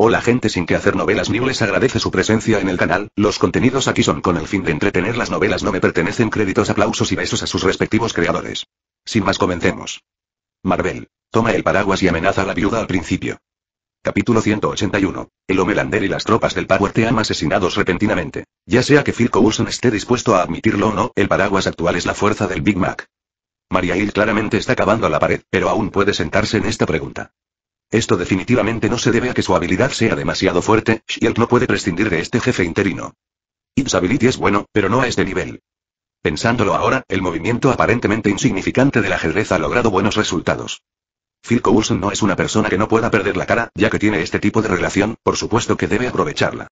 Hola gente sin que hacer novelas ni les agradece su presencia en el canal, los contenidos aquí son con el fin de entretener las novelas no me pertenecen créditos aplausos y besos a sus respectivos creadores. Sin más comencemos. Marvel. Toma el paraguas y amenaza a la viuda al principio. Capítulo 181. El Homelander y las tropas del Power Team asesinados repentinamente. Ya sea que Phil Coulson esté dispuesto a admitirlo o no, el paraguas actual es la fuerza del Big Mac. Maria Hill claramente está cavando la pared, pero aún puede sentarse en esta pregunta. Esto definitivamente no se debe a que su habilidad sea demasiado fuerte, Shield no puede prescindir de este jefe interino. Its Ability es bueno, pero no a este nivel. Pensándolo ahora, el movimiento aparentemente insignificante del ajedrez ha logrado buenos resultados. Phil Coulson no es una persona que no pueda perder la cara, ya que tiene este tipo de relación, por supuesto que debe aprovecharla.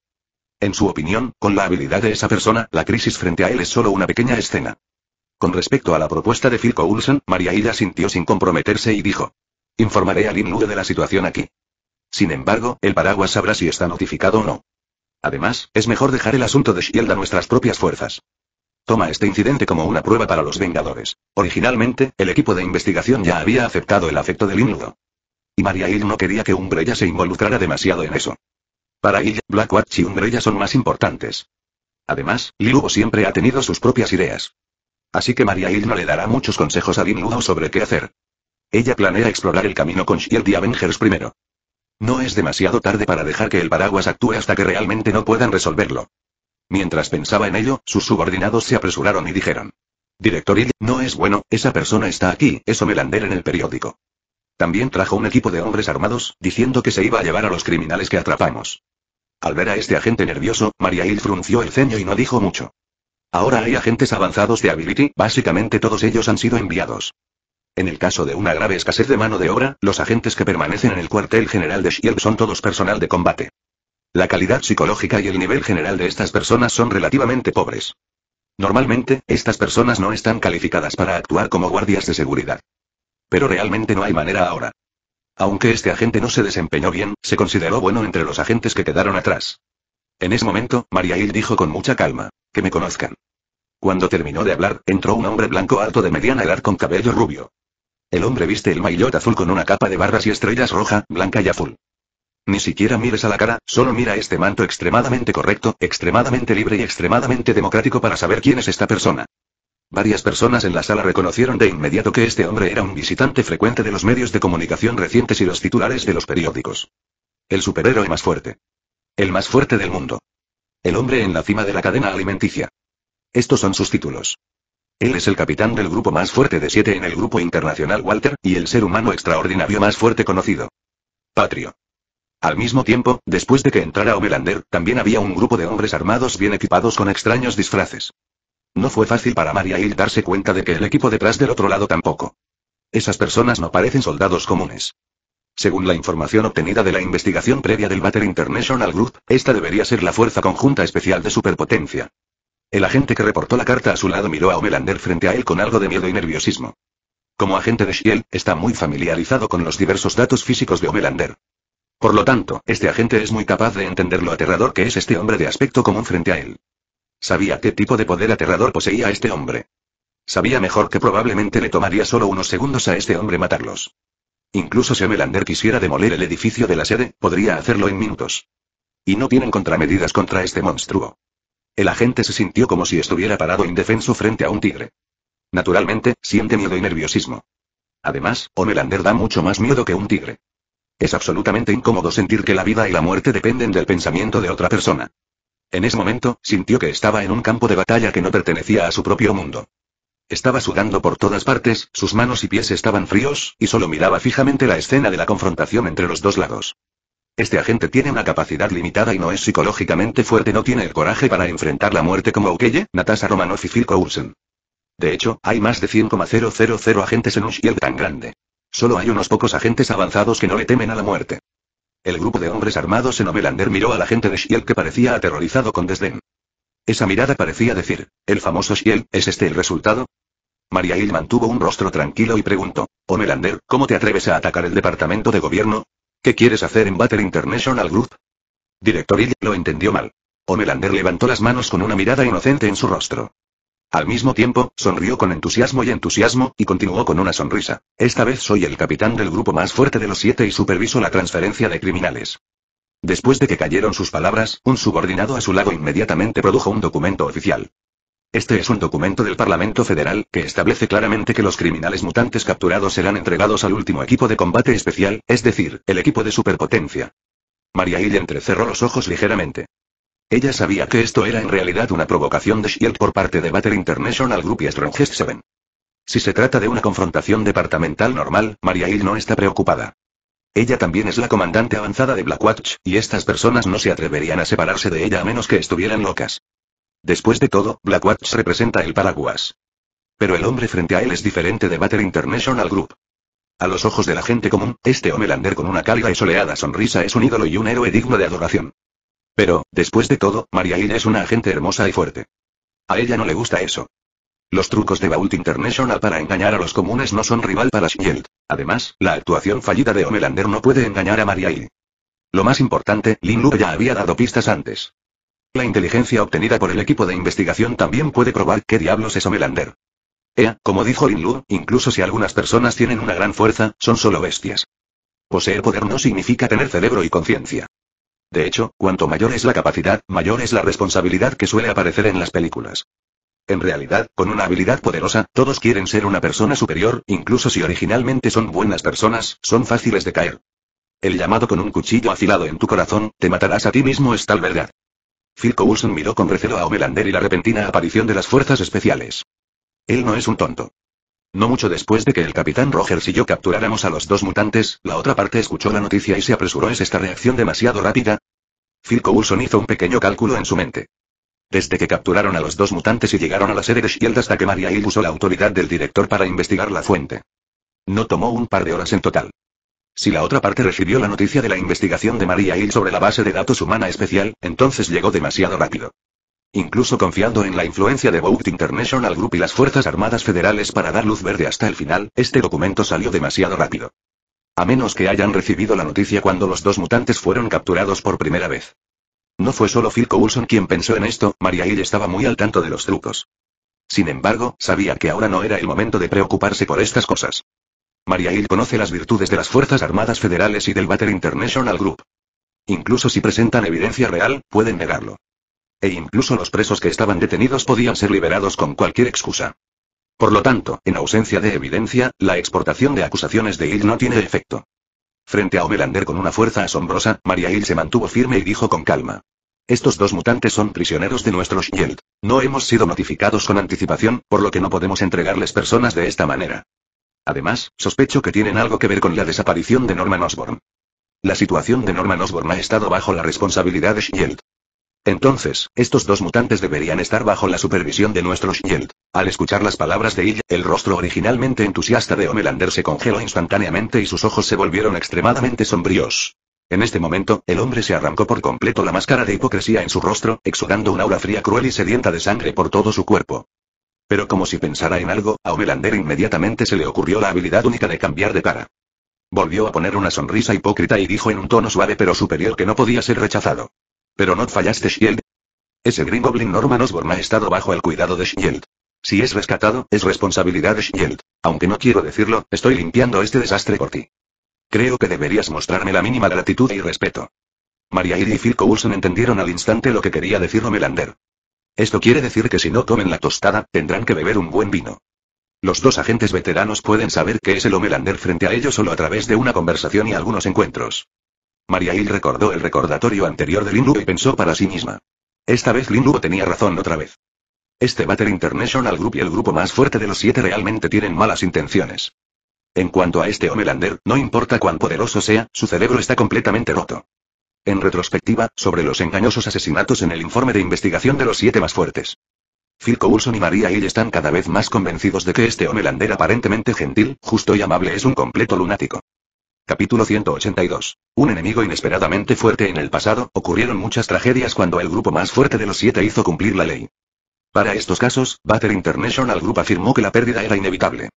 En su opinión, con la habilidad de esa persona, la crisis frente a él es solo una pequeña escena. Con respecto a la propuesta de Phil Coulson, María Ida sintió sin comprometerse y dijo, Informaré a Lin de la situación aquí. Sin embargo, el paraguas sabrá si está notificado o no. Además, es mejor dejar el asunto de Shield a nuestras propias fuerzas. Toma este incidente como una prueba para los Vengadores. Originalmente, el equipo de investigación ya había aceptado el afecto de Lin Y María Hill no quería que Umbrella se involucrara demasiado en eso. Para ella, Blackwatch y Umbrella son más importantes. Además, Liluo siempre ha tenido sus propias ideas. Así que María Hill no le dará muchos consejos a Lin sobre qué hacer. Ella planea explorar el camino con Shield y Avengers primero. No es demasiado tarde para dejar que el paraguas actúe hasta que realmente no puedan resolverlo. Mientras pensaba en ello, sus subordinados se apresuraron y dijeron. Director Hill, no es bueno, esa persona está aquí, eso me lander en el periódico. También trajo un equipo de hombres armados, diciendo que se iba a llevar a los criminales que atrapamos. Al ver a este agente nervioso, María Hill frunció el ceño y no dijo mucho. Ahora hay agentes avanzados de Ability, básicamente todos ellos han sido enviados. En el caso de una grave escasez de mano de obra, los agentes que permanecen en el cuartel general de Shield son todos personal de combate. La calidad psicológica y el nivel general de estas personas son relativamente pobres. Normalmente, estas personas no están calificadas para actuar como guardias de seguridad. Pero realmente no hay manera ahora. Aunque este agente no se desempeñó bien, se consideró bueno entre los agentes que quedaron atrás. En ese momento, Hill dijo con mucha calma, que me conozcan. Cuando terminó de hablar, entró un hombre blanco alto de mediana edad con cabello rubio. El hombre viste el maillot azul con una capa de barras y estrellas roja, blanca y azul. Ni siquiera mires a la cara, solo mira este manto extremadamente correcto, extremadamente libre y extremadamente democrático para saber quién es esta persona. Varias personas en la sala reconocieron de inmediato que este hombre era un visitante frecuente de los medios de comunicación recientes y los titulares de los periódicos. El superhéroe más fuerte. El más fuerte del mundo. El hombre en la cima de la cadena alimenticia. Estos son sus títulos. Él es el capitán del grupo más fuerte de siete en el grupo internacional Walter, y el ser humano extraordinario más fuerte conocido. Patrio. Al mismo tiempo, después de que entrara Ovelander, también había un grupo de hombres armados bien equipados con extraños disfraces. No fue fácil para María Hill darse cuenta de que el equipo detrás del otro lado tampoco. Esas personas no parecen soldados comunes. Según la información obtenida de la investigación previa del Battle International Group, esta debería ser la fuerza conjunta especial de superpotencia. El agente que reportó la carta a su lado miró a Homelander frente a él con algo de miedo y nerviosismo. Como agente de Shield, está muy familiarizado con los diversos datos físicos de Homelander. Por lo tanto, este agente es muy capaz de entender lo aterrador que es este hombre de aspecto común frente a él. Sabía qué tipo de poder aterrador poseía este hombre. Sabía mejor que probablemente le tomaría solo unos segundos a este hombre matarlos. Incluso si Homelander quisiera demoler el edificio de la sede, podría hacerlo en minutos. Y no tienen contramedidas contra este monstruo. El agente se sintió como si estuviera parado indefenso frente a un tigre. Naturalmente, siente miedo y nerviosismo. Además, Homelander da mucho más miedo que un tigre. Es absolutamente incómodo sentir que la vida y la muerte dependen del pensamiento de otra persona. En ese momento, sintió que estaba en un campo de batalla que no pertenecía a su propio mundo. Estaba sudando por todas partes, sus manos y pies estaban fríos, y solo miraba fijamente la escena de la confrontación entre los dos lados. Este agente tiene una capacidad limitada y no es psicológicamente fuerte, no tiene el coraje para enfrentar la muerte como Okeye, Natasha Romanoff y Phil Coulson. De hecho, hay más de 100,000 agentes en un shield tan grande. Solo hay unos pocos agentes avanzados que no le temen a la muerte. El grupo de hombres armados en O'Melander miró al agente de Shield que parecía aterrorizado con desdén. Esa mirada parecía decir, el famoso Shield, ¿es este el resultado? María Hill mantuvo un rostro tranquilo y preguntó, Omelander, ¿cómo te atreves a atacar el departamento de gobierno? ¿Qué quieres hacer en Battle International Group? Director Idiot lo entendió mal. Omelander levantó las manos con una mirada inocente en su rostro. Al mismo tiempo, sonrió con entusiasmo y entusiasmo, y continuó con una sonrisa. Esta vez soy el capitán del grupo más fuerte de los siete y superviso la transferencia de criminales. Después de que cayeron sus palabras, un subordinado a su lado inmediatamente produjo un documento oficial. Este es un documento del Parlamento Federal, que establece claramente que los criminales mutantes capturados serán entregados al último equipo de combate especial, es decir, el equipo de superpotencia. María Hill entrecerró los ojos ligeramente. Ella sabía que esto era en realidad una provocación de Shield por parte de Battle International Group y Strongest 7. Si se trata de una confrontación departamental normal, María Hill no está preocupada. Ella también es la comandante avanzada de Blackwatch, y estas personas no se atreverían a separarse de ella a menos que estuvieran locas. Después de todo, Blackwatch representa el paraguas. Pero el hombre frente a él es diferente de Butter International Group. A los ojos de la gente común, este Homelander con una cálida y soleada sonrisa es un ídolo y un héroe digno de adoración. Pero, después de todo, María es una agente hermosa y fuerte. A ella no le gusta eso. Los trucos de Vault International para engañar a los comunes no son rival para Shield. Además, la actuación fallida de Homelander no puede engañar a María Hill. Lo más importante, Lin Lu ya había dado pistas antes. La inteligencia obtenida por el equipo de investigación también puede probar qué diablos es Omelander. Ea, como dijo Lin Lu, incluso si algunas personas tienen una gran fuerza, son solo bestias. Poseer poder no significa tener cerebro y conciencia. De hecho, cuanto mayor es la capacidad, mayor es la responsabilidad que suele aparecer en las películas. En realidad, con una habilidad poderosa, todos quieren ser una persona superior, incluso si originalmente son buenas personas, son fáciles de caer. El llamado con un cuchillo afilado en tu corazón, te matarás a ti mismo es tal verdad. Phil Coulson miró con recelo a Omelander y la repentina aparición de las fuerzas especiales. Él no es un tonto. No mucho después de que el capitán Rogers y yo capturáramos a los dos mutantes, la otra parte escuchó la noticia y se apresuró. ¿Es esta reacción demasiado rápida? Phil Coulson hizo un pequeño cálculo en su mente. Desde que capturaron a los dos mutantes y llegaron a la sede de Shield hasta que Maria Hill usó la autoridad del director para investigar la fuente. No tomó un par de horas en total. Si la otra parte recibió la noticia de la investigación de María Hill sobre la base de datos humana especial, entonces llegó demasiado rápido. Incluso confiando en la influencia de Vought International Group y las Fuerzas Armadas Federales para dar luz verde hasta el final, este documento salió demasiado rápido. A menos que hayan recibido la noticia cuando los dos mutantes fueron capturados por primera vez. No fue solo Phil Coulson quien pensó en esto, María Hill estaba muy al tanto de los trucos. Sin embargo, sabía que ahora no era el momento de preocuparse por estas cosas. Hill conoce las virtudes de las Fuerzas Armadas Federales y del Butter International Group. Incluso si presentan evidencia real, pueden negarlo. E incluso los presos que estaban detenidos podían ser liberados con cualquier excusa. Por lo tanto, en ausencia de evidencia, la exportación de acusaciones de Hill no tiene efecto. Frente a Omelander con una fuerza asombrosa, María Hill se mantuvo firme y dijo con calma. Estos dos mutantes son prisioneros de nuestro Shield. No hemos sido notificados con anticipación, por lo que no podemos entregarles personas de esta manera. Además, sospecho que tienen algo que ver con la desaparición de Norman Osborn. La situación de Norman Osborn ha estado bajo la responsabilidad de Shield. Entonces, estos dos mutantes deberían estar bajo la supervisión de nuestro Shield. Al escuchar las palabras de ella, el rostro originalmente entusiasta de Homelander se congeló instantáneamente y sus ojos se volvieron extremadamente sombríos. En este momento, el hombre se arrancó por completo la máscara de hipocresía en su rostro, exudando un aura fría cruel y sedienta de sangre por todo su cuerpo. Pero como si pensara en algo, a inmediatamente se le ocurrió la habilidad única de cambiar de cara. Volvió a poner una sonrisa hipócrita y dijo en un tono suave pero superior que no podía ser rechazado. Pero no fallaste, Shield. Ese Green Norman Osborn ha estado bajo el cuidado de Shield. Si es rescatado, es responsabilidad de Shield. Aunque no quiero decirlo, estoy limpiando este desastre por ti. Creo que deberías mostrarme la mínima gratitud y respeto. María Iri y Phil Coulson entendieron al instante lo que quería decir Homelander. Esto quiere decir que si no comen la tostada, tendrán que beber un buen vino. Los dos agentes veteranos pueden saber que es el Homelander frente a ellos solo a través de una conversación y algunos encuentros. Hill recordó el recordatorio anterior de Lu y pensó para sí misma. Esta vez Lu tenía razón otra vez. Este Battle International Group y el grupo más fuerte de los siete realmente tienen malas intenciones. En cuanto a este Homelander, no importa cuán poderoso sea, su cerebro está completamente roto en retrospectiva, sobre los engañosos asesinatos en el informe de investigación de los siete más fuertes. Phil Coulson y María Hill están cada vez más convencidos de que este Homelander aparentemente gentil, justo y amable es un completo lunático. Capítulo 182. Un enemigo inesperadamente fuerte en el pasado, ocurrieron muchas tragedias cuando el grupo más fuerte de los siete hizo cumplir la ley. Para estos casos, Butter International Group afirmó que la pérdida era inevitable.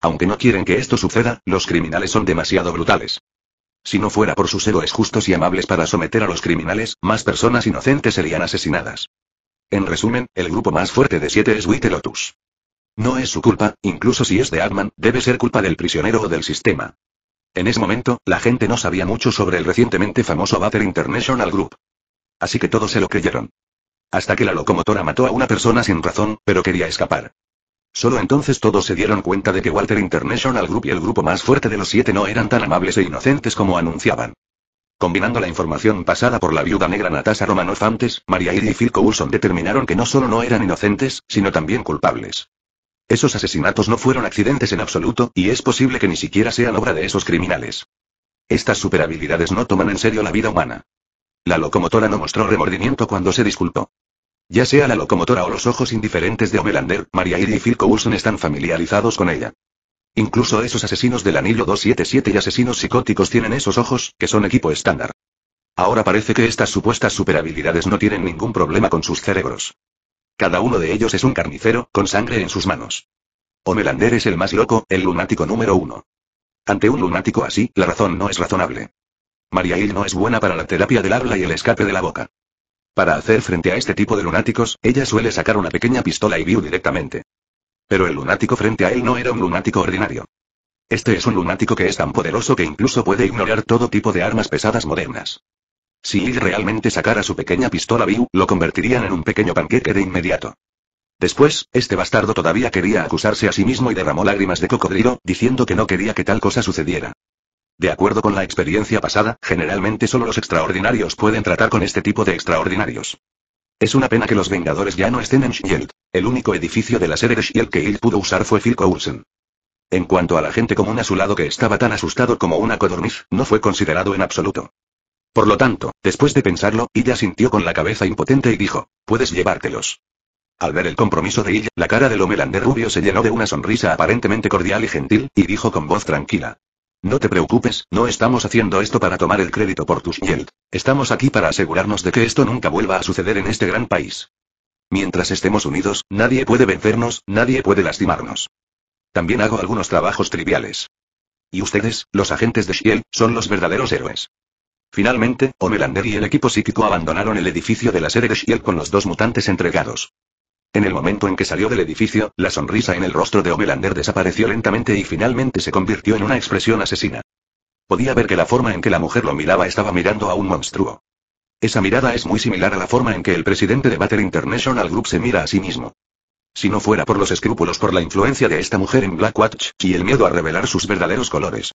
Aunque no quieren que esto suceda, los criminales son demasiado brutales. Si no fuera por sus héroes justos y amables para someter a los criminales, más personas inocentes serían asesinadas. En resumen, el grupo más fuerte de siete es White Lotus. No es su culpa, incluso si es de Atman, debe ser culpa del prisionero o del sistema. En ese momento, la gente no sabía mucho sobre el recientemente famoso Butter International Group. Así que todos se lo creyeron. Hasta que la locomotora mató a una persona sin razón, pero quería escapar. Solo entonces todos se dieron cuenta de que Walter International Group y el grupo más fuerte de los siete no eran tan amables e inocentes como anunciaban. Combinando la información pasada por la viuda negra Natasha Romanoff antes, Maria Iri y Phil Coulson determinaron que no solo no eran inocentes, sino también culpables. Esos asesinatos no fueron accidentes en absoluto, y es posible que ni siquiera sean obra de esos criminales. Estas superhabilidades no toman en serio la vida humana. La locomotora no mostró remordimiento cuando se disculpó. Ya sea la locomotora o los ojos indiferentes de Homelander, Maria Iri y Phil están familiarizados con ella. Incluso esos asesinos del anillo 277 y asesinos psicóticos tienen esos ojos, que son equipo estándar. Ahora parece que estas supuestas superhabilidades no tienen ningún problema con sus cerebros. Cada uno de ellos es un carnicero, con sangre en sus manos. Homelander es el más loco, el lunático número uno. Ante un lunático así, la razón no es razonable. Maria Hill no es buena para la terapia del habla y el escape de la boca. Para hacer frente a este tipo de lunáticos, ella suele sacar una pequeña pistola y view directamente. Pero el lunático frente a él no era un lunático ordinario. Este es un lunático que es tan poderoso que incluso puede ignorar todo tipo de armas pesadas modernas. Si él realmente sacara su pequeña pistola View, lo convertirían en un pequeño panqueque de inmediato. Después, este bastardo todavía quería acusarse a sí mismo y derramó lágrimas de cocodrilo, diciendo que no quería que tal cosa sucediera. De acuerdo con la experiencia pasada, generalmente solo los extraordinarios pueden tratar con este tipo de extraordinarios. Es una pena que los Vengadores ya no estén en Shield. El único edificio de la serie de Shield que él pudo usar fue Phil Coulson. En cuanto a la gente común a su lado que estaba tan asustado como una codorniz, no fue considerado en absoluto. Por lo tanto, después de pensarlo, Ella sintió con la cabeza impotente y dijo, puedes llevártelos. Al ver el compromiso de ella la cara del de rubio se llenó de una sonrisa aparentemente cordial y gentil, y dijo con voz tranquila, no te preocupes, no estamos haciendo esto para tomar el crédito por tus shield. Estamos aquí para asegurarnos de que esto nunca vuelva a suceder en este gran país. Mientras estemos unidos, nadie puede vencernos, nadie puede lastimarnos. También hago algunos trabajos triviales. Y ustedes, los agentes de Shield, son los verdaderos héroes. Finalmente, Omelander y el equipo psíquico abandonaron el edificio de la sede de Shield con los dos mutantes entregados. En el momento en que salió del edificio, la sonrisa en el rostro de Homelander desapareció lentamente y finalmente se convirtió en una expresión asesina. Podía ver que la forma en que la mujer lo miraba estaba mirando a un monstruo. Esa mirada es muy similar a la forma en que el presidente de Battle International Group se mira a sí mismo. Si no fuera por los escrúpulos por la influencia de esta mujer en Black Watch, y el miedo a revelar sus verdaderos colores.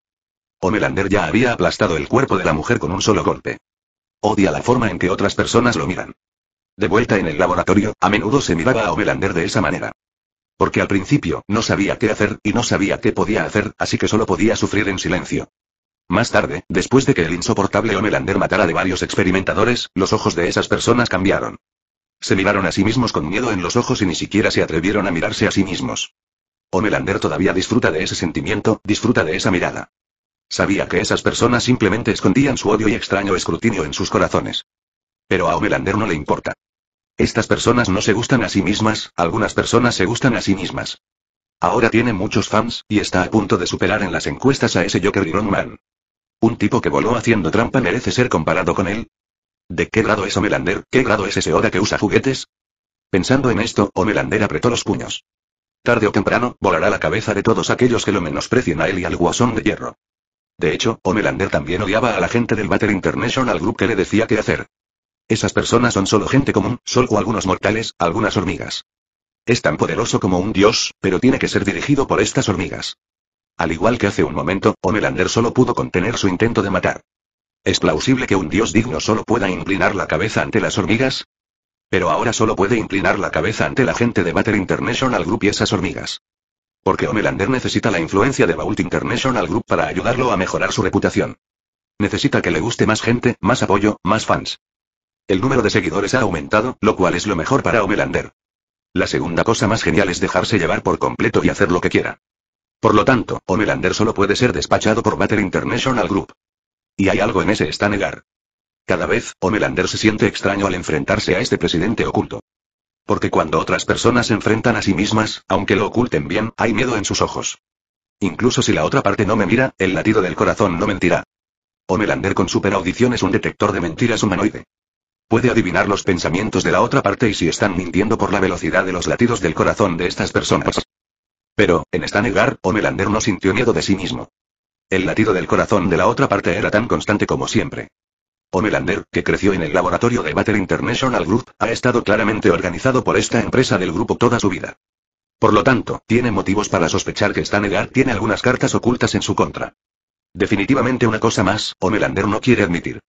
Homelander ya había aplastado el cuerpo de la mujer con un solo golpe. Odia la forma en que otras personas lo miran. De vuelta en el laboratorio, a menudo se miraba a Ovelander de esa manera. Porque al principio, no sabía qué hacer, y no sabía qué podía hacer, así que solo podía sufrir en silencio. Más tarde, después de que el insoportable Omelander matara de varios experimentadores, los ojos de esas personas cambiaron. Se miraron a sí mismos con miedo en los ojos y ni siquiera se atrevieron a mirarse a sí mismos. Omelander todavía disfruta de ese sentimiento, disfruta de esa mirada. Sabía que esas personas simplemente escondían su odio y extraño escrutinio en sus corazones. Pero a Omelander no le importa. Estas personas no se gustan a sí mismas, algunas personas se gustan a sí mismas. Ahora tiene muchos fans, y está a punto de superar en las encuestas a ese Joker Iron Man. ¿Un tipo que voló haciendo trampa merece ser comparado con él? ¿De qué grado es Omelander? ¿Qué grado es ese Oda que usa juguetes? Pensando en esto, Omelander apretó los puños. Tarde o temprano, volará la cabeza de todos aquellos que lo menosprecien a él y al guasón de hierro. De hecho, Omelander también odiaba a la gente del Battle International Group que le decía qué hacer. Esas personas son solo gente común, solo algunos mortales, algunas hormigas. Es tan poderoso como un dios, pero tiene que ser dirigido por estas hormigas. Al igual que hace un momento, Omelander solo pudo contener su intento de matar. ¿Es plausible que un dios digno solo pueda inclinar la cabeza ante las hormigas? Pero ahora solo puede inclinar la cabeza ante la gente de Battle International Group y esas hormigas. Porque Omelander necesita la influencia de Vault International Group para ayudarlo a mejorar su reputación. Necesita que le guste más gente, más apoyo, más fans. El número de seguidores ha aumentado, lo cual es lo mejor para Homelander. La segunda cosa más genial es dejarse llevar por completo y hacer lo que quiera. Por lo tanto, Homelander solo puede ser despachado por Matter International Group. Y hay algo en ese está negar. Cada vez, Homelander se siente extraño al enfrentarse a este presidente oculto. Porque cuando otras personas se enfrentan a sí mismas, aunque lo oculten bien, hay miedo en sus ojos. Incluso si la otra parte no me mira, el latido del corazón no mentirá. Homelander con super audición es un detector de mentiras humanoide. Puede adivinar los pensamientos de la otra parte y si están mintiendo por la velocidad de los latidos del corazón de estas personas. Pero, en Stanegar, Omelander no sintió miedo de sí mismo. El latido del corazón de la otra parte era tan constante como siempre. Omelander, que creció en el laboratorio de Battle International Group, ha estado claramente organizado por esta empresa del grupo toda su vida. Por lo tanto, tiene motivos para sospechar que Stanegar tiene algunas cartas ocultas en su contra. Definitivamente una cosa más, Omelander no quiere admitir.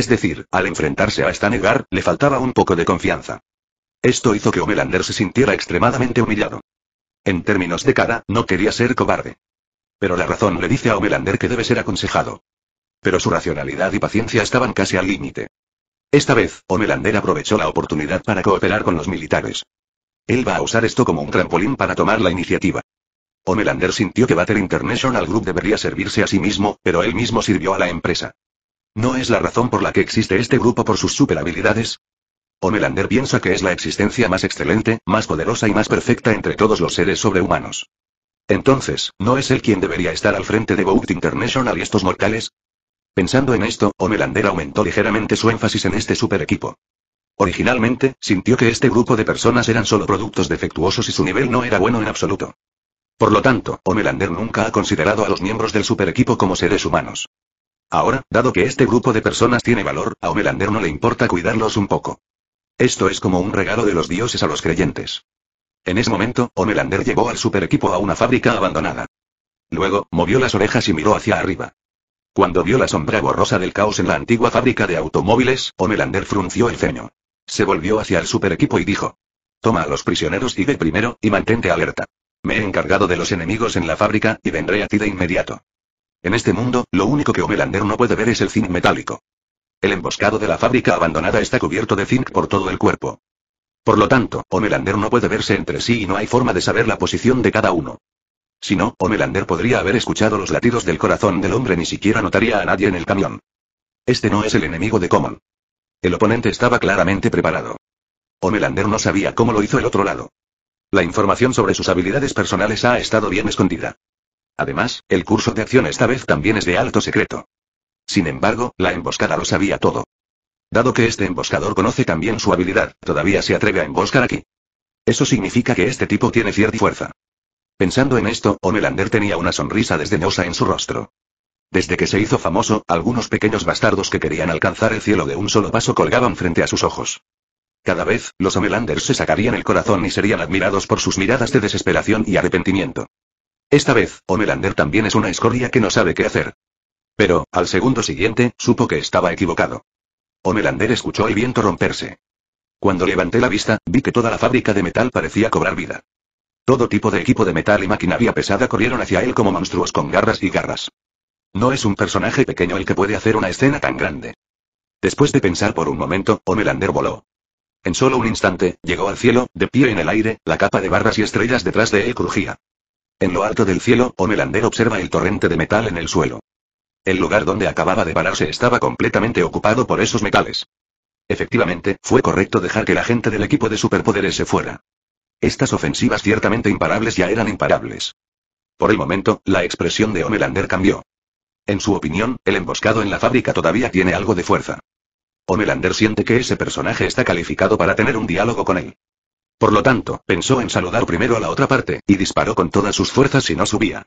Es decir, al enfrentarse a Stanegar, le faltaba un poco de confianza. Esto hizo que Omelander se sintiera extremadamente humillado. En términos de cara, no quería ser cobarde. Pero la razón le dice a Omelander que debe ser aconsejado. Pero su racionalidad y paciencia estaban casi al límite. Esta vez, Omelander aprovechó la oportunidad para cooperar con los militares. Él va a usar esto como un trampolín para tomar la iniciativa. Omelander sintió que Battle International Group debería servirse a sí mismo, pero él mismo sirvió a la empresa. ¿No es la razón por la que existe este grupo por sus super habilidades? Omelander piensa que es la existencia más excelente, más poderosa y más perfecta entre todos los seres sobrehumanos. Entonces, ¿no es él quien debería estar al frente de Vought International y estos mortales? Pensando en esto, Omelander aumentó ligeramente su énfasis en este super equipo. Originalmente, sintió que este grupo de personas eran solo productos defectuosos y su nivel no era bueno en absoluto. Por lo tanto, Omelander nunca ha considerado a los miembros del super equipo como seres humanos. Ahora, dado que este grupo de personas tiene valor, a Homelander no le importa cuidarlos un poco. Esto es como un regalo de los dioses a los creyentes. En ese momento, Homelander llevó al super equipo a una fábrica abandonada. Luego, movió las orejas y miró hacia arriba. Cuando vio la sombra borrosa del caos en la antigua fábrica de automóviles, Homelander frunció el ceño. Se volvió hacia el super equipo y dijo. Toma a los prisioneros y ve primero, y mantente alerta. Me he encargado de los enemigos en la fábrica, y vendré a ti de inmediato. En este mundo, lo único que Homelander no puede ver es el zinc metálico. El emboscado de la fábrica abandonada está cubierto de zinc por todo el cuerpo. Por lo tanto, Homelander no puede verse entre sí y no hay forma de saber la posición de cada uno. Si no, Homelander podría haber escuchado los latidos del corazón del hombre, ni siquiera notaría a nadie en el camión. Este no es el enemigo de Common. El oponente estaba claramente preparado. Homelander no sabía cómo lo hizo el otro lado. La información sobre sus habilidades personales ha estado bien escondida. Además, el curso de acción esta vez también es de alto secreto. Sin embargo, la emboscada lo sabía todo. Dado que este emboscador conoce también su habilidad, todavía se atreve a emboscar aquí. Eso significa que este tipo tiene cierta fuerza. Pensando en esto, O'Melander tenía una sonrisa desdeñosa en su rostro. Desde que se hizo famoso, algunos pequeños bastardos que querían alcanzar el cielo de un solo paso colgaban frente a sus ojos. Cada vez, los Homelanders se sacarían el corazón y serían admirados por sus miradas de desesperación y arrepentimiento. Esta vez, Homelander también es una escoria que no sabe qué hacer. Pero, al segundo siguiente, supo que estaba equivocado. Homelander escuchó el viento romperse. Cuando levanté la vista, vi que toda la fábrica de metal parecía cobrar vida. Todo tipo de equipo de metal y maquinaria pesada corrieron hacia él como monstruos con garras y garras. No es un personaje pequeño el que puede hacer una escena tan grande. Después de pensar por un momento, Homelander voló. En solo un instante, llegó al cielo, de pie en el aire, la capa de barras y estrellas detrás de él crujía. En lo alto del cielo, Homelander observa el torrente de metal en el suelo. El lugar donde acababa de pararse estaba completamente ocupado por esos metales. Efectivamente, fue correcto dejar que la gente del equipo de superpoderes se fuera. Estas ofensivas ciertamente imparables ya eran imparables. Por el momento, la expresión de Homelander cambió. En su opinión, el emboscado en la fábrica todavía tiene algo de fuerza. Homelander siente que ese personaje está calificado para tener un diálogo con él. Por lo tanto, pensó en saludar primero a la otra parte, y disparó con todas sus fuerzas si no subía.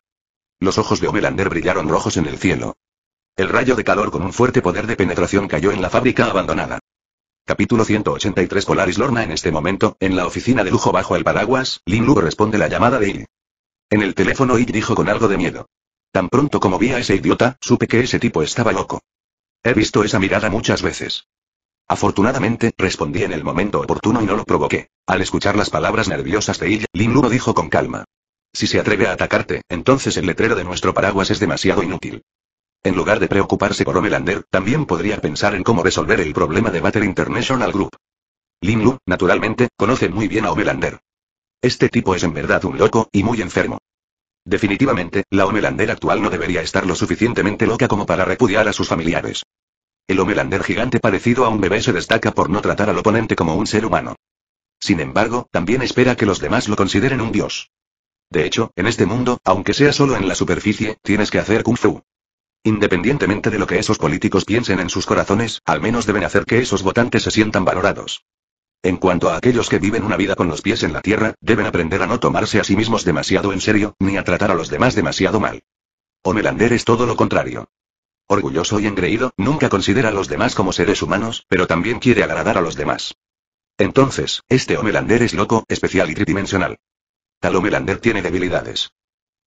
Los ojos de Homelander brillaron rojos en el cielo. El rayo de calor con un fuerte poder de penetración cayó en la fábrica abandonada. Capítulo 183 Polaris Lorna En este momento, en la oficina de lujo bajo el paraguas, Lin Lu responde la llamada de I. En el teléfono y dijo con algo de miedo. Tan pronto como vi a ese idiota, supe que ese tipo estaba loco. He visto esa mirada muchas veces. Afortunadamente, respondí en el momento oportuno y no lo provoqué. Al escuchar las palabras nerviosas de ella, Lin Luno dijo con calma. Si se atreve a atacarte, entonces el letrero de nuestro paraguas es demasiado inútil. En lugar de preocuparse por Omelander, también podría pensar en cómo resolver el problema de Matter International Group. Lin Lu, naturalmente, conoce muy bien a Omelander. Este tipo es en verdad un loco, y muy enfermo. Definitivamente, la Omelander actual no debería estar lo suficientemente loca como para repudiar a sus familiares. El Homelander gigante parecido a un bebé se destaca por no tratar al oponente como un ser humano. Sin embargo, también espera que los demás lo consideren un dios. De hecho, en este mundo, aunque sea solo en la superficie, tienes que hacer kung fu. Independientemente de lo que esos políticos piensen en sus corazones, al menos deben hacer que esos votantes se sientan valorados. En cuanto a aquellos que viven una vida con los pies en la tierra, deben aprender a no tomarse a sí mismos demasiado en serio, ni a tratar a los demás demasiado mal. Homelander es todo lo contrario. Orgulloso y engreído, nunca considera a los demás como seres humanos, pero también quiere agradar a los demás. Entonces, este Homelander es loco, especial y tridimensional. Tal Homelander tiene debilidades.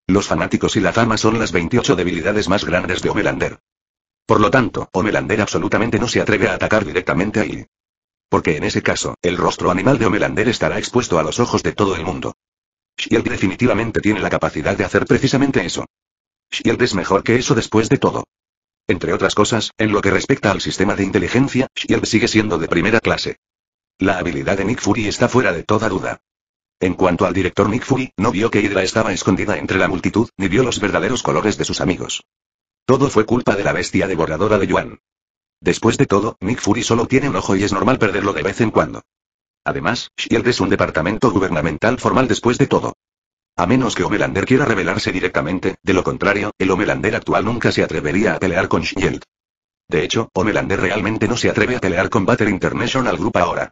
Los fanáticos y la fama son las 28 debilidades más grandes de Homelander. Por lo tanto, Homelander absolutamente no se atreve a atacar directamente a él. Porque en ese caso, el rostro animal de Homelander estará expuesto a los ojos de todo el mundo. Shield definitivamente tiene la capacidad de hacer precisamente eso. Shield es mejor que eso después de todo. Entre otras cosas, en lo que respecta al sistema de inteligencia, Shield sigue siendo de primera clase. La habilidad de Nick Fury está fuera de toda duda. En cuanto al director Nick Fury, no vio que Hydra estaba escondida entre la multitud, ni vio los verdaderos colores de sus amigos. Todo fue culpa de la bestia devoradora de Yuan. Después de todo, Nick Fury solo tiene un ojo y es normal perderlo de vez en cuando. Además, Shield es un departamento gubernamental formal después de todo. A menos que Homelander quiera revelarse directamente, de lo contrario, el Homelander actual nunca se atrevería a pelear con Shield. De hecho, Homelander realmente no se atreve a pelear con Battle International Group ahora.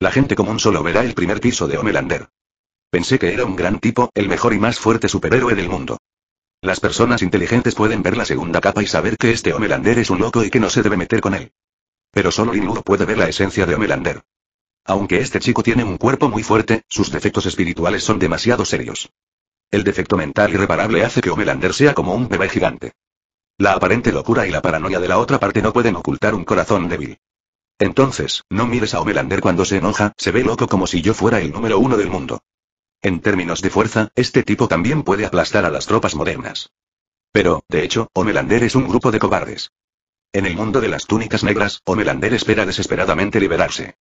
La gente común solo verá el primer piso de Homelander. Pensé que era un gran tipo, el mejor y más fuerte superhéroe del mundo. Las personas inteligentes pueden ver la segunda capa y saber que este Homelander es un loco y que no se debe meter con él. Pero solo Linur puede ver la esencia de Homelander. Aunque este chico tiene un cuerpo muy fuerte, sus defectos espirituales son demasiado serios. El defecto mental irreparable hace que Homelander sea como un bebé gigante. La aparente locura y la paranoia de la otra parte no pueden ocultar un corazón débil. Entonces, no mires a Homelander cuando se enoja, se ve loco como si yo fuera el número uno del mundo. En términos de fuerza, este tipo también puede aplastar a las tropas modernas. Pero, de hecho, Homelander es un grupo de cobardes. En el mundo de las túnicas negras, Homelander espera desesperadamente liberarse.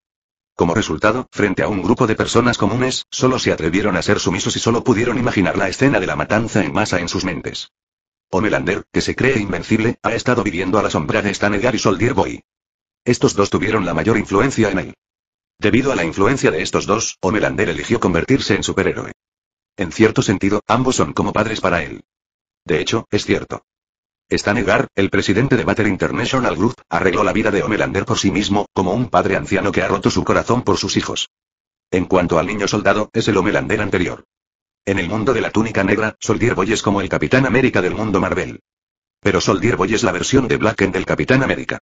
Como resultado, frente a un grupo de personas comunes, solo se atrevieron a ser sumisos y solo pudieron imaginar la escena de la matanza en masa en sus mentes. Homelander, que se cree invencible, ha estado viviendo a la sombra de Stanegar y Soldier Boy. Estos dos tuvieron la mayor influencia en él. Debido a la influencia de estos dos, Homelander eligió convertirse en superhéroe. En cierto sentido, ambos son como padres para él. De hecho, es cierto. Stan negar el presidente de Butter International Group, arregló la vida de Homelander por sí mismo, como un padre anciano que ha roto su corazón por sus hijos. En cuanto al niño soldado, es el Homelander anterior. En el mundo de la túnica negra, Soldier Boy es como el Capitán América del mundo Marvel. Pero Soldier Boy es la versión de Black Blacken del Capitán América.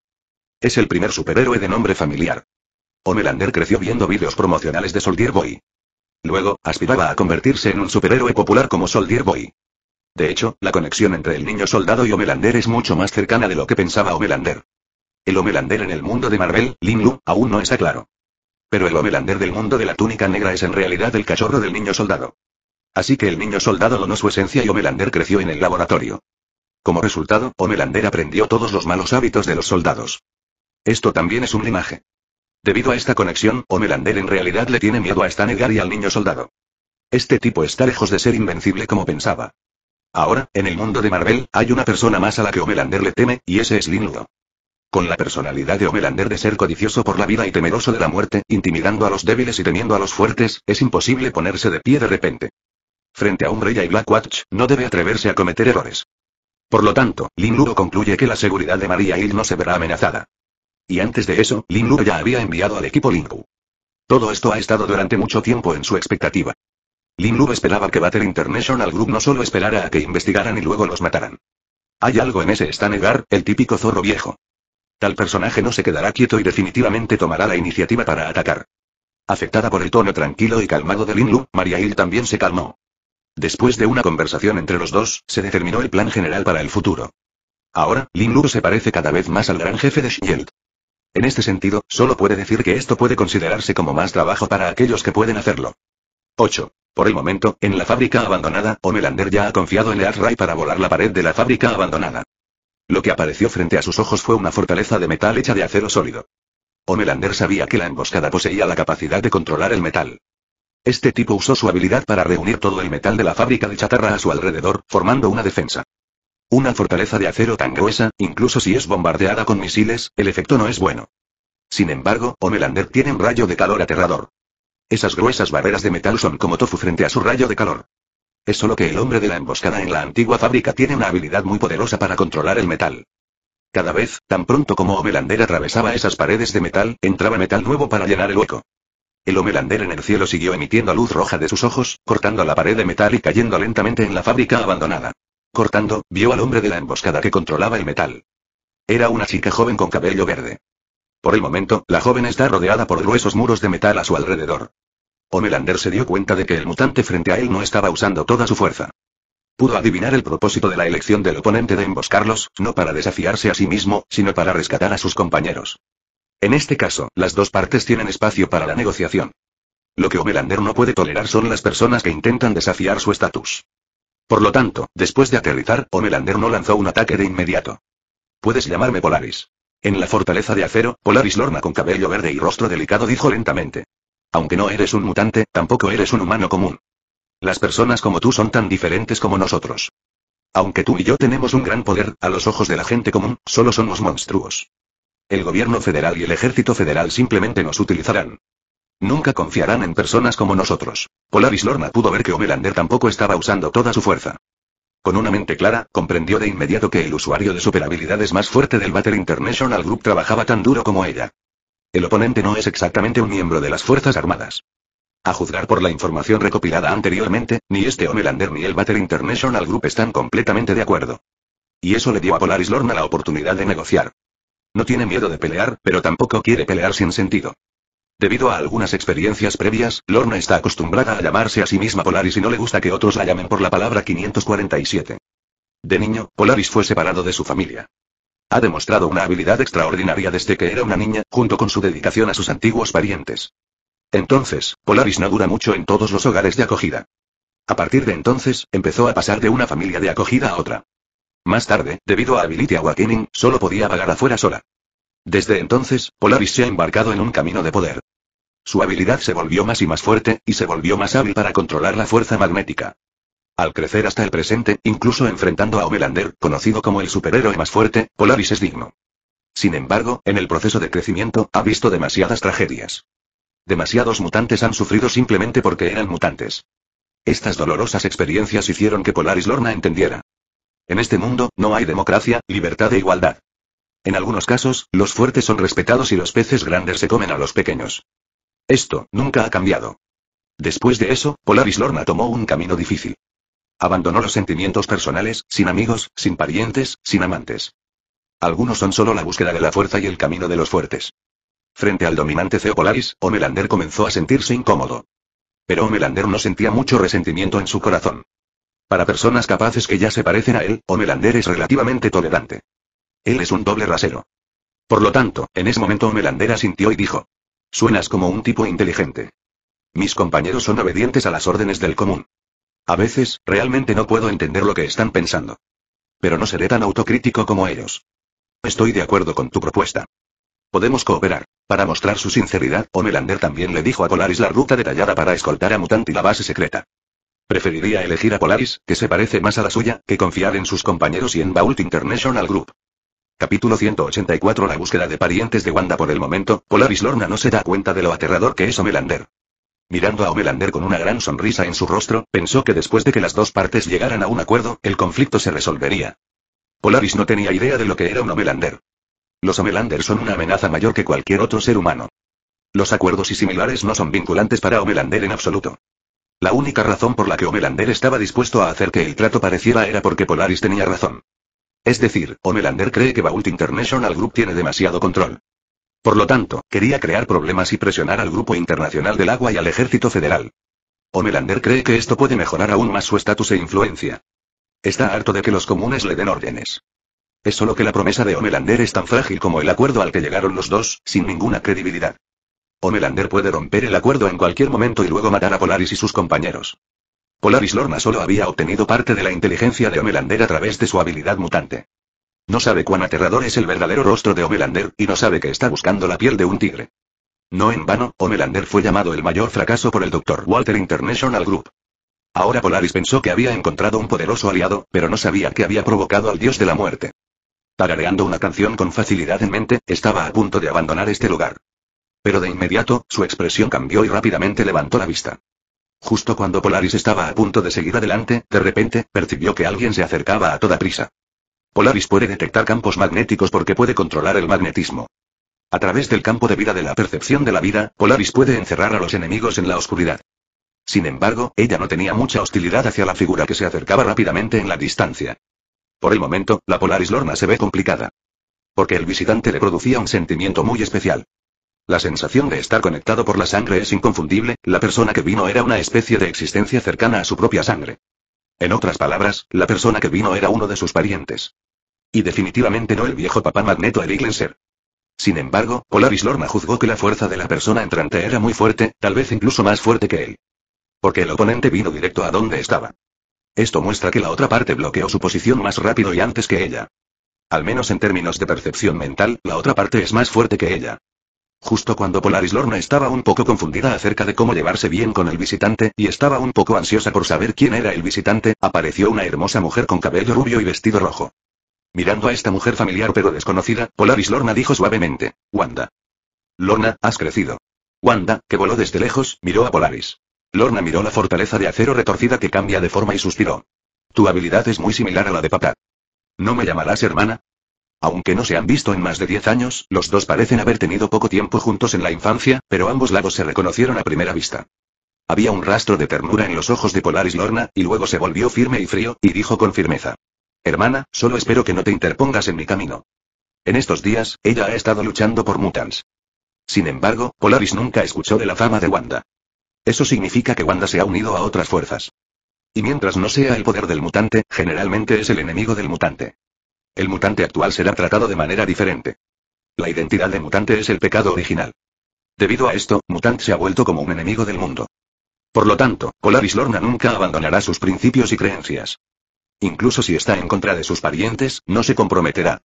Es el primer superhéroe de nombre familiar. Homelander creció viendo vídeos promocionales de Soldier Boy. Luego, aspiraba a convertirse en un superhéroe popular como Soldier Boy. De hecho, la conexión entre el niño soldado y Homelander es mucho más cercana de lo que pensaba Homelander. El Homelander en el mundo de Marvel, Lin Lu, aún no está claro. Pero el Homelander del mundo de la túnica negra es en realidad el cachorro del niño soldado. Así que el niño soldado donó su esencia y Homelander creció en el laboratorio. Como resultado, Homelander aprendió todos los malos hábitos de los soldados. Esto también es un linaje. Debido a esta conexión, Homelander en realidad le tiene miedo a Stanegar y al niño soldado. Este tipo está lejos de ser invencible como pensaba. Ahora, en el mundo de Marvel, hay una persona más a la que Homelander le teme, y ese es Linlo. Con la personalidad de Homelander de ser codicioso por la vida y temeroso de la muerte, intimidando a los débiles y temiendo a los fuertes, es imposible ponerse de pie de repente. Frente a Umbrella y Blackwatch, no debe atreverse a cometer errores. Por lo tanto, Lin Ludo concluye que la seguridad de María Hill no se verá amenazada. Y antes de eso, Lin Ludo ya había enviado al equipo Linku. Todo esto ha estado durante mucho tiempo en su expectativa. Lin Lu esperaba que Battle International Group no solo esperara a que investigaran y luego los mataran. Hay algo en ese Stanegar, el típico zorro viejo. Tal personaje no se quedará quieto y definitivamente tomará la iniciativa para atacar. Afectada por el tono tranquilo y calmado de Lin Lu, Maria también se calmó. Después de una conversación entre los dos, se determinó el plan general para el futuro. Ahora, Lin Lu se parece cada vez más al gran jefe de Shield. En este sentido, solo puede decir que esto puede considerarse como más trabajo para aquellos que pueden hacerlo. 8. Por el momento, en la fábrica abandonada, Homelander ya ha confiado en Ray para volar la pared de la fábrica abandonada. Lo que apareció frente a sus ojos fue una fortaleza de metal hecha de acero sólido. Homelander sabía que la emboscada poseía la capacidad de controlar el metal. Este tipo usó su habilidad para reunir todo el metal de la fábrica de chatarra a su alrededor, formando una defensa. Una fortaleza de acero tan gruesa, incluso si es bombardeada con misiles, el efecto no es bueno. Sin embargo, Homelander tiene un rayo de calor aterrador. Esas gruesas barreras de metal son como tofu frente a su rayo de calor. Es solo que el hombre de la emboscada en la antigua fábrica tiene una habilidad muy poderosa para controlar el metal. Cada vez, tan pronto como Omelander atravesaba esas paredes de metal, entraba metal nuevo para llenar el hueco. El Omelander en el cielo siguió emitiendo luz roja de sus ojos, cortando la pared de metal y cayendo lentamente en la fábrica abandonada. Cortando, vio al hombre de la emboscada que controlaba el metal. Era una chica joven con cabello verde. Por el momento, la joven está rodeada por gruesos muros de metal a su alrededor. Omelander se dio cuenta de que el mutante frente a él no estaba usando toda su fuerza. Pudo adivinar el propósito de la elección del oponente de emboscarlos, no para desafiarse a sí mismo, sino para rescatar a sus compañeros. En este caso, las dos partes tienen espacio para la negociación. Lo que Omelander no puede tolerar son las personas que intentan desafiar su estatus. Por lo tanto, después de aterrizar, Omelander no lanzó un ataque de inmediato. Puedes llamarme Polaris. En la fortaleza de acero, Polaris Lorna con cabello verde y rostro delicado dijo lentamente. Aunque no eres un mutante, tampoco eres un humano común. Las personas como tú son tan diferentes como nosotros. Aunque tú y yo tenemos un gran poder, a los ojos de la gente común, solo somos monstruos. El gobierno federal y el ejército federal simplemente nos utilizarán. Nunca confiarán en personas como nosotros. Polaris Lorna pudo ver que Homelander tampoco estaba usando toda su fuerza. Con una mente clara, comprendió de inmediato que el usuario de superabilidades más fuerte del Battle International Group trabajaba tan duro como ella. El oponente no es exactamente un miembro de las Fuerzas Armadas. A juzgar por la información recopilada anteriormente, ni este Homelander ni el Battle International Group están completamente de acuerdo. Y eso le dio a Polaris Lorna la oportunidad de negociar. No tiene miedo de pelear, pero tampoco quiere pelear sin sentido. Debido a algunas experiencias previas, Lorna está acostumbrada a llamarse a sí misma Polaris y no le gusta que otros la llamen por la palabra 547. De niño, Polaris fue separado de su familia. Ha demostrado una habilidad extraordinaria desde que era una niña, junto con su dedicación a sus antiguos parientes. Entonces, Polaris no dura mucho en todos los hogares de acogida. A partir de entonces, empezó a pasar de una familia de acogida a otra. Más tarde, debido a Ability Awakening, solo podía vagar afuera sola. Desde entonces, Polaris se ha embarcado en un camino de poder. Su habilidad se volvió más y más fuerte, y se volvió más hábil para controlar la fuerza magnética. Al crecer hasta el presente, incluso enfrentando a Omelander, conocido como el superhéroe más fuerte, Polaris es digno. Sin embargo, en el proceso de crecimiento, ha visto demasiadas tragedias. Demasiados mutantes han sufrido simplemente porque eran mutantes. Estas dolorosas experiencias hicieron que Polaris Lorna entendiera. En este mundo, no hay democracia, libertad e igualdad. En algunos casos, los fuertes son respetados y los peces grandes se comen a los pequeños. Esto nunca ha cambiado. Después de eso, Polaris Lorna tomó un camino difícil. Abandonó los sentimientos personales, sin amigos, sin parientes, sin amantes. Algunos son solo la búsqueda de la fuerza y el camino de los fuertes. Frente al dominante Zeo Polaris, Omelander comenzó a sentirse incómodo. Pero Omelander no sentía mucho resentimiento en su corazón. Para personas capaces que ya se parecen a él, Omelander es relativamente tolerante. Él es un doble rasero. Por lo tanto, en ese momento Melander sintió y dijo. Suenas como un tipo inteligente. Mis compañeros son obedientes a las órdenes del común. A veces, realmente no puedo entender lo que están pensando. Pero no seré tan autocrítico como ellos. Estoy de acuerdo con tu propuesta. Podemos cooperar. Para mostrar su sinceridad, Melander también le dijo a Polaris la ruta detallada para escoltar a Mutant y la base secreta. Preferiría elegir a Polaris, que se parece más a la suya, que confiar en sus compañeros y en Bault International Group. Capítulo 184 La búsqueda de parientes de Wanda por el momento, Polaris Lorna no se da cuenta de lo aterrador que es Omelander. Mirando a Omelander con una gran sonrisa en su rostro, pensó que después de que las dos partes llegaran a un acuerdo, el conflicto se resolvería. Polaris no tenía idea de lo que era un Omelander. Los Omelander son una amenaza mayor que cualquier otro ser humano. Los acuerdos y similares no son vinculantes para Omelander en absoluto. La única razón por la que Omelander estaba dispuesto a hacer que el trato pareciera era porque Polaris tenía razón. Es decir, Homelander cree que Bault International Group tiene demasiado control. Por lo tanto, quería crear problemas y presionar al Grupo Internacional del Agua y al Ejército Federal. Homelander cree que esto puede mejorar aún más su estatus e influencia. Está harto de que los comunes le den órdenes. Es solo que la promesa de Homelander es tan frágil como el acuerdo al que llegaron los dos, sin ninguna credibilidad. Homelander puede romper el acuerdo en cualquier momento y luego matar a Polaris y sus compañeros. Polaris Lorna solo había obtenido parte de la inteligencia de Homelander a través de su habilidad mutante. No sabe cuán aterrador es el verdadero rostro de Homelander, y no sabe que está buscando la piel de un tigre. No en vano, Homelander fue llamado el mayor fracaso por el Dr. Walter International Group. Ahora Polaris pensó que había encontrado un poderoso aliado, pero no sabía que había provocado al dios de la muerte. Tarareando una canción con facilidad en mente, estaba a punto de abandonar este lugar. Pero de inmediato, su expresión cambió y rápidamente levantó la vista. Justo cuando Polaris estaba a punto de seguir adelante, de repente, percibió que alguien se acercaba a toda prisa. Polaris puede detectar campos magnéticos porque puede controlar el magnetismo. A través del campo de vida de la percepción de la vida, Polaris puede encerrar a los enemigos en la oscuridad. Sin embargo, ella no tenía mucha hostilidad hacia la figura que se acercaba rápidamente en la distancia. Por el momento, la Polaris Lorna se ve complicada. Porque el visitante le producía un sentimiento muy especial. La sensación de estar conectado por la sangre es inconfundible, la persona que vino era una especie de existencia cercana a su propia sangre. En otras palabras, la persona que vino era uno de sus parientes. Y definitivamente no el viejo papá Magneto Lenser. Sin embargo, Polaris Lorna juzgó que la fuerza de la persona entrante era muy fuerte, tal vez incluso más fuerte que él. Porque el oponente vino directo a donde estaba. Esto muestra que la otra parte bloqueó su posición más rápido y antes que ella. Al menos en términos de percepción mental, la otra parte es más fuerte que ella. Justo cuando Polaris Lorna estaba un poco confundida acerca de cómo llevarse bien con el visitante, y estaba un poco ansiosa por saber quién era el visitante, apareció una hermosa mujer con cabello rubio y vestido rojo. Mirando a esta mujer familiar pero desconocida, Polaris Lorna dijo suavemente, Wanda. Lorna, has crecido. Wanda, que voló desde lejos, miró a Polaris. Lorna miró la fortaleza de acero retorcida que cambia de forma y suspiró. Tu habilidad es muy similar a la de papá. ¿No me llamarás hermana? Aunque no se han visto en más de 10 años, los dos parecen haber tenido poco tiempo juntos en la infancia, pero ambos lados se reconocieron a primera vista. Había un rastro de ternura en los ojos de Polaris Lorna, y luego se volvió firme y frío, y dijo con firmeza. Hermana, solo espero que no te interpongas en mi camino. En estos días, ella ha estado luchando por mutants. Sin embargo, Polaris nunca escuchó de la fama de Wanda. Eso significa que Wanda se ha unido a otras fuerzas. Y mientras no sea el poder del mutante, generalmente es el enemigo del mutante. El mutante actual será tratado de manera diferente. La identidad de mutante es el pecado original. Debido a esto, Mutant se ha vuelto como un enemigo del mundo. Por lo tanto, Polaris Lorna nunca abandonará sus principios y creencias. Incluso si está en contra de sus parientes, no se comprometerá.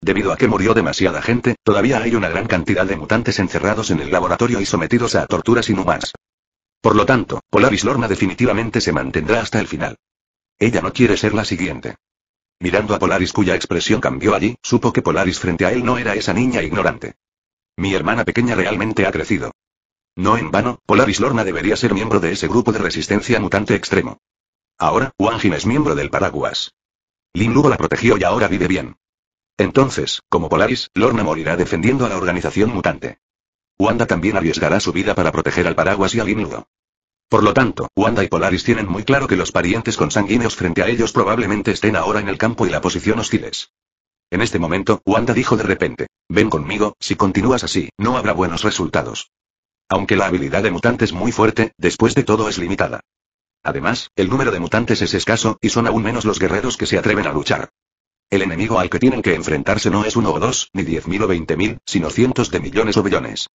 Debido a que murió demasiada gente, todavía hay una gran cantidad de mutantes encerrados en el laboratorio y sometidos a torturas inhumanas. Por lo tanto, Polaris Lorna definitivamente se mantendrá hasta el final. Ella no quiere ser la siguiente. Mirando a Polaris cuya expresión cambió allí, supo que Polaris frente a él no era esa niña ignorante. Mi hermana pequeña realmente ha crecido. No en vano, Polaris Lorna debería ser miembro de ese grupo de resistencia mutante extremo. Ahora, Wang es miembro del paraguas. Lin Lugo la protegió y ahora vive bien. Entonces, como Polaris, Lorna morirá defendiendo a la organización mutante. Wanda también arriesgará su vida para proteger al paraguas y a Lin Lugo. Por lo tanto, Wanda y Polaris tienen muy claro que los parientes consanguíneos frente a ellos probablemente estén ahora en el campo y la posición hostiles. En este momento, Wanda dijo de repente, ven conmigo, si continúas así, no habrá buenos resultados. Aunque la habilidad de mutante es muy fuerte, después de todo es limitada. Además, el número de mutantes es escaso, y son aún menos los guerreros que se atreven a luchar. El enemigo al que tienen que enfrentarse no es uno o dos, ni diez mil o veinte mil, sino cientos de millones o billones.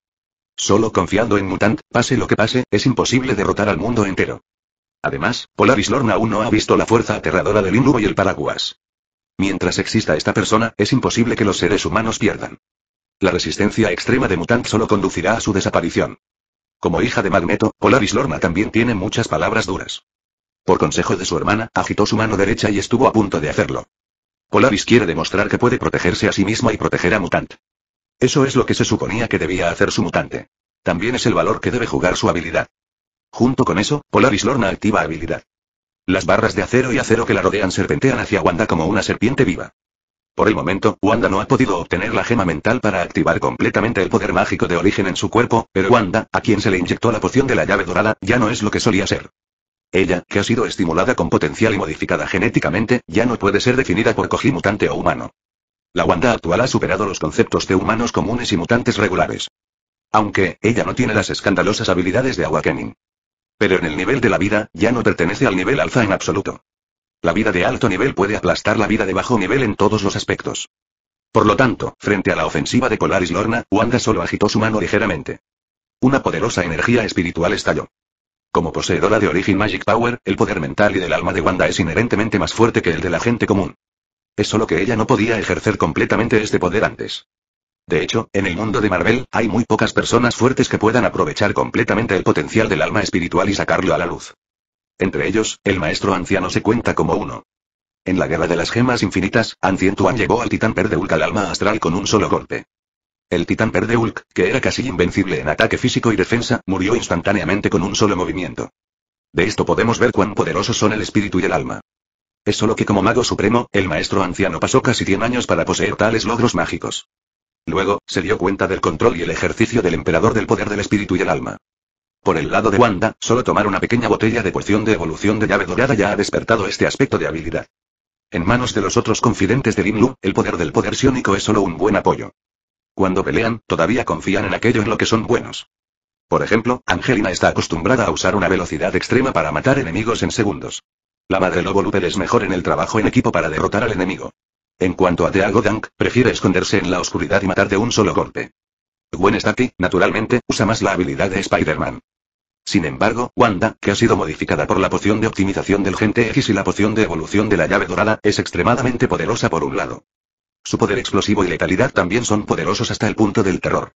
Solo confiando en Mutant, pase lo que pase, es imposible derrotar al mundo entero. Además, Polaris Lorna aún no ha visto la fuerza aterradora del Inubo y el Paraguas. Mientras exista esta persona, es imposible que los seres humanos pierdan. La resistencia extrema de Mutant solo conducirá a su desaparición. Como hija de Magneto, Polaris Lorna también tiene muchas palabras duras. Por consejo de su hermana, agitó su mano derecha y estuvo a punto de hacerlo. Polaris quiere demostrar que puede protegerse a sí misma y proteger a Mutant. Eso es lo que se suponía que debía hacer su mutante. También es el valor que debe jugar su habilidad. Junto con eso, Polaris Lorna activa habilidad. Las barras de acero y acero que la rodean serpentean hacia Wanda como una serpiente viva. Por el momento, Wanda no ha podido obtener la gema mental para activar completamente el poder mágico de origen en su cuerpo, pero Wanda, a quien se le inyectó la poción de la llave dorada, ya no es lo que solía ser. Ella, que ha sido estimulada con potencial y modificada genéticamente, ya no puede ser definida por Koji mutante o humano. La Wanda actual ha superado los conceptos de humanos comunes y mutantes regulares. Aunque, ella no tiene las escandalosas habilidades de Awakening. Pero en el nivel de la vida, ya no pertenece al nivel alfa en absoluto. La vida de alto nivel puede aplastar la vida de bajo nivel en todos los aspectos. Por lo tanto, frente a la ofensiva de Polaris Lorna, Wanda solo agitó su mano ligeramente. Una poderosa energía espiritual estalló. Como poseedora de origen Magic Power, el poder mental y del alma de Wanda es inherentemente más fuerte que el de la gente común. Es solo que ella no podía ejercer completamente este poder antes. De hecho, en el mundo de Marvel, hay muy pocas personas fuertes que puedan aprovechar completamente el potencial del alma espiritual y sacarlo a la luz. Entre ellos, el maestro anciano se cuenta como uno. En la Guerra de las Gemas Infinitas, Ancient One llegó al titán Perdeulk al alma astral con un solo golpe. El titán Perdeulk, que era casi invencible en ataque físico y defensa, murió instantáneamente con un solo movimiento. De esto podemos ver cuán poderosos son el espíritu y el alma. Es solo que como mago supremo, el maestro anciano pasó casi 100 años para poseer tales logros mágicos. Luego, se dio cuenta del control y el ejercicio del emperador del poder del espíritu y el alma. Por el lado de Wanda, solo tomar una pequeña botella de poción de evolución de llave dorada ya ha despertado este aspecto de habilidad. En manos de los otros confidentes de Linlu, el poder del poder sionico es solo un buen apoyo. Cuando pelean, todavía confían en aquello en lo que son buenos. Por ejemplo, Angelina está acostumbrada a usar una velocidad extrema para matar enemigos en segundos. La madre lobo Looper es mejor en el trabajo en equipo para derrotar al enemigo. En cuanto a The prefiere esconderse en la oscuridad y matar de un solo golpe. Gwen Stacy, naturalmente, usa más la habilidad de Spider-Man. Sin embargo, Wanda, que ha sido modificada por la poción de optimización del Gente X y la poción de evolución de la llave dorada, es extremadamente poderosa por un lado. Su poder explosivo y letalidad también son poderosos hasta el punto del terror.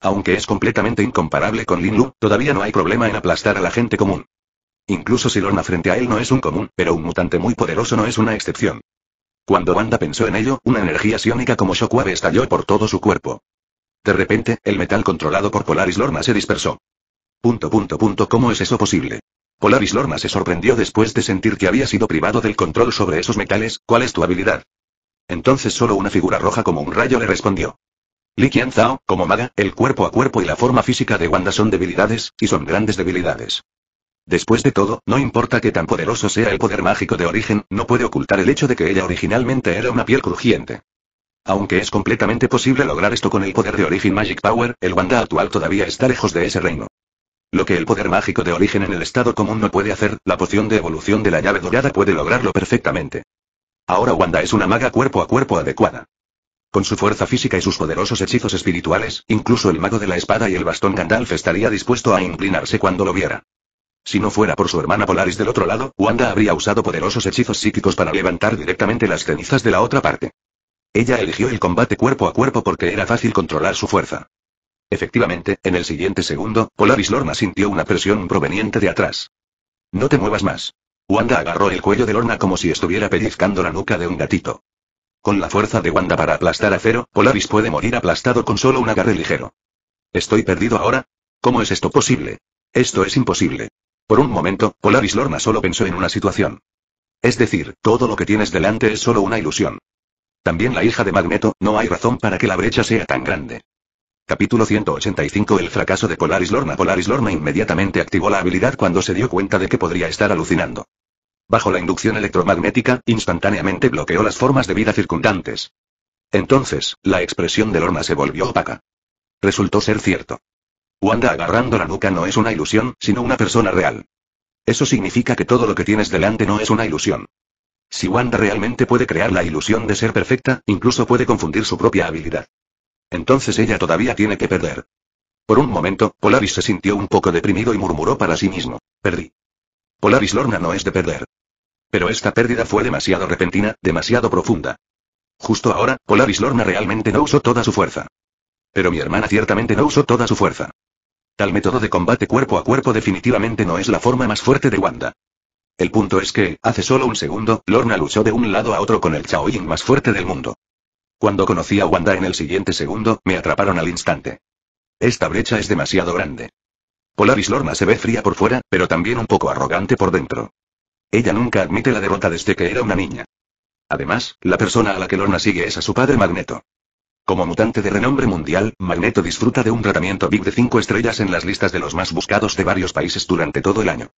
Aunque es completamente incomparable con Lin Lu, todavía no hay problema en aplastar a la gente común. Incluso si Lorna frente a él no es un común, pero un mutante muy poderoso no es una excepción. Cuando Wanda pensó en ello, una energía psiónica como shockwave estalló por todo su cuerpo. De repente, el metal controlado por Polaris Lorna se dispersó. Punto punto punto ¿Cómo es eso posible? Polaris Lorna se sorprendió después de sentir que había sido privado del control sobre esos metales, ¿cuál es tu habilidad? Entonces solo una figura roja como un rayo le respondió. Li Qian como maga, el cuerpo a cuerpo y la forma física de Wanda son debilidades, y son grandes debilidades. Después de todo, no importa que tan poderoso sea el poder mágico de origen, no puede ocultar el hecho de que ella originalmente era una piel crujiente. Aunque es completamente posible lograr esto con el poder de origen Magic Power, el Wanda actual todavía está lejos de ese reino. Lo que el poder mágico de origen en el estado común no puede hacer, la poción de evolución de la llave dorada puede lograrlo perfectamente. Ahora Wanda es una maga cuerpo a cuerpo adecuada. Con su fuerza física y sus poderosos hechizos espirituales, incluso el mago de la espada y el bastón Gandalf estaría dispuesto a inclinarse cuando lo viera. Si no fuera por su hermana Polaris del otro lado, Wanda habría usado poderosos hechizos psíquicos para levantar directamente las cenizas de la otra parte. Ella eligió el combate cuerpo a cuerpo porque era fácil controlar su fuerza. Efectivamente, en el siguiente segundo, Polaris Lorna sintió una presión proveniente de atrás. No te muevas más. Wanda agarró el cuello de Lorna como si estuviera pellizcando la nuca de un gatito. Con la fuerza de Wanda para aplastar a Cero, Polaris puede morir aplastado con solo un agarre ligero. ¿Estoy perdido ahora? ¿Cómo es esto posible? Esto es imposible. Por un momento, Polaris Lorna solo pensó en una situación. Es decir, todo lo que tienes delante es solo una ilusión. También la hija de Magneto, no hay razón para que la brecha sea tan grande. Capítulo 185 El fracaso de Polaris Lorna Polaris Lorna inmediatamente activó la habilidad cuando se dio cuenta de que podría estar alucinando. Bajo la inducción electromagnética, instantáneamente bloqueó las formas de vida circundantes. Entonces, la expresión de Lorna se volvió opaca. Resultó ser cierto. Wanda agarrando la nuca no es una ilusión, sino una persona real. Eso significa que todo lo que tienes delante no es una ilusión. Si Wanda realmente puede crear la ilusión de ser perfecta, incluso puede confundir su propia habilidad. Entonces ella todavía tiene que perder. Por un momento, Polaris se sintió un poco deprimido y murmuró para sí mismo, perdí. Polaris Lorna no es de perder. Pero esta pérdida fue demasiado repentina, demasiado profunda. Justo ahora, Polaris Lorna realmente no usó toda su fuerza. Pero mi hermana ciertamente no usó toda su fuerza. Tal método de combate cuerpo a cuerpo definitivamente no es la forma más fuerte de Wanda. El punto es que, hace solo un segundo, Lorna luchó de un lado a otro con el Chaoying más fuerte del mundo. Cuando conocí a Wanda en el siguiente segundo, me atraparon al instante. Esta brecha es demasiado grande. Polaris Lorna se ve fría por fuera, pero también un poco arrogante por dentro. Ella nunca admite la derrota desde que era una niña. Además, la persona a la que Lorna sigue es a su padre Magneto. Como mutante de renombre mundial, Magneto disfruta de un tratamiento Big de 5 estrellas en las listas de los más buscados de varios países durante todo el año.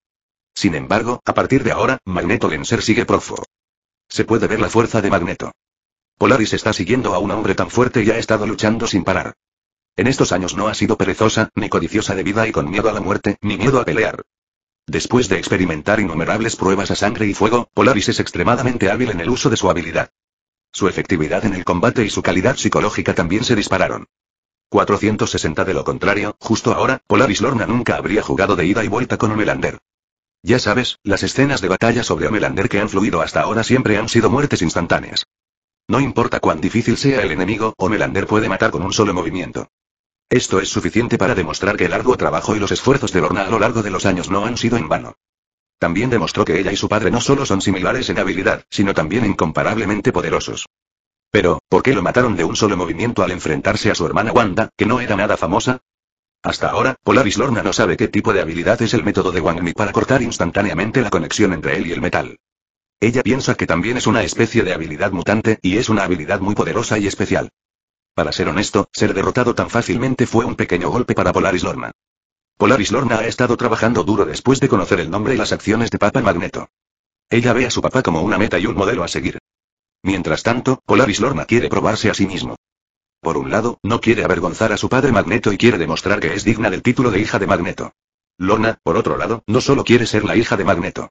Sin embargo, a partir de ahora, Magneto Lenser sigue profundo. Se puede ver la fuerza de Magneto. Polaris está siguiendo a un hombre tan fuerte y ha estado luchando sin parar. En estos años no ha sido perezosa, ni codiciosa de vida y con miedo a la muerte, ni miedo a pelear. Después de experimentar innumerables pruebas a sangre y fuego, Polaris es extremadamente hábil en el uso de su habilidad. Su efectividad en el combate y su calidad psicológica también se dispararon. 460 de lo contrario, justo ahora, Polaris Lorna nunca habría jugado de ida y vuelta con Omelander. Ya sabes, las escenas de batalla sobre Omelander que han fluido hasta ahora siempre han sido muertes instantáneas. No importa cuán difícil sea el enemigo, Omelander puede matar con un solo movimiento. Esto es suficiente para demostrar que el arduo trabajo y los esfuerzos de Lorna a lo largo de los años no han sido en vano. También demostró que ella y su padre no solo son similares en habilidad, sino también incomparablemente poderosos. Pero, ¿por qué lo mataron de un solo movimiento al enfrentarse a su hermana Wanda, que no era nada famosa? Hasta ahora, Polaris Lorna no sabe qué tipo de habilidad es el método de Wang Mi para cortar instantáneamente la conexión entre él y el metal. Ella piensa que también es una especie de habilidad mutante, y es una habilidad muy poderosa y especial. Para ser honesto, ser derrotado tan fácilmente fue un pequeño golpe para Polaris Lorna. Polaris Lorna ha estado trabajando duro después de conocer el nombre y las acciones de Papa Magneto. Ella ve a su papá como una meta y un modelo a seguir. Mientras tanto, Polaris Lorna quiere probarse a sí mismo. Por un lado, no quiere avergonzar a su padre Magneto y quiere demostrar que es digna del título de hija de Magneto. Lorna, por otro lado, no solo quiere ser la hija de Magneto.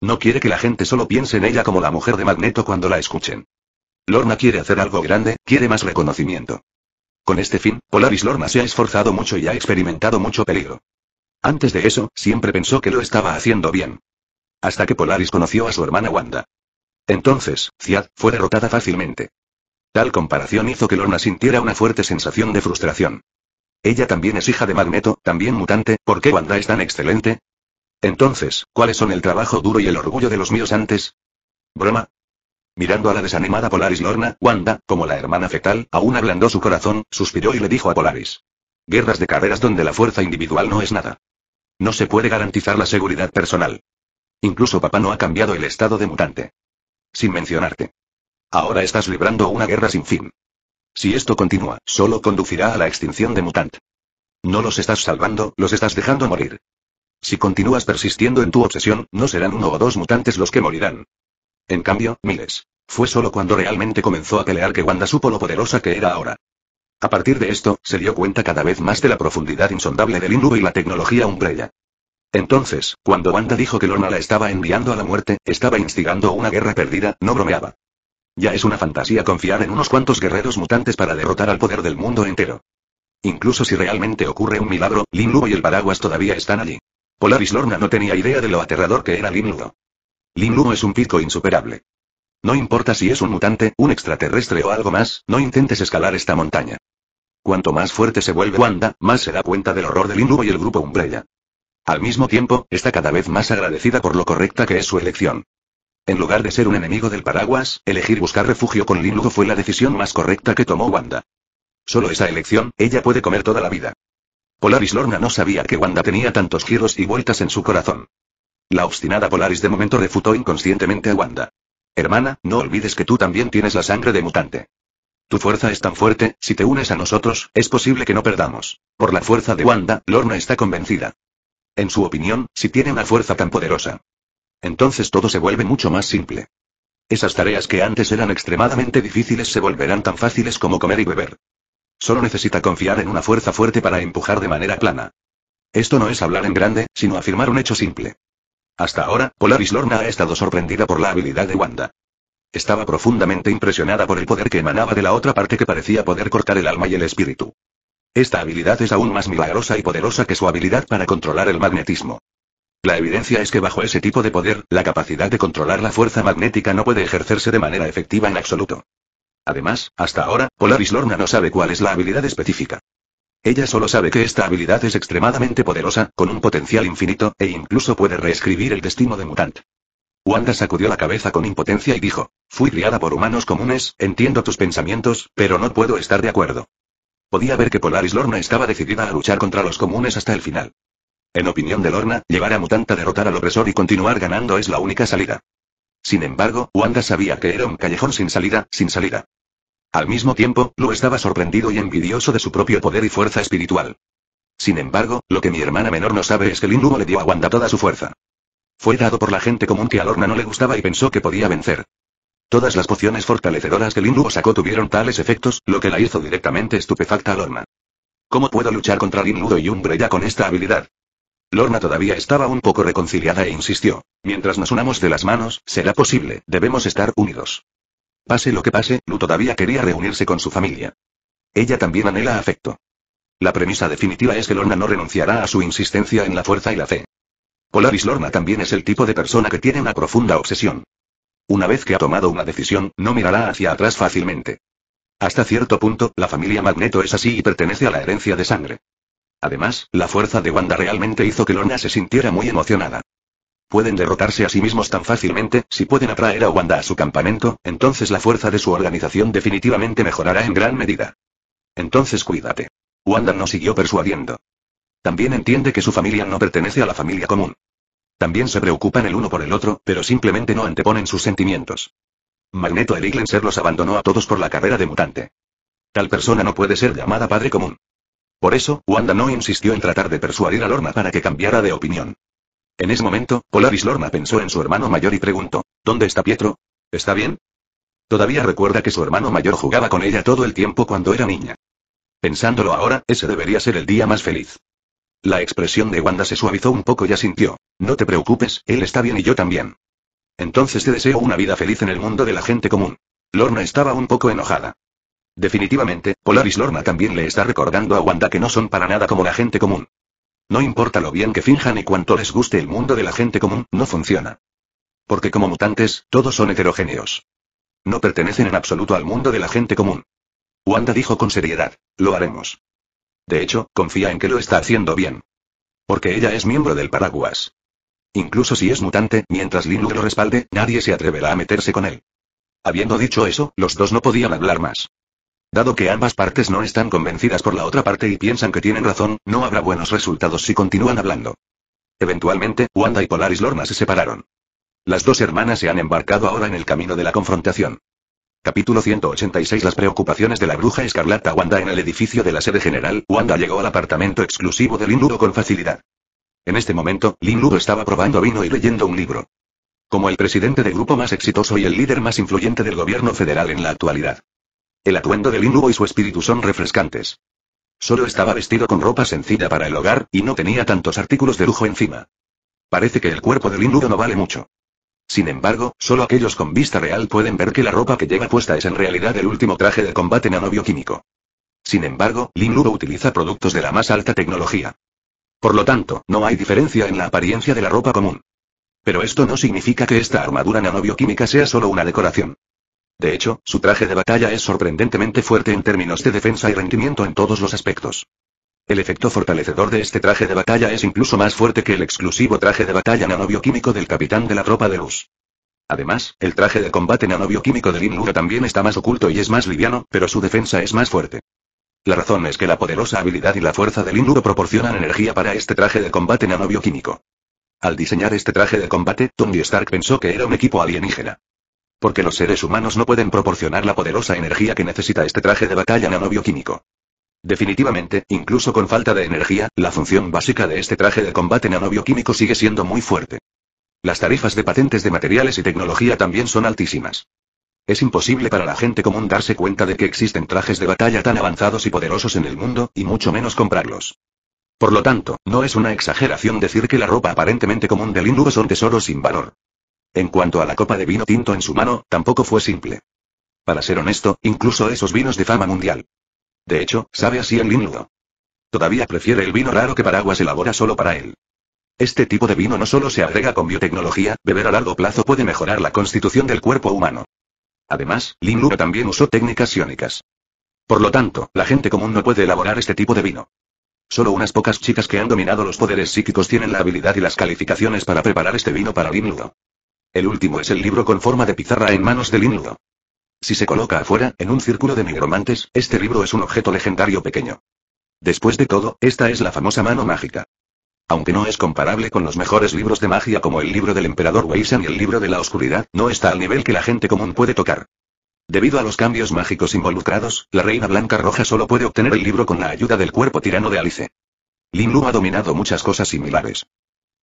No quiere que la gente solo piense en ella como la mujer de Magneto cuando la escuchen. Lorna quiere hacer algo grande, quiere más reconocimiento. Con este fin, Polaris Lorna se ha esforzado mucho y ha experimentado mucho peligro. Antes de eso, siempre pensó que lo estaba haciendo bien. Hasta que Polaris conoció a su hermana Wanda. Entonces, Ciad fue derrotada fácilmente. Tal comparación hizo que Lorna sintiera una fuerte sensación de frustración. Ella también es hija de Magneto, también mutante, ¿por qué Wanda es tan excelente? Entonces, ¿cuáles son el trabajo duro y el orgullo de los míos antes? Broma, Mirando a la desanimada Polaris Lorna, Wanda, como la hermana fetal, aún ablandó su corazón, suspiró y le dijo a Polaris. Guerras de carreras donde la fuerza individual no es nada. No se puede garantizar la seguridad personal. Incluso papá no ha cambiado el estado de mutante. Sin mencionarte. Ahora estás librando una guerra sin fin. Si esto continúa, solo conducirá a la extinción de mutant. No los estás salvando, los estás dejando morir. Si continúas persistiendo en tu obsesión, no serán uno o dos mutantes los que morirán. En cambio, miles. Fue solo cuando realmente comenzó a pelear que Wanda supo lo poderosa que era ahora. A partir de esto, se dio cuenta cada vez más de la profundidad insondable de Linlu y la tecnología Umbrella. Entonces, cuando Wanda dijo que Lorna la estaba enviando a la muerte, estaba instigando una guerra perdida, no bromeaba. Ya es una fantasía confiar en unos cuantos guerreros mutantes para derrotar al poder del mundo entero. Incluso si realmente ocurre un milagro, Lin y el Paraguas todavía están allí. Polaris Lorna no tenía idea de lo aterrador que era Linlu. Lin es un pico insuperable. No importa si es un mutante, un extraterrestre o algo más, no intentes escalar esta montaña. Cuanto más fuerte se vuelve Wanda, más se da cuenta del horror de Lin y el grupo Umbrella. Al mismo tiempo, está cada vez más agradecida por lo correcta que es su elección. En lugar de ser un enemigo del paraguas, elegir buscar refugio con Lin fue la decisión más correcta que tomó Wanda. Solo esa elección, ella puede comer toda la vida. Polaris Lorna no sabía que Wanda tenía tantos giros y vueltas en su corazón. La obstinada Polaris de momento refutó inconscientemente a Wanda. Hermana, no olvides que tú también tienes la sangre de mutante. Tu fuerza es tan fuerte, si te unes a nosotros, es posible que no perdamos. Por la fuerza de Wanda, Lorna está convencida. En su opinión, si tiene una fuerza tan poderosa. Entonces todo se vuelve mucho más simple. Esas tareas que antes eran extremadamente difíciles se volverán tan fáciles como comer y beber. Solo necesita confiar en una fuerza fuerte para empujar de manera plana. Esto no es hablar en grande, sino afirmar un hecho simple. Hasta ahora, Polaris Lorna ha estado sorprendida por la habilidad de Wanda. Estaba profundamente impresionada por el poder que emanaba de la otra parte que parecía poder cortar el alma y el espíritu. Esta habilidad es aún más milagrosa y poderosa que su habilidad para controlar el magnetismo. La evidencia es que bajo ese tipo de poder, la capacidad de controlar la fuerza magnética no puede ejercerse de manera efectiva en absoluto. Además, hasta ahora, Polaris Lorna no sabe cuál es la habilidad específica. Ella solo sabe que esta habilidad es extremadamente poderosa, con un potencial infinito, e incluso puede reescribir el destino de Mutant. Wanda sacudió la cabeza con impotencia y dijo, fui criada por humanos comunes, entiendo tus pensamientos, pero no puedo estar de acuerdo. Podía ver que Polaris Lorna estaba decidida a luchar contra los comunes hasta el final. En opinión de Lorna, llevar a Mutant a derrotar al opresor y continuar ganando es la única salida. Sin embargo, Wanda sabía que era un callejón sin salida, sin salida. Al mismo tiempo, Lu estaba sorprendido y envidioso de su propio poder y fuerza espiritual. Sin embargo, lo que mi hermana menor no sabe es que Lin le dio a Wanda toda su fuerza. Fue dado por la gente común que a Lorna no le gustaba y pensó que podía vencer. Todas las pociones fortalecedoras que Lin sacó tuvieron tales efectos, lo que la hizo directamente estupefacta a Lorna. ¿Cómo puedo luchar contra Lin y ya con esta habilidad? Lorna todavía estaba un poco reconciliada e insistió. Mientras nos unamos de las manos, será posible, debemos estar unidos. Pase lo que pase, Lu todavía quería reunirse con su familia. Ella también anhela afecto. La premisa definitiva es que Lorna no renunciará a su insistencia en la fuerza y la fe. Polaris Lorna también es el tipo de persona que tiene una profunda obsesión. Una vez que ha tomado una decisión, no mirará hacia atrás fácilmente. Hasta cierto punto, la familia Magneto es así y pertenece a la herencia de sangre. Además, la fuerza de Wanda realmente hizo que Lorna se sintiera muy emocionada. Pueden derrotarse a sí mismos tan fácilmente, si pueden atraer a Wanda a su campamento, entonces la fuerza de su organización definitivamente mejorará en gran medida. Entonces cuídate. Wanda no siguió persuadiendo. También entiende que su familia no pertenece a la familia común. También se preocupan el uno por el otro, pero simplemente no anteponen sus sentimientos. Magneto el los abandonó a todos por la carrera de mutante. Tal persona no puede ser llamada padre común. Por eso, Wanda no insistió en tratar de persuadir a Lorna para que cambiara de opinión. En ese momento, Polaris Lorna pensó en su hermano mayor y preguntó, ¿Dónde está Pietro? ¿Está bien? Todavía recuerda que su hermano mayor jugaba con ella todo el tiempo cuando era niña. Pensándolo ahora, ese debería ser el día más feliz. La expresión de Wanda se suavizó un poco y asintió. No te preocupes, él está bien y yo también. Entonces te deseo una vida feliz en el mundo de la gente común. Lorna estaba un poco enojada. Definitivamente, Polaris Lorna también le está recordando a Wanda que no son para nada como la gente común. No importa lo bien que finjan y cuánto les guste el mundo de la gente común, no funciona. Porque como mutantes, todos son heterogéneos. No pertenecen en absoluto al mundo de la gente común. Wanda dijo con seriedad, lo haremos. De hecho, confía en que lo está haciendo bien. Porque ella es miembro del paraguas. Incluso si es mutante, mientras Lin lo respalde, nadie se atreverá a meterse con él. Habiendo dicho eso, los dos no podían hablar más. Dado que ambas partes no están convencidas por la otra parte y piensan que tienen razón, no habrá buenos resultados si continúan hablando. Eventualmente, Wanda y Polaris Lorna se separaron. Las dos hermanas se han embarcado ahora en el camino de la confrontación. Capítulo 186 Las preocupaciones de la bruja escarlata Wanda en el edificio de la sede general, Wanda llegó al apartamento exclusivo de Lin con facilidad. En este momento, Lin estaba probando vino y leyendo un libro. Como el presidente del grupo más exitoso y el líder más influyente del gobierno federal en la actualidad. El atuendo del Inuo y su espíritu son refrescantes. Solo estaba vestido con ropa sencilla para el hogar, y no tenía tantos artículos de lujo encima. Parece que el cuerpo del Lugo no vale mucho. Sin embargo, solo aquellos con vista real pueden ver que la ropa que lleva puesta es en realidad el último traje de combate nanobioquímico. Sin embargo, Lin utiliza productos de la más alta tecnología. Por lo tanto, no hay diferencia en la apariencia de la ropa común. Pero esto no significa que esta armadura nanobioquímica sea solo una decoración. De hecho, su traje de batalla es sorprendentemente fuerte en términos de defensa y rendimiento en todos los aspectos. El efecto fortalecedor de este traje de batalla es incluso más fuerte que el exclusivo traje de batalla nanobioquímico del capitán de la tropa de luz. Además, el traje de combate nanobioquímico del Inmura también está más oculto y es más liviano, pero su defensa es más fuerte. La razón es que la poderosa habilidad y la fuerza del Inmuro proporcionan energía para este traje de combate nanobioquímico. Al diseñar este traje de combate, Tony Stark pensó que era un equipo alienígena. Porque los seres humanos no pueden proporcionar la poderosa energía que necesita este traje de batalla nanobioquímico. Definitivamente, incluso con falta de energía, la función básica de este traje de combate nanobioquímico sigue siendo muy fuerte. Las tarifas de patentes de materiales y tecnología también son altísimas. Es imposible para la gente común darse cuenta de que existen trajes de batalla tan avanzados y poderosos en el mundo, y mucho menos comprarlos. Por lo tanto, no es una exageración decir que la ropa aparentemente común del es son tesoros sin valor. En cuanto a la copa de vino tinto en su mano, tampoco fue simple. Para ser honesto, incluso esos vinos de fama mundial. De hecho, sabe así el Ludo. Todavía prefiere el vino raro que Paraguas elabora solo para él. Este tipo de vino no solo se agrega con biotecnología, beber a largo plazo puede mejorar la constitución del cuerpo humano. Además, Lin también usó técnicas iónicas. Por lo tanto, la gente común no puede elaborar este tipo de vino. Solo unas pocas chicas que han dominado los poderes psíquicos tienen la habilidad y las calificaciones para preparar este vino para Lin el último es el libro con forma de pizarra en manos de Linlu. Si se coloca afuera, en un círculo de nigromantes, este libro es un objeto legendario pequeño. Después de todo, esta es la famosa mano mágica. Aunque no es comparable con los mejores libros de magia como el libro del emperador weisen y el libro de la oscuridad, no está al nivel que la gente común puede tocar. Debido a los cambios mágicos involucrados, la reina blanca roja solo puede obtener el libro con la ayuda del cuerpo tirano de Alice. Lin ha dominado muchas cosas similares.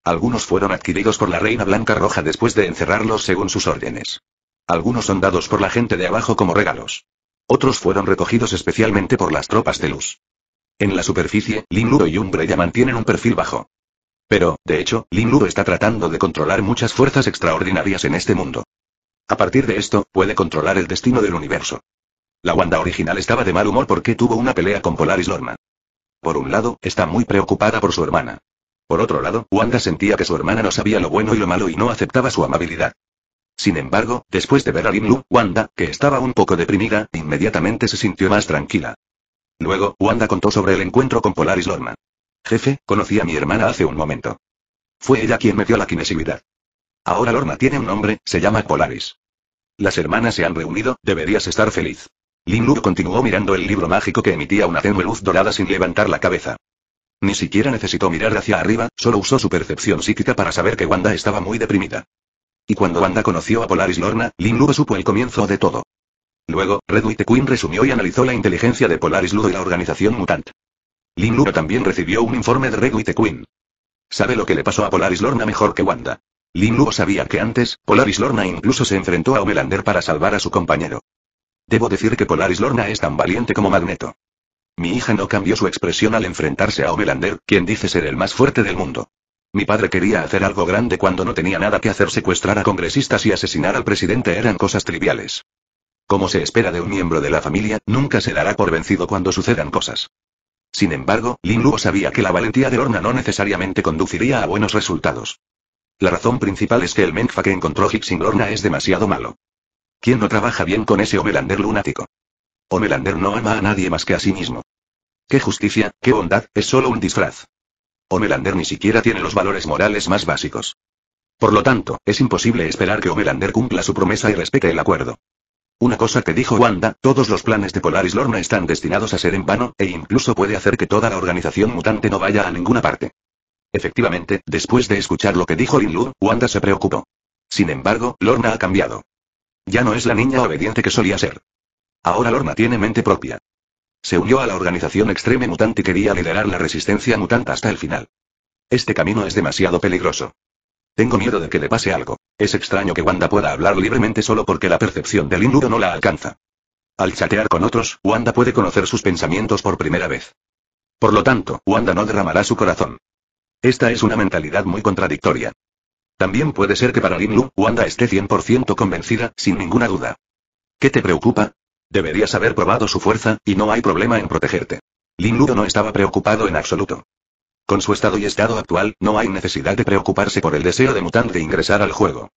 Algunos fueron adquiridos por la Reina Blanca Roja después de encerrarlos según sus órdenes. Algunos son dados por la gente de abajo como regalos. Otros fueron recogidos especialmente por las tropas de luz. En la superficie, Lin Ludo y Umbrella mantienen un perfil bajo. Pero, de hecho, Lin Ludo está tratando de controlar muchas fuerzas extraordinarias en este mundo. A partir de esto, puede controlar el destino del universo. La Wanda original estaba de mal humor porque tuvo una pelea con Polaris Lorman. Por un lado, está muy preocupada por su hermana. Por otro lado, Wanda sentía que su hermana no sabía lo bueno y lo malo y no aceptaba su amabilidad. Sin embargo, después de ver a Lin Lu, Wanda, que estaba un poco deprimida, inmediatamente se sintió más tranquila. Luego, Wanda contó sobre el encuentro con Polaris Lorman. Jefe, conocí a mi hermana hace un momento. Fue ella quien me dio la kinesividad. Ahora Lorna tiene un nombre, se llama Polaris. Las hermanas se han reunido, deberías estar feliz. Lin Lu continuó mirando el libro mágico que emitía una tenue luz dorada sin levantar la cabeza. Ni siquiera necesitó mirar hacia arriba, solo usó su percepción psíquica para saber que Wanda estaba muy deprimida. Y cuando Wanda conoció a Polaris Lorna, Lin Ludo supo el comienzo de todo. Luego, Redwood Queen resumió y analizó la inteligencia de Polaris Ludo y la organización mutante. Lin Ludo también recibió un informe de Redwood Queen. Sabe lo que le pasó a Polaris Lorna mejor que Wanda. Lin Ludo sabía que antes, Polaris Lorna incluso se enfrentó a Homelander para salvar a su compañero. Debo decir que Polaris Lorna es tan valiente como Magneto. Mi hija no cambió su expresión al enfrentarse a Omelander, quien dice ser el más fuerte del mundo. Mi padre quería hacer algo grande cuando no tenía nada que hacer. Secuestrar a congresistas y asesinar al presidente eran cosas triviales. Como se espera de un miembro de la familia, nunca se dará por vencido cuando sucedan cosas. Sin embargo, Lin Luo sabía que la valentía de Orna no necesariamente conduciría a buenos resultados. La razón principal es que el Menfa que encontró en Orna es demasiado malo. ¿Quién no trabaja bien con ese Homelander lunático? Homelander no ama a nadie más que a sí mismo. ¡Qué justicia, qué bondad, es solo un disfraz! Homelander ni siquiera tiene los valores morales más básicos. Por lo tanto, es imposible esperar que Homelander cumpla su promesa y respete el acuerdo. Una cosa que dijo Wanda, todos los planes de Polaris Lorna están destinados a ser en vano, e incluso puede hacer que toda la organización mutante no vaya a ninguna parte. Efectivamente, después de escuchar lo que dijo Lin Wanda se preocupó. Sin embargo, Lorna ha cambiado. Ya no es la niña obediente que solía ser. Ahora Lorna tiene mente propia. Se unió a la organización Extreme mutante y quería liderar la resistencia mutante hasta el final. Este camino es demasiado peligroso. Tengo miedo de que le pase algo. Es extraño que Wanda pueda hablar libremente solo porque la percepción del inmuro no la alcanza. Al chatear con otros, Wanda puede conocer sus pensamientos por primera vez. Por lo tanto, Wanda no derramará su corazón. Esta es una mentalidad muy contradictoria. También puede ser que para Lin Lu, Wanda esté 100% convencida, sin ninguna duda. ¿Qué te preocupa? Deberías haber probado su fuerza, y no hay problema en protegerte. Lin Ludo no estaba preocupado en absoluto. Con su estado y estado actual, no hay necesidad de preocuparse por el deseo de Mutant de ingresar al juego.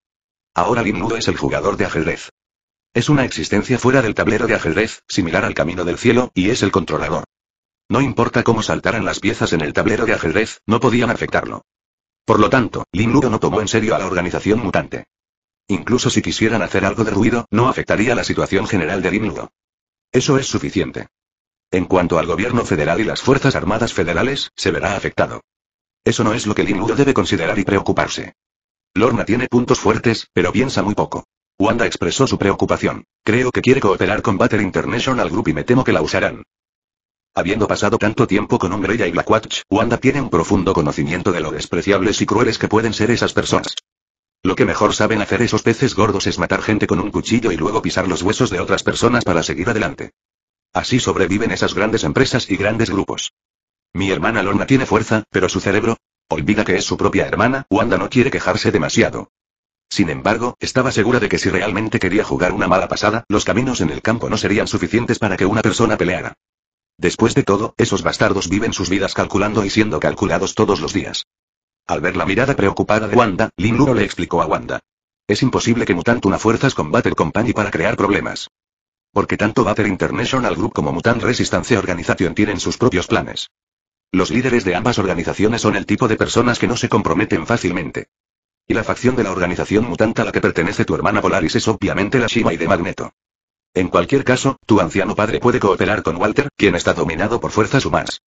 Ahora Lin Ludo es el jugador de ajedrez. Es una existencia fuera del tablero de ajedrez, similar al camino del cielo, y es el controlador. No importa cómo saltaran las piezas en el tablero de ajedrez, no podían afectarlo. Por lo tanto, Lin Ludo no tomó en serio a la organización mutante. Incluso si quisieran hacer algo de ruido, no afectaría la situación general de himno. Eso es suficiente. En cuanto al gobierno federal y las Fuerzas Armadas federales, se verá afectado. Eso no es lo que el debe considerar y preocuparse. Lorna tiene puntos fuertes, pero piensa muy poco. Wanda expresó su preocupación. Creo que quiere cooperar con Butter International Group y me temo que la usarán. Habiendo pasado tanto tiempo con Umbrella y Blackwatch, Wanda tiene un profundo conocimiento de lo despreciables y crueles que pueden ser esas personas. Lo que mejor saben hacer esos peces gordos es matar gente con un cuchillo y luego pisar los huesos de otras personas para seguir adelante. Así sobreviven esas grandes empresas y grandes grupos. Mi hermana Lorna tiene fuerza, pero su cerebro, olvida que es su propia hermana, Wanda no quiere quejarse demasiado. Sin embargo, estaba segura de que si realmente quería jugar una mala pasada, los caminos en el campo no serían suficientes para que una persona peleara. Después de todo, esos bastardos viven sus vidas calculando y siendo calculados todos los días. Al ver la mirada preocupada de Wanda, Lin Luo le explicó a Wanda. Es imposible que Mutant una fuerzas con el Company para crear problemas. Porque tanto Battle International Group como Mutant Resistance Organización tienen sus propios planes. Los líderes de ambas organizaciones son el tipo de personas que no se comprometen fácilmente. Y la facción de la organización mutante a la que pertenece tu hermana Polaris es obviamente la Shiva y de Magneto. En cualquier caso, tu anciano padre puede cooperar con Walter, quien está dominado por fuerzas humanas.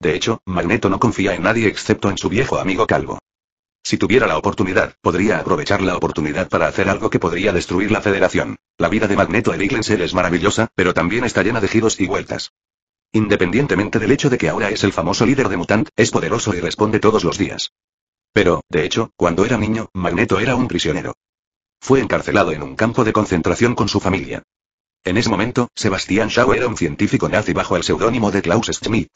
De hecho, Magneto no confía en nadie excepto en su viejo amigo Calvo. Si tuviera la oportunidad, podría aprovechar la oportunidad para hacer algo que podría destruir la federación. La vida de Magneto Eriklenser es maravillosa, pero también está llena de giros y vueltas. Independientemente del hecho de que ahora es el famoso líder de Mutant, es poderoso y responde todos los días. Pero, de hecho, cuando era niño, Magneto era un prisionero. Fue encarcelado en un campo de concentración con su familia. En ese momento, Sebastián Shaw era un científico nazi bajo el seudónimo de Klaus Schmidt.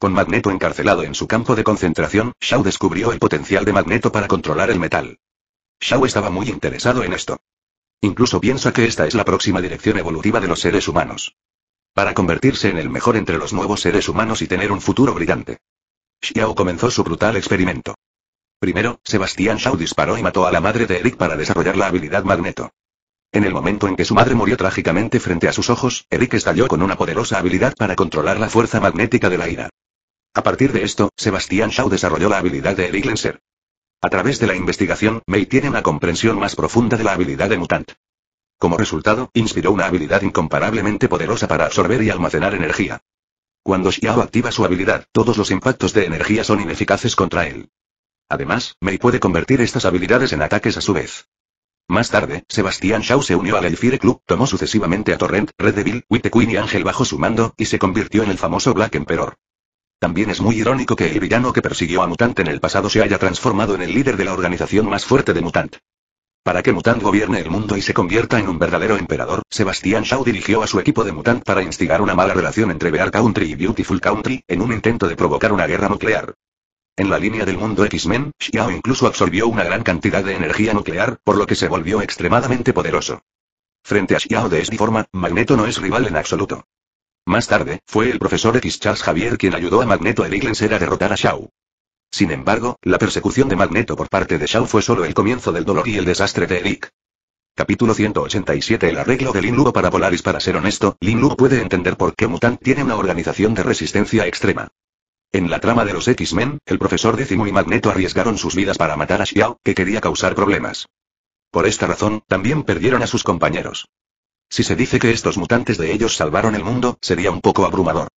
Con Magneto encarcelado en su campo de concentración, Shaw descubrió el potencial de Magneto para controlar el metal. Shaw estaba muy interesado en esto. Incluso piensa que esta es la próxima dirección evolutiva de los seres humanos. Para convertirse en el mejor entre los nuevos seres humanos y tener un futuro brillante. Xiao comenzó su brutal experimento. Primero, Sebastián Shaw disparó y mató a la madre de Eric para desarrollar la habilidad Magneto. En el momento en que su madre murió trágicamente frente a sus ojos, Eric estalló con una poderosa habilidad para controlar la fuerza magnética de la ira. A partir de esto, Sebastian Shaw desarrolló la habilidad de Eric A través de la investigación, May tiene una comprensión más profunda de la habilidad de Mutant. Como resultado, inspiró una habilidad incomparablemente poderosa para absorber y almacenar energía. Cuando Xiao activa su habilidad, todos los impactos de energía son ineficaces contra él. Además, Mei puede convertir estas habilidades en ataques a su vez. Más tarde, Sebastián Shaw se unió al Elfire Club, tomó sucesivamente a Torrent, Red Devil, Witte Queen y Ángel bajo su mando, y se convirtió en el famoso Black Emperor. También es muy irónico que el villano que persiguió a Mutant en el pasado se haya transformado en el líder de la organización más fuerte de Mutant. Para que Mutant gobierne el mundo y se convierta en un verdadero emperador, Sebastian Shaw dirigió a su equipo de Mutant para instigar una mala relación entre Bear Country y Beautiful Country, en un intento de provocar una guerra nuclear. En la línea del mundo X-Men, Xiao incluso absorbió una gran cantidad de energía nuclear, por lo que se volvió extremadamente poderoso. Frente a Xiao de esta forma, Magneto no es rival en absoluto. Más tarde, fue el profesor X. Charles Javier quien ayudó a Magneto e Lenser a derrotar a Shaw. Sin embargo, la persecución de Magneto por parte de Shaw fue solo el comienzo del dolor y el desastre de Eric. Capítulo 187 El arreglo de Lin Luo para Polaris Para ser honesto, Lin Luo puede entender por qué Mutant tiene una organización de resistencia extrema. En la trama de los X-Men, el profesor Decimo y Magneto arriesgaron sus vidas para matar a Xiao, que quería causar problemas. Por esta razón, también perdieron a sus compañeros. Si se dice que estos mutantes de ellos salvaron el mundo, sería un poco abrumador.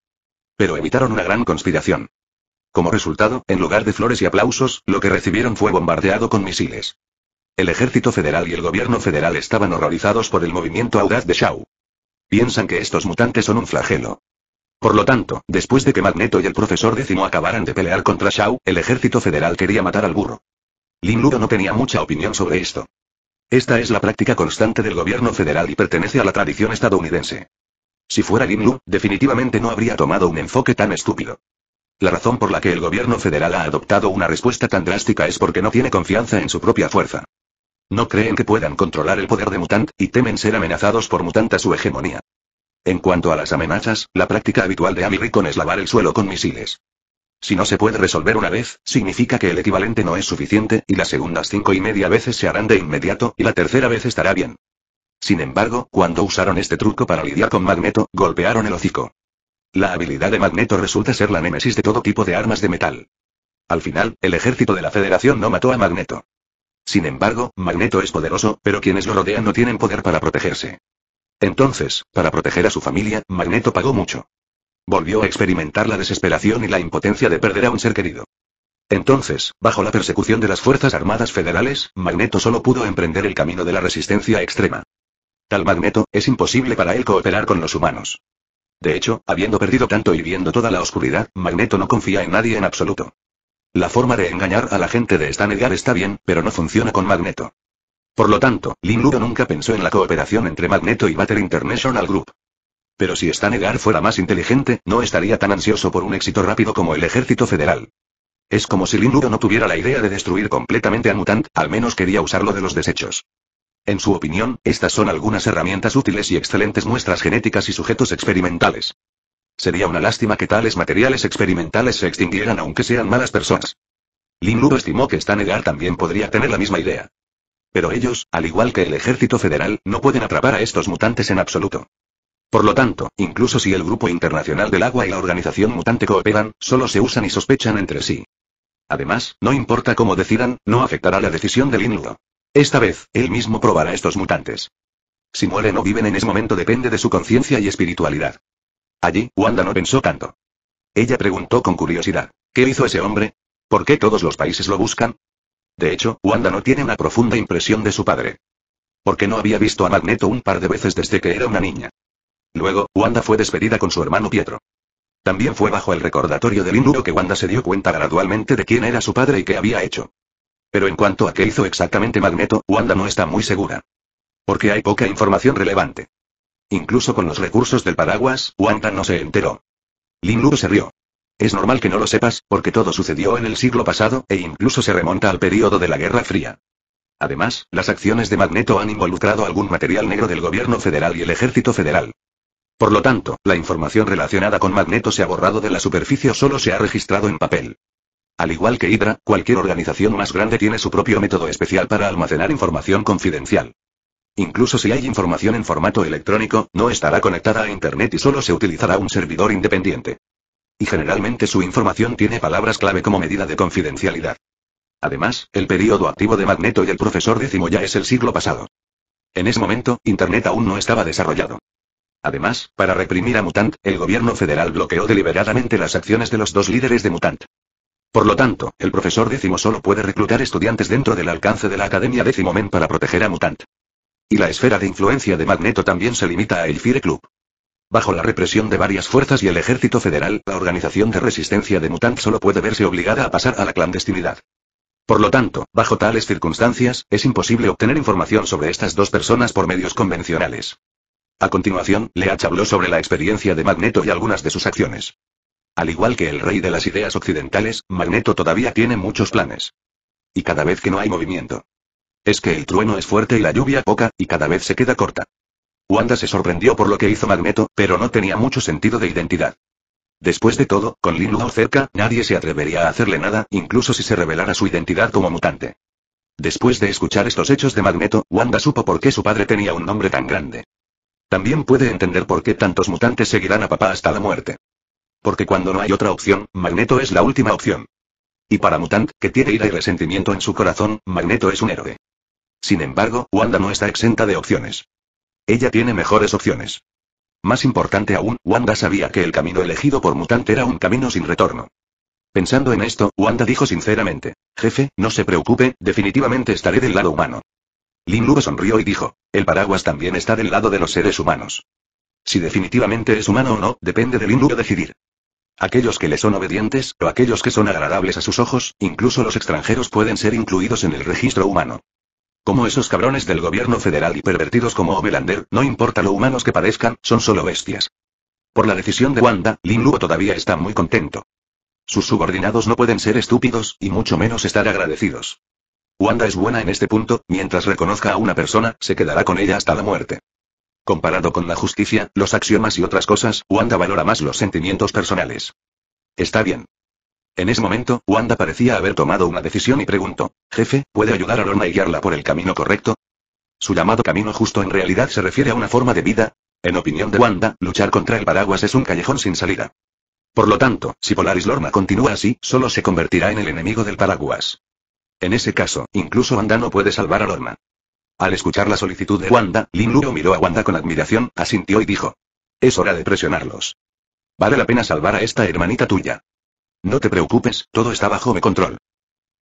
Pero evitaron una gran conspiración. Como resultado, en lugar de flores y aplausos, lo que recibieron fue bombardeado con misiles. El ejército federal y el gobierno federal estaban horrorizados por el movimiento audaz de Shaw. Piensan que estos mutantes son un flagelo. Por lo tanto, después de que Magneto y el profesor décimo acabaran de pelear contra Shaw, el ejército federal quería matar al burro. Lin Ludo no tenía mucha opinión sobre esto. Esta es la práctica constante del gobierno federal y pertenece a la tradición estadounidense. Si fuera Lin definitivamente no habría tomado un enfoque tan estúpido. La razón por la que el gobierno federal ha adoptado una respuesta tan drástica es porque no tiene confianza en su propia fuerza. No creen que puedan controlar el poder de Mutant, y temen ser amenazados por Mutant a su hegemonía. En cuanto a las amenazas, la práctica habitual de Amiricon es lavar el suelo con misiles. Si no se puede resolver una vez, significa que el equivalente no es suficiente, y las segundas cinco y media veces se harán de inmediato, y la tercera vez estará bien. Sin embargo, cuando usaron este truco para lidiar con Magneto, golpearon el hocico. La habilidad de Magneto resulta ser la némesis de todo tipo de armas de metal. Al final, el ejército de la Federación no mató a Magneto. Sin embargo, Magneto es poderoso, pero quienes lo rodean no tienen poder para protegerse. Entonces, para proteger a su familia, Magneto pagó mucho. Volvió a experimentar la desesperación y la impotencia de perder a un ser querido. Entonces, bajo la persecución de las Fuerzas Armadas Federales, Magneto solo pudo emprender el camino de la resistencia extrema. Tal Magneto, es imposible para él cooperar con los humanos. De hecho, habiendo perdido tanto y viendo toda la oscuridad, Magneto no confía en nadie en absoluto. La forma de engañar a la gente de Edgar está bien, pero no funciona con Magneto. Por lo tanto, Lin Ludo nunca pensó en la cooperación entre Magneto y Matter International Group. Pero si Stanegar fuera más inteligente, no estaría tan ansioso por un éxito rápido como el ejército federal. Es como si Lin Ludo no tuviera la idea de destruir completamente a Mutant, al menos quería usarlo de los desechos. En su opinión, estas son algunas herramientas útiles y excelentes muestras genéticas y sujetos experimentales. Sería una lástima que tales materiales experimentales se extinguieran aunque sean malas personas. Lin estimó que Stanegar también podría tener la misma idea. Pero ellos, al igual que el ejército federal, no pueden atrapar a estos mutantes en absoluto. Por lo tanto, incluso si el Grupo Internacional del Agua y la Organización Mutante cooperan, solo se usan y sospechan entre sí. Además, no importa cómo decidan, no afectará la decisión del Inludo. Esta vez, él mismo probará estos mutantes. Si mueren o viven en ese momento depende de su conciencia y espiritualidad. Allí, Wanda no pensó tanto. Ella preguntó con curiosidad, ¿qué hizo ese hombre? ¿Por qué todos los países lo buscan? De hecho, Wanda no tiene una profunda impresión de su padre. Porque no había visto a Magneto un par de veces desde que era una niña. Luego, Wanda fue despedida con su hermano Pietro. También fue bajo el recordatorio del Inuro que Wanda se dio cuenta gradualmente de quién era su padre y qué había hecho. Pero en cuanto a qué hizo exactamente Magneto, Wanda no está muy segura. Porque hay poca información relevante. Incluso con los recursos del paraguas, Wanda no se enteró. Lin se rió. Es normal que no lo sepas, porque todo sucedió en el siglo pasado, e incluso se remonta al periodo de la Guerra Fría. Además, las acciones de Magneto han involucrado algún material negro del gobierno federal y el ejército federal. Por lo tanto, la información relacionada con Magneto se ha borrado de la superficie o solo se ha registrado en papel. Al igual que Hydra, cualquier organización más grande tiene su propio método especial para almacenar información confidencial. Incluso si hay información en formato electrónico, no estará conectada a Internet y solo se utilizará un servidor independiente. Y generalmente su información tiene palabras clave como medida de confidencialidad. Además, el periodo activo de Magneto y el profesor décimo ya es el siglo pasado. En ese momento, Internet aún no estaba desarrollado. Además, para reprimir a Mutant, el gobierno federal bloqueó deliberadamente las acciones de los dos líderes de Mutant. Por lo tanto, el profesor décimo solo puede reclutar estudiantes dentro del alcance de la Academia Décimo Men para proteger a Mutant. Y la esfera de influencia de Magneto también se limita a el Fire Club. Bajo la represión de varias fuerzas y el ejército federal, la organización de resistencia de Mutant solo puede verse obligada a pasar a la clandestinidad. Por lo tanto, bajo tales circunstancias, es imposible obtener información sobre estas dos personas por medios convencionales. A continuación, Leach habló sobre la experiencia de Magneto y algunas de sus acciones. Al igual que el rey de las ideas occidentales, Magneto todavía tiene muchos planes. Y cada vez que no hay movimiento. Es que el trueno es fuerte y la lluvia poca, y cada vez se queda corta. Wanda se sorprendió por lo que hizo Magneto, pero no tenía mucho sentido de identidad. Después de todo, con Lin cerca, nadie se atrevería a hacerle nada, incluso si se revelara su identidad como mutante. Después de escuchar estos hechos de Magneto, Wanda supo por qué su padre tenía un nombre tan grande. También puede entender por qué tantos mutantes seguirán a papá hasta la muerte. Porque cuando no hay otra opción, Magneto es la última opción. Y para Mutant, que tiene ira y resentimiento en su corazón, Magneto es un héroe. Sin embargo, Wanda no está exenta de opciones. Ella tiene mejores opciones. Más importante aún, Wanda sabía que el camino elegido por Mutant era un camino sin retorno. Pensando en esto, Wanda dijo sinceramente, Jefe, no se preocupe, definitivamente estaré del lado humano. Lin Luo sonrió y dijo, el paraguas también está del lado de los seres humanos. Si definitivamente es humano o no, depende de Lin decidir. Aquellos que le son obedientes, o aquellos que son agradables a sus ojos, incluso los extranjeros pueden ser incluidos en el registro humano. Como esos cabrones del gobierno federal y pervertidos como Ovelander, no importa lo humanos que parezcan, son solo bestias. Por la decisión de Wanda, Lin Luo todavía está muy contento. Sus subordinados no pueden ser estúpidos, y mucho menos estar agradecidos. Wanda es buena en este punto, mientras reconozca a una persona, se quedará con ella hasta la muerte. Comparado con la justicia, los axiomas y otras cosas, Wanda valora más los sentimientos personales. Está bien. En ese momento, Wanda parecía haber tomado una decisión y preguntó, Jefe, ¿puede ayudar a Lorna y guiarla por el camino correcto? Su llamado camino justo en realidad se refiere a una forma de vida. En opinión de Wanda, luchar contra el paraguas es un callejón sin salida. Por lo tanto, si Polaris Lorna continúa así, solo se convertirá en el enemigo del paraguas. En ese caso, incluso Wanda no puede salvar a Lorma. Al escuchar la solicitud de Wanda, Lin Luo miró a Wanda con admiración, asintió y dijo. Es hora de presionarlos. Vale la pena salvar a esta hermanita tuya. No te preocupes, todo está bajo mi control.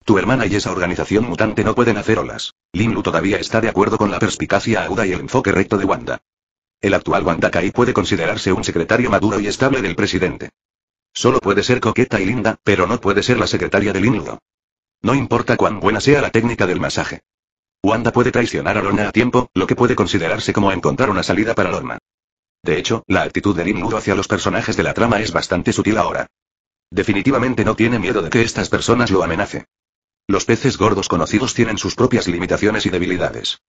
Tu hermana y esa organización mutante no pueden hacer olas. Lin Lu todavía está de acuerdo con la perspicacia aguda y el enfoque recto de Wanda. El actual Wanda Kai puede considerarse un secretario maduro y estable del presidente. Solo puede ser coqueta y linda, pero no puede ser la secretaria de Lin Lu. No importa cuán buena sea la técnica del masaje. Wanda puede traicionar a Lorna a tiempo, lo que puede considerarse como encontrar una salida para Lorna. De hecho, la actitud de Lu hacia los personajes de la trama es bastante sutil ahora. Definitivamente no tiene miedo de que estas personas lo amenacen. Los peces gordos conocidos tienen sus propias limitaciones y debilidades.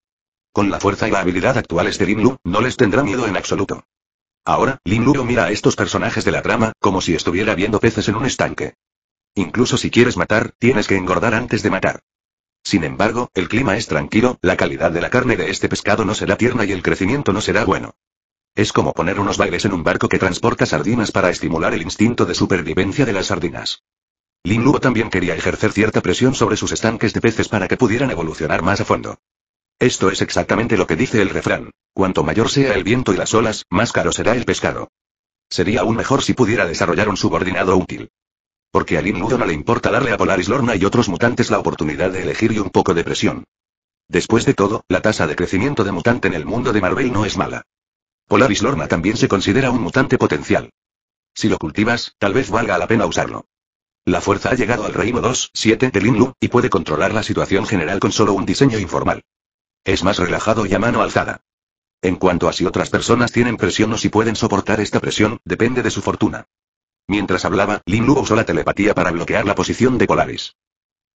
Con la fuerza y la habilidad actuales de Lu, no les tendrá miedo en absoluto. Ahora, Limlu mira a estos personajes de la trama, como si estuviera viendo peces en un estanque. Incluso si quieres matar, tienes que engordar antes de matar. Sin embargo, el clima es tranquilo, la calidad de la carne de este pescado no será tierna y el crecimiento no será bueno. Es como poner unos bailes en un barco que transporta sardinas para estimular el instinto de supervivencia de las sardinas. Lin Luo también quería ejercer cierta presión sobre sus estanques de peces para que pudieran evolucionar más a fondo. Esto es exactamente lo que dice el refrán. Cuanto mayor sea el viento y las olas, más caro será el pescado. Sería aún mejor si pudiera desarrollar un subordinado útil. Porque a Lin no le importa darle a Polaris Lorna y otros mutantes la oportunidad de elegir y un poco de presión. Después de todo, la tasa de crecimiento de mutante en el mundo de Marvel no es mala. Polaris Lorna también se considera un mutante potencial. Si lo cultivas, tal vez valga la pena usarlo. La fuerza ha llegado al reino 27 de Lin Lu, y puede controlar la situación general con solo un diseño informal. Es más relajado y a mano alzada. En cuanto a si otras personas tienen presión o si pueden soportar esta presión, depende de su fortuna. Mientras hablaba, Lin Lu usó la telepatía para bloquear la posición de Polaris.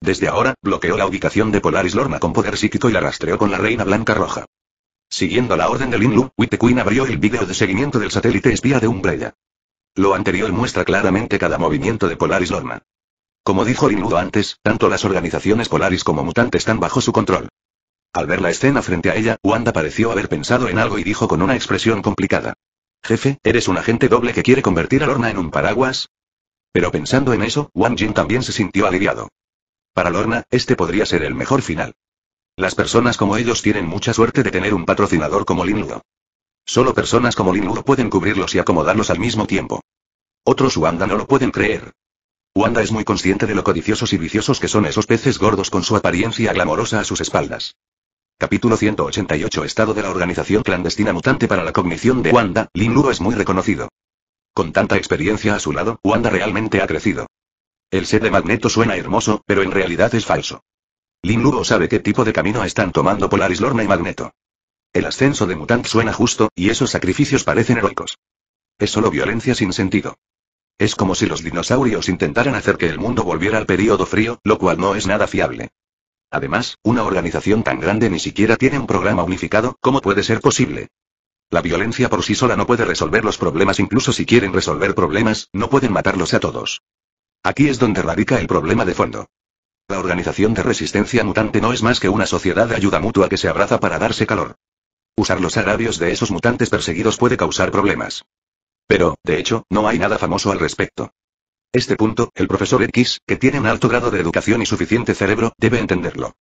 Desde ahora, bloqueó la ubicación de Polaris Lorna con poder psíquico y la rastreó con la reina blanca roja. Siguiendo la orden de Lin Lu, Witte Queen abrió el vídeo de seguimiento del satélite espía de Umbrella. Lo anterior muestra claramente cada movimiento de Polaris Lorna. Como dijo Lin Lu antes, tanto las organizaciones Polaris como mutantes están bajo su control. Al ver la escena frente a ella, Wanda pareció haber pensado en algo y dijo con una expresión complicada. Jefe, ¿eres un agente doble que quiere convertir a Lorna en un paraguas? Pero pensando en eso, Wang Jin también se sintió aliviado. Para Lorna, este podría ser el mejor final. Las personas como ellos tienen mucha suerte de tener un patrocinador como Lin Solo personas como Lin pueden cubrirlos y acomodarlos al mismo tiempo. Otros Wanda no lo pueden creer. Wanda es muy consciente de lo codiciosos y viciosos que son esos peces gordos con su apariencia glamorosa a sus espaldas. Capítulo 188 Estado de la organización clandestina mutante para la cognición de Wanda, Lin Luo es muy reconocido. Con tanta experiencia a su lado, Wanda realmente ha crecido. El ser de Magneto suena hermoso, pero en realidad es falso. Lin Luo sabe qué tipo de camino están tomando Polaris Lorna y Magneto. El ascenso de Mutant suena justo, y esos sacrificios parecen heroicos. Es solo violencia sin sentido. Es como si los dinosaurios intentaran hacer que el mundo volviera al período frío, lo cual no es nada fiable. Además, una organización tan grande ni siquiera tiene un programa unificado, ¿cómo puede ser posible? La violencia por sí sola no puede resolver los problemas, incluso si quieren resolver problemas, no pueden matarlos a todos. Aquí es donde radica el problema de fondo. La organización de resistencia mutante no es más que una sociedad de ayuda mutua que se abraza para darse calor. Usar los agravios de esos mutantes perseguidos puede causar problemas. Pero, de hecho, no hay nada famoso al respecto. Este punto, el profesor X, que tiene un alto grado de educación y suficiente cerebro, debe entenderlo.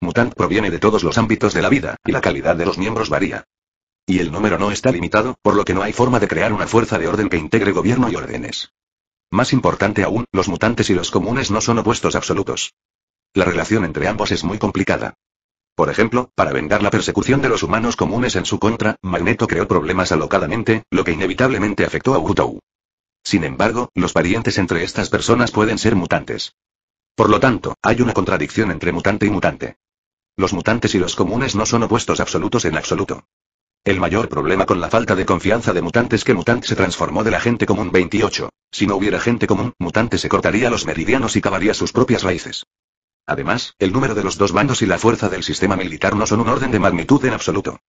Mutant proviene de todos los ámbitos de la vida, y la calidad de los miembros varía. Y el número no está limitado, por lo que no hay forma de crear una fuerza de orden que integre gobierno y órdenes. Más importante aún, los mutantes y los comunes no son opuestos absolutos. La relación entre ambos es muy complicada. Por ejemplo, para vengar la persecución de los humanos comunes en su contra, Magneto creó problemas alocadamente, lo que inevitablemente afectó a Utou. Sin embargo, los parientes entre estas personas pueden ser mutantes. Por lo tanto, hay una contradicción entre mutante y mutante. Los mutantes y los comunes no son opuestos absolutos en absoluto. El mayor problema con la falta de confianza de mutantes que mutante se transformó de la gente común 28. Si no hubiera gente común, mutante se cortaría los meridianos y cavaría sus propias raíces. Además, el número de los dos bandos y la fuerza del sistema militar no son un orden de magnitud en absoluto.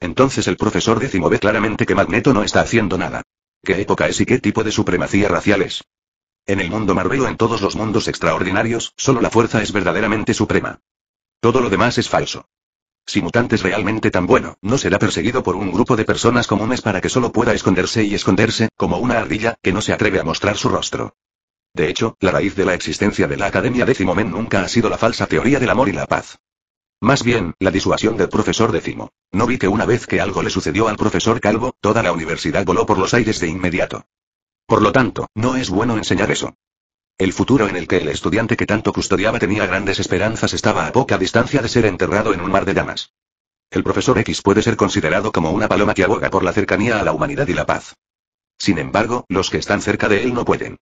Entonces el profesor décimo ve claramente que Magneto no está haciendo nada. ¿Qué época es y qué tipo de supremacía racial es? En el mundo Marvel en todos los mundos extraordinarios, solo la fuerza es verdaderamente suprema. Todo lo demás es falso. Si mutante es realmente tan bueno, no será perseguido por un grupo de personas comunes para que solo pueda esconderse y esconderse, como una ardilla, que no se atreve a mostrar su rostro. De hecho, la raíz de la existencia de la Academia Decimomen nunca ha sido la falsa teoría del amor y la paz. Más bien, la disuasión del profesor décimo. No vi que una vez que algo le sucedió al profesor Calvo, toda la universidad voló por los aires de inmediato. Por lo tanto, no es bueno enseñar eso. El futuro en el que el estudiante que tanto custodiaba tenía grandes esperanzas estaba a poca distancia de ser enterrado en un mar de llamas. El profesor X puede ser considerado como una paloma que aboga por la cercanía a la humanidad y la paz. Sin embargo, los que están cerca de él no pueden.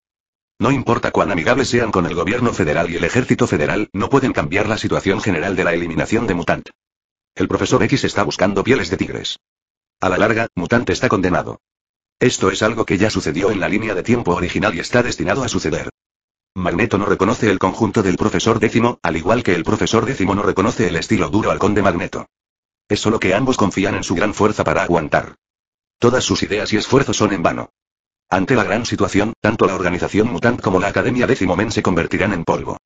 No importa cuán amigables sean con el gobierno federal y el ejército federal, no pueden cambiar la situación general de la eliminación de Mutant. El profesor X está buscando pieles de tigres. A la larga, Mutant está condenado. Esto es algo que ya sucedió en la línea de tiempo original y está destinado a suceder. Magneto no reconoce el conjunto del profesor décimo, al igual que el profesor décimo no reconoce el estilo duro al conde Magneto. Es solo que ambos confían en su gran fuerza para aguantar. Todas sus ideas y esfuerzos son en vano. Ante la gran situación, tanto la organización Mutant como la Academia Décimomen se convertirán en polvo.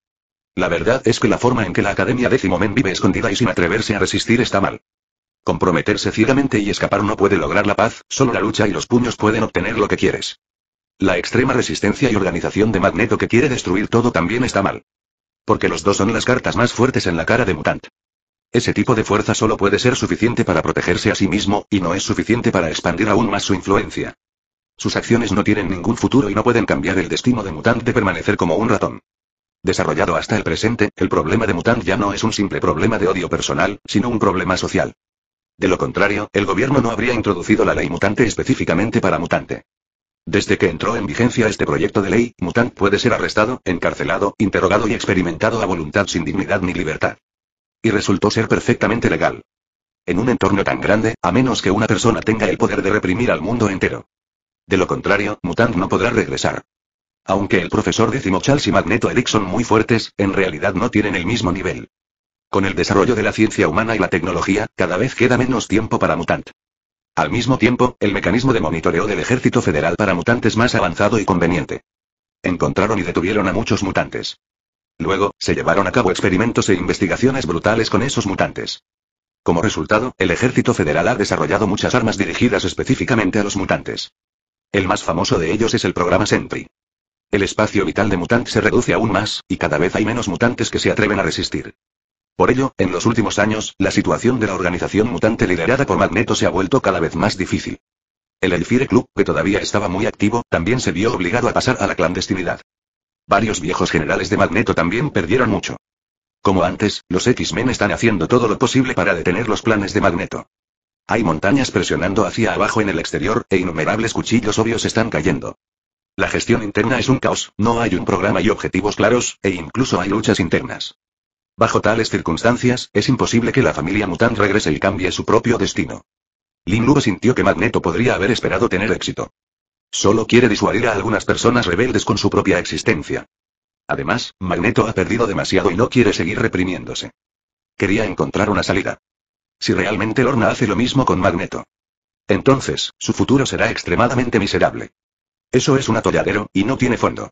La verdad es que la forma en que la Academia Décimomen vive escondida y sin atreverse a resistir está mal. Comprometerse ciegamente y escapar no puede lograr la paz, solo la lucha y los puños pueden obtener lo que quieres. La extrema resistencia y organización de Magneto que quiere destruir todo también está mal. Porque los dos son las cartas más fuertes en la cara de Mutant. Ese tipo de fuerza solo puede ser suficiente para protegerse a sí mismo, y no es suficiente para expandir aún más su influencia. Sus acciones no tienen ningún futuro y no pueden cambiar el destino de Mutant de permanecer como un ratón. Desarrollado hasta el presente, el problema de Mutant ya no es un simple problema de odio personal, sino un problema social. De lo contrario, el gobierno no habría introducido la ley mutante específicamente para mutante. Desde que entró en vigencia este proyecto de ley, Mutant puede ser arrestado, encarcelado, interrogado y experimentado a voluntad sin dignidad ni libertad. Y resultó ser perfectamente legal. En un entorno tan grande, a menos que una persona tenga el poder de reprimir al mundo entero. De lo contrario, Mutant no podrá regresar. Aunque el profesor décimo Charles y Magneto Erickson muy fuertes, en realidad no tienen el mismo nivel. Con el desarrollo de la ciencia humana y la tecnología, cada vez queda menos tiempo para Mutant. Al mismo tiempo, el mecanismo de monitoreo del Ejército Federal para mutantes más avanzado y conveniente. Encontraron y detuvieron a muchos mutantes. Luego, se llevaron a cabo experimentos e investigaciones brutales con esos mutantes. Como resultado, el Ejército Federal ha desarrollado muchas armas dirigidas específicamente a los mutantes. El más famoso de ellos es el programa Sentry. El espacio vital de Mutant se reduce aún más, y cada vez hay menos mutantes que se atreven a resistir. Por ello, en los últimos años, la situación de la organización mutante liderada por Magneto se ha vuelto cada vez más difícil. El Elfire Club, que todavía estaba muy activo, también se vio obligado a pasar a la clandestinidad. Varios viejos generales de Magneto también perdieron mucho. Como antes, los X-Men están haciendo todo lo posible para detener los planes de Magneto. Hay montañas presionando hacia abajo en el exterior, e innumerables cuchillos obvios están cayendo. La gestión interna es un caos, no hay un programa y objetivos claros, e incluso hay luchas internas. Bajo tales circunstancias, es imposible que la familia Mutant regrese y cambie su propio destino. Lin Lu sintió que Magneto podría haber esperado tener éxito. Solo quiere disuadir a algunas personas rebeldes con su propia existencia. Además, Magneto ha perdido demasiado y no quiere seguir reprimiéndose. Quería encontrar una salida. Si realmente Lorna hace lo mismo con Magneto. Entonces, su futuro será extremadamente miserable. Eso es un atolladero, y no tiene fondo.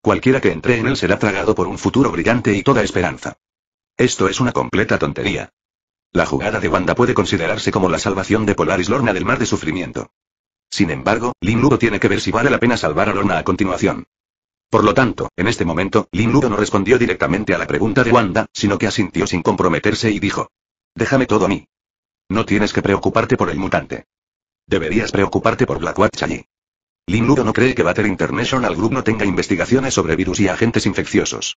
Cualquiera que entre en él será tragado por un futuro brillante y toda esperanza. Esto es una completa tontería. La jugada de Wanda puede considerarse como la salvación de Polaris Lorna del mar de sufrimiento. Sin embargo, Lin Ludo tiene que ver si vale la pena salvar a Lorna a continuación. Por lo tanto, en este momento, Lin Ludo no respondió directamente a la pregunta de Wanda, sino que asintió sin comprometerse y dijo. Déjame todo a mí. No tienes que preocuparte por el mutante. Deberías preocuparte por Blackwatch allí. Lin Luro no cree que Battle International Group no tenga investigaciones sobre virus y agentes infecciosos.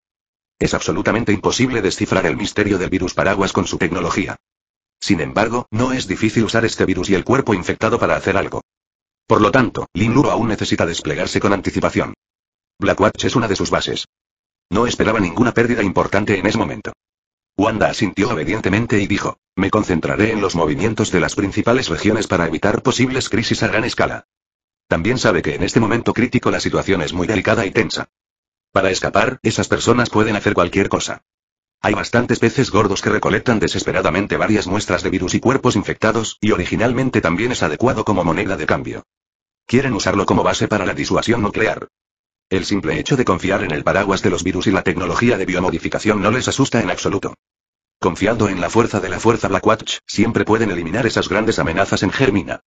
Es absolutamente imposible descifrar el misterio del virus paraguas con su tecnología. Sin embargo, no es difícil usar este virus y el cuerpo infectado para hacer algo. Por lo tanto, Lin Luro aún necesita desplegarse con anticipación. Blackwatch es una de sus bases. No esperaba ninguna pérdida importante en ese momento. Wanda asintió obedientemente y dijo, me concentraré en los movimientos de las principales regiones para evitar posibles crisis a gran escala. También sabe que en este momento crítico la situación es muy delicada y tensa. Para escapar, esas personas pueden hacer cualquier cosa. Hay bastantes peces gordos que recolectan desesperadamente varias muestras de virus y cuerpos infectados, y originalmente también es adecuado como moneda de cambio. Quieren usarlo como base para la disuasión nuclear. El simple hecho de confiar en el paraguas de los virus y la tecnología de biomodificación no les asusta en absoluto. Confiando en la fuerza de la fuerza Blackwatch, siempre pueden eliminar esas grandes amenazas en Germina.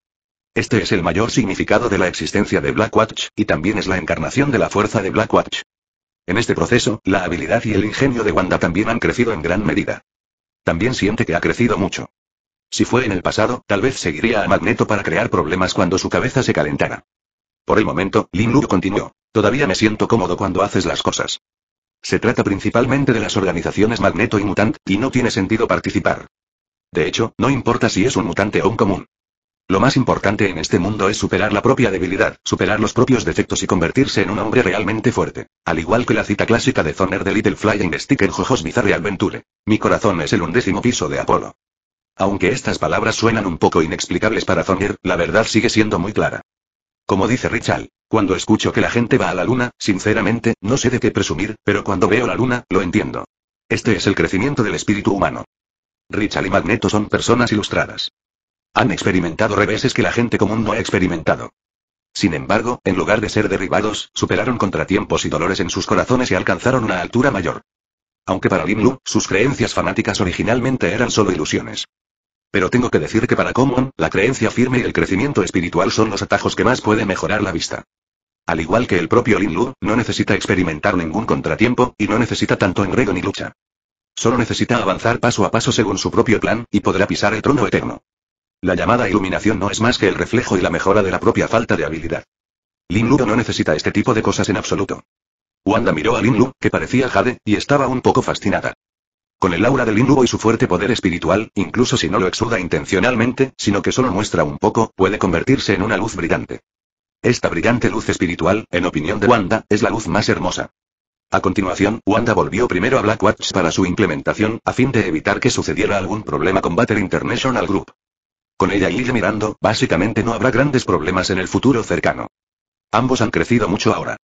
Este es el mayor significado de la existencia de Blackwatch, y también es la encarnación de la fuerza de Blackwatch. En este proceso, la habilidad y el ingenio de Wanda también han crecido en gran medida. También siente que ha crecido mucho. Si fue en el pasado, tal vez seguiría a Magneto para crear problemas cuando su cabeza se calentara. Por el momento, Lin Lu continuó. Todavía me siento cómodo cuando haces las cosas. Se trata principalmente de las organizaciones Magneto y Mutant, y no tiene sentido participar. De hecho, no importa si es un mutante o un común. Lo más importante en este mundo es superar la propia debilidad, superar los propios defectos y convertirse en un hombre realmente fuerte. Al igual que la cita clásica de Zoner de Little Flying Stick en Jojo's Bizarre Adventure. Mi corazón es el undécimo piso de Apolo. Aunque estas palabras suenan un poco inexplicables para Zoner, la verdad sigue siendo muy clara. Como dice Richard, cuando escucho que la gente va a la luna, sinceramente, no sé de qué presumir, pero cuando veo la luna, lo entiendo. Este es el crecimiento del espíritu humano. Richard y Magneto son personas ilustradas. Han experimentado reveses que la gente común no ha experimentado. Sin embargo, en lugar de ser derribados, superaron contratiempos y dolores en sus corazones y alcanzaron una altura mayor. Aunque para Limlu, sus creencias fanáticas originalmente eran solo ilusiones. Pero tengo que decir que para Common, la creencia firme y el crecimiento espiritual son los atajos que más puede mejorar la vista. Al igual que el propio Lin Lu, no necesita experimentar ningún contratiempo, y no necesita tanto enredo ni lucha. Solo necesita avanzar paso a paso según su propio plan, y podrá pisar el trono eterno. La llamada iluminación no es más que el reflejo y la mejora de la propia falta de habilidad. Lin Lu no necesita este tipo de cosas en absoluto. Wanda miró a Lin Lu, que parecía Jade, y estaba un poco fascinada. Con el aura del inubo y su fuerte poder espiritual, incluso si no lo exuda intencionalmente, sino que solo muestra un poco, puede convertirse en una luz brillante. Esta brillante luz espiritual, en opinión de Wanda, es la luz más hermosa. A continuación, Wanda volvió primero a Black para su implementación, a fin de evitar que sucediera algún problema con Battle International Group. Con ella y Lille mirando, básicamente no habrá grandes problemas en el futuro cercano. Ambos han crecido mucho ahora.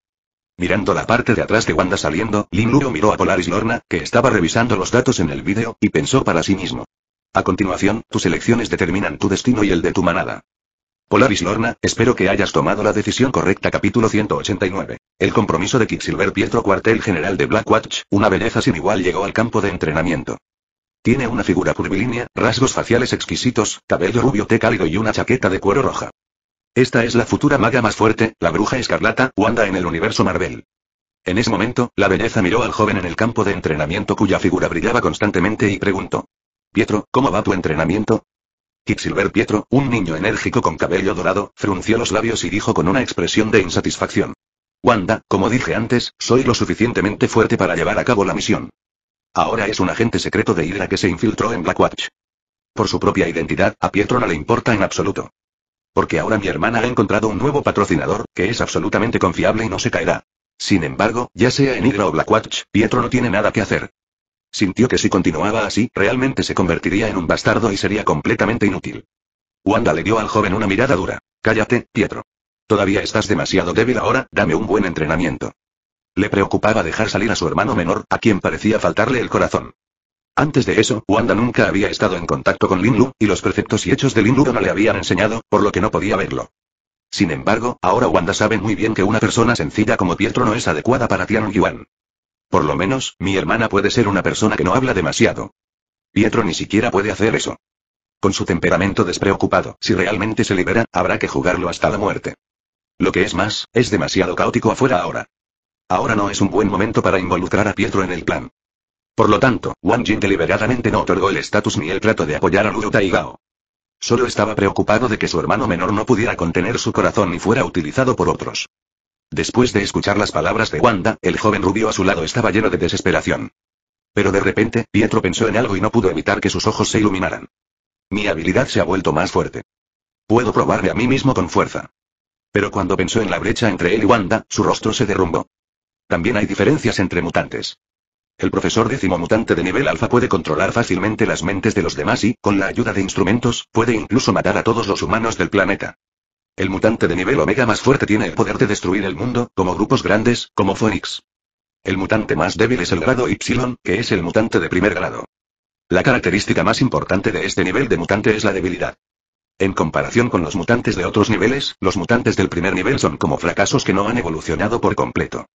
Mirando la parte de atrás de Wanda saliendo, Lin Luo miró a Polaris Lorna, que estaba revisando los datos en el vídeo, y pensó para sí mismo. A continuación, tus elecciones determinan tu destino y el de tu manada. Polaris Lorna, espero que hayas tomado la decisión correcta. Capítulo 189. El compromiso de Quicksilver Pietro Cuartel General de Blackwatch, una belleza sin igual llegó al campo de entrenamiento. Tiene una figura curvilínea, rasgos faciales exquisitos, cabello rubio té y una chaqueta de cuero roja. Esta es la futura maga más fuerte, la bruja escarlata, Wanda en el universo Marvel. En ese momento, la belleza miró al joven en el campo de entrenamiento cuya figura brillaba constantemente y preguntó. Pietro, ¿cómo va tu entrenamiento? silver Pietro, un niño enérgico con cabello dorado, frunció los labios y dijo con una expresión de insatisfacción. Wanda, como dije antes, soy lo suficientemente fuerte para llevar a cabo la misión. Ahora es un agente secreto de Hydra que se infiltró en Blackwatch. Por su propia identidad, a Pietro no le importa en absoluto. Porque ahora mi hermana ha encontrado un nuevo patrocinador, que es absolutamente confiable y no se caerá. Sin embargo, ya sea en Hydra o Blackwatch, Pietro no tiene nada que hacer. Sintió que si continuaba así, realmente se convertiría en un bastardo y sería completamente inútil. Wanda le dio al joven una mirada dura. Cállate, Pietro. Todavía estás demasiado débil ahora, dame un buen entrenamiento. Le preocupaba dejar salir a su hermano menor, a quien parecía faltarle el corazón. Antes de eso, Wanda nunca había estado en contacto con Lin Lu, y los preceptos y hechos de Lin Lu no le habían enseñado, por lo que no podía verlo. Sin embargo, ahora Wanda sabe muy bien que una persona sencilla como Pietro no es adecuada para Tian Yuan. Por lo menos, mi hermana puede ser una persona que no habla demasiado. Pietro ni siquiera puede hacer eso. Con su temperamento despreocupado, si realmente se libera, habrá que jugarlo hasta la muerte. Lo que es más, es demasiado caótico afuera ahora. Ahora no es un buen momento para involucrar a Pietro en el plan. Por lo tanto, Wang Jin deliberadamente no otorgó el estatus ni el trato de apoyar a y Gao. Solo estaba preocupado de que su hermano menor no pudiera contener su corazón y fuera utilizado por otros. Después de escuchar las palabras de Wanda, el joven rubio a su lado estaba lleno de desesperación. Pero de repente, Pietro pensó en algo y no pudo evitar que sus ojos se iluminaran. Mi habilidad se ha vuelto más fuerte. Puedo probarme a mí mismo con fuerza. Pero cuando pensó en la brecha entre él y Wanda, su rostro se derrumbó. También hay diferencias entre mutantes. El profesor décimo mutante de nivel alfa puede controlar fácilmente las mentes de los demás y, con la ayuda de instrumentos, puede incluso matar a todos los humanos del planeta. El mutante de nivel omega más fuerte tiene el poder de destruir el mundo, como grupos grandes, como Phoenix. El mutante más débil es el grado Y, que es el mutante de primer grado. La característica más importante de este nivel de mutante es la debilidad. En comparación con los mutantes de otros niveles, los mutantes del primer nivel son como fracasos que no han evolucionado por completo.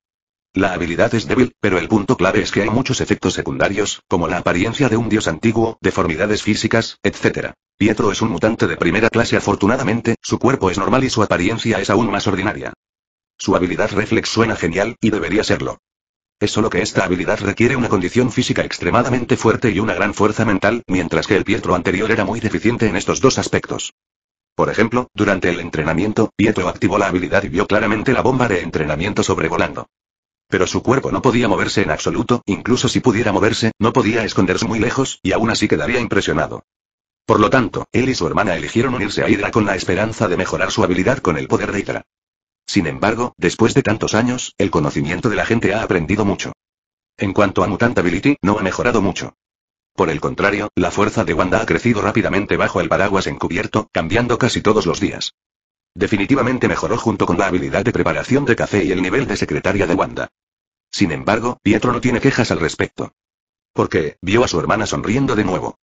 La habilidad es débil, pero el punto clave es que hay muchos efectos secundarios, como la apariencia de un dios antiguo, deformidades físicas, etc. Pietro es un mutante de primera clase afortunadamente, su cuerpo es normal y su apariencia es aún más ordinaria. Su habilidad reflex suena genial, y debería serlo. Es solo que esta habilidad requiere una condición física extremadamente fuerte y una gran fuerza mental, mientras que el Pietro anterior era muy deficiente en estos dos aspectos. Por ejemplo, durante el entrenamiento, Pietro activó la habilidad y vio claramente la bomba de entrenamiento sobrevolando. Pero su cuerpo no podía moverse en absoluto, incluso si pudiera moverse, no podía esconderse muy lejos, y aún así quedaría impresionado. Por lo tanto, él y su hermana eligieron unirse a Hydra con la esperanza de mejorar su habilidad con el poder de Hydra. Sin embargo, después de tantos años, el conocimiento de la gente ha aprendido mucho. En cuanto a Mutant Ability, no ha mejorado mucho. Por el contrario, la fuerza de Wanda ha crecido rápidamente bajo el paraguas encubierto, cambiando casi todos los días. Definitivamente mejoró junto con la habilidad de preparación de café y el nivel de secretaria de Wanda. Sin embargo, Pietro no tiene quejas al respecto. Porque, vio a su hermana sonriendo de nuevo.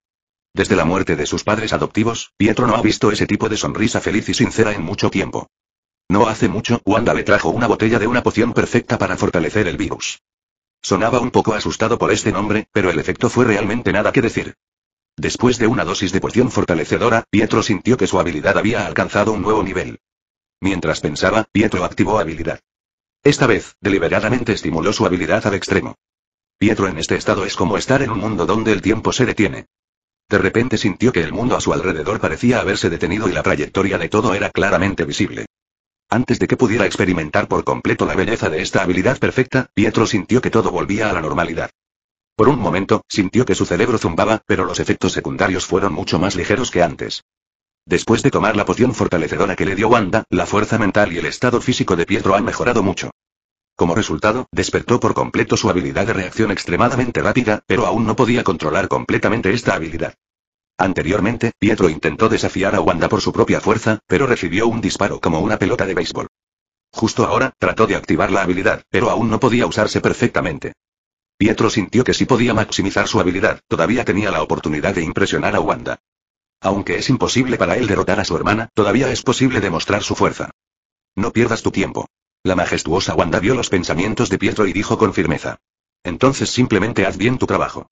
Desde la muerte de sus padres adoptivos, Pietro no ha visto ese tipo de sonrisa feliz y sincera en mucho tiempo. No hace mucho, Wanda le trajo una botella de una poción perfecta para fortalecer el virus. Sonaba un poco asustado por este nombre, pero el efecto fue realmente nada que decir. Después de una dosis de poción fortalecedora, Pietro sintió que su habilidad había alcanzado un nuevo nivel. Mientras pensaba, Pietro activó habilidad. Esta vez, deliberadamente estimuló su habilidad al extremo. Pietro en este estado es como estar en un mundo donde el tiempo se detiene. De repente sintió que el mundo a su alrededor parecía haberse detenido y la trayectoria de todo era claramente visible. Antes de que pudiera experimentar por completo la belleza de esta habilidad perfecta, Pietro sintió que todo volvía a la normalidad. Por un momento, sintió que su cerebro zumbaba, pero los efectos secundarios fueron mucho más ligeros que antes. Después de tomar la poción fortalecedora que le dio Wanda, la fuerza mental y el estado físico de Pietro han mejorado mucho. Como resultado, despertó por completo su habilidad de reacción extremadamente rápida, pero aún no podía controlar completamente esta habilidad. Anteriormente, Pietro intentó desafiar a Wanda por su propia fuerza, pero recibió un disparo como una pelota de béisbol. Justo ahora, trató de activar la habilidad, pero aún no podía usarse perfectamente. Pietro sintió que si podía maximizar su habilidad, todavía tenía la oportunidad de impresionar a Wanda. Aunque es imposible para él derrotar a su hermana, todavía es posible demostrar su fuerza. No pierdas tu tiempo. La majestuosa Wanda vio los pensamientos de Pietro y dijo con firmeza. Entonces simplemente haz bien tu trabajo.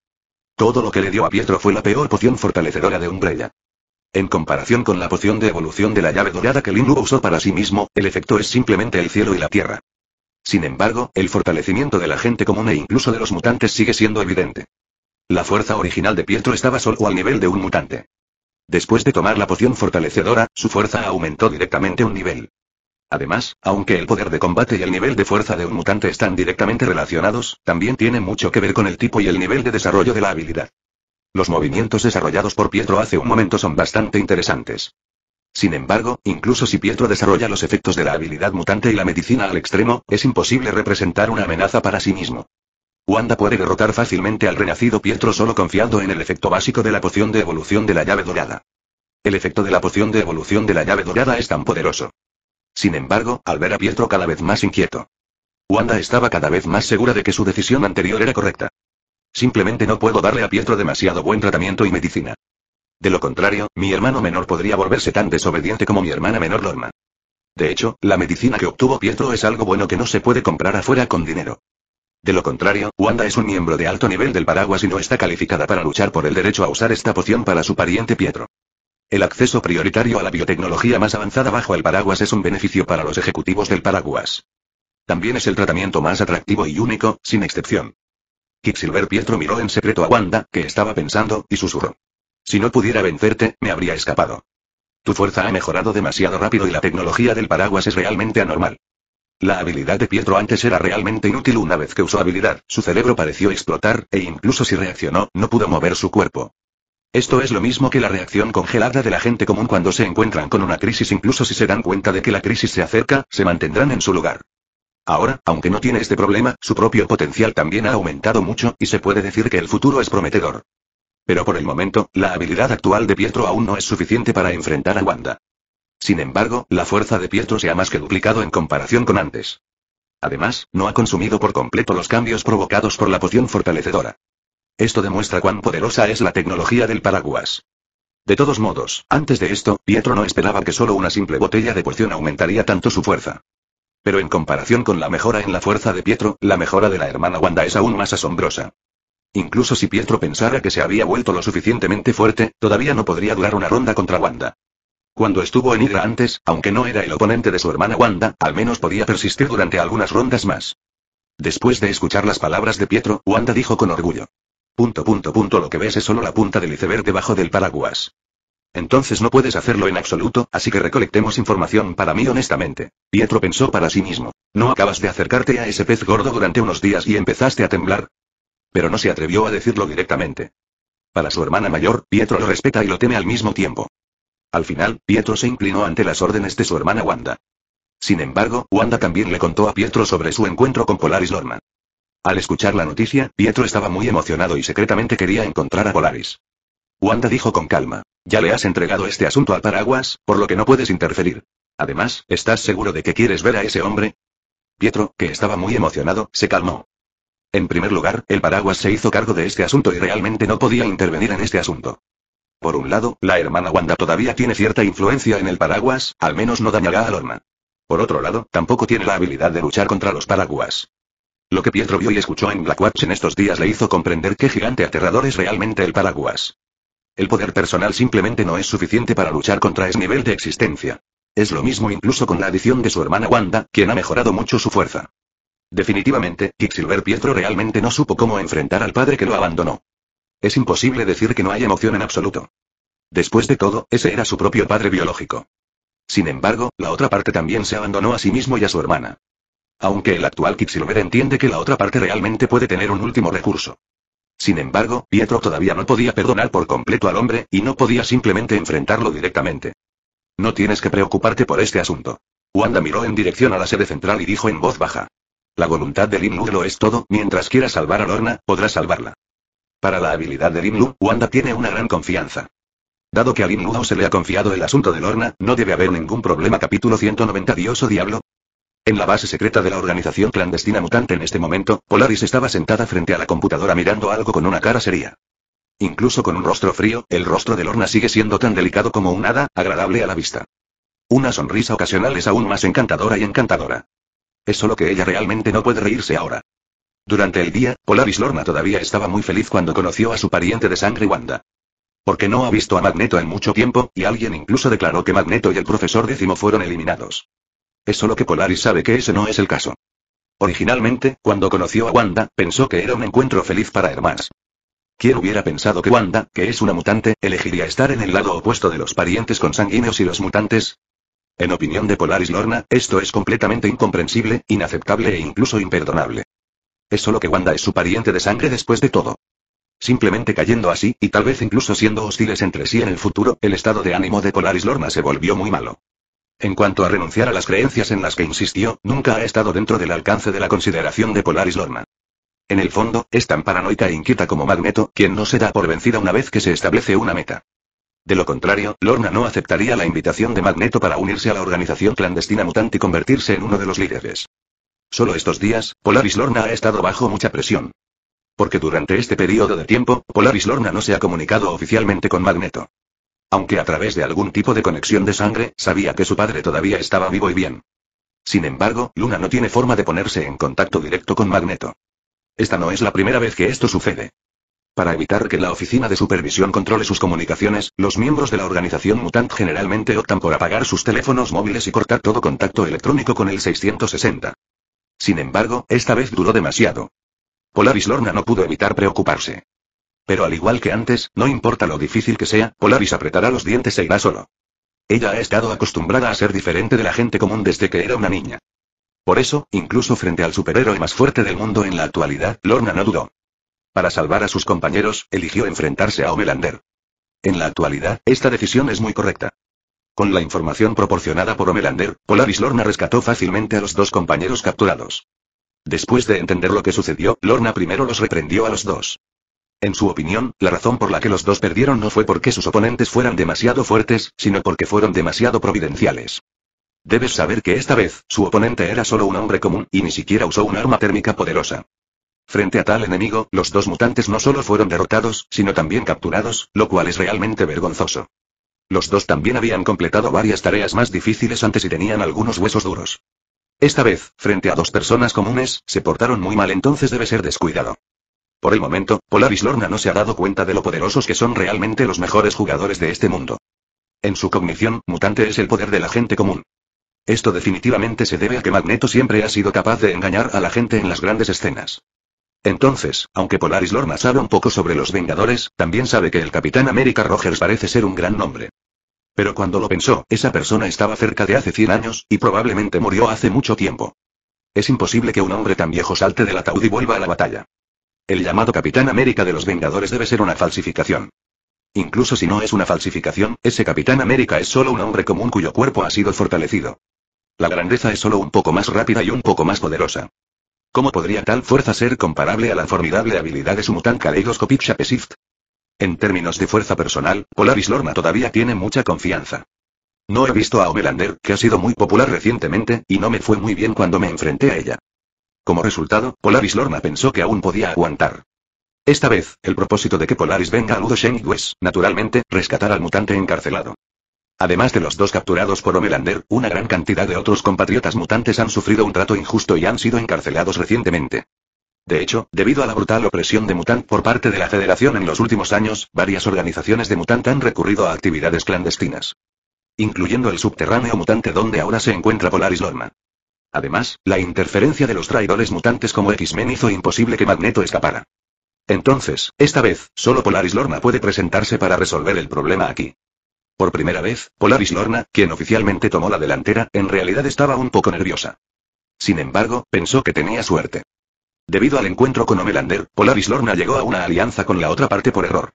Todo lo que le dio a Pietro fue la peor poción fortalecedora de Umbrella. En comparación con la poción de evolución de la llave dorada que Linlu usó para sí mismo, el efecto es simplemente el cielo y la tierra. Sin embargo, el fortalecimiento de la gente común e incluso de los mutantes sigue siendo evidente. La fuerza original de Pietro estaba solo al nivel de un mutante. Después de tomar la poción fortalecedora, su fuerza aumentó directamente un nivel. Además, aunque el poder de combate y el nivel de fuerza de un mutante están directamente relacionados, también tiene mucho que ver con el tipo y el nivel de desarrollo de la habilidad. Los movimientos desarrollados por Pietro hace un momento son bastante interesantes. Sin embargo, incluso si Pietro desarrolla los efectos de la habilidad mutante y la medicina al extremo, es imposible representar una amenaza para sí mismo. Wanda puede derrotar fácilmente al renacido Pietro solo confiando en el efecto básico de la poción de evolución de la llave dorada. El efecto de la poción de evolución de la llave dorada es tan poderoso sin embargo, al ver a Pietro cada vez más inquieto. Wanda estaba cada vez más segura de que su decisión anterior era correcta. Simplemente no puedo darle a Pietro demasiado buen tratamiento y medicina. De lo contrario, mi hermano menor podría volverse tan desobediente como mi hermana menor Lorma. De hecho, la medicina que obtuvo Pietro es algo bueno que no se puede comprar afuera con dinero. De lo contrario, Wanda es un miembro de alto nivel del paraguas y no está calificada para luchar por el derecho a usar esta poción para su pariente Pietro. El acceso prioritario a la biotecnología más avanzada bajo el paraguas es un beneficio para los ejecutivos del paraguas. También es el tratamiento más atractivo y único, sin excepción. Quicksilver Pietro miró en secreto a Wanda, que estaba pensando, y susurró. Si no pudiera vencerte, me habría escapado. Tu fuerza ha mejorado demasiado rápido y la tecnología del paraguas es realmente anormal. La habilidad de Pietro antes era realmente inútil una vez que usó habilidad, su cerebro pareció explotar, e incluso si reaccionó, no pudo mover su cuerpo. Esto es lo mismo que la reacción congelada de la gente común cuando se encuentran con una crisis incluso si se dan cuenta de que la crisis se acerca, se mantendrán en su lugar. Ahora, aunque no tiene este problema, su propio potencial también ha aumentado mucho, y se puede decir que el futuro es prometedor. Pero por el momento, la habilidad actual de Pietro aún no es suficiente para enfrentar a Wanda. Sin embargo, la fuerza de Pietro se ha más que duplicado en comparación con antes. Además, no ha consumido por completo los cambios provocados por la poción fortalecedora. Esto demuestra cuán poderosa es la tecnología del paraguas. De todos modos, antes de esto, Pietro no esperaba que solo una simple botella de poción aumentaría tanto su fuerza. Pero en comparación con la mejora en la fuerza de Pietro, la mejora de la hermana Wanda es aún más asombrosa. Incluso si Pietro pensara que se había vuelto lo suficientemente fuerte, todavía no podría durar una ronda contra Wanda. Cuando estuvo en Hydra antes, aunque no era el oponente de su hermana Wanda, al menos podía persistir durante algunas rondas más. Después de escuchar las palabras de Pietro, Wanda dijo con orgullo. Punto punto punto lo que ves es solo la punta del iceberg debajo del paraguas. Entonces no puedes hacerlo en absoluto, así que recolectemos información para mí honestamente. Pietro pensó para sí mismo. ¿No acabas de acercarte a ese pez gordo durante unos días y empezaste a temblar? Pero no se atrevió a decirlo directamente. Para su hermana mayor, Pietro lo respeta y lo teme al mismo tiempo. Al final, Pietro se inclinó ante las órdenes de su hermana Wanda. Sin embargo, Wanda también le contó a Pietro sobre su encuentro con Polaris Norman. Al escuchar la noticia, Pietro estaba muy emocionado y secretamente quería encontrar a Polaris. Wanda dijo con calma. Ya le has entregado este asunto al paraguas, por lo que no puedes interferir. Además, ¿estás seguro de que quieres ver a ese hombre? Pietro, que estaba muy emocionado, se calmó. En primer lugar, el paraguas se hizo cargo de este asunto y realmente no podía intervenir en este asunto. Por un lado, la hermana Wanda todavía tiene cierta influencia en el paraguas, al menos no dañará a Lorna. Por otro lado, tampoco tiene la habilidad de luchar contra los paraguas. Lo que Pietro vio y escuchó en Blackwatch en estos días le hizo comprender qué gigante aterrador es realmente el paraguas. El poder personal simplemente no es suficiente para luchar contra ese nivel de existencia. Es lo mismo incluso con la adición de su hermana Wanda, quien ha mejorado mucho su fuerza. Definitivamente, Quicksilver Pietro realmente no supo cómo enfrentar al padre que lo abandonó. Es imposible decir que no hay emoción en absoluto. Después de todo, ese era su propio padre biológico. Sin embargo, la otra parte también se abandonó a sí mismo y a su hermana. Aunque el actual Kixilver entiende que la otra parte realmente puede tener un último recurso. Sin embargo, Pietro todavía no podía perdonar por completo al hombre, y no podía simplemente enfrentarlo directamente. No tienes que preocuparte por este asunto. Wanda miró en dirección a la sede central y dijo en voz baja. La voluntad de Lim lo es todo, mientras quiera salvar a Lorna, podrá salvarla. Para la habilidad de Lim Wanda tiene una gran confianza. Dado que a Lin se le ha confiado el asunto de Lorna, no debe haber ningún problema. Capítulo 190 Dios o Diablo, en la base secreta de la organización clandestina mutante en este momento, Polaris estaba sentada frente a la computadora mirando algo con una cara seria. Incluso con un rostro frío, el rostro de Lorna sigue siendo tan delicado como un hada, agradable a la vista. Una sonrisa ocasional es aún más encantadora y encantadora. Es solo que ella realmente no puede reírse ahora. Durante el día, Polaris Lorna todavía estaba muy feliz cuando conoció a su pariente de sangre Wanda. Porque no ha visto a Magneto en mucho tiempo, y alguien incluso declaró que Magneto y el profesor décimo fueron eliminados. Es solo que Polaris sabe que ese no es el caso. Originalmente, cuando conoció a Wanda, pensó que era un encuentro feliz para hermanas. ¿Quién hubiera pensado que Wanda, que es una mutante, elegiría estar en el lado opuesto de los parientes consanguíneos y los mutantes? En opinión de Polaris Lorna, esto es completamente incomprensible, inaceptable e incluso imperdonable. Es solo que Wanda es su pariente de sangre después de todo. Simplemente cayendo así, y tal vez incluso siendo hostiles entre sí en el futuro, el estado de ánimo de Polaris Lorna se volvió muy malo. En cuanto a renunciar a las creencias en las que insistió, nunca ha estado dentro del alcance de la consideración de Polaris Lorna. En el fondo, es tan paranoica e inquieta como Magneto, quien no se da por vencida una vez que se establece una meta. De lo contrario, Lorna no aceptaría la invitación de Magneto para unirse a la organización clandestina mutante y convertirse en uno de los líderes. Solo estos días, Polaris Lorna ha estado bajo mucha presión. Porque durante este periodo de tiempo, Polaris Lorna no se ha comunicado oficialmente con Magneto. Aunque a través de algún tipo de conexión de sangre, sabía que su padre todavía estaba vivo y bien. Sin embargo, Luna no tiene forma de ponerse en contacto directo con Magneto. Esta no es la primera vez que esto sucede. Para evitar que la Oficina de Supervisión controle sus comunicaciones, los miembros de la organización Mutant generalmente optan por apagar sus teléfonos móviles y cortar todo contacto electrónico con el 660. Sin embargo, esta vez duró demasiado. Polaris Lorna no pudo evitar preocuparse. Pero al igual que antes, no importa lo difícil que sea, Polaris apretará los dientes e irá solo. Ella ha estado acostumbrada a ser diferente de la gente común desde que era una niña. Por eso, incluso frente al superhéroe más fuerte del mundo en la actualidad, Lorna no dudó. Para salvar a sus compañeros, eligió enfrentarse a Omelander. En la actualidad, esta decisión es muy correcta. Con la información proporcionada por Omelander, Polaris Lorna rescató fácilmente a los dos compañeros capturados. Después de entender lo que sucedió, Lorna primero los reprendió a los dos. En su opinión, la razón por la que los dos perdieron no fue porque sus oponentes fueran demasiado fuertes, sino porque fueron demasiado providenciales. Debes saber que esta vez, su oponente era solo un hombre común, y ni siquiera usó un arma térmica poderosa. Frente a tal enemigo, los dos mutantes no solo fueron derrotados, sino también capturados, lo cual es realmente vergonzoso. Los dos también habían completado varias tareas más difíciles antes y tenían algunos huesos duros. Esta vez, frente a dos personas comunes, se portaron muy mal entonces debe ser descuidado. Por el momento, Polaris Lorna no se ha dado cuenta de lo poderosos que son realmente los mejores jugadores de este mundo. En su cognición, mutante es el poder de la gente común. Esto definitivamente se debe a que Magneto siempre ha sido capaz de engañar a la gente en las grandes escenas. Entonces, aunque Polaris Lorna sabe un poco sobre los Vengadores, también sabe que el Capitán América Rogers parece ser un gran nombre. Pero cuando lo pensó, esa persona estaba cerca de hace 100 años, y probablemente murió hace mucho tiempo. Es imposible que un hombre tan viejo salte del ataúd y vuelva a la batalla. El llamado Capitán América de los Vengadores debe ser una falsificación. Incluso si no es una falsificación, ese Capitán América es solo un hombre común cuyo cuerpo ha sido fortalecido. La grandeza es solo un poco más rápida y un poco más poderosa. ¿Cómo podría tal fuerza ser comparable a la formidable habilidad de su mutante Kaleidoscopic Shapeshift? En términos de fuerza personal, Polaris Lorna todavía tiene mucha confianza. No he visto a Homelander, que ha sido muy popular recientemente, y no me fue muy bien cuando me enfrenté a ella. Como resultado, Polaris Lorna pensó que aún podía aguantar. Esta vez, el propósito de que Polaris venga a Ludo es, naturalmente, rescatar al mutante encarcelado. Además de los dos capturados por Omelander, una gran cantidad de otros compatriotas mutantes han sufrido un trato injusto y han sido encarcelados recientemente. De hecho, debido a la brutal opresión de Mutant por parte de la Federación en los últimos años, varias organizaciones de Mutant han recurrido a actividades clandestinas. Incluyendo el subterráneo mutante donde ahora se encuentra Polaris Lorma. Además, la interferencia de los traidores mutantes como X-Men hizo imposible que Magneto escapara. Entonces, esta vez, solo Polaris Lorna puede presentarse para resolver el problema aquí. Por primera vez, Polaris Lorna, quien oficialmente tomó la delantera, en realidad estaba un poco nerviosa. Sin embargo, pensó que tenía suerte. Debido al encuentro con Omelander, Polaris Lorna llegó a una alianza con la otra parte por error.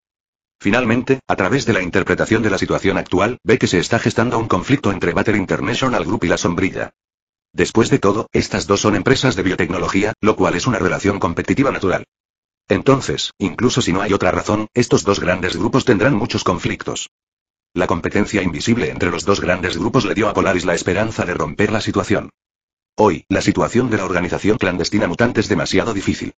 Finalmente, a través de la interpretación de la situación actual, ve que se está gestando un conflicto entre Battle International Group y la Sombrilla. Después de todo, estas dos son empresas de biotecnología, lo cual es una relación competitiva natural. Entonces, incluso si no hay otra razón, estos dos grandes grupos tendrán muchos conflictos. La competencia invisible entre los dos grandes grupos le dio a Polaris la esperanza de romper la situación. Hoy, la situación de la organización clandestina mutante es demasiado difícil.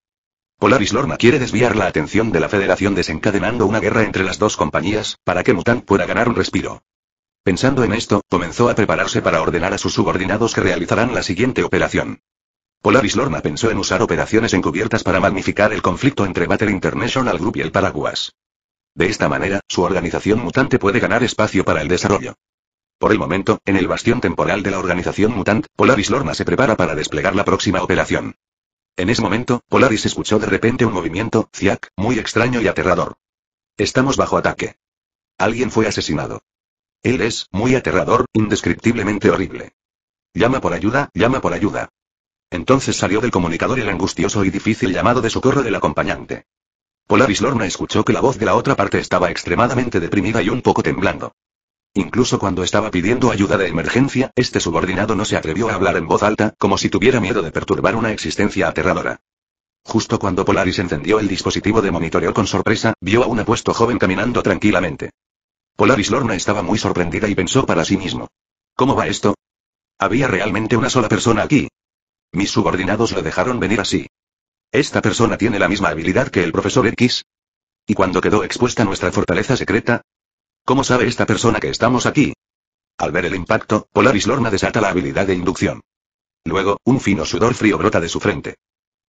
Polaris Lorna quiere desviar la atención de la Federación desencadenando una guerra entre las dos compañías, para que Mutant pueda ganar un respiro. Pensando en esto, comenzó a prepararse para ordenar a sus subordinados que realizarán la siguiente operación. Polaris Lorna pensó en usar operaciones encubiertas para magnificar el conflicto entre Battle International Group y el Paraguas. De esta manera, su organización mutante puede ganar espacio para el desarrollo. Por el momento, en el bastión temporal de la organización mutante, Polaris Lorna se prepara para desplegar la próxima operación. En ese momento, Polaris escuchó de repente un movimiento, ciac, muy extraño y aterrador. Estamos bajo ataque. Alguien fue asesinado. Él es, muy aterrador, indescriptiblemente horrible. Llama por ayuda, llama por ayuda. Entonces salió del comunicador el angustioso y difícil llamado de socorro del acompañante. Polaris Lorna escuchó que la voz de la otra parte estaba extremadamente deprimida y un poco temblando. Incluso cuando estaba pidiendo ayuda de emergencia, este subordinado no se atrevió a hablar en voz alta, como si tuviera miedo de perturbar una existencia aterradora. Justo cuando Polaris encendió el dispositivo de monitoreo con sorpresa, vio a un apuesto joven caminando tranquilamente. Polaris Lorna estaba muy sorprendida y pensó para sí mismo. ¿Cómo va esto? ¿Había realmente una sola persona aquí? Mis subordinados lo dejaron venir así. ¿Esta persona tiene la misma habilidad que el profesor X? ¿Y cuando quedó expuesta nuestra fortaleza secreta? ¿Cómo sabe esta persona que estamos aquí? Al ver el impacto, Polaris Lorna desata la habilidad de inducción. Luego, un fino sudor frío brota de su frente.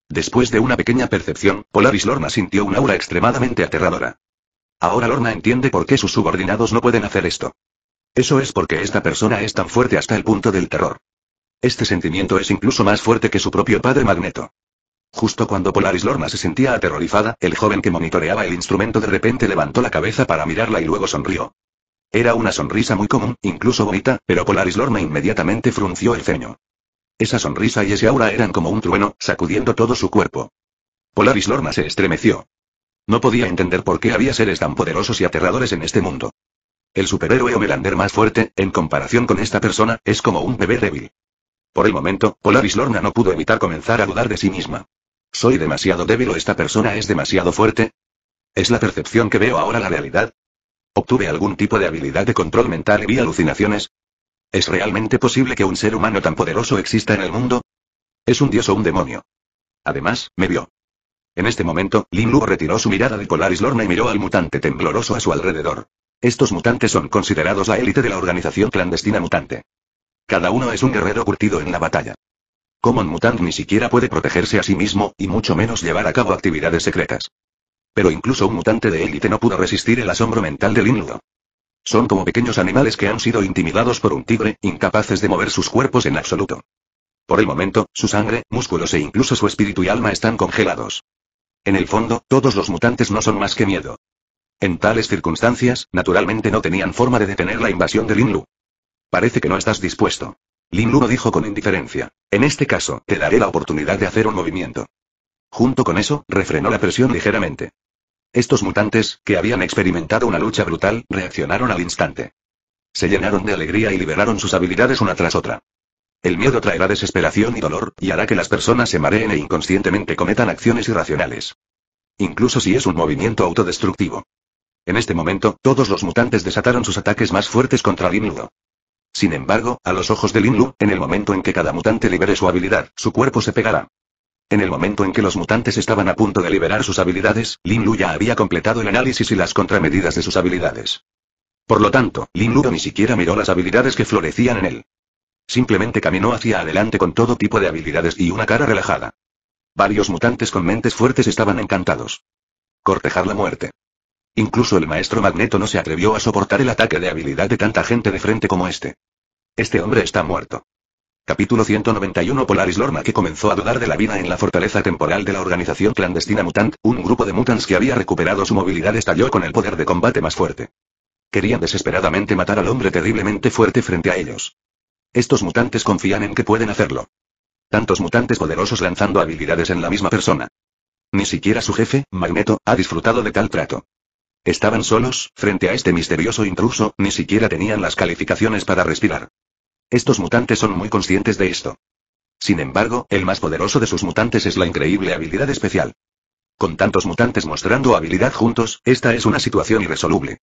Después de una pequeña percepción, Polaris Lorna sintió un aura extremadamente aterradora. Ahora Lorna entiende por qué sus subordinados no pueden hacer esto. Eso es porque esta persona es tan fuerte hasta el punto del terror. Este sentimiento es incluso más fuerte que su propio padre Magneto. Justo cuando Polaris Lorna se sentía aterrorizada, el joven que monitoreaba el instrumento de repente levantó la cabeza para mirarla y luego sonrió. Era una sonrisa muy común, incluso bonita, pero Polaris Lorna inmediatamente frunció el ceño. Esa sonrisa y ese aura eran como un trueno, sacudiendo todo su cuerpo. Polaris Lorna se estremeció. No podía entender por qué había seres tan poderosos y aterradores en este mundo. El superhéroe Homelander más fuerte, en comparación con esta persona, es como un bebé débil. Por el momento, Polaris Lorna no pudo evitar comenzar a dudar de sí misma. ¿Soy demasiado débil o esta persona es demasiado fuerte? ¿Es la percepción que veo ahora la realidad? ¿Obtuve algún tipo de habilidad de control mental y vi alucinaciones? ¿Es realmente posible que un ser humano tan poderoso exista en el mundo? ¿Es un dios o un demonio? Además, me vio. En este momento, Lin Luo retiró su mirada de Polaris Lorna y miró al mutante tembloroso a su alrededor. Estos mutantes son considerados la élite de la organización clandestina mutante. Cada uno es un guerrero curtido en la batalla. un mutante ni siquiera puede protegerse a sí mismo, y mucho menos llevar a cabo actividades secretas. Pero incluso un mutante de élite no pudo resistir el asombro mental de Lin Luo. Son como pequeños animales que han sido intimidados por un tigre, incapaces de mover sus cuerpos en absoluto. Por el momento, su sangre, músculos e incluso su espíritu y alma están congelados. En el fondo, todos los mutantes no son más que miedo. En tales circunstancias, naturalmente no tenían forma de detener la invasión de Linlu. Parece que no estás dispuesto. Linlu lo dijo con indiferencia. En este caso, te daré la oportunidad de hacer un movimiento. Junto con eso, refrenó la presión ligeramente. Estos mutantes, que habían experimentado una lucha brutal, reaccionaron al instante. Se llenaron de alegría y liberaron sus habilidades una tras otra. El miedo traerá desesperación y dolor, y hará que las personas se mareen e inconscientemente cometan acciones irracionales. Incluso si es un movimiento autodestructivo. En este momento, todos los mutantes desataron sus ataques más fuertes contra Linlu. Sin embargo, a los ojos de Linlu, en el momento en que cada mutante libere su habilidad, su cuerpo se pegará. En el momento en que los mutantes estaban a punto de liberar sus habilidades, Linlu ya había completado el análisis y las contramedidas de sus habilidades. Por lo tanto, Linlu ni siquiera miró las habilidades que florecían en él. Simplemente caminó hacia adelante con todo tipo de habilidades y una cara relajada. Varios mutantes con mentes fuertes estaban encantados. Cortejar la muerte. Incluso el maestro Magneto no se atrevió a soportar el ataque de habilidad de tanta gente de frente como este. Este hombre está muerto. Capítulo 191 Polaris Lorma que comenzó a dudar de la vida en la fortaleza temporal de la organización clandestina Mutant, un grupo de mutants que había recuperado su movilidad estalló con el poder de combate más fuerte. Querían desesperadamente matar al hombre terriblemente fuerte frente a ellos. Estos mutantes confían en que pueden hacerlo. Tantos mutantes poderosos lanzando habilidades en la misma persona. Ni siquiera su jefe, Magneto, ha disfrutado de tal trato. Estaban solos, frente a este misterioso intruso, ni siquiera tenían las calificaciones para respirar. Estos mutantes son muy conscientes de esto. Sin embargo, el más poderoso de sus mutantes es la increíble habilidad especial. Con tantos mutantes mostrando habilidad juntos, esta es una situación irresoluble.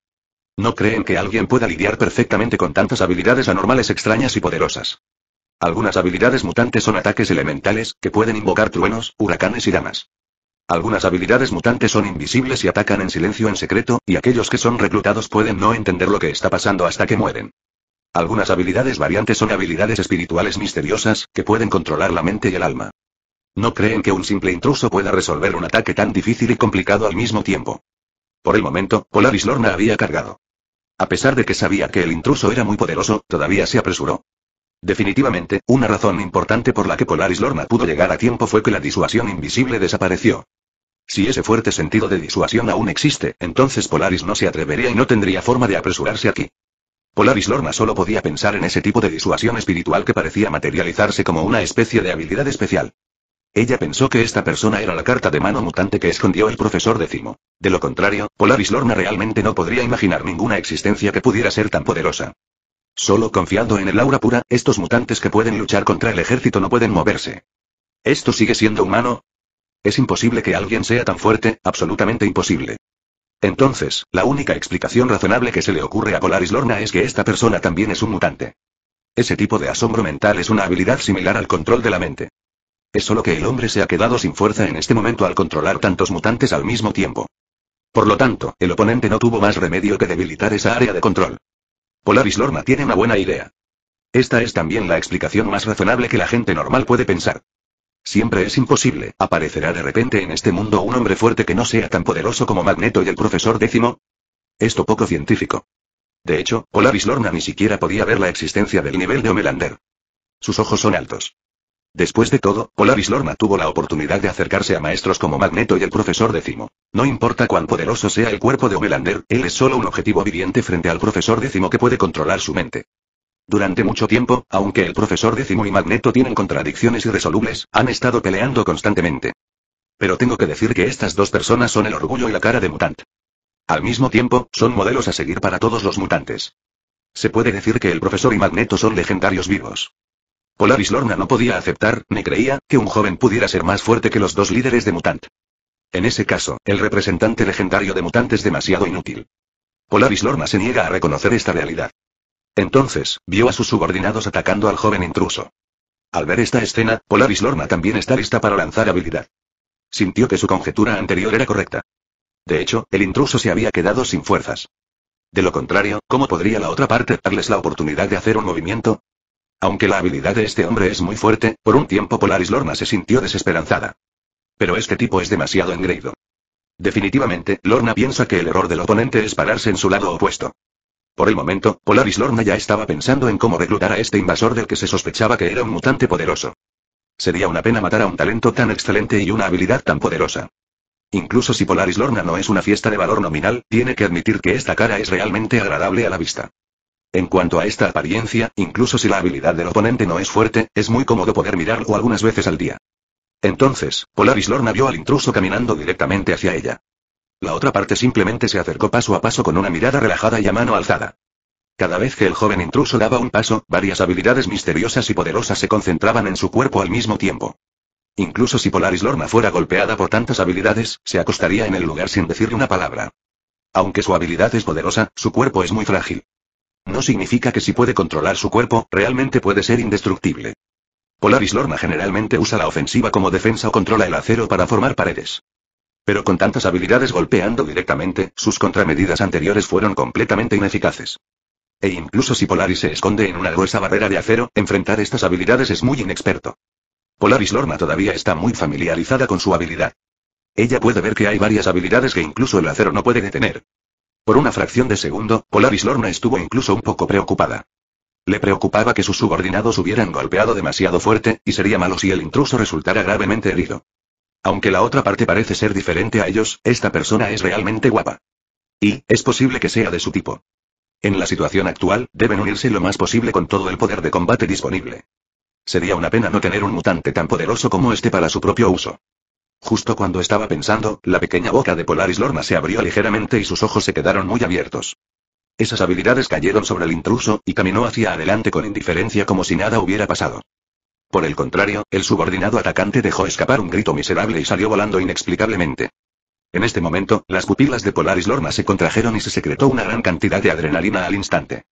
No creen que alguien pueda lidiar perfectamente con tantas habilidades anormales extrañas y poderosas. Algunas habilidades mutantes son ataques elementales, que pueden invocar truenos, huracanes y damas. Algunas habilidades mutantes son invisibles y atacan en silencio en secreto, y aquellos que son reclutados pueden no entender lo que está pasando hasta que mueren. Algunas habilidades variantes son habilidades espirituales misteriosas, que pueden controlar la mente y el alma. No creen que un simple intruso pueda resolver un ataque tan difícil y complicado al mismo tiempo. Por el momento, Polaris Lorna había cargado. A pesar de que sabía que el intruso era muy poderoso, todavía se apresuró. Definitivamente, una razón importante por la que Polaris Lorna pudo llegar a tiempo fue que la disuasión invisible desapareció. Si ese fuerte sentido de disuasión aún existe, entonces Polaris no se atrevería y no tendría forma de apresurarse aquí. Polaris Lorna solo podía pensar en ese tipo de disuasión espiritual que parecía materializarse como una especie de habilidad especial. Ella pensó que esta persona era la carta de mano mutante que escondió el profesor décimo. De lo contrario, Polaris Lorna realmente no podría imaginar ninguna existencia que pudiera ser tan poderosa. Solo confiando en el aura pura, estos mutantes que pueden luchar contra el ejército no pueden moverse. ¿Esto sigue siendo humano? Es imposible que alguien sea tan fuerte, absolutamente imposible. Entonces, la única explicación razonable que se le ocurre a Polaris Lorna es que esta persona también es un mutante. Ese tipo de asombro mental es una habilidad similar al control de la mente. Es solo que el hombre se ha quedado sin fuerza en este momento al controlar tantos mutantes al mismo tiempo. Por lo tanto, el oponente no tuvo más remedio que debilitar esa área de control. Polaris Lorna tiene una buena idea. Esta es también la explicación más razonable que la gente normal puede pensar. Siempre es imposible, aparecerá de repente en este mundo un hombre fuerte que no sea tan poderoso como Magneto y el profesor décimo. Esto poco científico. De hecho, Polaris Lorna ni siquiera podía ver la existencia del nivel de Homelander. Sus ojos son altos. Después de todo, Polaris Lorna tuvo la oportunidad de acercarse a maestros como Magneto y el profesor Décimo. No importa cuán poderoso sea el cuerpo de Homelander, él es solo un objetivo viviente frente al profesor Décimo que puede controlar su mente. Durante mucho tiempo, aunque el profesor Décimo y Magneto tienen contradicciones irresolubles, han estado peleando constantemente. Pero tengo que decir que estas dos personas son el orgullo y la cara de Mutant. Al mismo tiempo, son modelos a seguir para todos los mutantes. Se puede decir que el profesor y Magneto son legendarios vivos. Polaris Lorna no podía aceptar, ni creía, que un joven pudiera ser más fuerte que los dos líderes de Mutant. En ese caso, el representante legendario de Mutant es demasiado inútil. Polaris Lorna se niega a reconocer esta realidad. Entonces, vio a sus subordinados atacando al joven intruso. Al ver esta escena, Polaris Lorna también está lista para lanzar habilidad. Sintió que su conjetura anterior era correcta. De hecho, el intruso se había quedado sin fuerzas. De lo contrario, ¿cómo podría la otra parte darles la oportunidad de hacer un movimiento? Aunque la habilidad de este hombre es muy fuerte, por un tiempo Polaris Lorna se sintió desesperanzada. Pero este tipo es demasiado engreído. Definitivamente, Lorna piensa que el error del oponente es pararse en su lado opuesto. Por el momento, Polaris Lorna ya estaba pensando en cómo reclutar a este invasor del que se sospechaba que era un mutante poderoso. Sería una pena matar a un talento tan excelente y una habilidad tan poderosa. Incluso si Polaris Lorna no es una fiesta de valor nominal, tiene que admitir que esta cara es realmente agradable a la vista. En cuanto a esta apariencia, incluso si la habilidad del oponente no es fuerte, es muy cómodo poder mirarlo algunas veces al día. Entonces, Polaris Lorna vio al intruso caminando directamente hacia ella. La otra parte simplemente se acercó paso a paso con una mirada relajada y a mano alzada. Cada vez que el joven intruso daba un paso, varias habilidades misteriosas y poderosas se concentraban en su cuerpo al mismo tiempo. Incluso si Polaris Lorna fuera golpeada por tantas habilidades, se acostaría en el lugar sin decirle una palabra. Aunque su habilidad es poderosa, su cuerpo es muy frágil. No significa que si puede controlar su cuerpo, realmente puede ser indestructible. Polaris Lorna generalmente usa la ofensiva como defensa o controla el acero para formar paredes. Pero con tantas habilidades golpeando directamente, sus contramedidas anteriores fueron completamente ineficaces. E incluso si Polaris se esconde en una gruesa barrera de acero, enfrentar estas habilidades es muy inexperto. Polaris Lorna todavía está muy familiarizada con su habilidad. Ella puede ver que hay varias habilidades que incluso el acero no puede detener. Por una fracción de segundo, Polaris Lorna estuvo incluso un poco preocupada. Le preocupaba que sus subordinados hubieran golpeado demasiado fuerte, y sería malo si el intruso resultara gravemente herido. Aunque la otra parte parece ser diferente a ellos, esta persona es realmente guapa. Y, es posible que sea de su tipo. En la situación actual, deben unirse lo más posible con todo el poder de combate disponible. Sería una pena no tener un mutante tan poderoso como este para su propio uso. Justo cuando estaba pensando, la pequeña boca de Polaris Lorna se abrió ligeramente y sus ojos se quedaron muy abiertos. Esas habilidades cayeron sobre el intruso, y caminó hacia adelante con indiferencia como si nada hubiera pasado. Por el contrario, el subordinado atacante dejó escapar un grito miserable y salió volando inexplicablemente. En este momento, las pupilas de Polaris Lorna se contrajeron y se secretó una gran cantidad de adrenalina al instante.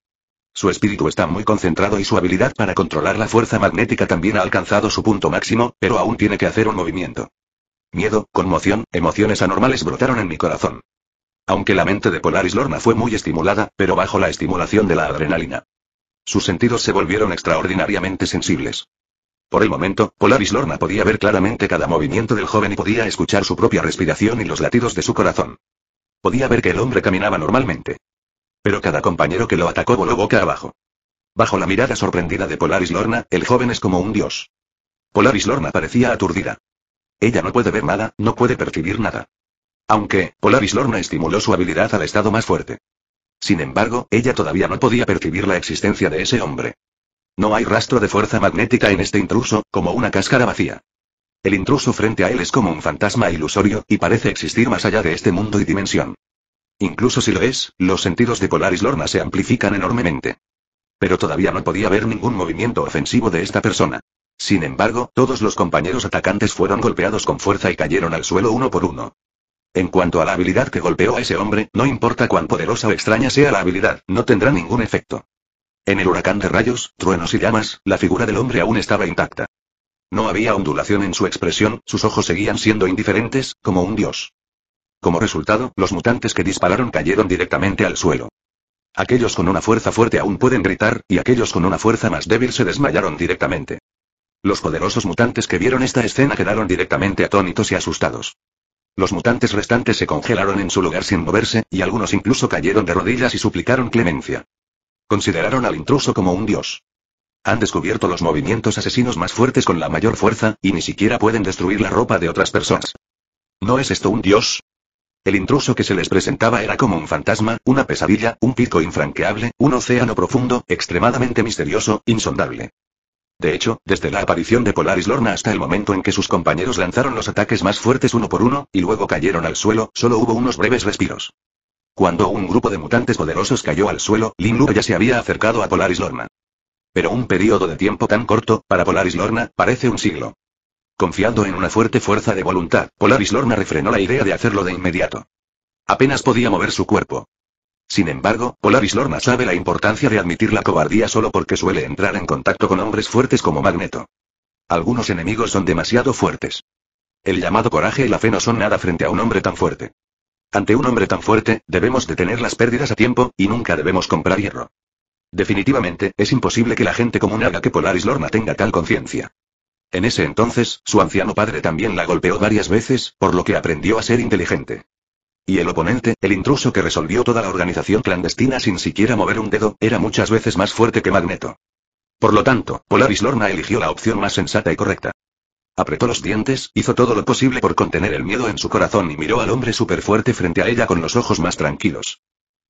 Su espíritu está muy concentrado y su habilidad para controlar la fuerza magnética también ha alcanzado su punto máximo, pero aún tiene que hacer un movimiento. Miedo, conmoción, emociones anormales brotaron en mi corazón. Aunque la mente de Polaris Lorna fue muy estimulada, pero bajo la estimulación de la adrenalina. Sus sentidos se volvieron extraordinariamente sensibles. Por el momento, Polaris Lorna podía ver claramente cada movimiento del joven y podía escuchar su propia respiración y los latidos de su corazón. Podía ver que el hombre caminaba normalmente. Pero cada compañero que lo atacó voló boca abajo. Bajo la mirada sorprendida de Polaris Lorna, el joven es como un dios. Polaris Lorna parecía aturdida. Ella no puede ver nada, no puede percibir nada. Aunque, Polaris Lorna estimuló su habilidad al estado más fuerte. Sin embargo, ella todavía no podía percibir la existencia de ese hombre. No hay rastro de fuerza magnética en este intruso, como una cáscara vacía. El intruso frente a él es como un fantasma ilusorio, y parece existir más allá de este mundo y dimensión. Incluso si lo es, los sentidos de Polaris Lorna se amplifican enormemente. Pero todavía no podía ver ningún movimiento ofensivo de esta persona. Sin embargo, todos los compañeros atacantes fueron golpeados con fuerza y cayeron al suelo uno por uno. En cuanto a la habilidad que golpeó a ese hombre, no importa cuán poderosa o extraña sea la habilidad, no tendrá ningún efecto. En el huracán de rayos, truenos y llamas, la figura del hombre aún estaba intacta. No había ondulación en su expresión, sus ojos seguían siendo indiferentes, como un dios. Como resultado, los mutantes que dispararon cayeron directamente al suelo. Aquellos con una fuerza fuerte aún pueden gritar, y aquellos con una fuerza más débil se desmayaron directamente. Los poderosos mutantes que vieron esta escena quedaron directamente atónitos y asustados. Los mutantes restantes se congelaron en su lugar sin moverse, y algunos incluso cayeron de rodillas y suplicaron clemencia. Consideraron al intruso como un dios. Han descubierto los movimientos asesinos más fuertes con la mayor fuerza, y ni siquiera pueden destruir la ropa de otras personas. ¿No es esto un dios? El intruso que se les presentaba era como un fantasma, una pesadilla, un pico infranqueable, un océano profundo, extremadamente misterioso, insondable. De hecho, desde la aparición de Polaris Lorna hasta el momento en que sus compañeros lanzaron los ataques más fuertes uno por uno, y luego cayeron al suelo, solo hubo unos breves respiros. Cuando un grupo de mutantes poderosos cayó al suelo, Lin Lu ya se había acercado a Polaris Lorna. Pero un periodo de tiempo tan corto, para Polaris Lorna, parece un siglo. Confiando en una fuerte fuerza de voluntad, Polaris Lorna refrenó la idea de hacerlo de inmediato. Apenas podía mover su cuerpo. Sin embargo, Polaris Lorna sabe la importancia de admitir la cobardía solo porque suele entrar en contacto con hombres fuertes como Magneto. Algunos enemigos son demasiado fuertes. El llamado coraje y la fe no son nada frente a un hombre tan fuerte. Ante un hombre tan fuerte, debemos detener las pérdidas a tiempo, y nunca debemos comprar hierro. Definitivamente, es imposible que la gente común haga que Polaris Lorna tenga tal conciencia. En ese entonces, su anciano padre también la golpeó varias veces, por lo que aprendió a ser inteligente. Y el oponente, el intruso que resolvió toda la organización clandestina sin siquiera mover un dedo, era muchas veces más fuerte que Magneto. Por lo tanto, Polaris Lorna eligió la opción más sensata y correcta. Apretó los dientes, hizo todo lo posible por contener el miedo en su corazón y miró al hombre súper fuerte frente a ella con los ojos más tranquilos.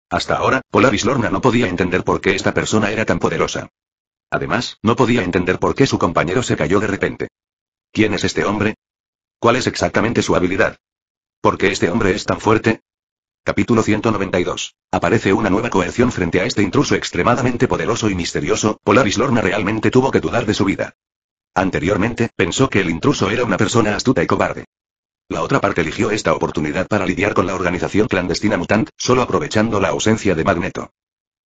Hasta ahora, Polaris Lorna no podía entender por qué esta persona era tan poderosa. Además, no podía entender por qué su compañero se cayó de repente. ¿Quién es este hombre? ¿Cuál es exactamente su habilidad? ¿Por qué este hombre es tan fuerte? Capítulo 192. Aparece una nueva coerción frente a este intruso extremadamente poderoso y misterioso, Polaris Lorna realmente tuvo que dudar de su vida. Anteriormente, pensó que el intruso era una persona astuta y cobarde. La otra parte eligió esta oportunidad para lidiar con la organización clandestina Mutant, solo aprovechando la ausencia de Magneto.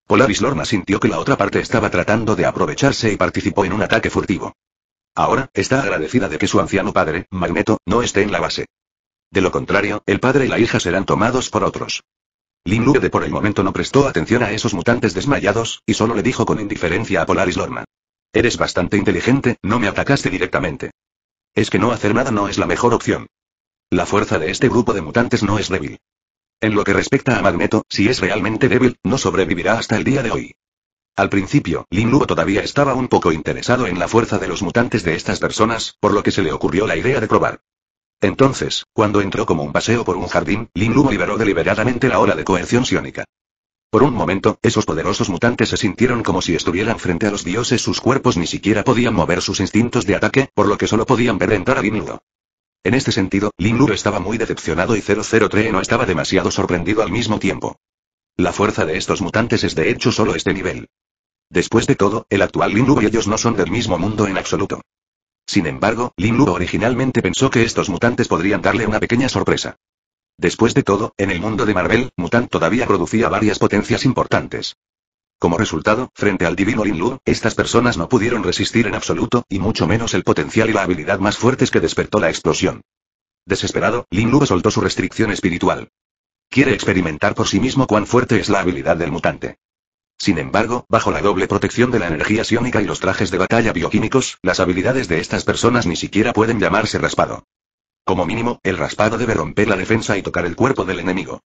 Polaris Lorna sintió que la otra parte estaba tratando de aprovecharse y participó en un ataque furtivo. Ahora, está agradecida de que su anciano padre, Magneto, no esté en la base. De lo contrario, el padre y la hija serán tomados por otros. Lin de por el momento no prestó atención a esos mutantes desmayados, y solo le dijo con indiferencia a Polaris Lorma. Eres bastante inteligente, no me atacaste directamente. Es que no hacer nada no es la mejor opción. La fuerza de este grupo de mutantes no es débil. En lo que respecta a Magneto, si es realmente débil, no sobrevivirá hasta el día de hoy. Al principio, Lin Luo todavía estaba un poco interesado en la fuerza de los mutantes de estas personas, por lo que se le ocurrió la idea de probar. Entonces, cuando entró como un paseo por un jardín, Lin Lu liberó deliberadamente la ola de coerción sionica. Por un momento, esos poderosos mutantes se sintieron como si estuvieran frente a los dioses. Sus cuerpos ni siquiera podían mover sus instintos de ataque, por lo que solo podían ver entrar a Lin Lu. En este sentido, Lin Lu estaba muy decepcionado y 003 no estaba demasiado sorprendido al mismo tiempo. La fuerza de estos mutantes es de hecho solo este nivel. Después de todo, el actual Lin Lu y ellos no son del mismo mundo en absoluto. Sin embargo, Lin Lu originalmente pensó que estos mutantes podrían darle una pequeña sorpresa. Después de todo, en el mundo de Marvel, Mutant todavía producía varias potencias importantes. Como resultado, frente al divino Lin Lu, estas personas no pudieron resistir en absoluto, y mucho menos el potencial y la habilidad más fuertes que despertó la explosión. Desesperado, Lin Lu soltó su restricción espiritual. Quiere experimentar por sí mismo cuán fuerte es la habilidad del mutante. Sin embargo, bajo la doble protección de la energía siónica y los trajes de batalla bioquímicos, las habilidades de estas personas ni siquiera pueden llamarse raspado. Como mínimo, el raspado debe romper la defensa y tocar el cuerpo del enemigo.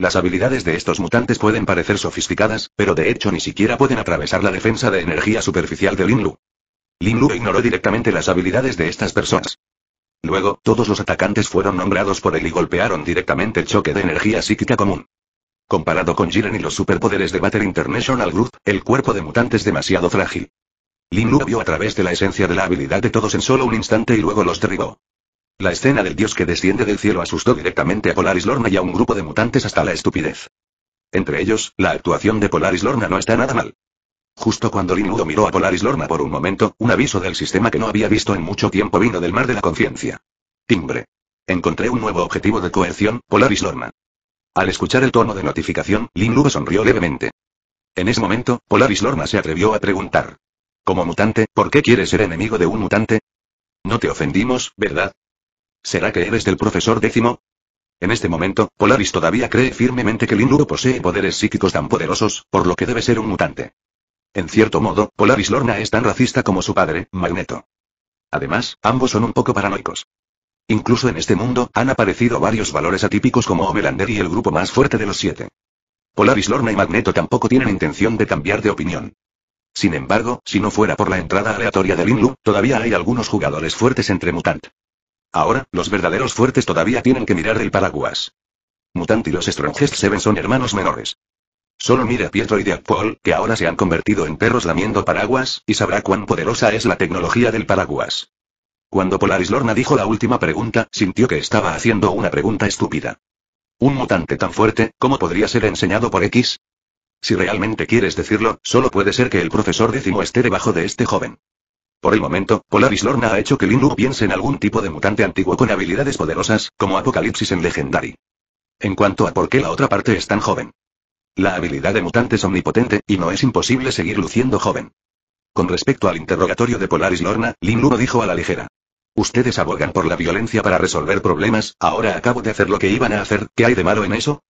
Las habilidades de estos mutantes pueden parecer sofisticadas, pero de hecho ni siquiera pueden atravesar la defensa de energía superficial de Lin Lu. Lin Lu ignoró directamente las habilidades de estas personas. Luego, todos los atacantes fueron nombrados por él y golpearon directamente el choque de energía psíquica común. Comparado con Jiren y los superpoderes de Battle International Group, el cuerpo de mutantes es demasiado frágil. Lin Lu vio a través de la esencia de la habilidad de todos en solo un instante y luego los derribó. La escena del dios que desciende del cielo asustó directamente a Polaris Lorna y a un grupo de mutantes hasta la estupidez. Entre ellos, la actuación de Polaris Lorna no está nada mal. Justo cuando Lin Ludo miró a Polaris Lorna por un momento, un aviso del sistema que no había visto en mucho tiempo vino del mar de la conciencia. Timbre. Encontré un nuevo objetivo de coerción, Polaris Lorna. Al escuchar el tono de notificación, Lin Lu sonrió levemente. En ese momento, Polaris Lorna se atrevió a preguntar. Como mutante, ¿por qué quieres ser enemigo de un mutante? No te ofendimos, ¿verdad? ¿Será que eres del profesor décimo? En este momento, Polaris todavía cree firmemente que Lin Lu posee poderes psíquicos tan poderosos, por lo que debe ser un mutante. En cierto modo, Polaris Lorna es tan racista como su padre, Magneto. Además, ambos son un poco paranoicos. Incluso en este mundo, han aparecido varios valores atípicos como Ovelander y el grupo más fuerte de los siete. Polaris Lorna y Magneto tampoco tienen intención de cambiar de opinión. Sin embargo, si no fuera por la entrada aleatoria del Inlu, todavía hay algunos jugadores fuertes entre Mutant. Ahora, los verdaderos fuertes todavía tienen que mirar el paraguas. Mutant y los Strongest Seven son hermanos menores. Solo mira a Pietro y Jack Paul, que ahora se han convertido en perros lamiendo paraguas, y sabrá cuán poderosa es la tecnología del paraguas. Cuando Polaris Lorna dijo la última pregunta, sintió que estaba haciendo una pregunta estúpida. Un mutante tan fuerte, ¿cómo podría ser enseñado por X? Si realmente quieres decirlo, solo puede ser que el profesor décimo esté debajo de este joven. Por el momento, Polaris Lorna ha hecho que Linlu piense en algún tipo de mutante antiguo con habilidades poderosas, como Apocalipsis en Legendary. En cuanto a por qué la otra parte es tan joven. La habilidad de mutante es omnipotente, y no es imposible seguir luciendo joven. Con respecto al interrogatorio de Polaris Lorna, Linlu no dijo a la ligera. Ustedes abogan por la violencia para resolver problemas, ahora acabo de hacer lo que iban a hacer, ¿qué hay de malo en eso?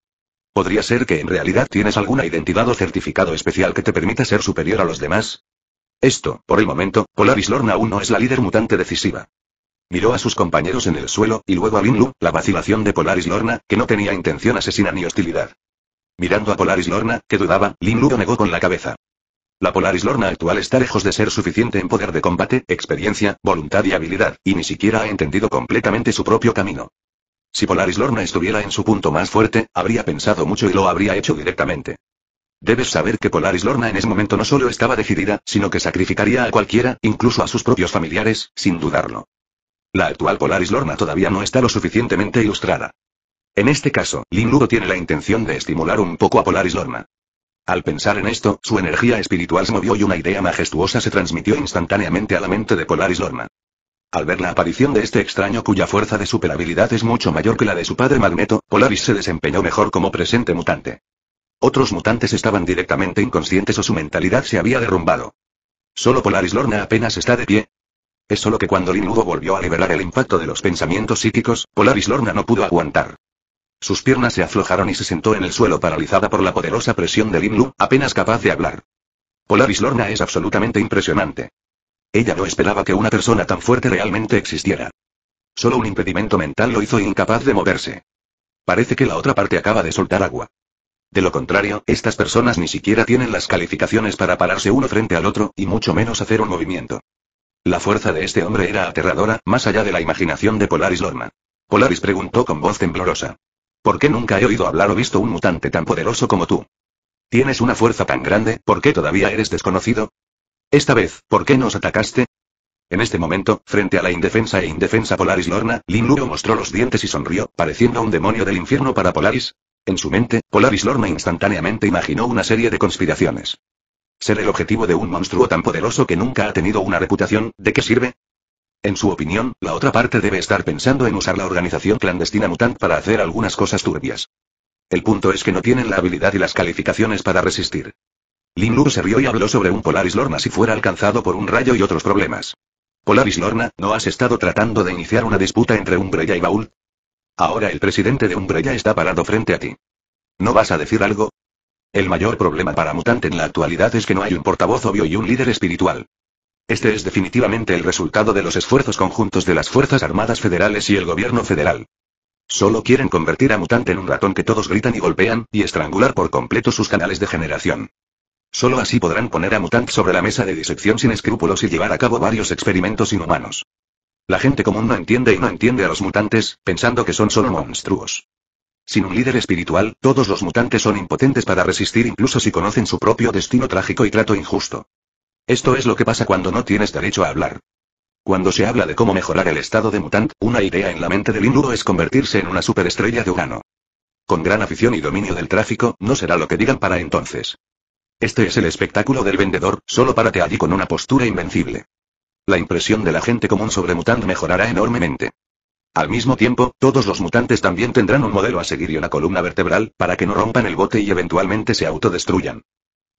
Podría ser que en realidad tienes alguna identidad o certificado especial que te permita ser superior a los demás. Esto, por el momento, Polaris Lorna aún no es la líder mutante decisiva. Miró a sus compañeros en el suelo, y luego a Linlu, la vacilación de Polaris Lorna, que no tenía intención asesina ni hostilidad. Mirando a Polaris Lorna, que dudaba, Linlu negó con la cabeza. La Polaris Lorna actual está lejos de ser suficiente en poder de combate, experiencia, voluntad y habilidad, y ni siquiera ha entendido completamente su propio camino. Si Polaris Lorna estuviera en su punto más fuerte, habría pensado mucho y lo habría hecho directamente. Debes saber que Polaris Lorna en ese momento no solo estaba decidida, sino que sacrificaría a cualquiera, incluso a sus propios familiares, sin dudarlo. La actual Polaris Lorna todavía no está lo suficientemente ilustrada. En este caso, Lin Ludo tiene la intención de estimular un poco a Polaris Lorna. Al pensar en esto, su energía espiritual se movió y una idea majestuosa se transmitió instantáneamente a la mente de Polaris Lorna. Al ver la aparición de este extraño cuya fuerza de superabilidad es mucho mayor que la de su padre Magneto, Polaris se desempeñó mejor como presente mutante. Otros mutantes estaban directamente inconscientes o su mentalidad se había derrumbado. Solo Polaris Lorna apenas está de pie. Es solo que cuando Lin volvió a liberar el impacto de los pensamientos psíquicos, Polaris Lorna no pudo aguantar. Sus piernas se aflojaron y se sentó en el suelo paralizada por la poderosa presión de Limlu, apenas capaz de hablar. Polaris Lorna es absolutamente impresionante. Ella no esperaba que una persona tan fuerte realmente existiera. Solo un impedimento mental lo hizo incapaz de moverse. Parece que la otra parte acaba de soltar agua. De lo contrario, estas personas ni siquiera tienen las calificaciones para pararse uno frente al otro, y mucho menos hacer un movimiento. La fuerza de este hombre era aterradora, más allá de la imaginación de Polaris Lorna. Polaris preguntó con voz temblorosa. ¿Por qué nunca he oído hablar o visto un mutante tan poderoso como tú? Tienes una fuerza tan grande, ¿por qué todavía eres desconocido? Esta vez, ¿por qué nos atacaste? En este momento, frente a la indefensa e indefensa Polaris Lorna, Lin Luo mostró los dientes y sonrió, pareciendo un demonio del infierno para Polaris. En su mente, Polaris Lorna instantáneamente imaginó una serie de conspiraciones. Ser el objetivo de un monstruo tan poderoso que nunca ha tenido una reputación, ¿de qué sirve? En su opinión, la otra parte debe estar pensando en usar la organización clandestina Mutant para hacer algunas cosas turbias. El punto es que no tienen la habilidad y las calificaciones para resistir. Lin Lur se rió y habló sobre un Polaris Lorna si fuera alcanzado por un rayo y otros problemas. Polaris Lorna, ¿no has estado tratando de iniciar una disputa entre Umbrella y Baúl? Ahora el presidente de Umbrella está parado frente a ti. ¿No vas a decir algo? El mayor problema para Mutant en la actualidad es que no hay un portavoz obvio y un líder espiritual. Este es definitivamente el resultado de los esfuerzos conjuntos de las Fuerzas Armadas Federales y el Gobierno Federal. Solo quieren convertir a mutante en un ratón que todos gritan y golpean, y estrangular por completo sus canales de generación. Solo así podrán poner a mutante sobre la mesa de disección sin escrúpulos y llevar a cabo varios experimentos inhumanos. La gente común no entiende y no entiende a los mutantes, pensando que son solo monstruos. Sin un líder espiritual, todos los mutantes son impotentes para resistir incluso si conocen su propio destino trágico y trato injusto. Esto es lo que pasa cuando no tienes derecho a hablar. Cuando se habla de cómo mejorar el estado de mutant, una idea en la mente del hindú es convertirse en una superestrella de Urano. Con gran afición y dominio del tráfico, no será lo que digan para entonces. Este es el espectáculo del vendedor, solo párate allí con una postura invencible. La impresión de la gente común sobre mutant mejorará enormemente. Al mismo tiempo, todos los mutantes también tendrán un modelo a seguir y una columna vertebral, para que no rompan el bote y eventualmente se autodestruyan.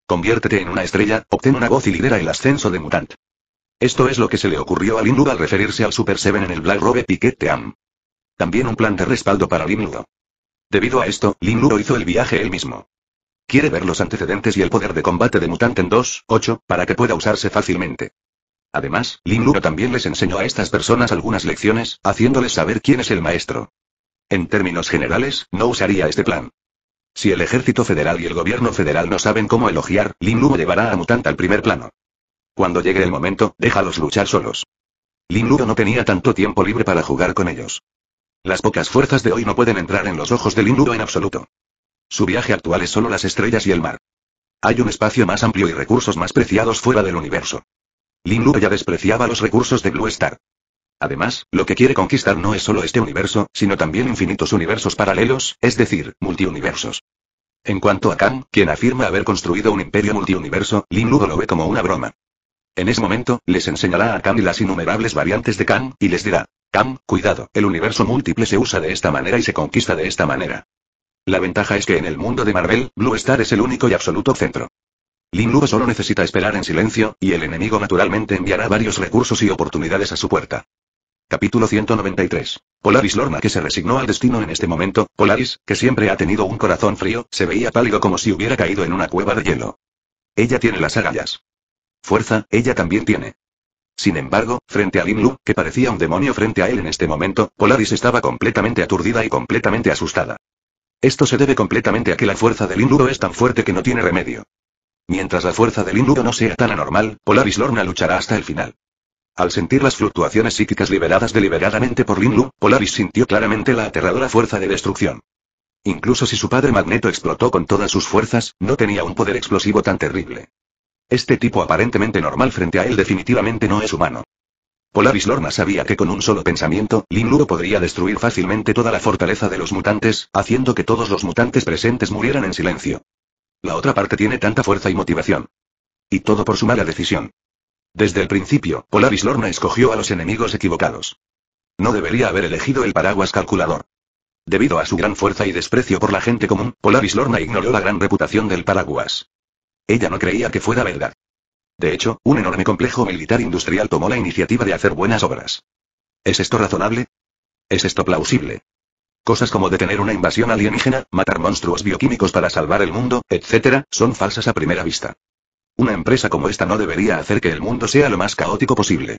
Conviértete en una estrella, obtén una voz y lidera el ascenso de Mutant. Esto es lo que se le ocurrió a Linlu al referirse al Super Seven en el Black Robe Piquet Team. También un plan de respaldo para Linlu. Debido a esto, Linlu hizo el viaje él mismo. Quiere ver los antecedentes y el poder de combate de Mutant en 8, para que pueda usarse fácilmente. Además, Linlu también les enseñó a estas personas algunas lecciones, haciéndoles saber quién es el maestro. En términos generales, no usaría este plan. Si el ejército federal y el gobierno federal no saben cómo elogiar, Lin Luo llevará a Mutant al primer plano. Cuando llegue el momento, déjalos luchar solos. Lin Lugo no tenía tanto tiempo libre para jugar con ellos. Las pocas fuerzas de hoy no pueden entrar en los ojos de Lin Luo en absoluto. Su viaje actual es solo las estrellas y el mar. Hay un espacio más amplio y recursos más preciados fuera del universo. Lin Lugo ya despreciaba los recursos de Blue Star. Además, lo que quiere conquistar no es solo este universo, sino también infinitos universos paralelos, es decir, multiuniversos. En cuanto a Kang, quien afirma haber construido un imperio multiuniverso, Lin Ludo lo ve como una broma. En ese momento, les enseñará a Kang las innumerables variantes de Kang, y les dirá, Kang, cuidado, el universo múltiple se usa de esta manera y se conquista de esta manera. La ventaja es que en el mundo de Marvel, Blue Star es el único y absoluto centro. Lin Luo solo necesita esperar en silencio, y el enemigo naturalmente enviará varios recursos y oportunidades a su puerta. Capítulo 193. Polaris Lorna que se resignó al destino en este momento, Polaris, que siempre ha tenido un corazón frío, se veía pálido como si hubiera caído en una cueva de hielo. Ella tiene las agallas. Fuerza, ella también tiene. Sin embargo, frente a Lin que parecía un demonio frente a él en este momento, Polaris estaba completamente aturdida y completamente asustada. Esto se debe completamente a que la fuerza de Lin es tan fuerte que no tiene remedio. Mientras la fuerza del Ludo no sea tan anormal, Polaris Lorna luchará hasta el final. Al sentir las fluctuaciones psíquicas liberadas deliberadamente por Lin Lu, Polaris sintió claramente la aterradora fuerza de destrucción. Incluso si su padre Magneto explotó con todas sus fuerzas, no tenía un poder explosivo tan terrible. Este tipo aparentemente normal frente a él definitivamente no es humano. Polaris Lorna sabía que con un solo pensamiento, Lin Lu podría destruir fácilmente toda la fortaleza de los mutantes, haciendo que todos los mutantes presentes murieran en silencio. La otra parte tiene tanta fuerza y motivación. Y todo por su mala decisión. Desde el principio, Polaris Lorna escogió a los enemigos equivocados. No debería haber elegido el paraguas calculador. Debido a su gran fuerza y desprecio por la gente común, Polaris Lorna ignoró la gran reputación del paraguas. Ella no creía que fuera verdad. De hecho, un enorme complejo militar industrial tomó la iniciativa de hacer buenas obras. ¿Es esto razonable? ¿Es esto plausible? Cosas como detener una invasión alienígena, matar monstruos bioquímicos para salvar el mundo, etc., son falsas a primera vista. Una empresa como esta no debería hacer que el mundo sea lo más caótico posible.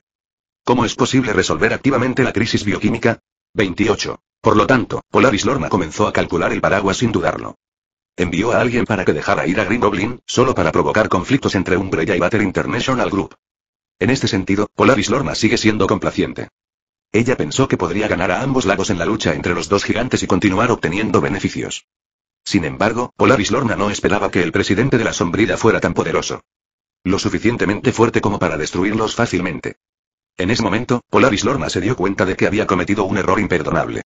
¿Cómo es posible resolver activamente la crisis bioquímica? 28. Por lo tanto, Polaris Lorma comenzó a calcular el paraguas sin dudarlo. Envió a alguien para que dejara ir a Green Goblin, solo para provocar conflictos entre Umbrella y Butter International Group. En este sentido, Polaris Lorna sigue siendo complaciente. Ella pensó que podría ganar a ambos lados en la lucha entre los dos gigantes y continuar obteniendo beneficios. Sin embargo, Polaris Lorna no esperaba que el presidente de la sombrilla fuera tan poderoso. Lo suficientemente fuerte como para destruirlos fácilmente. En ese momento, Polaris Lorna se dio cuenta de que había cometido un error imperdonable.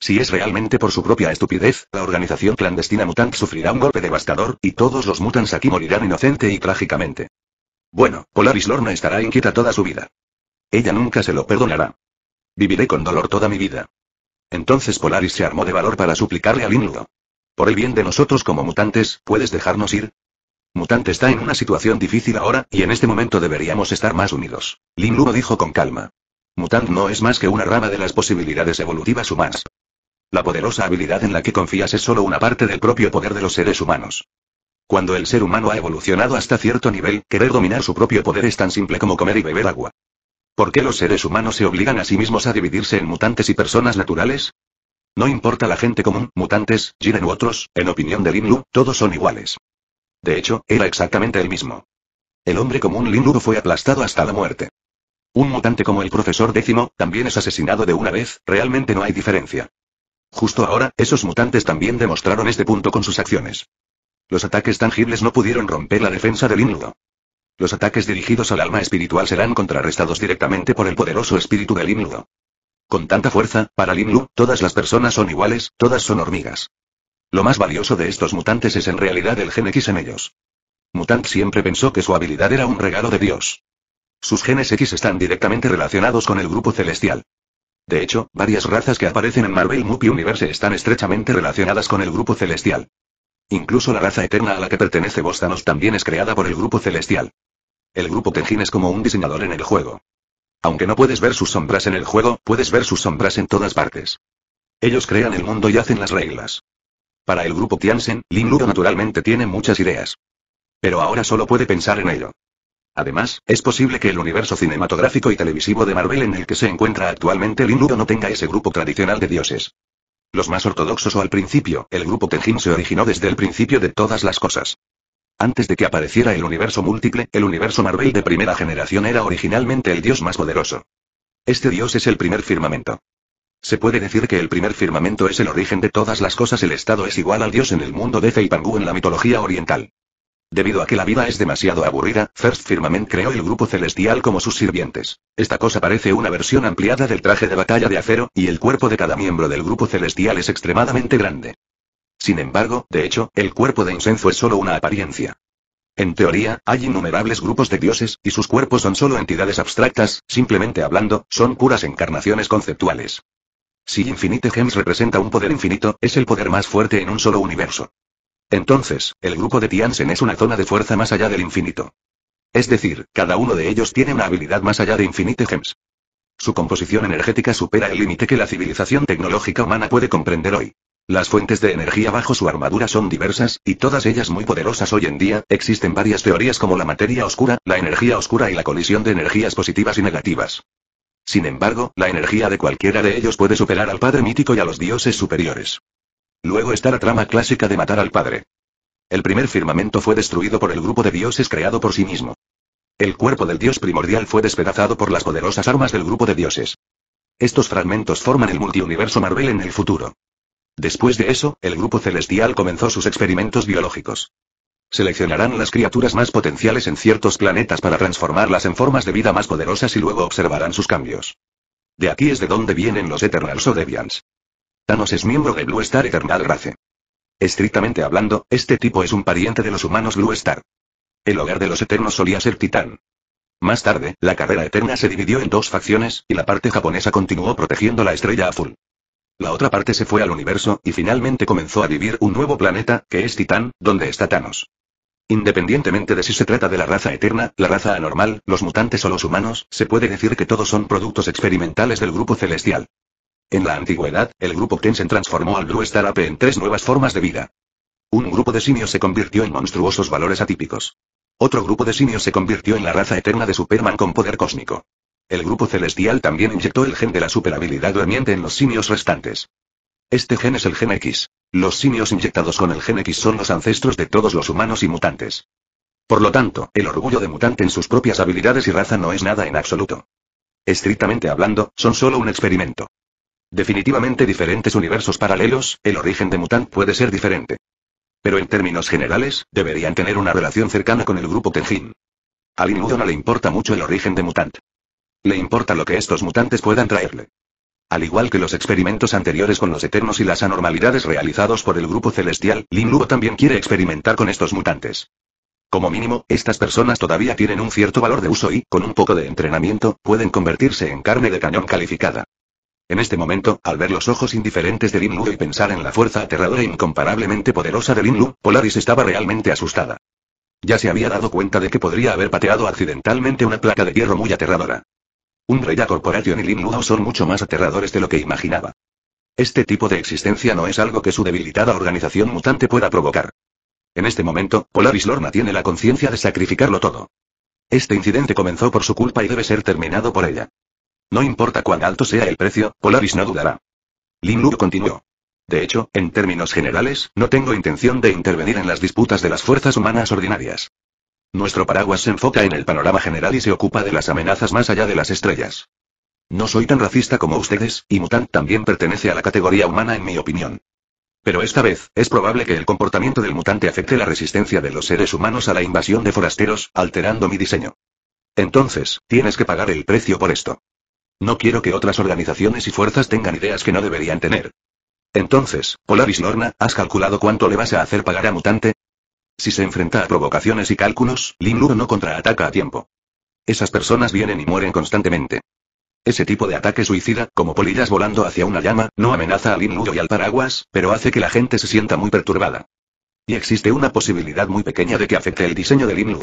Si es realmente por su propia estupidez, la organización clandestina Mutant sufrirá un golpe devastador, y todos los mutants aquí morirán inocente y trágicamente. Bueno, Polaris Lorna estará inquieta toda su vida. Ella nunca se lo perdonará. Viviré con dolor toda mi vida. Entonces Polaris se armó de valor para suplicarle al Inludo. Por el bien de nosotros como mutantes, ¿puedes dejarnos ir? Mutante está en una situación difícil ahora, y en este momento deberíamos estar más unidos. Lin Luo dijo con calma. Mutant no es más que una rama de las posibilidades evolutivas humanas. La poderosa habilidad en la que confías es solo una parte del propio poder de los seres humanos. Cuando el ser humano ha evolucionado hasta cierto nivel, querer dominar su propio poder es tan simple como comer y beber agua. ¿Por qué los seres humanos se obligan a sí mismos a dividirse en mutantes y personas naturales? No importa la gente común, mutantes, Jiren u otros, en opinión de Lin todos son iguales. De hecho, era exactamente el mismo. El hombre común Lin fue aplastado hasta la muerte. Un mutante como el profesor décimo, también es asesinado de una vez, realmente no hay diferencia. Justo ahora, esos mutantes también demostraron este punto con sus acciones. Los ataques tangibles no pudieron romper la defensa del Inludo. Los ataques dirigidos al alma espiritual serán contrarrestados directamente por el poderoso espíritu del Inludo. Con tanta fuerza, para Lin Lu, todas las personas son iguales, todas son hormigas. Lo más valioso de estos mutantes es en realidad el gen X en ellos. Mutant siempre pensó que su habilidad era un regalo de Dios. Sus genes X están directamente relacionados con el grupo celestial. De hecho, varias razas que aparecen en Marvel Movie Universe están estrechamente relacionadas con el grupo celestial. Incluso la raza eterna a la que pertenece Bostanos también es creada por el grupo celestial. El grupo Tenjin es como un diseñador en el juego. Aunque no puedes ver sus sombras en el juego, puedes ver sus sombras en todas partes. Ellos crean el mundo y hacen las reglas. Para el grupo Tiansen, Lin Ludo naturalmente tiene muchas ideas. Pero ahora solo puede pensar en ello. Además, es posible que el universo cinematográfico y televisivo de Marvel en el que se encuentra actualmente Lin Ludo no tenga ese grupo tradicional de dioses. Los más ortodoxos o al principio, el grupo Tenjin se originó desde el principio de todas las cosas. Antes de que apareciera el universo múltiple, el universo Marvel de primera generación era originalmente el dios más poderoso. Este dios es el primer firmamento. Se puede decir que el primer firmamento es el origen de todas las cosas, el estado es igual al dios en el mundo de Feipangu en la mitología oriental. Debido a que la vida es demasiado aburrida, First Firmament creó el grupo celestial como sus sirvientes. Esta cosa parece una versión ampliada del traje de batalla de acero, y el cuerpo de cada miembro del grupo celestial es extremadamente grande. Sin embargo, de hecho, el cuerpo de incenso es solo una apariencia. En teoría, hay innumerables grupos de dioses, y sus cuerpos son solo entidades abstractas, simplemente hablando, son puras encarnaciones conceptuales. Si Infinite Gems representa un poder infinito, es el poder más fuerte en un solo universo. Entonces, el grupo de Tiansen es una zona de fuerza más allá del infinito. Es decir, cada uno de ellos tiene una habilidad más allá de Infinite Gems. Su composición energética supera el límite que la civilización tecnológica humana puede comprender hoy. Las fuentes de energía bajo su armadura son diversas, y todas ellas muy poderosas hoy en día, existen varias teorías como la materia oscura, la energía oscura y la colisión de energías positivas y negativas. Sin embargo, la energía de cualquiera de ellos puede superar al Padre Mítico y a los dioses superiores. Luego está la trama clásica de matar al Padre. El primer firmamento fue destruido por el grupo de dioses creado por sí mismo. El cuerpo del dios primordial fue despedazado por las poderosas armas del grupo de dioses. Estos fragmentos forman el multiuniverso Marvel en el futuro. Después de eso, el grupo celestial comenzó sus experimentos biológicos. Seleccionarán las criaturas más potenciales en ciertos planetas para transformarlas en formas de vida más poderosas y luego observarán sus cambios. De aquí es de donde vienen los Eternals o Deviants. Thanos es miembro de Blue Star Eternal Race. Estrictamente hablando, este tipo es un pariente de los humanos Blue Star. El hogar de los Eternos solía ser Titán. Más tarde, la carrera eterna se dividió en dos facciones, y la parte japonesa continuó protegiendo la estrella azul. La otra parte se fue al universo, y finalmente comenzó a vivir un nuevo planeta, que es Titán, donde está Thanos. Independientemente de si se trata de la raza eterna, la raza anormal, los mutantes o los humanos, se puede decir que todos son productos experimentales del grupo celestial. En la antigüedad, el grupo Tensen transformó al Blue Star Ape en tres nuevas formas de vida. Un grupo de simios se convirtió en monstruosos valores atípicos. Otro grupo de simios se convirtió en la raza eterna de Superman con poder cósmico. El grupo celestial también inyectó el gen de la superhabilidad durmiente en los simios restantes. Este gen es el gen X. Los simios inyectados con el gen X son los ancestros de todos los humanos y mutantes. Por lo tanto, el orgullo de mutante en sus propias habilidades y raza no es nada en absoluto. Estrictamente hablando, son solo un experimento. Definitivamente diferentes universos paralelos, el origen de mutant puede ser diferente. Pero en términos generales, deberían tener una relación cercana con el grupo Tenjin. A Lin no le importa mucho el origen de mutant. Le importa lo que estos mutantes puedan traerle. Al igual que los experimentos anteriores con los Eternos y las anormalidades realizados por el Grupo Celestial, Lin también quiere experimentar con estos mutantes. Como mínimo, estas personas todavía tienen un cierto valor de uso y, con un poco de entrenamiento, pueden convertirse en carne de cañón calificada. En este momento, al ver los ojos indiferentes de Lin y pensar en la fuerza aterradora e incomparablemente poderosa de Lin Polaris estaba realmente asustada. Ya se había dado cuenta de que podría haber pateado accidentalmente una placa de hierro muy aterradora. Un Reya Corporation y Lin Luo son mucho más aterradores de lo que imaginaba. Este tipo de existencia no es algo que su debilitada organización mutante pueda provocar. En este momento, Polaris Lorna tiene la conciencia de sacrificarlo todo. Este incidente comenzó por su culpa y debe ser terminado por ella. No importa cuán alto sea el precio, Polaris no dudará. Lin continuó. De hecho, en términos generales, no tengo intención de intervenir en las disputas de las fuerzas humanas ordinarias. Nuestro paraguas se enfoca en el panorama general y se ocupa de las amenazas más allá de las estrellas. No soy tan racista como ustedes, y Mutant también pertenece a la categoría humana en mi opinión. Pero esta vez, es probable que el comportamiento del mutante afecte la resistencia de los seres humanos a la invasión de forasteros, alterando mi diseño. Entonces, tienes que pagar el precio por esto. No quiero que otras organizaciones y fuerzas tengan ideas que no deberían tener. Entonces, Polaris Lorna, ¿has calculado cuánto le vas a hacer pagar a Mutante? Si se enfrenta a provocaciones y cálculos, Lin no contraataca a tiempo. Esas personas vienen y mueren constantemente. Ese tipo de ataque suicida, como polillas volando hacia una llama, no amenaza a Lin y al paraguas, pero hace que la gente se sienta muy perturbada. Y existe una posibilidad muy pequeña de que afecte el diseño de Lin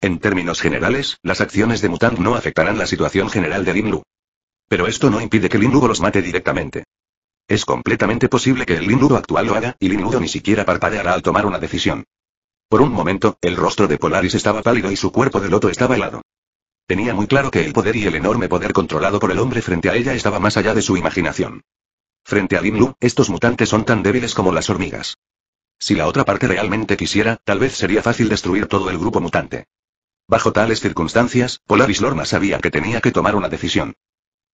En términos generales, las acciones de Mutant no afectarán la situación general de Lin Pero esto no impide que Lin los mate directamente. Es completamente posible que el Lin actual lo haga, y Lin ni siquiera parpadeará al tomar una decisión. Por un momento, el rostro de Polaris estaba pálido y su cuerpo de loto estaba helado. Tenía muy claro que el poder y el enorme poder controlado por el hombre frente a ella estaba más allá de su imaginación. Frente a Linlu, estos mutantes son tan débiles como las hormigas. Si la otra parte realmente quisiera, tal vez sería fácil destruir todo el grupo mutante. Bajo tales circunstancias, Polaris Lorna sabía que tenía que tomar una decisión.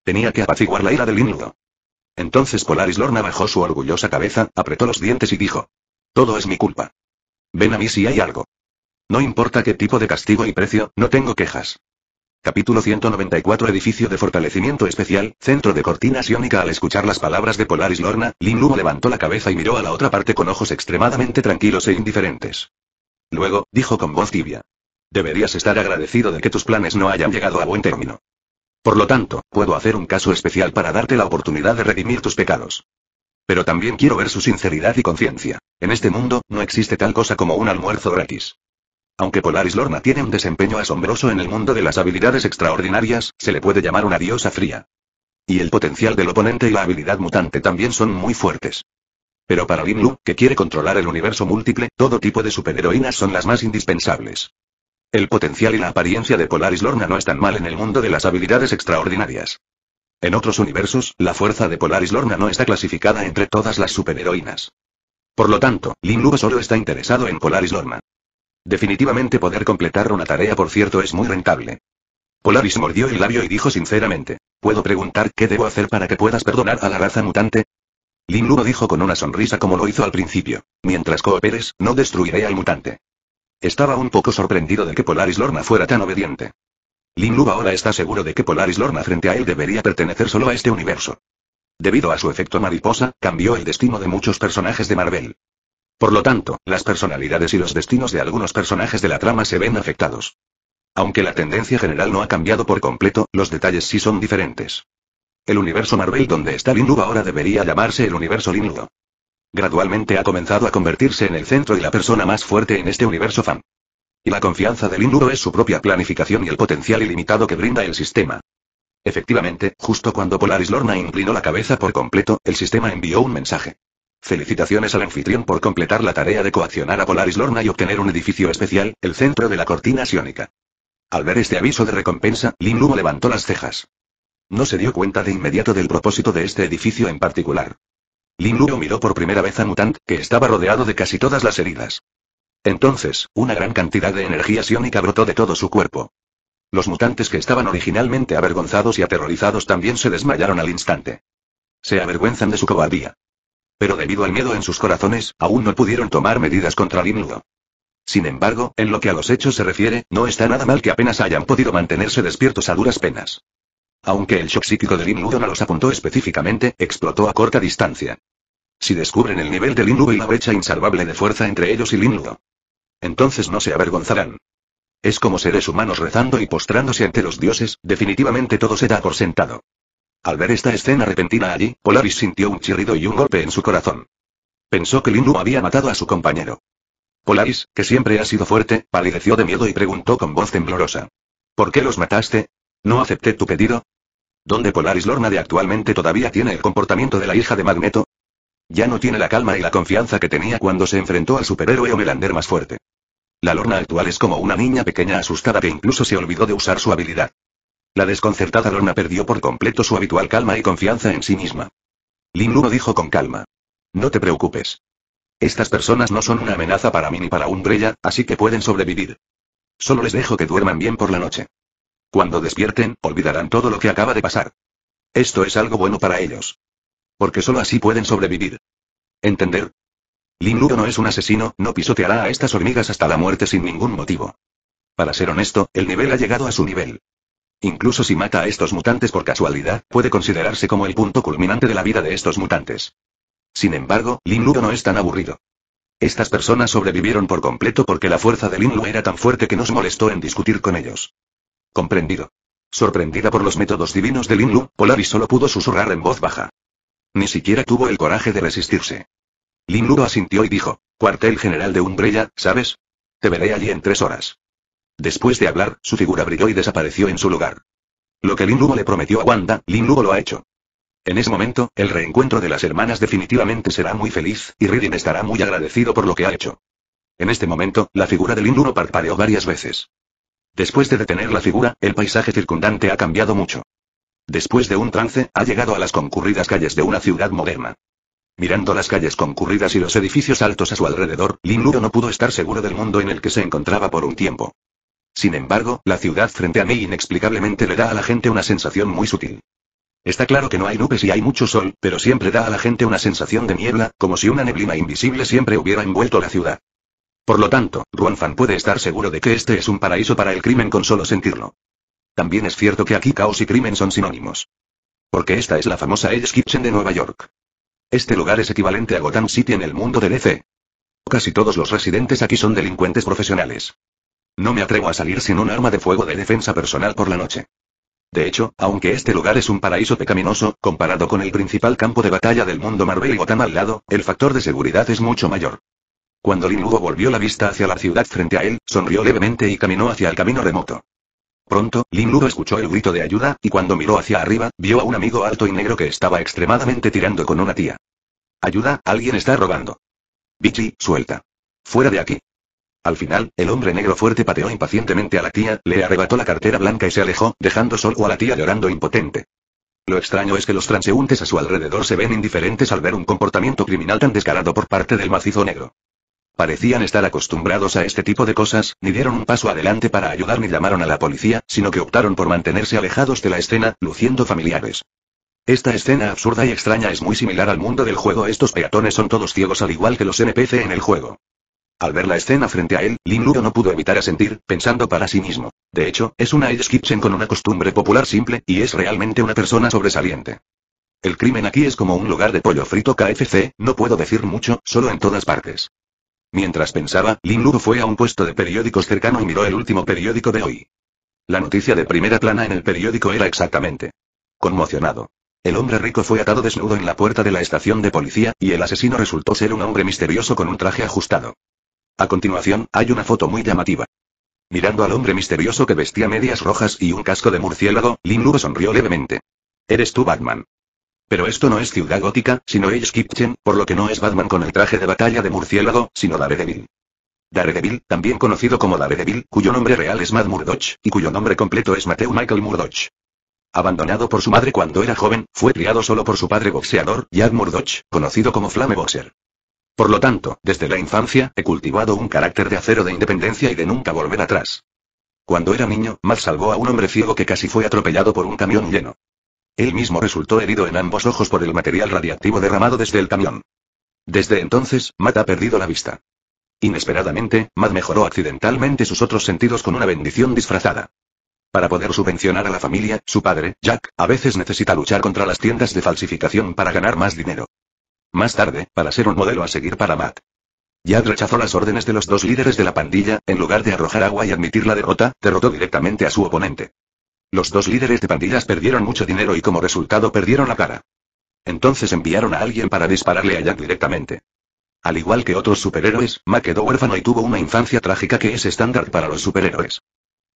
Tenía que apaciguar la ira del Linlu. Entonces Polaris Lorna bajó su orgullosa cabeza, apretó los dientes y dijo. Todo es mi culpa. Ven a mí si hay algo. No importa qué tipo de castigo y precio, no tengo quejas. Capítulo 194 Edificio de fortalecimiento especial, centro de cortina iónica Al escuchar las palabras de Polaris Lorna, Lin Lumo levantó la cabeza y miró a la otra parte con ojos extremadamente tranquilos e indiferentes. Luego, dijo con voz tibia. Deberías estar agradecido de que tus planes no hayan llegado a buen término. Por lo tanto, puedo hacer un caso especial para darte la oportunidad de redimir tus pecados. Pero también quiero ver su sinceridad y conciencia. En este mundo, no existe tal cosa como un almuerzo gratis. Aunque Polaris Lorna tiene un desempeño asombroso en el mundo de las habilidades extraordinarias, se le puede llamar una diosa fría. Y el potencial del oponente y la habilidad mutante también son muy fuertes. Pero para Lin Lu, que quiere controlar el universo múltiple, todo tipo de superheroínas son las más indispensables. El potencial y la apariencia de Polaris Lorna no están mal en el mundo de las habilidades extraordinarias. En otros universos, la fuerza de Polaris Lorna no está clasificada entre todas las superheroínas. Por lo tanto, Lin Luo solo está interesado en Polaris Lorna. Definitivamente poder completar una tarea por cierto es muy rentable. Polaris mordió el labio y dijo sinceramente, ¿puedo preguntar qué debo hacer para que puedas perdonar a la raza mutante? Lin Luo dijo con una sonrisa como lo hizo al principio, mientras cooperes, no destruiré al mutante. Estaba un poco sorprendido de que Polaris Lorna fuera tan obediente. Lin ahora está seguro de que Polaris Lorna frente a él debería pertenecer solo a este universo. Debido a su efecto mariposa, cambió el destino de muchos personajes de Marvel. Por lo tanto, las personalidades y los destinos de algunos personajes de la trama se ven afectados. Aunque la tendencia general no ha cambiado por completo, los detalles sí son diferentes. El universo Marvel donde está Lin ahora debería llamarse el universo Lin Gradualmente ha comenzado a convertirse en el centro y la persona más fuerte en este universo fan. Y la confianza de Luro es su propia planificación y el potencial ilimitado que brinda el sistema. Efectivamente, justo cuando Polaris Lorna inclinó la cabeza por completo, el sistema envió un mensaje. Felicitaciones al anfitrión por completar la tarea de coaccionar a Polaris Lorna y obtener un edificio especial, el centro de la cortina siónica. Al ver este aviso de recompensa, Lin levantó las cejas. No se dio cuenta de inmediato del propósito de este edificio en particular. Lin miró por primera vez a Mutant, que estaba rodeado de casi todas las heridas. Entonces, una gran cantidad de energía psiónica brotó de todo su cuerpo. Los mutantes que estaban originalmente avergonzados y aterrorizados también se desmayaron al instante. Se avergüenzan de su cobardía. Pero debido al miedo en sus corazones, aún no pudieron tomar medidas contra Ludo. Sin embargo, en lo que a los hechos se refiere, no está nada mal que apenas hayan podido mantenerse despiertos a duras penas. Aunque el shock psíquico de Ludo no los apuntó específicamente, explotó a corta distancia. Si descubren el nivel de Ludo y la brecha insalvable de fuerza entre ellos y Ludo. Entonces no se avergonzarán. Es como seres humanos rezando y postrándose ante los dioses, definitivamente todo se da por sentado. Al ver esta escena repentina allí, Polaris sintió un chirrido y un golpe en su corazón. Pensó que Lindu había matado a su compañero. Polaris, que siempre ha sido fuerte, palideció de miedo y preguntó con voz temblorosa. ¿Por qué los mataste? ¿No acepté tu pedido? ¿Dónde Polaris Lorna de actualmente todavía tiene el comportamiento de la hija de Magneto? Ya no tiene la calma y la confianza que tenía cuando se enfrentó al superhéroe Homelander más fuerte. La lorna actual es como una niña pequeña asustada que incluso se olvidó de usar su habilidad. La desconcertada lorna perdió por completo su habitual calma y confianza en sí misma. Lin Luno dijo con calma. No te preocupes. Estas personas no son una amenaza para mí ni para un Umbrella, así que pueden sobrevivir. Solo les dejo que duerman bien por la noche. Cuando despierten, olvidarán todo lo que acaba de pasar. Esto es algo bueno para ellos. Porque solo así pueden sobrevivir. ¿Entender? Lin no es un asesino, no pisoteará a estas hormigas hasta la muerte sin ningún motivo. Para ser honesto, el nivel ha llegado a su nivel. Incluso si mata a estos mutantes por casualidad, puede considerarse como el punto culminante de la vida de estos mutantes. Sin embargo, Lin no es tan aburrido. Estas personas sobrevivieron por completo porque la fuerza de Lin Lu era tan fuerte que nos molestó en discutir con ellos. Comprendido. Sorprendida por los métodos divinos de Lin Lu, Polaris solo pudo susurrar en voz baja. Ni siquiera tuvo el coraje de resistirse. Limuro asintió y dijo, cuartel general de Umbrella, ¿sabes? Te veré allí en tres horas. Después de hablar, su figura brilló y desapareció en su lugar. Lo que Linlugo le prometió a Wanda, Linlugo lo ha hecho. En ese momento, el reencuentro de las hermanas definitivamente será muy feliz, y Ridin estará muy agradecido por lo que ha hecho. En este momento, la figura de Linlugo parpadeó varias veces. Después de detener la figura, el paisaje circundante ha cambiado mucho. Después de un trance, ha llegado a las concurridas calles de una ciudad moderna. Mirando las calles concurridas y los edificios altos a su alrededor, Lin Luo no pudo estar seguro del mundo en el que se encontraba por un tiempo. Sin embargo, la ciudad frente a mí inexplicablemente le da a la gente una sensación muy sutil. Está claro que no hay nubes y hay mucho sol, pero siempre da a la gente una sensación de niebla, como si una neblina invisible siempre hubiera envuelto la ciudad. Por lo tanto, Fan puede estar seguro de que este es un paraíso para el crimen con solo sentirlo. También es cierto que aquí caos y crimen son sinónimos. Porque esta es la famosa Edge Kitchen de Nueva York. Este lugar es equivalente a Gotham City en el mundo del EC. Casi todos los residentes aquí son delincuentes profesionales. No me atrevo a salir sin un arma de fuego de defensa personal por la noche. De hecho, aunque este lugar es un paraíso pecaminoso, comparado con el principal campo de batalla del mundo Marvel y Gotham al lado, el factor de seguridad es mucho mayor. Cuando Lin Hugo volvió la vista hacia la ciudad frente a él, sonrió levemente y caminó hacia el camino remoto. Pronto, Lin Ludo escuchó el grito de ayuda, y cuando miró hacia arriba, vio a un amigo alto y negro que estaba extremadamente tirando con una tía. Ayuda, alguien está robando. Bichi, suelta. Fuera de aquí. Al final, el hombre negro fuerte pateó impacientemente a la tía, le arrebató la cartera blanca y se alejó, dejando solo a la tía llorando impotente. Lo extraño es que los transeúntes a su alrededor se ven indiferentes al ver un comportamiento criminal tan descarado por parte del macizo negro. Parecían estar acostumbrados a este tipo de cosas, ni dieron un paso adelante para ayudar ni llamaron a la policía, sino que optaron por mantenerse alejados de la escena, luciendo familiares. Esta escena absurda y extraña es muy similar al mundo del juego, estos peatones son todos ciegos al igual que los NPC en el juego. Al ver la escena frente a él, Lin Ludo no pudo evitar asentir, pensando para sí mismo. De hecho, es una Edge Kitchen con una costumbre popular simple, y es realmente una persona sobresaliente. El crimen aquí es como un lugar de pollo frito KFC, no puedo decir mucho, solo en todas partes. Mientras pensaba, Lin Lu fue a un puesto de periódicos cercano y miró el último periódico de hoy. La noticia de primera plana en el periódico era exactamente. Conmocionado. El hombre rico fue atado desnudo en la puerta de la estación de policía, y el asesino resultó ser un hombre misterioso con un traje ajustado. A continuación, hay una foto muy llamativa. Mirando al hombre misterioso que vestía medias rojas y un casco de murciélago, Lin Lu sonrió levemente. Eres tú Batman. Pero esto no es ciudad gótica, sino Age Kitchen, por lo que no es Batman con el traje de batalla de murciélago, sino Daredevil. Daredevil, también conocido como Daredevil, cuyo nombre real es Matt Murdoch, y cuyo nombre completo es Mateo Michael Murdoch. Abandonado por su madre cuando era joven, fue criado solo por su padre boxeador, Jack Murdoch, conocido como Flame Boxer. Por lo tanto, desde la infancia, he cultivado un carácter de acero de independencia y de nunca volver atrás. Cuando era niño, Matt salvó a un hombre ciego que casi fue atropellado por un camión lleno. Él mismo resultó herido en ambos ojos por el material radiactivo derramado desde el camión. Desde entonces, Matt ha perdido la vista. Inesperadamente, Matt mejoró accidentalmente sus otros sentidos con una bendición disfrazada. Para poder subvencionar a la familia, su padre, Jack, a veces necesita luchar contra las tiendas de falsificación para ganar más dinero. Más tarde, para ser un modelo a seguir para Matt. Jack rechazó las órdenes de los dos líderes de la pandilla, en lugar de arrojar agua y admitir la derrota, derrotó directamente a su oponente. Los dos líderes de pandillas perdieron mucho dinero y como resultado perdieron la cara. Entonces enviaron a alguien para dispararle a Jack directamente. Al igual que otros superhéroes, Matt quedó huérfano y tuvo una infancia trágica que es estándar para los superhéroes.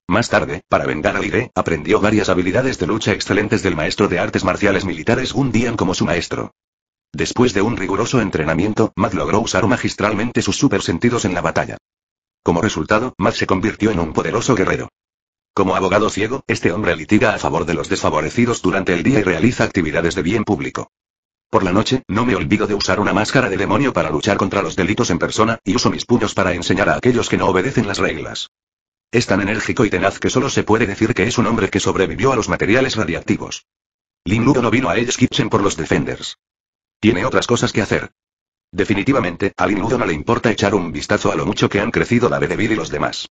Más tarde, para vengar a Lire, aprendió varias habilidades de lucha excelentes del maestro de artes marciales militares un como su maestro. Después de un riguroso entrenamiento, Matt logró usar magistralmente sus supersentidos en la batalla. Como resultado, Matt se convirtió en un poderoso guerrero. Como abogado ciego, este hombre litiga a favor de los desfavorecidos durante el día y realiza actividades de bien público. Por la noche, no me olvido de usar una máscara de demonio para luchar contra los delitos en persona, y uso mis puños para enseñar a aquellos que no obedecen las reglas. Es tan enérgico y tenaz que solo se puede decir que es un hombre que sobrevivió a los materiales radiactivos. Lin Ludo no vino a ellos Kitchen por los Defenders. Tiene otras cosas que hacer. Definitivamente, a Lin Ludo no le importa echar un vistazo a lo mucho que han crecido la Bedeville y los demás.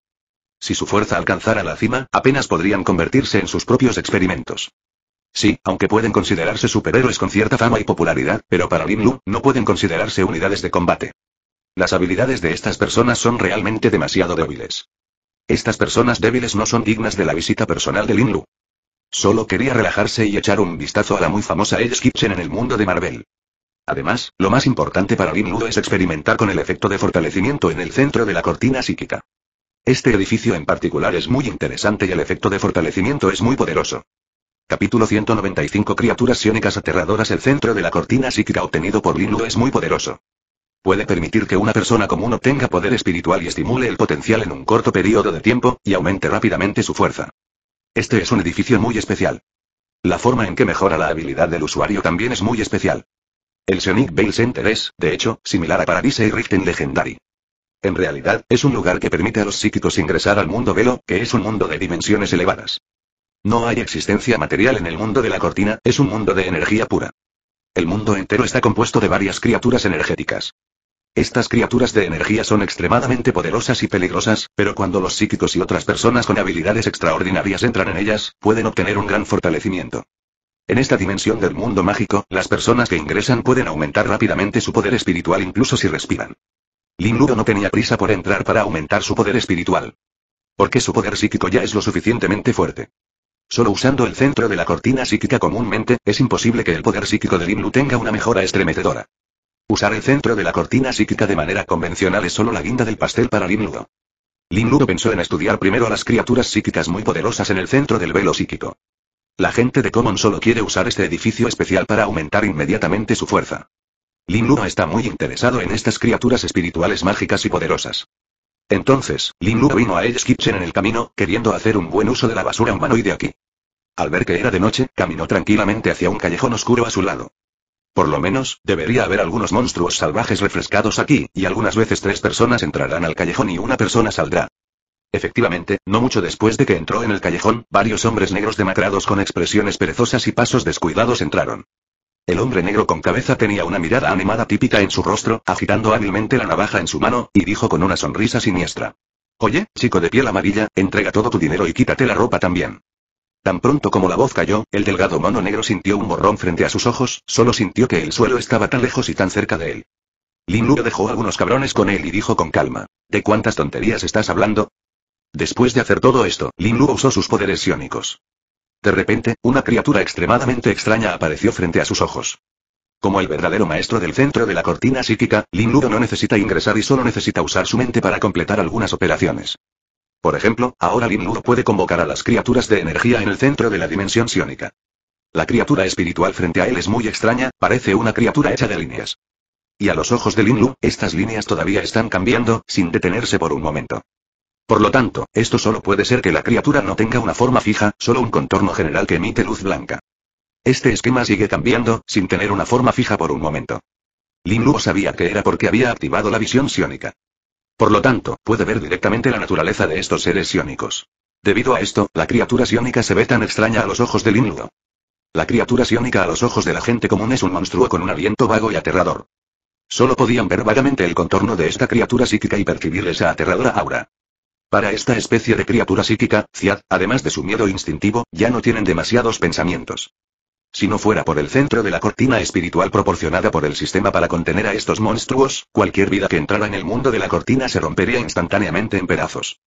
Si su fuerza alcanzara la cima, apenas podrían convertirse en sus propios experimentos. Sí, aunque pueden considerarse superhéroes con cierta fama y popularidad, pero para Lin Lu, no pueden considerarse unidades de combate. Las habilidades de estas personas son realmente demasiado débiles. Estas personas débiles no son dignas de la visita personal de Lin Lu. Solo quería relajarse y echar un vistazo a la muy famosa Edge Kitchen en el mundo de Marvel. Además, lo más importante para Lin Lu es experimentar con el efecto de fortalecimiento en el centro de la cortina psíquica. Este edificio en particular es muy interesante y el efecto de fortalecimiento es muy poderoso. Capítulo 195 Criaturas sionicas aterradoras El centro de la cortina psíquica obtenido por Linlu es muy poderoso. Puede permitir que una persona común obtenga poder espiritual y estimule el potencial en un corto periodo de tiempo, y aumente rápidamente su fuerza. Este es un edificio muy especial. La forma en que mejora la habilidad del usuario también es muy especial. El Sonic Bale Center es, de hecho, similar a Paradise y Rift Legendary. En realidad, es un lugar que permite a los psíquicos ingresar al mundo velo, que es un mundo de dimensiones elevadas. No hay existencia material en el mundo de la cortina, es un mundo de energía pura. El mundo entero está compuesto de varias criaturas energéticas. Estas criaturas de energía son extremadamente poderosas y peligrosas, pero cuando los psíquicos y otras personas con habilidades extraordinarias entran en ellas, pueden obtener un gran fortalecimiento. En esta dimensión del mundo mágico, las personas que ingresan pueden aumentar rápidamente su poder espiritual incluso si respiran. Lin no tenía prisa por entrar para aumentar su poder espiritual. Porque su poder psíquico ya es lo suficientemente fuerte. Solo usando el centro de la cortina psíquica comúnmente, es imposible que el poder psíquico de Lin Lu tenga una mejora estremecedora. Usar el centro de la cortina psíquica de manera convencional es solo la guinda del pastel para Lin Ludo. Lin pensó en estudiar primero a las criaturas psíquicas muy poderosas en el centro del velo psíquico. La gente de Common solo quiere usar este edificio especial para aumentar inmediatamente su fuerza. Lin está muy interesado en estas criaturas espirituales mágicas y poderosas. Entonces, Lin vino a Edge Kitchen en el camino, queriendo hacer un buen uso de la basura humanoide aquí. Al ver que era de noche, caminó tranquilamente hacia un callejón oscuro a su lado. Por lo menos, debería haber algunos monstruos salvajes refrescados aquí, y algunas veces tres personas entrarán al callejón y una persona saldrá. Efectivamente, no mucho después de que entró en el callejón, varios hombres negros demacrados con expresiones perezosas y pasos descuidados entraron. El hombre negro con cabeza tenía una mirada animada típica en su rostro, agitando hábilmente la navaja en su mano, y dijo con una sonrisa siniestra. Oye, chico de piel amarilla, entrega todo tu dinero y quítate la ropa también. Tan pronto como la voz cayó, el delgado mono negro sintió un borrón frente a sus ojos, solo sintió que el suelo estaba tan lejos y tan cerca de él. Lin Lu dejó a algunos cabrones con él y dijo con calma. ¿De cuántas tonterías estás hablando? Después de hacer todo esto, Lin Lu usó sus poderes iónicos. De repente, una criatura extremadamente extraña apareció frente a sus ojos. Como el verdadero maestro del centro de la cortina psíquica, Lin no necesita ingresar y solo necesita usar su mente para completar algunas operaciones. Por ejemplo, ahora Lin puede convocar a las criaturas de energía en el centro de la dimensión psiónica. La criatura espiritual frente a él es muy extraña, parece una criatura hecha de líneas. Y a los ojos de Lin Lu, estas líneas todavía están cambiando, sin detenerse por un momento. Por lo tanto, esto solo puede ser que la criatura no tenga una forma fija, solo un contorno general que emite luz blanca. Este esquema sigue cambiando, sin tener una forma fija por un momento. Lin Luo sabía que era porque había activado la visión sionica. Por lo tanto, puede ver directamente la naturaleza de estos seres sionicos. Debido a esto, la criatura sionica se ve tan extraña a los ojos de Lin Luo. La criatura sionica a los ojos de la gente común es un monstruo con un aliento vago y aterrador. Solo podían ver vagamente el contorno de esta criatura psíquica y percibir esa aterradora aura. Para esta especie de criatura psíquica, Ziad, además de su miedo instintivo, ya no tienen demasiados pensamientos. Si no fuera por el centro de la cortina espiritual proporcionada por el sistema para contener a estos monstruos, cualquier vida que entrara en el mundo de la cortina se rompería instantáneamente en pedazos.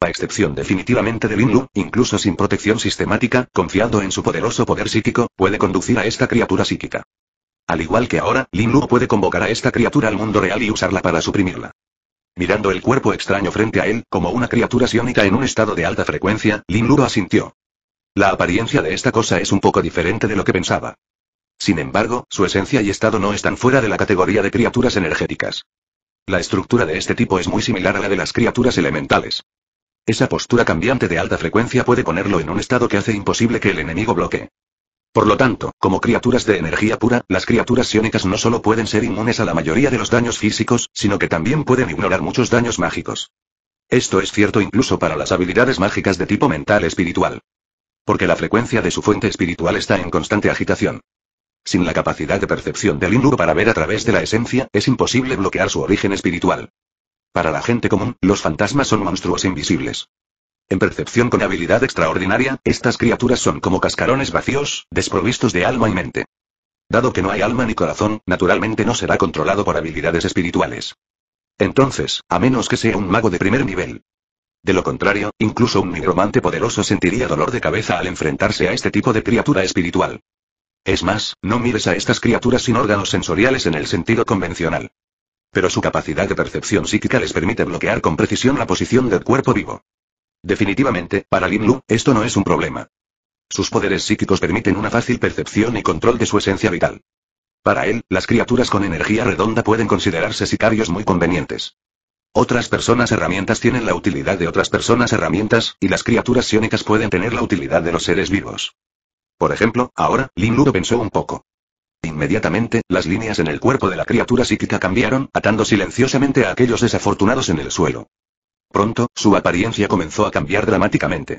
A excepción definitivamente de Linlu, incluso sin protección sistemática, confiando en su poderoso poder psíquico, puede conducir a esta criatura psíquica. Al igual que ahora, Linlu puede convocar a esta criatura al mundo real y usarla para suprimirla. Mirando el cuerpo extraño frente a él, como una criatura sionita en un estado de alta frecuencia, Lin asintió. La apariencia de esta cosa es un poco diferente de lo que pensaba. Sin embargo, su esencia y estado no están fuera de la categoría de criaturas energéticas. La estructura de este tipo es muy similar a la de las criaturas elementales. Esa postura cambiante de alta frecuencia puede ponerlo en un estado que hace imposible que el enemigo bloquee. Por lo tanto, como criaturas de energía pura, las criaturas sionicas no solo pueden ser inmunes a la mayoría de los daños físicos, sino que también pueden ignorar muchos daños mágicos. Esto es cierto incluso para las habilidades mágicas de tipo mental espiritual. Porque la frecuencia de su fuente espiritual está en constante agitación. Sin la capacidad de percepción del Inru para ver a través de la esencia, es imposible bloquear su origen espiritual. Para la gente común, los fantasmas son monstruos invisibles. En percepción con habilidad extraordinaria, estas criaturas son como cascarones vacíos, desprovistos de alma y mente. Dado que no hay alma ni corazón, naturalmente no será controlado por habilidades espirituales. Entonces, a menos que sea un mago de primer nivel. De lo contrario, incluso un nigromante poderoso sentiría dolor de cabeza al enfrentarse a este tipo de criatura espiritual. Es más, no mires a estas criaturas sin órganos sensoriales en el sentido convencional. Pero su capacidad de percepción psíquica les permite bloquear con precisión la posición del cuerpo vivo. Definitivamente, para Lin Lu, esto no es un problema. Sus poderes psíquicos permiten una fácil percepción y control de su esencia vital. Para él, las criaturas con energía redonda pueden considerarse sicarios muy convenientes. Otras personas herramientas tienen la utilidad de otras personas herramientas, y las criaturas iónicas pueden tener la utilidad de los seres vivos. Por ejemplo, ahora, Lin Lu pensó un poco. Inmediatamente, las líneas en el cuerpo de la criatura psíquica cambiaron, atando silenciosamente a aquellos desafortunados en el suelo. Pronto, su apariencia comenzó a cambiar dramáticamente.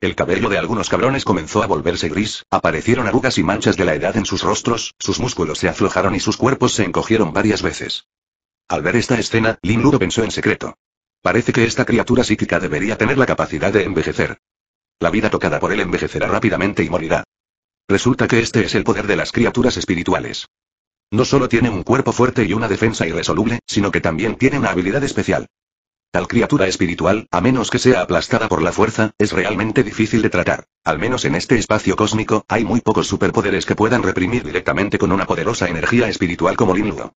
El cabello de algunos cabrones comenzó a volverse gris, aparecieron arrugas y manchas de la edad en sus rostros, sus músculos se aflojaron y sus cuerpos se encogieron varias veces. Al ver esta escena, Lin Ludo pensó en secreto. Parece que esta criatura psíquica debería tener la capacidad de envejecer. La vida tocada por él envejecerá rápidamente y morirá. Resulta que este es el poder de las criaturas espirituales. No solo tiene un cuerpo fuerte y una defensa irresoluble, sino que también tiene una habilidad especial. Tal criatura espiritual, a menos que sea aplastada por la fuerza, es realmente difícil de tratar. Al menos en este espacio cósmico, hay muy pocos superpoderes que puedan reprimir directamente con una poderosa energía espiritual como Lin Luo.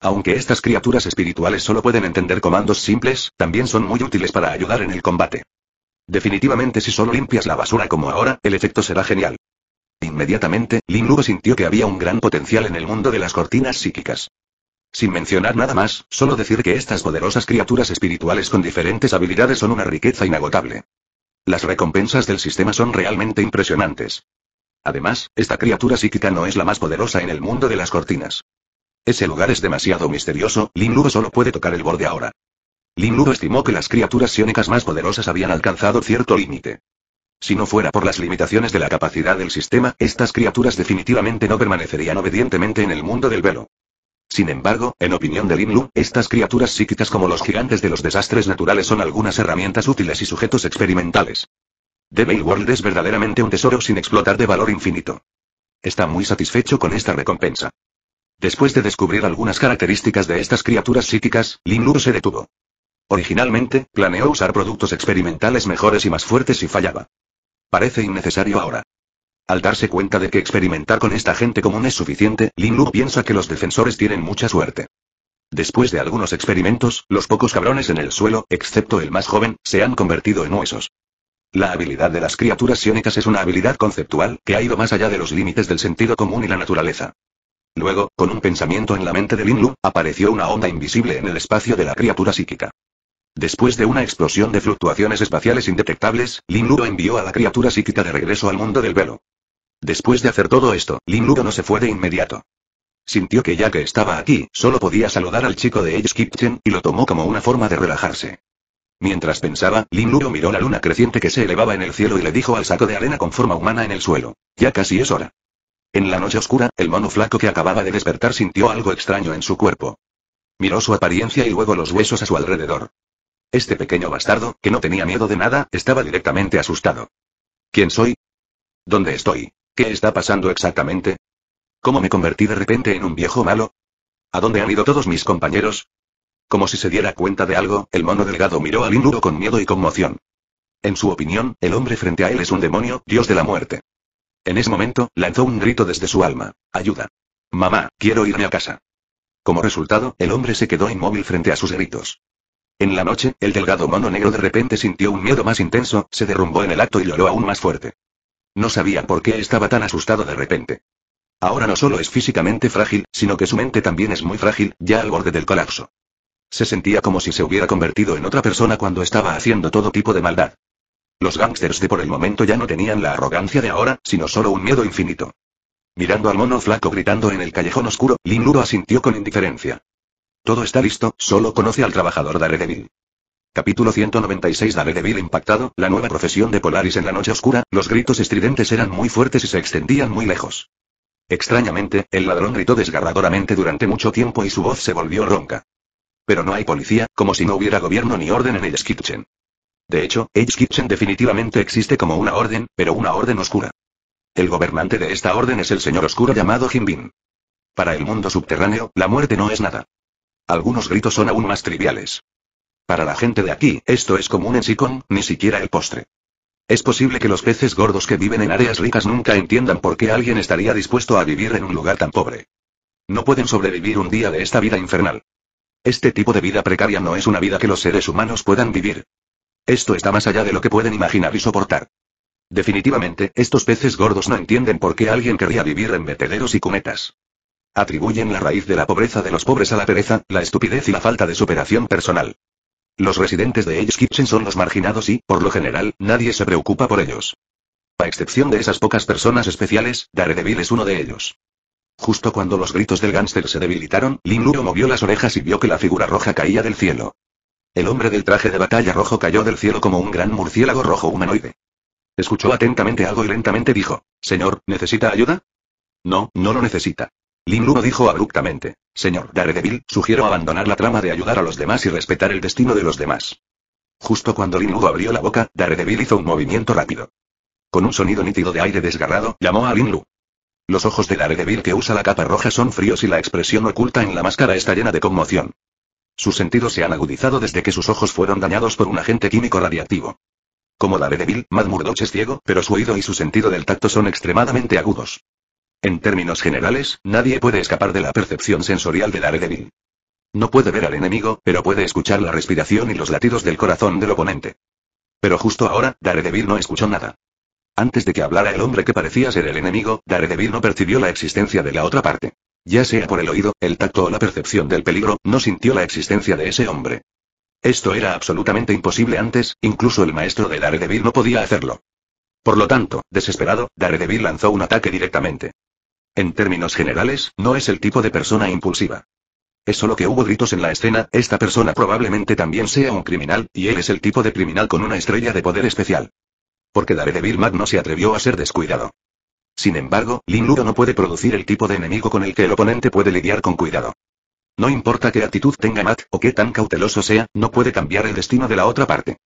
Aunque estas criaturas espirituales solo pueden entender comandos simples, también son muy útiles para ayudar en el combate. Definitivamente si solo limpias la basura como ahora, el efecto será genial. Inmediatamente, Lin Luo sintió que había un gran potencial en el mundo de las cortinas psíquicas. Sin mencionar nada más, solo decir que estas poderosas criaturas espirituales con diferentes habilidades son una riqueza inagotable. Las recompensas del sistema son realmente impresionantes. Además, esta criatura psíquica no es la más poderosa en el mundo de las cortinas. Ese lugar es demasiado misterioso, Lin Luo solo puede tocar el borde ahora. Lin Luo estimó que las criaturas sionicas más poderosas habían alcanzado cierto límite. Si no fuera por las limitaciones de la capacidad del sistema, estas criaturas definitivamente no permanecerían obedientemente en el mundo del velo. Sin embargo, en opinión de Lin Lu, estas criaturas psíquicas como los gigantes de los desastres naturales son algunas herramientas útiles y sujetos experimentales. Devil World es verdaderamente un tesoro sin explotar de valor infinito. Está muy satisfecho con esta recompensa. Después de descubrir algunas características de estas criaturas psíquicas, Lin Lu se detuvo. Originalmente, planeó usar productos experimentales mejores y más fuertes si fallaba. Parece innecesario ahora. Al darse cuenta de que experimentar con esta gente común es suficiente, Lin Lu piensa que los defensores tienen mucha suerte. Después de algunos experimentos, los pocos cabrones en el suelo, excepto el más joven, se han convertido en huesos. La habilidad de las criaturas sionicas es una habilidad conceptual, que ha ido más allá de los límites del sentido común y la naturaleza. Luego, con un pensamiento en la mente de Lin Lu, apareció una onda invisible en el espacio de la criatura psíquica. Después de una explosión de fluctuaciones espaciales indetectables, Lin Lu envió a la criatura psíquica de regreso al mundo del velo. Después de hacer todo esto, Lin Ludo no se fue de inmediato. Sintió que ya que estaba aquí, solo podía saludar al chico de Edge Kitchen, y lo tomó como una forma de relajarse. Mientras pensaba, Lin Ludo miró la luna creciente que se elevaba en el cielo y le dijo al saco de arena con forma humana en el suelo. Ya casi es hora. En la noche oscura, el mono flaco que acababa de despertar sintió algo extraño en su cuerpo. Miró su apariencia y luego los huesos a su alrededor. Este pequeño bastardo, que no tenía miedo de nada, estaba directamente asustado. ¿Quién soy? ¿Dónde estoy? ¿Qué está pasando exactamente? ¿Cómo me convertí de repente en un viejo malo? ¿A dónde han ido todos mis compañeros? Como si se diera cuenta de algo, el mono delgado miró al induro con miedo y conmoción. En su opinión, el hombre frente a él es un demonio, dios de la muerte. En ese momento, lanzó un grito desde su alma. Ayuda. Mamá, quiero irme a casa. Como resultado, el hombre se quedó inmóvil frente a sus gritos. En la noche, el delgado mono negro de repente sintió un miedo más intenso, se derrumbó en el acto y lloró aún más fuerte. No sabía por qué estaba tan asustado de repente. Ahora no solo es físicamente frágil, sino que su mente también es muy frágil, ya al borde del colapso. Se sentía como si se hubiera convertido en otra persona cuando estaba haciendo todo tipo de maldad. Los gángsters de por el momento ya no tenían la arrogancia de ahora, sino solo un miedo infinito. Mirando al mono flaco gritando en el callejón oscuro, Lin Luro asintió con indiferencia. Todo está listo, solo conoce al trabajador Daredevil. Capítulo 196 Daredevil impactado, la nueva profesión de Polaris en la noche oscura, los gritos estridentes eran muy fuertes y se extendían muy lejos. Extrañamente, el ladrón gritó desgarradoramente durante mucho tiempo y su voz se volvió ronca. Pero no hay policía, como si no hubiera gobierno ni orden en el Kitchen. De hecho, el Kitchen definitivamente existe como una orden, pero una orden oscura. El gobernante de esta orden es el señor oscuro llamado Jimbin. Para el mundo subterráneo, la muerte no es nada. Algunos gritos son aún más triviales. Para la gente de aquí, esto es común en con ni siquiera el postre. Es posible que los peces gordos que viven en áreas ricas nunca entiendan por qué alguien estaría dispuesto a vivir en un lugar tan pobre. No pueden sobrevivir un día de esta vida infernal. Este tipo de vida precaria no es una vida que los seres humanos puedan vivir. Esto está más allá de lo que pueden imaginar y soportar. Definitivamente, estos peces gordos no entienden por qué alguien querría vivir en vetederos y cunetas. Atribuyen la raíz de la pobreza de los pobres a la pereza, la estupidez y la falta de superación personal. Los residentes de Edge Kitchen son los marginados y, por lo general, nadie se preocupa por ellos. A excepción de esas pocas personas especiales, Daredevil es uno de ellos. Justo cuando los gritos del gánster se debilitaron, Lin Luo movió las orejas y vio que la figura roja caía del cielo. El hombre del traje de batalla rojo cayó del cielo como un gran murciélago rojo humanoide. Escuchó atentamente algo y lentamente dijo, Señor, ¿necesita ayuda? No, no lo necesita. Lin Luo dijo abruptamente. Señor Daredevil, sugiero abandonar la trama de ayudar a los demás y respetar el destino de los demás. Justo cuando Lin abrió la boca, Daredevil hizo un movimiento rápido. Con un sonido nítido de aire desgarrado, llamó a Lin Los ojos de Daredevil que usa la capa roja son fríos y la expresión oculta en la máscara está llena de conmoción. Sus sentidos se han agudizado desde que sus ojos fueron dañados por un agente químico radiactivo. Como Daredevil, Mad Murdoch es ciego, pero su oído y su sentido del tacto son extremadamente agudos. En términos generales, nadie puede escapar de la percepción sensorial de Daredevil. No puede ver al enemigo, pero puede escuchar la respiración y los latidos del corazón del oponente. Pero justo ahora, Daredevil no escuchó nada. Antes de que hablara el hombre que parecía ser el enemigo, Daredevil no percibió la existencia de la otra parte. Ya sea por el oído, el tacto o la percepción del peligro, no sintió la existencia de ese hombre. Esto era absolutamente imposible antes, incluso el maestro de Daredevil no podía hacerlo. Por lo tanto, desesperado, Daredevil lanzó un ataque directamente. En términos generales, no es el tipo de persona impulsiva. Es solo que hubo gritos en la escena, esta persona probablemente también sea un criminal, y él es el tipo de criminal con una estrella de poder especial. Porque Daredevil Matt no se atrevió a ser descuidado. Sin embargo, Lin Ludo no puede producir el tipo de enemigo con el que el oponente puede lidiar con cuidado. No importa qué actitud tenga Matt, o qué tan cauteloso sea, no puede cambiar el destino de la otra parte.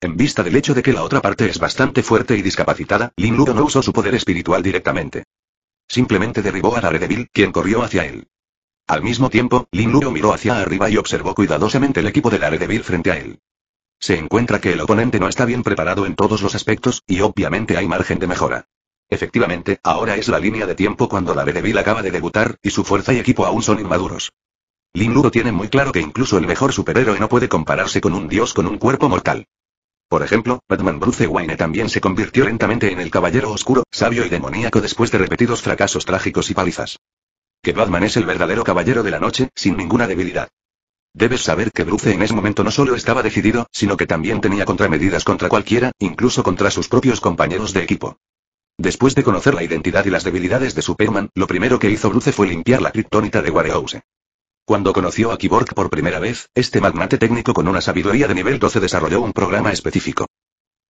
En vista del hecho de que la otra parte es bastante fuerte y discapacitada, Lin Ludo no usó su poder espiritual directamente. Simplemente derribó a Daredevil, quien corrió hacia él. Al mismo tiempo, Lin Luo miró hacia arriba y observó cuidadosamente el equipo de Daredevil frente a él. Se encuentra que el oponente no está bien preparado en todos los aspectos, y obviamente hay margen de mejora. Efectivamente, ahora es la línea de tiempo cuando Daredevil acaba de debutar, y su fuerza y equipo aún son inmaduros. Lin Luo tiene muy claro que incluso el mejor superhéroe no puede compararse con un dios con un cuerpo mortal. Por ejemplo, Batman Bruce Wayne también se convirtió lentamente en el caballero oscuro, sabio y demoníaco después de repetidos fracasos trágicos y palizas. Que Batman es el verdadero caballero de la noche, sin ninguna debilidad. Debes saber que Bruce en ese momento no solo estaba decidido, sino que también tenía contramedidas contra cualquiera, incluso contra sus propios compañeros de equipo. Después de conocer la identidad y las debilidades de Superman, lo primero que hizo Bruce fue limpiar la criptónita de Warehouse. Cuando conoció a Kiborg por primera vez, este magnate técnico con una sabiduría de nivel 12 desarrolló un programa específico.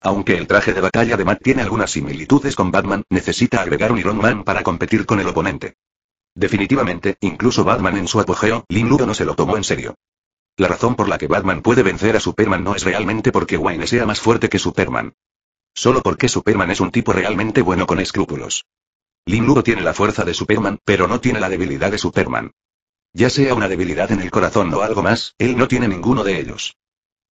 Aunque el traje de batalla de Matt tiene algunas similitudes con Batman, necesita agregar un Iron Man para competir con el oponente. Definitivamente, incluso Batman en su apogeo, Lin Ludo no se lo tomó en serio. La razón por la que Batman puede vencer a Superman no es realmente porque Wayne sea más fuerte que Superman. Solo porque Superman es un tipo realmente bueno con escrúpulos. Lin Ludo tiene la fuerza de Superman, pero no tiene la debilidad de Superman. Ya sea una debilidad en el corazón o algo más, él no tiene ninguno de ellos.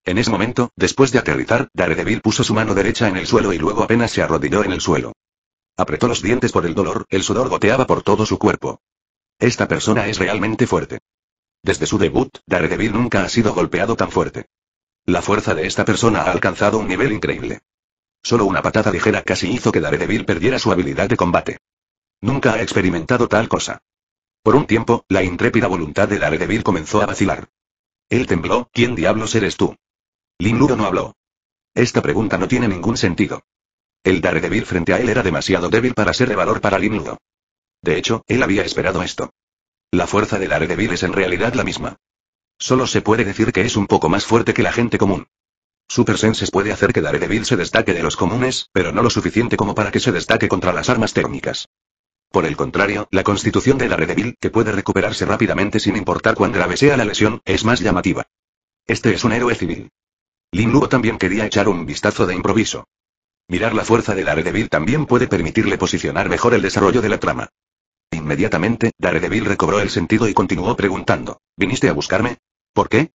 En ese momento, después de aterrizar, Daredevil puso su mano derecha en el suelo y luego apenas se arrodilló en el suelo. Apretó los dientes por el dolor, el sudor goteaba por todo su cuerpo. Esta persona es realmente fuerte. Desde su debut, Daredevil nunca ha sido golpeado tan fuerte. La fuerza de esta persona ha alcanzado un nivel increíble. Solo una patada ligera casi hizo que Daredevil perdiera su habilidad de combate. Nunca ha experimentado tal cosa. Por un tiempo, la intrépida voluntad de Daredevil comenzó a vacilar. Él tembló, ¿quién diablos eres tú? Lin no habló. Esta pregunta no tiene ningún sentido. El Daredevil frente a él era demasiado débil para ser de valor para Lin De hecho, él había esperado esto. La fuerza de Daredevil es en realidad la misma. Solo se puede decir que es un poco más fuerte que la gente común. Super Senses puede hacer que Daredevil se destaque de los comunes, pero no lo suficiente como para que se destaque contra las armas térmicas. Por el contrario, la constitución de Daredevil, que puede recuperarse rápidamente sin importar cuán grave sea la lesión, es más llamativa. Este es un héroe civil. Lin Luo también quería echar un vistazo de improviso. Mirar la fuerza de Daredevil también puede permitirle posicionar mejor el desarrollo de la trama. Inmediatamente, Daredevil recobró el sentido y continuó preguntando, ¿viniste a buscarme? ¿Por qué?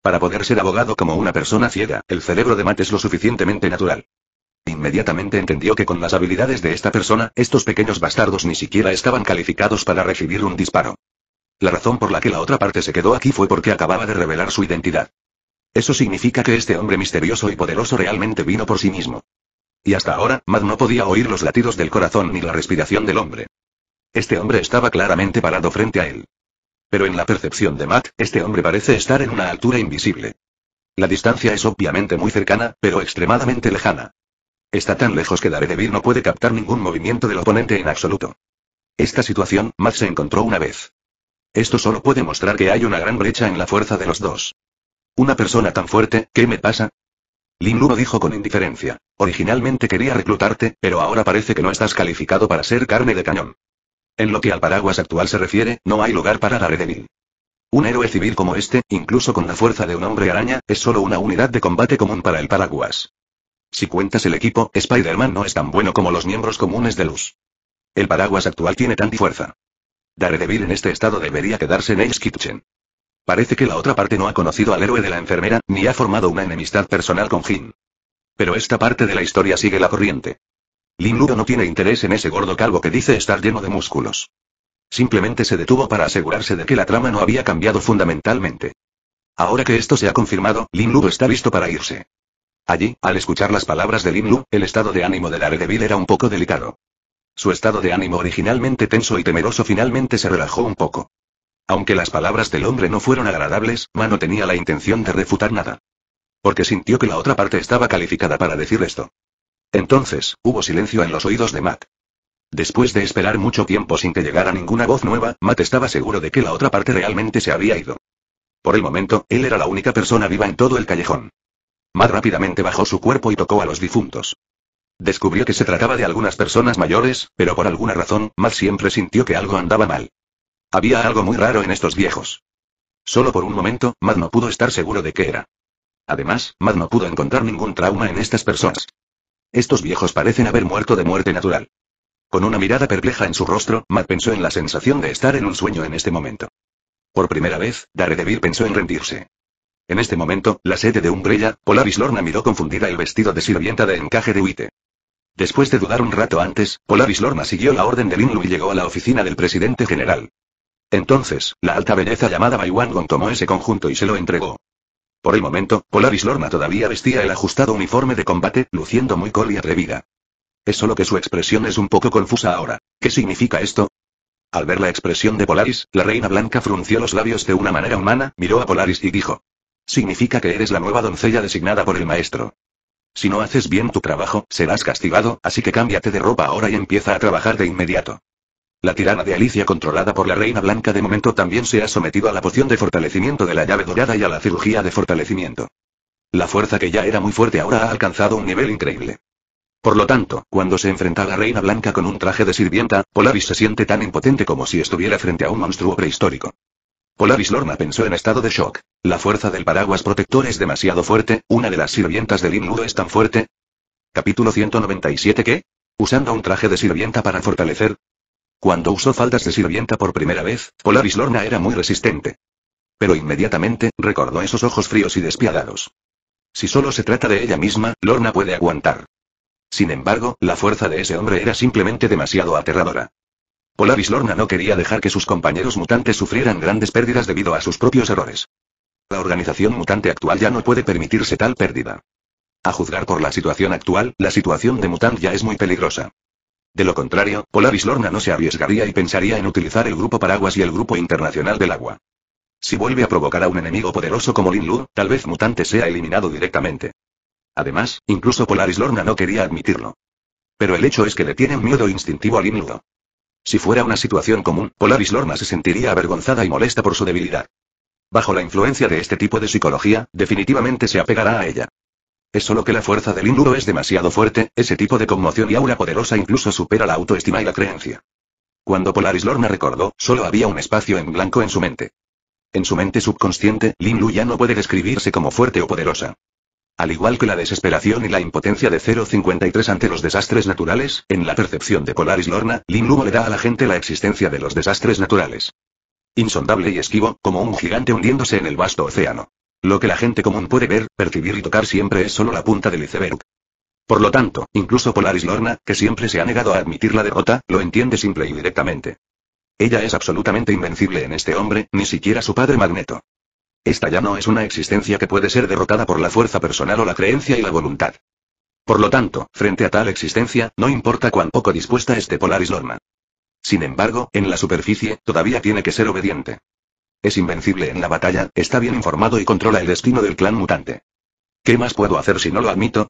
Para poder ser abogado como una persona ciega, el cerebro de Matt es lo suficientemente natural. Inmediatamente entendió que con las habilidades de esta persona, estos pequeños bastardos ni siquiera estaban calificados para recibir un disparo. La razón por la que la otra parte se quedó aquí fue porque acababa de revelar su identidad. Eso significa que este hombre misterioso y poderoso realmente vino por sí mismo. Y hasta ahora, Matt no podía oír los latidos del corazón ni la respiración del hombre. Este hombre estaba claramente parado frente a él. Pero en la percepción de Matt, este hombre parece estar en una altura invisible. La distancia es obviamente muy cercana, pero extremadamente lejana. Está tan lejos que Daredevil no puede captar ningún movimiento del oponente en absoluto. Esta situación, Matt se encontró una vez. Esto solo puede mostrar que hay una gran brecha en la fuerza de los dos. Una persona tan fuerte, ¿qué me pasa? Lin Luno dijo con indiferencia. Originalmente quería reclutarte, pero ahora parece que no estás calificado para ser carne de cañón. En lo que al paraguas actual se refiere, no hay lugar para Daredevil. Un héroe civil como este, incluso con la fuerza de un hombre araña, es solo una unidad de combate común para el paraguas. Si cuentas el equipo, Spider-Man no es tan bueno como los miembros comunes de Luz. El paraguas actual tiene tanta fuerza. Daredevil en este estado debería quedarse en Ace Kitchen. Parece que la otra parte no ha conocido al héroe de la enfermera, ni ha formado una enemistad personal con Jim. Pero esta parte de la historia sigue la corriente. Lin Ludo no tiene interés en ese gordo calvo que dice estar lleno de músculos. Simplemente se detuvo para asegurarse de que la trama no había cambiado fundamentalmente. Ahora que esto se ha confirmado, Lin Ludo está listo para irse. Allí, al escuchar las palabras de Lin Lu, el estado de ánimo de Daredevil era un poco delicado. Su estado de ánimo originalmente tenso y temeroso finalmente se relajó un poco. Aunque las palabras del hombre no fueron agradables, Ma no tenía la intención de refutar nada. Porque sintió que la otra parte estaba calificada para decir esto. Entonces, hubo silencio en los oídos de Matt. Después de esperar mucho tiempo sin que llegara ninguna voz nueva, Matt estaba seguro de que la otra parte realmente se había ido. Por el momento, él era la única persona viva en todo el callejón. Matt rápidamente bajó su cuerpo y tocó a los difuntos. Descubrió que se trataba de algunas personas mayores, pero por alguna razón, Matt siempre sintió que algo andaba mal. Había algo muy raro en estos viejos. Solo por un momento, Matt no pudo estar seguro de qué era. Además, Matt no pudo encontrar ningún trauma en estas personas. Estos viejos parecen haber muerto de muerte natural. Con una mirada perpleja en su rostro, Matt pensó en la sensación de estar en un sueño en este momento. Por primera vez, Daredevil pensó en rendirse. En este momento, la sede de Umbrella, Polaris Lorna miró confundida el vestido de sirvienta de encaje de Uite. Después de dudar un rato antes, Polaris Lorna siguió la orden de Linlu y llegó a la oficina del presidente general. Entonces, la alta belleza llamada Wangon tomó ese conjunto y se lo entregó. Por el momento, Polaris Lorna todavía vestía el ajustado uniforme de combate, luciendo muy col y atrevida. Es solo que su expresión es un poco confusa ahora. ¿Qué significa esto? Al ver la expresión de Polaris, la reina blanca frunció los labios de una manera humana, miró a Polaris y dijo. Significa que eres la nueva doncella designada por el maestro. Si no haces bien tu trabajo, serás castigado, así que cámbiate de ropa ahora y empieza a trabajar de inmediato. La tirana de Alicia controlada por la Reina Blanca de momento también se ha sometido a la poción de fortalecimiento de la llave dorada y a la cirugía de fortalecimiento. La fuerza que ya era muy fuerte ahora ha alcanzado un nivel increíble. Por lo tanto, cuando se enfrenta a la Reina Blanca con un traje de sirvienta, Polaris se siente tan impotente como si estuviera frente a un monstruo prehistórico. Polaris Lorna pensó en estado de shock. La fuerza del paraguas protector es demasiado fuerte, una de las sirvientas del himnudo es tan fuerte. Capítulo 197 ¿Qué? Usando un traje de sirvienta para fortalecer. Cuando usó faldas de sirvienta por primera vez, Polaris Lorna era muy resistente. Pero inmediatamente, recordó esos ojos fríos y despiadados. Si solo se trata de ella misma, Lorna puede aguantar. Sin embargo, la fuerza de ese hombre era simplemente demasiado aterradora. Polaris Lorna no quería dejar que sus compañeros mutantes sufrieran grandes pérdidas debido a sus propios errores. La organización mutante actual ya no puede permitirse tal pérdida. A juzgar por la situación actual, la situación de Mutant ya es muy peligrosa. De lo contrario, Polaris Lorna no se arriesgaría y pensaría en utilizar el Grupo Paraguas y el Grupo Internacional del Agua. Si vuelve a provocar a un enemigo poderoso como Lin tal vez Mutante sea eliminado directamente. Además, incluso Polaris Lorna no quería admitirlo. Pero el hecho es que le un miedo instintivo a Lin si fuera una situación común, Polaris Lorna se sentiría avergonzada y molesta por su debilidad. Bajo la influencia de este tipo de psicología, definitivamente se apegará a ella. Es solo que la fuerza del índulo es demasiado fuerte, ese tipo de conmoción y aura poderosa incluso supera la autoestima y la creencia. Cuando Polaris Lorna recordó, solo había un espacio en blanco en su mente. En su mente subconsciente, Lin Lu ya no puede describirse como fuerte o poderosa. Al igual que la desesperación y la impotencia de 053 ante los desastres naturales, en la percepción de Polaris Lorna, Lin Lumo le da a la gente la existencia de los desastres naturales. Insondable y esquivo, como un gigante hundiéndose en el vasto océano. Lo que la gente común puede ver, percibir y tocar siempre es solo la punta del iceberg. Por lo tanto, incluso Polaris Lorna, que siempre se ha negado a admitir la derrota, lo entiende simple y directamente. Ella es absolutamente invencible en este hombre, ni siquiera su padre Magneto. Esta ya no es una existencia que puede ser derrotada por la fuerza personal o la creencia y la voluntad. Por lo tanto, frente a tal existencia, no importa cuán poco dispuesta esté Polaris Norma. Sin embargo, en la superficie, todavía tiene que ser obediente. Es invencible en la batalla, está bien informado y controla el destino del clan mutante. ¿Qué más puedo hacer si no lo admito?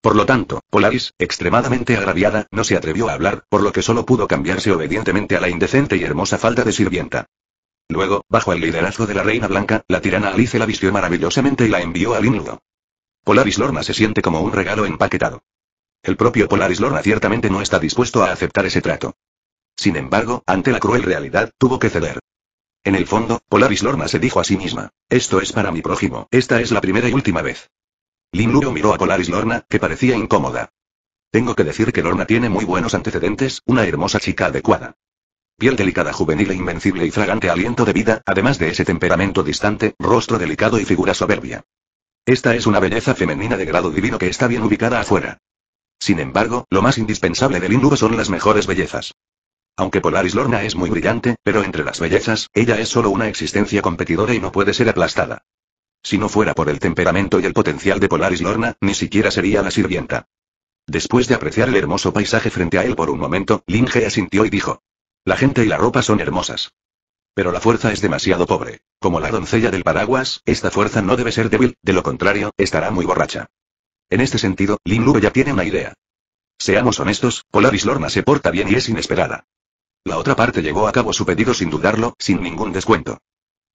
Por lo tanto, Polaris, extremadamente agraviada, no se atrevió a hablar, por lo que solo pudo cambiarse obedientemente a la indecente y hermosa falda de sirvienta. Luego, bajo el liderazgo de la Reina Blanca, la tirana Alice la vistió maravillosamente y la envió al Inludo. Polaris Lorna se siente como un regalo empaquetado. El propio Polaris Lorna ciertamente no está dispuesto a aceptar ese trato. Sin embargo, ante la cruel realidad, tuvo que ceder. En el fondo, Polaris Lorna se dijo a sí misma, esto es para mi prójimo, esta es la primera y última vez. Lin miró a Polaris Lorna, que parecía incómoda. Tengo que decir que Lorna tiene muy buenos antecedentes, una hermosa chica adecuada. Piel delicada juvenil e invencible y fragante aliento de vida, además de ese temperamento distante, rostro delicado y figura soberbia. Esta es una belleza femenina de grado divino que está bien ubicada afuera. Sin embargo, lo más indispensable del Lindu son las mejores bellezas. Aunque Polaris Lorna es muy brillante, pero entre las bellezas, ella es solo una existencia competidora y no puede ser aplastada. Si no fuera por el temperamento y el potencial de Polaris Lorna, ni siquiera sería la sirvienta. Después de apreciar el hermoso paisaje frente a él por un momento, Linge asintió y dijo. La gente y la ropa son hermosas. Pero la fuerza es demasiado pobre. Como la doncella del paraguas, esta fuerza no debe ser débil, de lo contrario, estará muy borracha. En este sentido, Lin Lu ya tiene una idea. Seamos honestos, Polaris Lorna se porta bien y es inesperada. La otra parte llevó a cabo su pedido sin dudarlo, sin ningún descuento.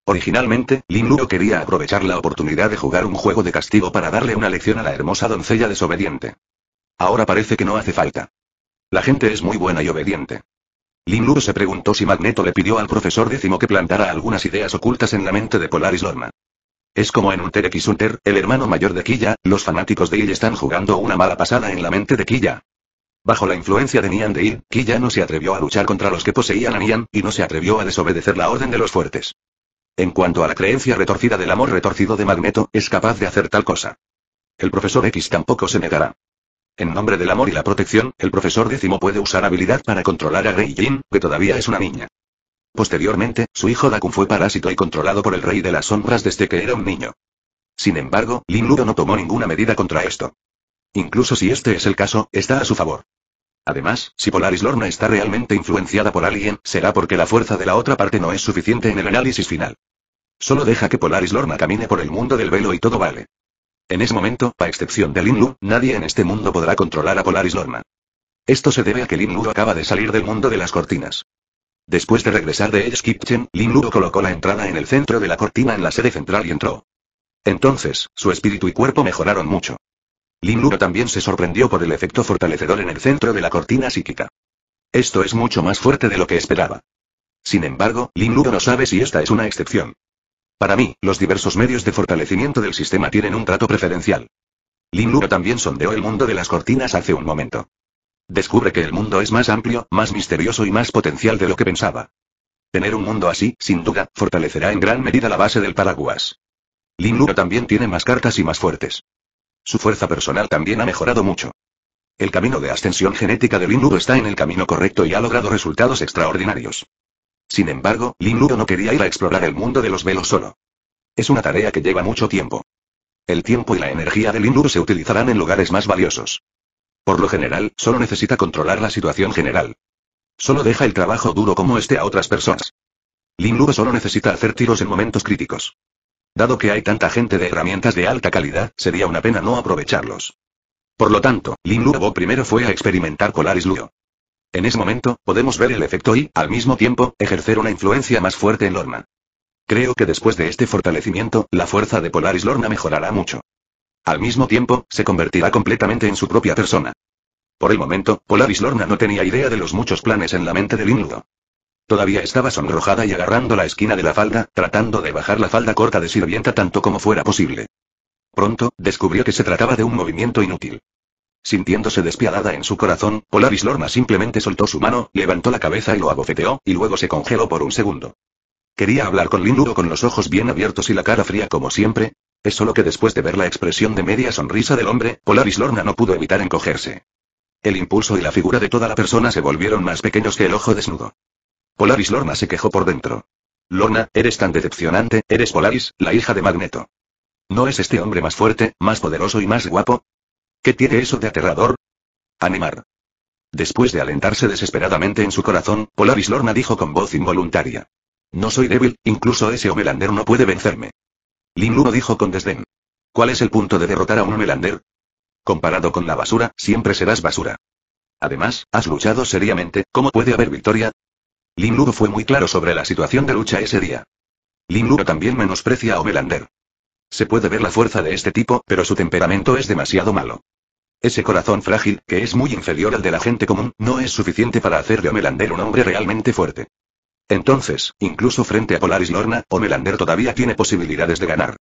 Originalmente, Lin Lu quería aprovechar la oportunidad de jugar un juego de castigo para darle una lección a la hermosa doncella desobediente. Ahora parece que no hace falta. La gente es muy buena y obediente. Lin Lu se preguntó si Magneto le pidió al profesor décimo que plantara algunas ideas ocultas en la mente de Polaris Norman. Es como en Unter X Hunter, el hermano mayor de Killa, los fanáticos de Il están jugando una mala pasada en la mente de Killa. Bajo la influencia de Nian de Il, Killa no se atrevió a luchar contra los que poseían a Nian, y no se atrevió a desobedecer la orden de los fuertes. En cuanto a la creencia retorcida del amor retorcido de Magneto, es capaz de hacer tal cosa. El profesor X tampoco se negará. En nombre del amor y la protección, el profesor décimo puede usar habilidad para controlar a Grey Jin, que todavía es una niña. Posteriormente, su hijo Dakun fue parásito y controlado por el Rey de las Sombras desde que era un niño. Sin embargo, Lin Ludo no tomó ninguna medida contra esto. Incluso si este es el caso, está a su favor. Además, si Polaris Lorna está realmente influenciada por alguien, será porque la fuerza de la otra parte no es suficiente en el análisis final. Solo deja que Polaris Lorna camine por el mundo del velo y todo vale. En ese momento, a excepción de Lin Lu, nadie en este mundo podrá controlar a Polaris Norman. Esto se debe a que Lin Lu acaba de salir del mundo de las cortinas. Después de regresar de Edge Kitchen, Lin Lu colocó la entrada en el centro de la cortina en la sede central y entró. Entonces, su espíritu y cuerpo mejoraron mucho. Lin Lu también se sorprendió por el efecto fortalecedor en el centro de la cortina psíquica. Esto es mucho más fuerte de lo que esperaba. Sin embargo, Lin Lu no sabe si esta es una excepción. Para mí, los diversos medios de fortalecimiento del sistema tienen un trato preferencial. Lin Luo también sondeó el mundo de las cortinas hace un momento. Descubre que el mundo es más amplio, más misterioso y más potencial de lo que pensaba. Tener un mundo así, sin duda, fortalecerá en gran medida la base del paraguas. Lin Luo también tiene más cartas y más fuertes. Su fuerza personal también ha mejorado mucho. El camino de ascensión genética de Lin Luo está en el camino correcto y ha logrado resultados extraordinarios. Sin embargo, Lin Luo no quería ir a explorar el mundo de los velos solo. Es una tarea que lleva mucho tiempo. El tiempo y la energía de Lin Luo se utilizarán en lugares más valiosos. Por lo general, solo necesita controlar la situación general. Solo deja el trabajo duro como este a otras personas. Lin Luo solo necesita hacer tiros en momentos críticos. Dado que hay tanta gente de herramientas de alta calidad, sería una pena no aprovecharlos. Por lo tanto, Lin Luo primero fue a experimentar con Aris Luo. En ese momento, podemos ver el efecto y, al mismo tiempo, ejercer una influencia más fuerte en Lorna. Creo que después de este fortalecimiento, la fuerza de Polaris Lorna mejorará mucho. Al mismo tiempo, se convertirá completamente en su propia persona. Por el momento, Polaris Lorna no tenía idea de los muchos planes en la mente del Inludo. Todavía estaba sonrojada y agarrando la esquina de la falda, tratando de bajar la falda corta de sirvienta tanto como fuera posible. Pronto, descubrió que se trataba de un movimiento inútil. Sintiéndose despiadada en su corazón, Polaris Lorna simplemente soltó su mano, levantó la cabeza y lo abofeteó, y luego se congeló por un segundo. Quería hablar con Linudo con los ojos bien abiertos y la cara fría como siempre. Es solo que después de ver la expresión de media sonrisa del hombre, Polaris Lorna no pudo evitar encogerse. El impulso y la figura de toda la persona se volvieron más pequeños que el ojo desnudo. Polaris Lorna se quejó por dentro. Lorna, eres tan decepcionante, eres Polaris, la hija de Magneto. ¿No es este hombre más fuerte, más poderoso y más guapo? ¿Qué tiene eso de aterrador? Animar. Después de alentarse desesperadamente en su corazón, Polaris Lorna dijo con voz involuntaria. No soy débil, incluso ese Homelander no puede vencerme. Lin dijo con desdén. ¿Cuál es el punto de derrotar a un Homelander? Comparado con la basura, siempre serás basura. Además, has luchado seriamente, ¿cómo puede haber victoria? Lin fue muy claro sobre la situación de lucha ese día. Lin también menosprecia a Homelander. Se puede ver la fuerza de este tipo, pero su temperamento es demasiado malo. Ese corazón frágil, que es muy inferior al de la gente común, no es suficiente para hacer de Omelander un hombre realmente fuerte. Entonces, incluso frente a Polaris Lorna, Omelander todavía tiene posibilidades de ganar.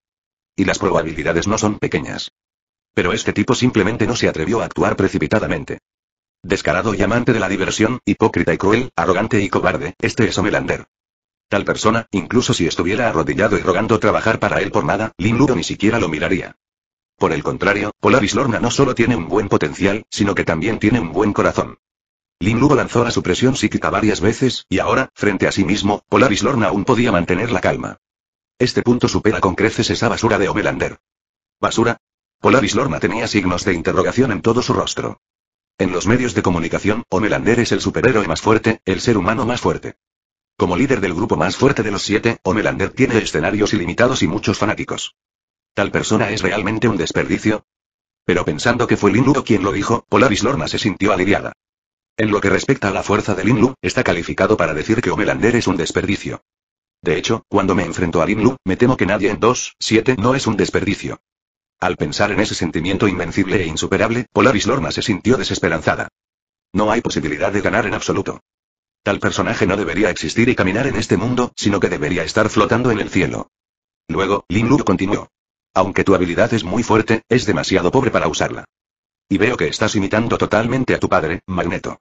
Y las probabilidades no son pequeñas. Pero este tipo simplemente no se atrevió a actuar precipitadamente. Descarado y amante de la diversión, hipócrita y cruel, arrogante y cobarde, este es Omelander. Tal persona, incluso si estuviera arrodillado y rogando trabajar para él por nada, Lin Lugo ni siquiera lo miraría. Por el contrario, Polaris Lorna no solo tiene un buen potencial, sino que también tiene un buen corazón. Lin Lugo lanzó la supresión psíquica varias veces, y ahora, frente a sí mismo, Polaris Lorna aún podía mantener la calma. Este punto supera con creces esa basura de Omelander. ¿Basura? Polaris Lorna tenía signos de interrogación en todo su rostro. En los medios de comunicación, Omelander es el superhéroe más fuerte, el ser humano más fuerte. Como líder del grupo más fuerte de los siete, Homelander tiene escenarios ilimitados y muchos fanáticos. ¿Tal persona es realmente un desperdicio? Pero pensando que fue Lin Lu quien lo dijo, Polaris Lorna se sintió aliviada. En lo que respecta a la fuerza de Lin Lu, está calificado para decir que Homelander es un desperdicio. De hecho, cuando me enfrento a Lin Lu, me temo que nadie en 2-7 no es un desperdicio. Al pensar en ese sentimiento invencible e insuperable, Polaris Lorna se sintió desesperanzada. No hay posibilidad de ganar en absoluto. Tal personaje no debería existir y caminar en este mundo, sino que debería estar flotando en el cielo. Luego, Lin Lu continuó. Aunque tu habilidad es muy fuerte, es demasiado pobre para usarla. Y veo que estás imitando totalmente a tu padre, Magneto.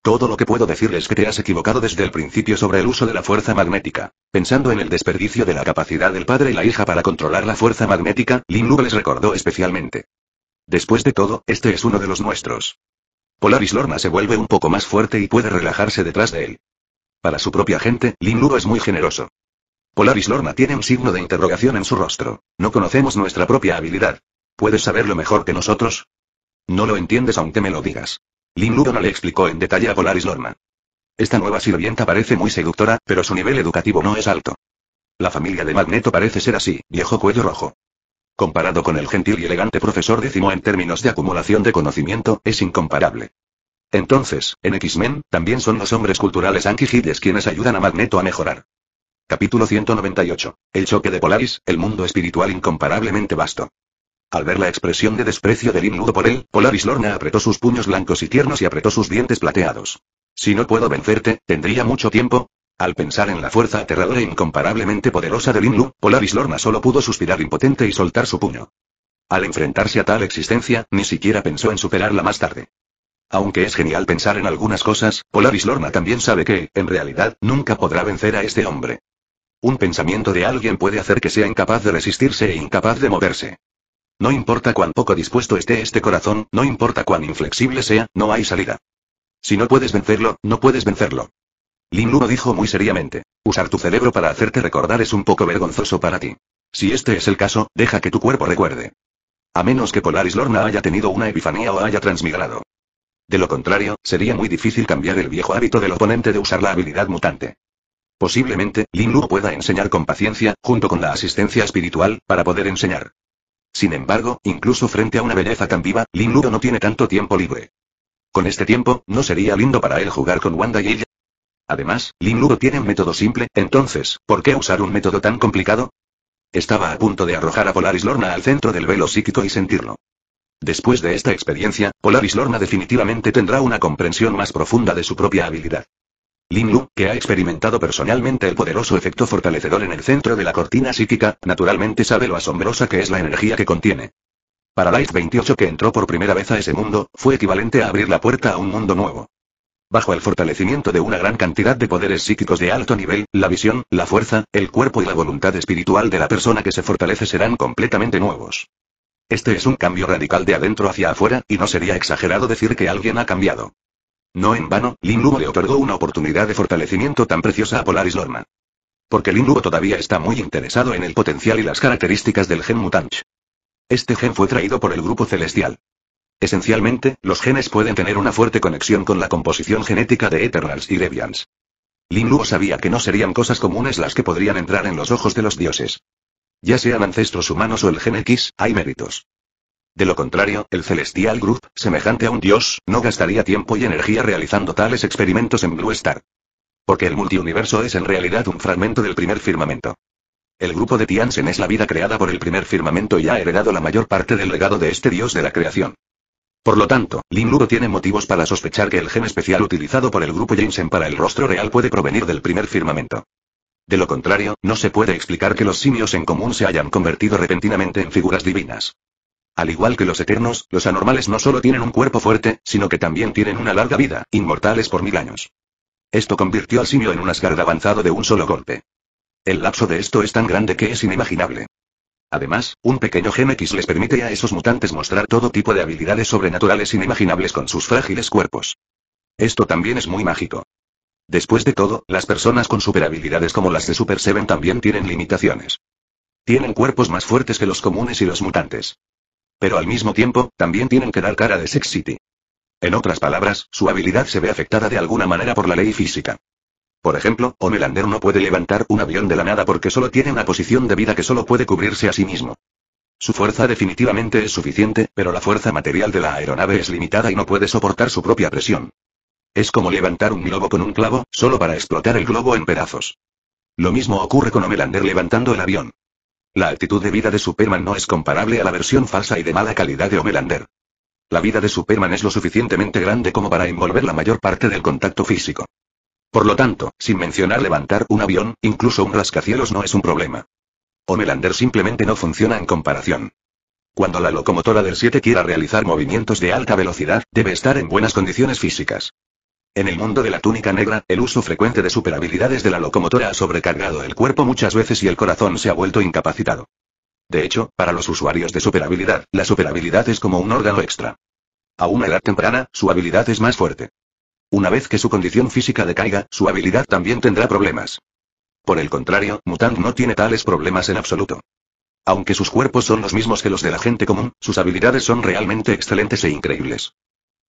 Todo lo que puedo decirles es que te has equivocado desde el principio sobre el uso de la fuerza magnética. Pensando en el desperdicio de la capacidad del padre y la hija para controlar la fuerza magnética, Lin Lu les recordó especialmente. Después de todo, este es uno de los nuestros. Polaris Lorna se vuelve un poco más fuerte y puede relajarse detrás de él. Para su propia gente, Lin Luo es muy generoso. Polaris Lorna tiene un signo de interrogación en su rostro. No conocemos nuestra propia habilidad. ¿Puedes saberlo mejor que nosotros? No lo entiendes aunque me lo digas. Lin Luo no le explicó en detalle a Polaris Lorna. Esta nueva sirvienta parece muy seductora, pero su nivel educativo no es alto. La familia de Magneto parece ser así, viejo cuello rojo. Comparado con el gentil y elegante profesor décimo en términos de acumulación de conocimiento, es incomparable. Entonces, en X-Men, también son los hombres culturales Anquijides quienes ayudan a Magneto a mejorar. Capítulo 198. El choque de Polaris, el mundo espiritual incomparablemente vasto. Al ver la expresión de desprecio del Inludo por él, Polaris Lorna apretó sus puños blancos y tiernos y apretó sus dientes plateados. Si no puedo vencerte, ¿tendría mucho tiempo? Al pensar en la fuerza aterradora e incomparablemente poderosa de Lu, Polaris Lorna solo pudo suspirar impotente y soltar su puño. Al enfrentarse a tal existencia, ni siquiera pensó en superarla más tarde. Aunque es genial pensar en algunas cosas, Polaris Lorna también sabe que, en realidad, nunca podrá vencer a este hombre. Un pensamiento de alguien puede hacer que sea incapaz de resistirse e incapaz de moverse. No importa cuán poco dispuesto esté este corazón, no importa cuán inflexible sea, no hay salida. Si no puedes vencerlo, no puedes vencerlo. Lin Luo dijo muy seriamente. Usar tu cerebro para hacerte recordar es un poco vergonzoso para ti. Si este es el caso, deja que tu cuerpo recuerde. A menos que Polaris Lorna haya tenido una epifanía o haya transmigrado. De lo contrario, sería muy difícil cambiar el viejo hábito del oponente de usar la habilidad mutante. Posiblemente, Lin Luo pueda enseñar con paciencia, junto con la asistencia espiritual, para poder enseñar. Sin embargo, incluso frente a una belleza tan viva, Lin Luo no tiene tanto tiempo libre. Con este tiempo, no sería lindo para él jugar con Wanda y ella, Además, Lin Lu tiene un método simple, entonces, ¿por qué usar un método tan complicado? Estaba a punto de arrojar a Polaris Lorna al centro del velo psíquico y sentirlo. Después de esta experiencia, Polaris Lorna definitivamente tendrá una comprensión más profunda de su propia habilidad. Lin Lu, que ha experimentado personalmente el poderoso efecto fortalecedor en el centro de la cortina psíquica, naturalmente sabe lo asombrosa que es la energía que contiene. Para Light 28 que entró por primera vez a ese mundo, fue equivalente a abrir la puerta a un mundo nuevo. Bajo el fortalecimiento de una gran cantidad de poderes psíquicos de alto nivel, la visión, la fuerza, el cuerpo y la voluntad espiritual de la persona que se fortalece serán completamente nuevos. Este es un cambio radical de adentro hacia afuera, y no sería exagerado decir que alguien ha cambiado. No en vano, Lin Luo le otorgó una oportunidad de fortalecimiento tan preciosa a Polaris Lorman. Porque Lin Luo todavía está muy interesado en el potencial y las características del gen Mutanch. Este gen fue traído por el grupo celestial. Esencialmente, los genes pueden tener una fuerte conexión con la composición genética de Eternals y Deviants. Lin Luo sabía que no serían cosas comunes las que podrían entrar en los ojos de los dioses. Ya sean ancestros humanos o el gen X, hay méritos. De lo contrario, el Celestial Group, semejante a un dios, no gastaría tiempo y energía realizando tales experimentos en Blue Star. Porque el multiuniverso es en realidad un fragmento del primer firmamento. El grupo de Tiansen es la vida creada por el primer firmamento y ha heredado la mayor parte del legado de este dios de la creación. Por lo tanto, Lin Luo tiene motivos para sospechar que el gen especial utilizado por el grupo Jensen para el rostro real puede provenir del primer firmamento. De lo contrario, no se puede explicar que los simios en común se hayan convertido repentinamente en figuras divinas. Al igual que los eternos, los anormales no solo tienen un cuerpo fuerte, sino que también tienen una larga vida, inmortales por mil años. Esto convirtió al simio en un asgard avanzado de un solo golpe. El lapso de esto es tan grande que es inimaginable. Además, un pequeño gen les permite a esos mutantes mostrar todo tipo de habilidades sobrenaturales inimaginables con sus frágiles cuerpos. Esto también es muy mágico. Después de todo, las personas con super habilidades como las de Super Seven también tienen limitaciones. Tienen cuerpos más fuertes que los comunes y los mutantes. Pero al mismo tiempo, también tienen que dar cara de Sex City. En otras palabras, su habilidad se ve afectada de alguna manera por la ley física. Por ejemplo, Homelander no puede levantar un avión de la nada porque solo tiene una posición de vida que solo puede cubrirse a sí mismo. Su fuerza definitivamente es suficiente, pero la fuerza material de la aeronave es limitada y no puede soportar su propia presión. Es como levantar un globo con un clavo, solo para explotar el globo en pedazos. Lo mismo ocurre con Homelander levantando el avión. La actitud de vida de Superman no es comparable a la versión falsa y de mala calidad de Homelander. La vida de Superman es lo suficientemente grande como para envolver la mayor parte del contacto físico. Por lo tanto, sin mencionar levantar un avión, incluso un rascacielos no es un problema. Homelander simplemente no funciona en comparación. Cuando la locomotora del 7 quiera realizar movimientos de alta velocidad, debe estar en buenas condiciones físicas. En el mundo de la túnica negra, el uso frecuente de superhabilidades de la locomotora ha sobrecargado el cuerpo muchas veces y el corazón se ha vuelto incapacitado. De hecho, para los usuarios de superhabilidad, la superhabilidad es como un órgano extra. A una edad temprana, su habilidad es más fuerte. Una vez que su condición física decaiga, su habilidad también tendrá problemas. Por el contrario, Mutant no tiene tales problemas en absoluto. Aunque sus cuerpos son los mismos que los de la gente común, sus habilidades son realmente excelentes e increíbles.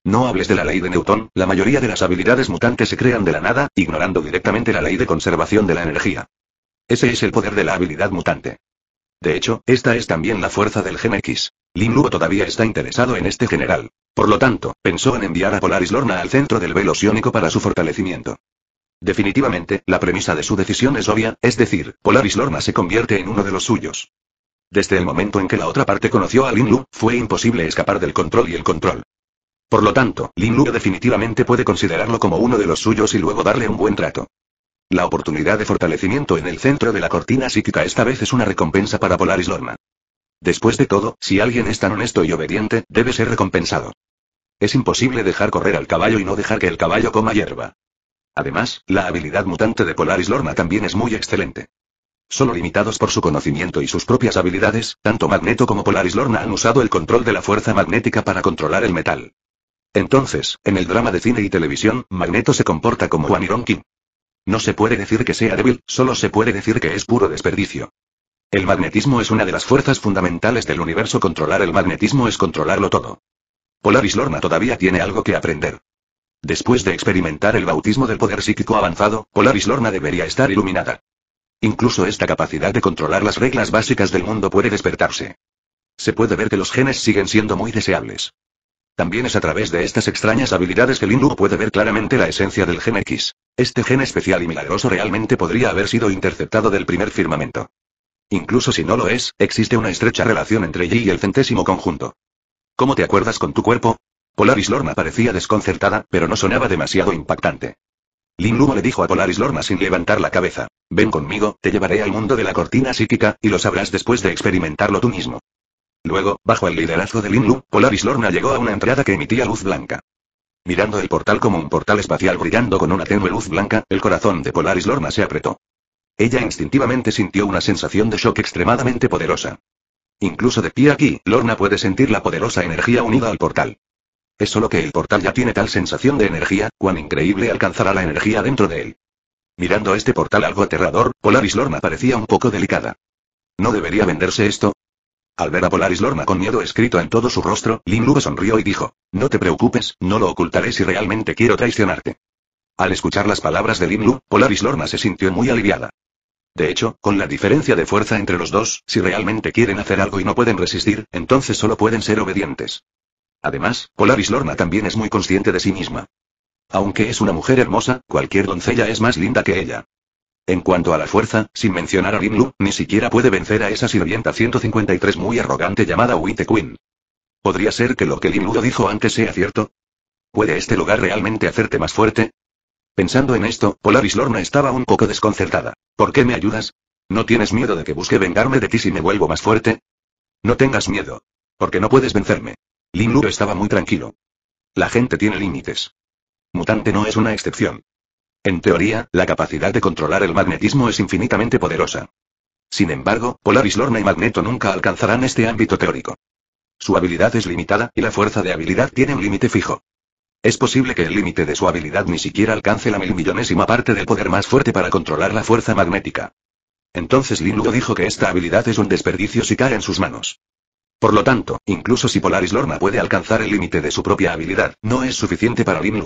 No hables de la ley de Newton, la mayoría de las habilidades mutantes se crean de la nada, ignorando directamente la ley de conservación de la energía. Ese es el poder de la habilidad mutante. De hecho, esta es también la fuerza del Gen X. Lin Luo todavía está interesado en este general. Por lo tanto, pensó en enviar a Polaris Lorna al centro del velo siónico para su fortalecimiento. Definitivamente, la premisa de su decisión es obvia, es decir, Polaris Lorna se convierte en uno de los suyos. Desde el momento en que la otra parte conoció a Lin fue imposible escapar del control y el control. Por lo tanto, Lin definitivamente puede considerarlo como uno de los suyos y luego darle un buen trato. La oportunidad de fortalecimiento en el centro de la cortina psíquica esta vez es una recompensa para Polaris Lorna. Después de todo, si alguien es tan honesto y obediente, debe ser recompensado. Es imposible dejar correr al caballo y no dejar que el caballo coma hierba. Además, la habilidad mutante de Polaris Lorna también es muy excelente. Solo limitados por su conocimiento y sus propias habilidades, tanto Magneto como Polaris Lorna han usado el control de la fuerza magnética para controlar el metal. Entonces, en el drama de cine y televisión, Magneto se comporta como Juan King. No se puede decir que sea débil, solo se puede decir que es puro desperdicio. El magnetismo es una de las fuerzas fundamentales del universo. Controlar el magnetismo es controlarlo todo. Polaris Lorna todavía tiene algo que aprender. Después de experimentar el bautismo del poder psíquico avanzado, Polaris Lorna debería estar iluminada. Incluso esta capacidad de controlar las reglas básicas del mundo puede despertarse. Se puede ver que los genes siguen siendo muy deseables. También es a través de estas extrañas habilidades que Lin puede ver claramente la esencia del gen X. Este gen especial y milagroso realmente podría haber sido interceptado del primer firmamento. Incluso si no lo es, existe una estrecha relación entre Yi y el centésimo conjunto. ¿Cómo te acuerdas con tu cuerpo? Polaris Lorna parecía desconcertada, pero no sonaba demasiado impactante. Lin Lumo le dijo a Polaris Lorna sin levantar la cabeza. Ven conmigo, te llevaré al mundo de la cortina psíquica, y lo sabrás después de experimentarlo tú mismo. Luego, bajo el liderazgo de Lin Lu, Polaris Lorna llegó a una entrada que emitía luz blanca. Mirando el portal como un portal espacial brillando con una tenue luz blanca, el corazón de Polaris Lorna se apretó. Ella instintivamente sintió una sensación de shock extremadamente poderosa. Incluso de pie aquí, Lorna puede sentir la poderosa energía unida al portal. Es solo que el portal ya tiene tal sensación de energía, cuán increíble alcanzará la energía dentro de él. Mirando este portal algo aterrador, Polaris Lorna parecía un poco delicada. ¿No debería venderse esto? Al ver a Polaris Lorna con miedo escrito en todo su rostro, Lin Lu sonrió y dijo, No te preocupes, no lo ocultaré si realmente quiero traicionarte. Al escuchar las palabras de Lin Lu, Polaris Lorna se sintió muy aliviada. De hecho, con la diferencia de fuerza entre los dos, si realmente quieren hacer algo y no pueden resistir, entonces solo pueden ser obedientes. Además, Polaris Lorna también es muy consciente de sí misma. Aunque es una mujer hermosa, cualquier doncella es más linda que ella. En cuanto a la fuerza, sin mencionar a Linlu, ni siquiera puede vencer a esa sirvienta 153 muy arrogante llamada Witte Queen. ¿Podría ser que lo que Linlu dijo antes sea cierto? ¿Puede este lugar realmente hacerte más fuerte? Pensando en esto, Polaris Lorna estaba un poco desconcertada. ¿Por qué me ayudas? ¿No tienes miedo de que busque vengarme de ti si me vuelvo más fuerte? No tengas miedo. Porque no puedes vencerme. Lin Lu estaba muy tranquilo. La gente tiene límites. Mutante no es una excepción. En teoría, la capacidad de controlar el magnetismo es infinitamente poderosa. Sin embargo, Polaris Lorna y Magneto nunca alcanzarán este ámbito teórico. Su habilidad es limitada, y la fuerza de habilidad tiene un límite fijo. Es posible que el límite de su habilidad ni siquiera alcance la milmillonésima parte del poder más fuerte para controlar la fuerza magnética. Entonces Lin dijo que esta habilidad es un desperdicio si cae en sus manos. Por lo tanto, incluso si Polaris Lorna puede alcanzar el límite de su propia habilidad, no es suficiente para Lin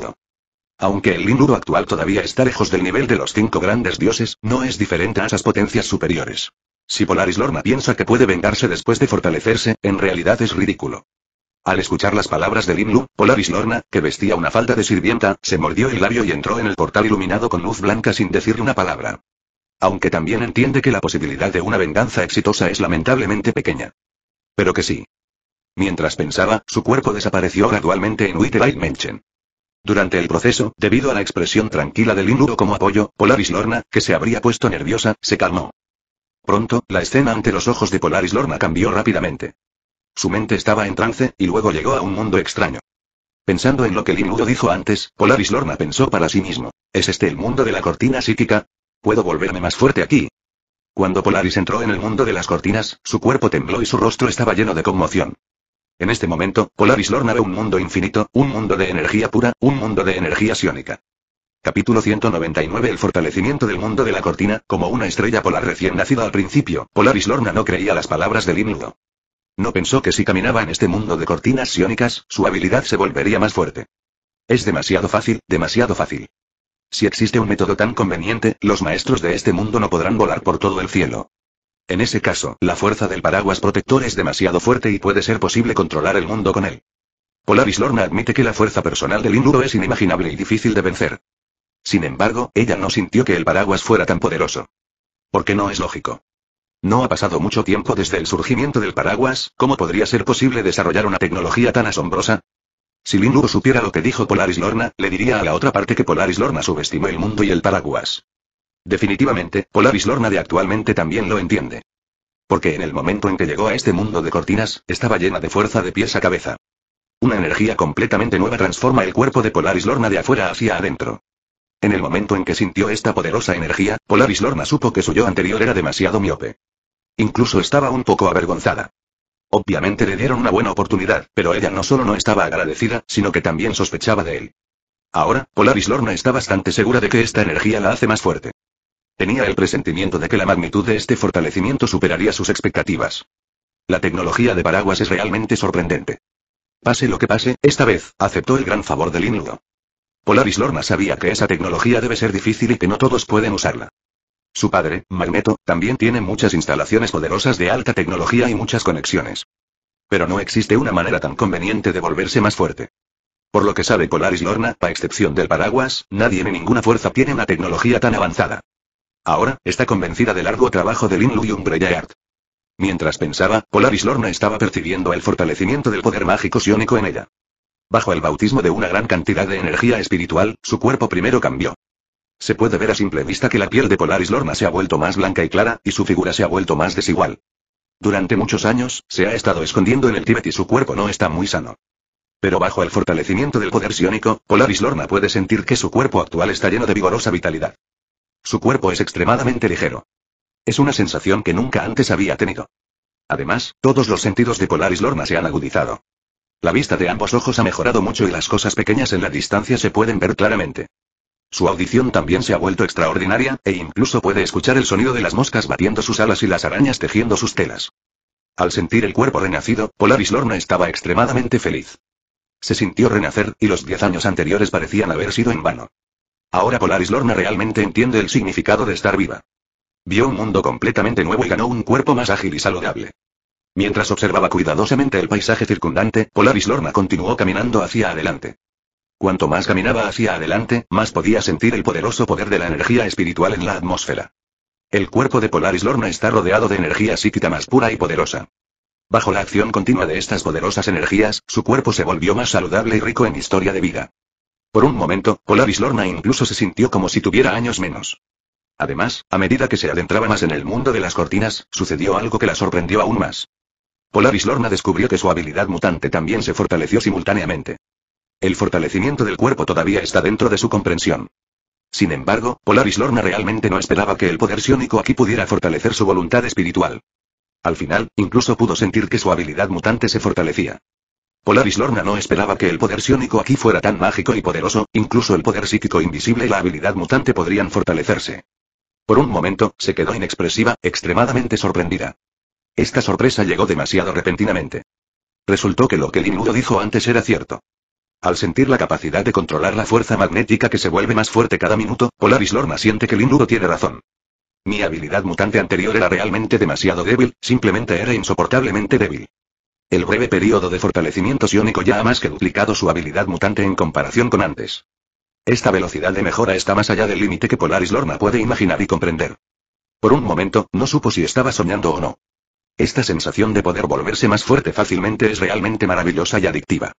Aunque el Lin actual todavía está lejos del nivel de los cinco grandes dioses, no es diferente a esas potencias superiores. Si Polaris Lorna piensa que puede vengarse después de fortalecerse, en realidad es ridículo. Al escuchar las palabras de Lin Polaris Lorna, que vestía una falda de sirvienta, se mordió el labio y entró en el portal iluminado con luz blanca sin decir una palabra. Aunque también entiende que la posibilidad de una venganza exitosa es lamentablemente pequeña. Pero que sí. Mientras pensaba, su cuerpo desapareció gradualmente en White Mansion. Durante el proceso, debido a la expresión tranquila de Lin como apoyo, Polaris Lorna, que se habría puesto nerviosa, se calmó. Pronto, la escena ante los ojos de Polaris Lorna cambió rápidamente. Su mente estaba en trance, y luego llegó a un mundo extraño. Pensando en lo que Linudo dijo antes, Polaris Lorna pensó para sí mismo. ¿Es este el mundo de la cortina psíquica? ¿Puedo volverme más fuerte aquí? Cuando Polaris entró en el mundo de las cortinas, su cuerpo tembló y su rostro estaba lleno de conmoción. En este momento, Polaris Lorna era un mundo infinito, un mundo de energía pura, un mundo de energía siónica. Capítulo 199 El fortalecimiento del mundo de la cortina, como una estrella polar recién nacida al principio, Polaris Lorna no creía las palabras de Linudo. No pensó que si caminaba en este mundo de cortinas sionicas, su habilidad se volvería más fuerte. Es demasiado fácil, demasiado fácil. Si existe un método tan conveniente, los maestros de este mundo no podrán volar por todo el cielo. En ese caso, la fuerza del paraguas protector es demasiado fuerte y puede ser posible controlar el mundo con él. Polaris Lorna admite que la fuerza personal del Induro es inimaginable y difícil de vencer. Sin embargo, ella no sintió que el paraguas fuera tan poderoso. Porque no es lógico. No ha pasado mucho tiempo desde el surgimiento del paraguas, ¿cómo podría ser posible desarrollar una tecnología tan asombrosa? Si Lin supiera lo que dijo Polaris Lorna, le diría a la otra parte que Polaris Lorna subestimó el mundo y el paraguas. Definitivamente, Polaris Lorna de actualmente también lo entiende. Porque en el momento en que llegó a este mundo de cortinas, estaba llena de fuerza de pies a cabeza. Una energía completamente nueva transforma el cuerpo de Polaris Lorna de afuera hacia adentro. En el momento en que sintió esta poderosa energía, Polaris Lorna supo que su yo anterior era demasiado miope. Incluso estaba un poco avergonzada. Obviamente le dieron una buena oportunidad, pero ella no solo no estaba agradecida, sino que también sospechaba de él. Ahora, Polaris Lorna está bastante segura de que esta energía la hace más fuerte. Tenía el presentimiento de que la magnitud de este fortalecimiento superaría sus expectativas. La tecnología de paraguas es realmente sorprendente. Pase lo que pase, esta vez, aceptó el gran favor del Inludo. Polaris Lorna sabía que esa tecnología debe ser difícil y que no todos pueden usarla. Su padre, Magneto, también tiene muchas instalaciones poderosas de alta tecnología y muchas conexiones. Pero no existe una manera tan conveniente de volverse más fuerte. Por lo que sabe Polaris Lorna, a excepción del paraguas, nadie ni ninguna fuerza tiene una tecnología tan avanzada. Ahora, está convencida del largo trabajo de Lin Lu y Mientras pensaba, Polaris Lorna estaba percibiendo el fortalecimiento del poder mágico siónico en ella. Bajo el bautismo de una gran cantidad de energía espiritual, su cuerpo primero cambió. Se puede ver a simple vista que la piel de Polaris Lorna se ha vuelto más blanca y clara, y su figura se ha vuelto más desigual. Durante muchos años, se ha estado escondiendo en el Tíbet y su cuerpo no está muy sano. Pero bajo el fortalecimiento del poder psiónico, Polaris Lorna puede sentir que su cuerpo actual está lleno de vigorosa vitalidad. Su cuerpo es extremadamente ligero. Es una sensación que nunca antes había tenido. Además, todos los sentidos de Polaris Lorna se han agudizado. La vista de ambos ojos ha mejorado mucho y las cosas pequeñas en la distancia se pueden ver claramente. Su audición también se ha vuelto extraordinaria, e incluso puede escuchar el sonido de las moscas batiendo sus alas y las arañas tejiendo sus telas. Al sentir el cuerpo renacido, Polaris Lorna estaba extremadamente feliz. Se sintió renacer, y los diez años anteriores parecían haber sido en vano. Ahora Polaris Lorna realmente entiende el significado de estar viva. Vio un mundo completamente nuevo y ganó un cuerpo más ágil y saludable. Mientras observaba cuidadosamente el paisaje circundante, Polaris Lorna continuó caminando hacia adelante. Cuanto más caminaba hacia adelante, más podía sentir el poderoso poder de la energía espiritual en la atmósfera. El cuerpo de Polaris Lorna está rodeado de energía psíquica más pura y poderosa. Bajo la acción continua de estas poderosas energías, su cuerpo se volvió más saludable y rico en historia de vida. Por un momento, Polaris Lorna incluso se sintió como si tuviera años menos. Además, a medida que se adentraba más en el mundo de las cortinas, sucedió algo que la sorprendió aún más. Polaris Lorna descubrió que su habilidad mutante también se fortaleció simultáneamente. El fortalecimiento del cuerpo todavía está dentro de su comprensión. Sin embargo, Polaris Lorna realmente no esperaba que el poder sionico aquí pudiera fortalecer su voluntad espiritual. Al final, incluso pudo sentir que su habilidad mutante se fortalecía. Polaris Lorna no esperaba que el poder psiónico aquí fuera tan mágico y poderoso, incluso el poder psíquico invisible y la habilidad mutante podrían fortalecerse. Por un momento, se quedó inexpresiva, extremadamente sorprendida. Esta sorpresa llegó demasiado repentinamente. Resultó que lo que Limudo dijo antes era cierto. Al sentir la capacidad de controlar la fuerza magnética que se vuelve más fuerte cada minuto, Polaris Lorna siente que Linduro tiene razón. Mi habilidad mutante anterior era realmente demasiado débil, simplemente era insoportablemente débil. El breve periodo de fortalecimiento iónico ya ha más que duplicado su habilidad mutante en comparación con antes. Esta velocidad de mejora está más allá del límite que Polaris Lorna puede imaginar y comprender. Por un momento, no supo si estaba soñando o no. Esta sensación de poder volverse más fuerte fácilmente es realmente maravillosa y adictiva.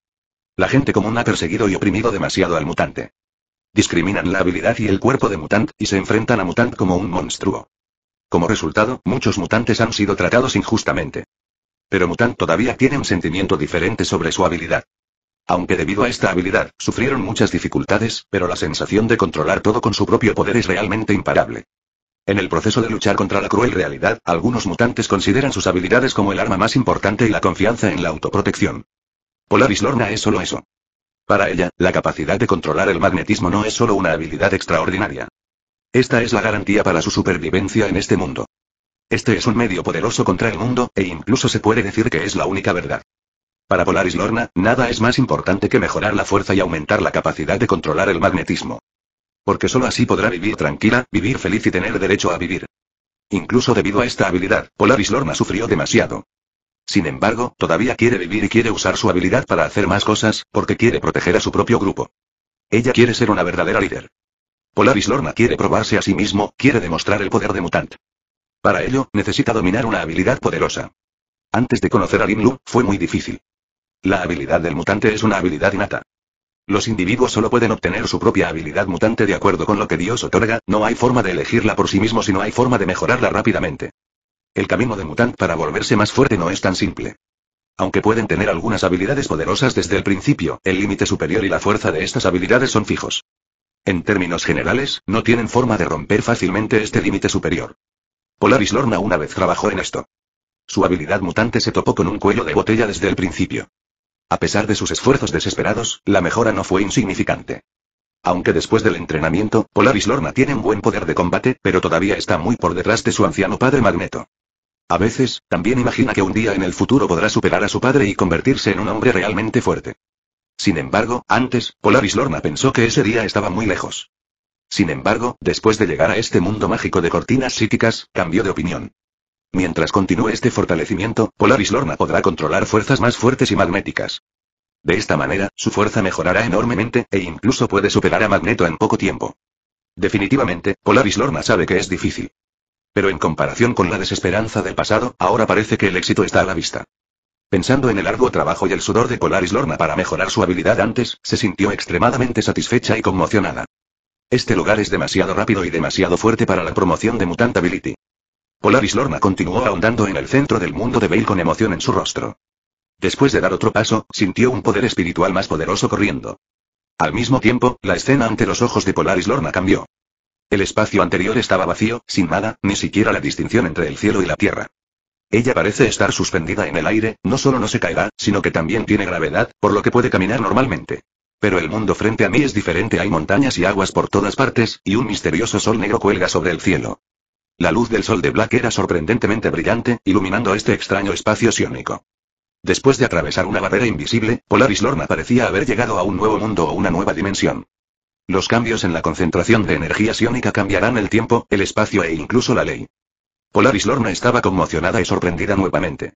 La gente común ha perseguido y oprimido demasiado al mutante. Discriminan la habilidad y el cuerpo de mutant, y se enfrentan a mutant como un monstruo. Como resultado, muchos mutantes han sido tratados injustamente. Pero mutant todavía tiene un sentimiento diferente sobre su habilidad. Aunque debido a esta habilidad, sufrieron muchas dificultades, pero la sensación de controlar todo con su propio poder es realmente imparable. En el proceso de luchar contra la cruel realidad, algunos mutantes consideran sus habilidades como el arma más importante y la confianza en la autoprotección. Polaris Lorna es solo eso. Para ella, la capacidad de controlar el magnetismo no es solo una habilidad extraordinaria. Esta es la garantía para su supervivencia en este mundo. Este es un medio poderoso contra el mundo, e incluso se puede decir que es la única verdad. Para Polaris Lorna, nada es más importante que mejorar la fuerza y aumentar la capacidad de controlar el magnetismo. Porque solo así podrá vivir tranquila, vivir feliz y tener derecho a vivir. Incluso debido a esta habilidad, Polaris Lorna sufrió demasiado. Sin embargo, todavía quiere vivir y quiere usar su habilidad para hacer más cosas, porque quiere proteger a su propio grupo. Ella quiere ser una verdadera líder. Polaris Lorna quiere probarse a sí mismo, quiere demostrar el poder de Mutant. Para ello, necesita dominar una habilidad poderosa. Antes de conocer a Linlu, fue muy difícil. La habilidad del mutante es una habilidad innata. Los individuos solo pueden obtener su propia habilidad mutante de acuerdo con lo que Dios otorga, no hay forma de elegirla por sí mismo si no hay forma de mejorarla rápidamente. El camino de mutant para volverse más fuerte no es tan simple. Aunque pueden tener algunas habilidades poderosas desde el principio, el límite superior y la fuerza de estas habilidades son fijos. En términos generales, no tienen forma de romper fácilmente este límite superior. Polaris Lorna una vez trabajó en esto. Su habilidad mutante se topó con un cuello de botella desde el principio. A pesar de sus esfuerzos desesperados, la mejora no fue insignificante. Aunque después del entrenamiento, Polaris Lorna tiene un buen poder de combate, pero todavía está muy por detrás de su anciano padre Magneto. A veces, también imagina que un día en el futuro podrá superar a su padre y convertirse en un hombre realmente fuerte. Sin embargo, antes, Polaris Lorna pensó que ese día estaba muy lejos. Sin embargo, después de llegar a este mundo mágico de cortinas psíquicas, cambió de opinión. Mientras continúe este fortalecimiento, Polaris Lorna podrá controlar fuerzas más fuertes y magnéticas. De esta manera, su fuerza mejorará enormemente, e incluso puede superar a Magneto en poco tiempo. Definitivamente, Polaris Lorna sabe que es difícil. Pero en comparación con la desesperanza del pasado, ahora parece que el éxito está a la vista. Pensando en el largo trabajo y el sudor de Polaris Lorna para mejorar su habilidad antes, se sintió extremadamente satisfecha y conmocionada. Este lugar es demasiado rápido y demasiado fuerte para la promoción de Mutant Ability. Polaris Lorna continuó ahondando en el centro del mundo de Bale con emoción en su rostro. Después de dar otro paso, sintió un poder espiritual más poderoso corriendo. Al mismo tiempo, la escena ante los ojos de Polaris Lorna cambió. El espacio anterior estaba vacío, sin nada, ni siquiera la distinción entre el cielo y la tierra. Ella parece estar suspendida en el aire, no solo no se caerá, sino que también tiene gravedad, por lo que puede caminar normalmente. Pero el mundo frente a mí es diferente, hay montañas y aguas por todas partes, y un misterioso sol negro cuelga sobre el cielo. La luz del sol de Black era sorprendentemente brillante, iluminando este extraño espacio siónico. Después de atravesar una barrera invisible, Polaris Lorna parecía haber llegado a un nuevo mundo o una nueva dimensión. Los cambios en la concentración de energía siónica cambiarán el tiempo, el espacio e incluso la ley. Polaris Lorna estaba conmocionada y sorprendida nuevamente.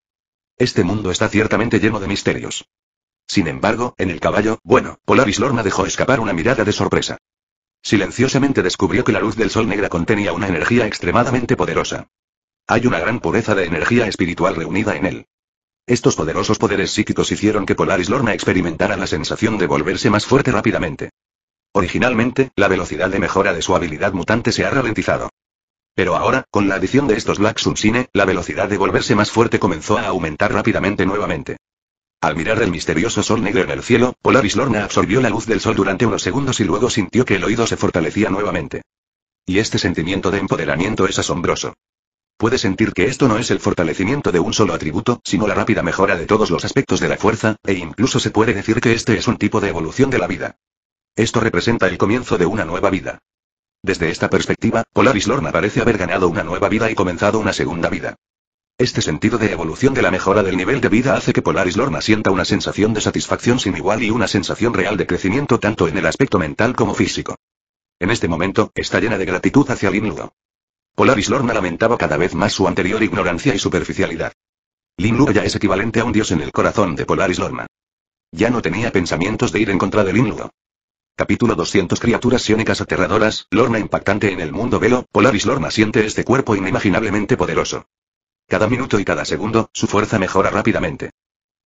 Este mundo está ciertamente lleno de misterios. Sin embargo, en el caballo, bueno, Polaris Lorna dejó escapar una mirada de sorpresa. Silenciosamente descubrió que la luz del sol negra contenía una energía extremadamente poderosa. Hay una gran pureza de energía espiritual reunida en él. Estos poderosos poderes psíquicos hicieron que Polaris Lorna experimentara la sensación de volverse más fuerte rápidamente. Originalmente, la velocidad de mejora de su habilidad mutante se ha ralentizado. Pero ahora, con la adición de estos Black Cine, la velocidad de volverse más fuerte comenzó a aumentar rápidamente nuevamente. Al mirar el misterioso sol negro en el cielo, Polaris Lorna absorbió la luz del sol durante unos segundos y luego sintió que el oído se fortalecía nuevamente. Y este sentimiento de empoderamiento es asombroso. Puede sentir que esto no es el fortalecimiento de un solo atributo, sino la rápida mejora de todos los aspectos de la fuerza, e incluso se puede decir que este es un tipo de evolución de la vida. Esto representa el comienzo de una nueva vida. Desde esta perspectiva, Polaris Lorna parece haber ganado una nueva vida y comenzado una segunda vida. Este sentido de evolución de la mejora del nivel de vida hace que Polaris Lorna sienta una sensación de satisfacción sin igual y una sensación real de crecimiento tanto en el aspecto mental como físico. En este momento, está llena de gratitud hacia Lin Polaris Lorna lamentaba cada vez más su anterior ignorancia y superficialidad. Lin ya es equivalente a un dios en el corazón de Polaris Lorna. Ya no tenía pensamientos de ir en contra de Lin Capítulo 200 Criaturas iónicas aterradoras, Lorna impactante en el mundo velo, Polaris Lorna siente este cuerpo inimaginablemente poderoso. Cada minuto y cada segundo, su fuerza mejora rápidamente.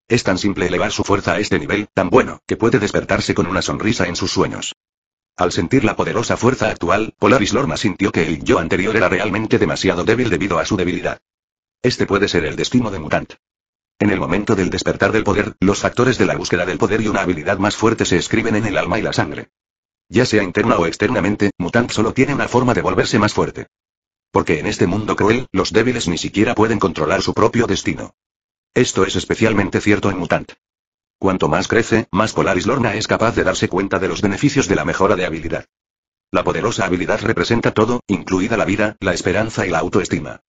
Es tan simple elevar su fuerza a este nivel, tan bueno, que puede despertarse con una sonrisa en sus sueños. Al sentir la poderosa fuerza actual, Polaris Lorna sintió que el yo anterior era realmente demasiado débil debido a su debilidad. Este puede ser el destino de Mutant. En el momento del despertar del poder, los factores de la búsqueda del poder y una habilidad más fuerte se escriben en el alma y la sangre. Ya sea interna o externamente, Mutant solo tiene una forma de volverse más fuerte. Porque en este mundo cruel, los débiles ni siquiera pueden controlar su propio destino. Esto es especialmente cierto en Mutant. Cuanto más crece, más Polaris Lorna es capaz de darse cuenta de los beneficios de la mejora de habilidad. La poderosa habilidad representa todo, incluida la vida, la esperanza y la autoestima.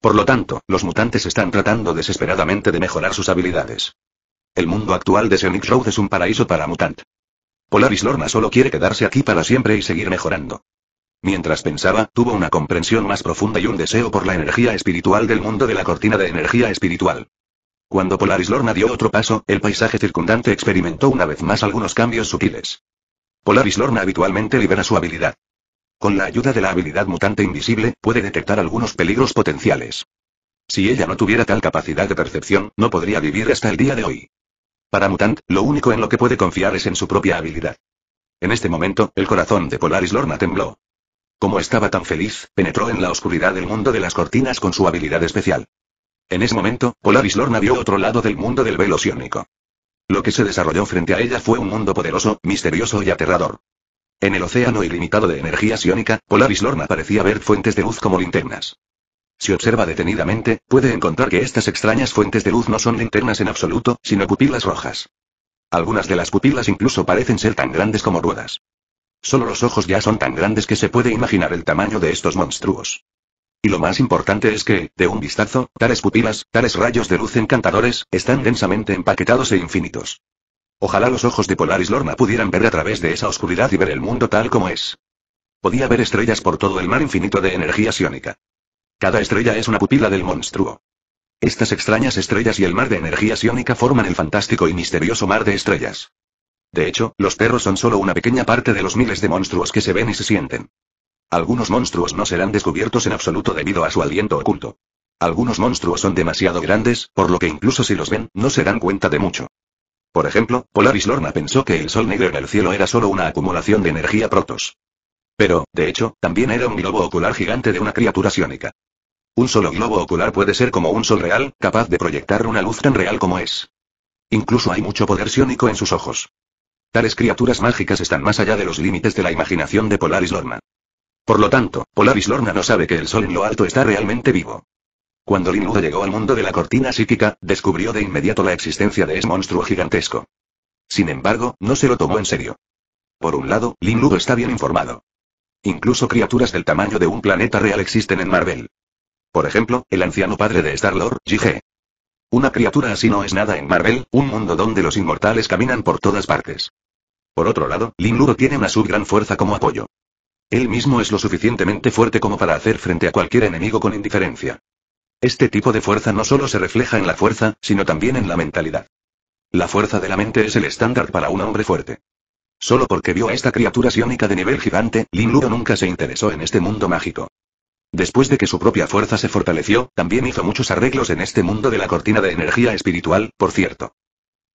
Por lo tanto, los mutantes están tratando desesperadamente de mejorar sus habilidades. El mundo actual de Sonic Road es un paraíso para mutant. Polaris Lorna solo quiere quedarse aquí para siempre y seguir mejorando. Mientras pensaba, tuvo una comprensión más profunda y un deseo por la energía espiritual del mundo de la cortina de energía espiritual. Cuando Polaris Lorna dio otro paso, el paisaje circundante experimentó una vez más algunos cambios sutiles. Polaris Lorna habitualmente libera su habilidad. Con la ayuda de la habilidad mutante invisible, puede detectar algunos peligros potenciales. Si ella no tuviera tal capacidad de percepción, no podría vivir hasta el día de hoy. Para Mutant, lo único en lo que puede confiar es en su propia habilidad. En este momento, el corazón de Polaris Lorna tembló. Como estaba tan feliz, penetró en la oscuridad del mundo de las cortinas con su habilidad especial. En ese momento, Polaris Lorna vio otro lado del mundo del velo siónico. Lo que se desarrolló frente a ella fue un mundo poderoso, misterioso y aterrador. En el océano ilimitado de energía iónica, Polaris Lorna parecía ver fuentes de luz como linternas. Si observa detenidamente, puede encontrar que estas extrañas fuentes de luz no son linternas en absoluto, sino pupilas rojas. Algunas de las pupilas incluso parecen ser tan grandes como ruedas. Solo los ojos ya son tan grandes que se puede imaginar el tamaño de estos monstruos. Y lo más importante es que, de un vistazo, tales pupilas, tales rayos de luz encantadores, están densamente empaquetados e infinitos. Ojalá los ojos de Polaris Lorna pudieran ver a través de esa oscuridad y ver el mundo tal como es. Podía ver estrellas por todo el mar infinito de energía sionica. Cada estrella es una pupila del monstruo. Estas extrañas estrellas y el mar de energía sionica forman el fantástico y misterioso mar de estrellas. De hecho, los perros son solo una pequeña parte de los miles de monstruos que se ven y se sienten. Algunos monstruos no serán descubiertos en absoluto debido a su aliento oculto. Algunos monstruos son demasiado grandes, por lo que incluso si los ven, no se dan cuenta de mucho. Por ejemplo, Polaris Lorna pensó que el sol negro en el cielo era solo una acumulación de energía protos. Pero, de hecho, también era un globo ocular gigante de una criatura sionica. Un solo globo ocular puede ser como un sol real, capaz de proyectar una luz tan real como es. Incluso hay mucho poder sionico en sus ojos. Tales criaturas mágicas están más allá de los límites de la imaginación de Polaris Lorna. Por lo tanto, Polaris Lorna no sabe que el sol en lo alto está realmente vivo. Cuando Lin Ludo llegó al mundo de la cortina psíquica, descubrió de inmediato la existencia de ese monstruo gigantesco. Sin embargo, no se lo tomó en serio. Por un lado, Lin Ludo está bien informado. Incluso criaturas del tamaño de un planeta real existen en Marvel. Por ejemplo, el anciano padre de Star-Lord, G.G. Una criatura así no es nada en Marvel, un mundo donde los inmortales caminan por todas partes. Por otro lado, Lin Ludo tiene una subgran fuerza como apoyo. Él mismo es lo suficientemente fuerte como para hacer frente a cualquier enemigo con indiferencia. Este tipo de fuerza no solo se refleja en la fuerza, sino también en la mentalidad. La fuerza de la mente es el estándar para un hombre fuerte. Solo porque vio a esta criatura sionica de nivel gigante, Lin Luo nunca se interesó en este mundo mágico. Después de que su propia fuerza se fortaleció, también hizo muchos arreglos en este mundo de la cortina de energía espiritual, por cierto.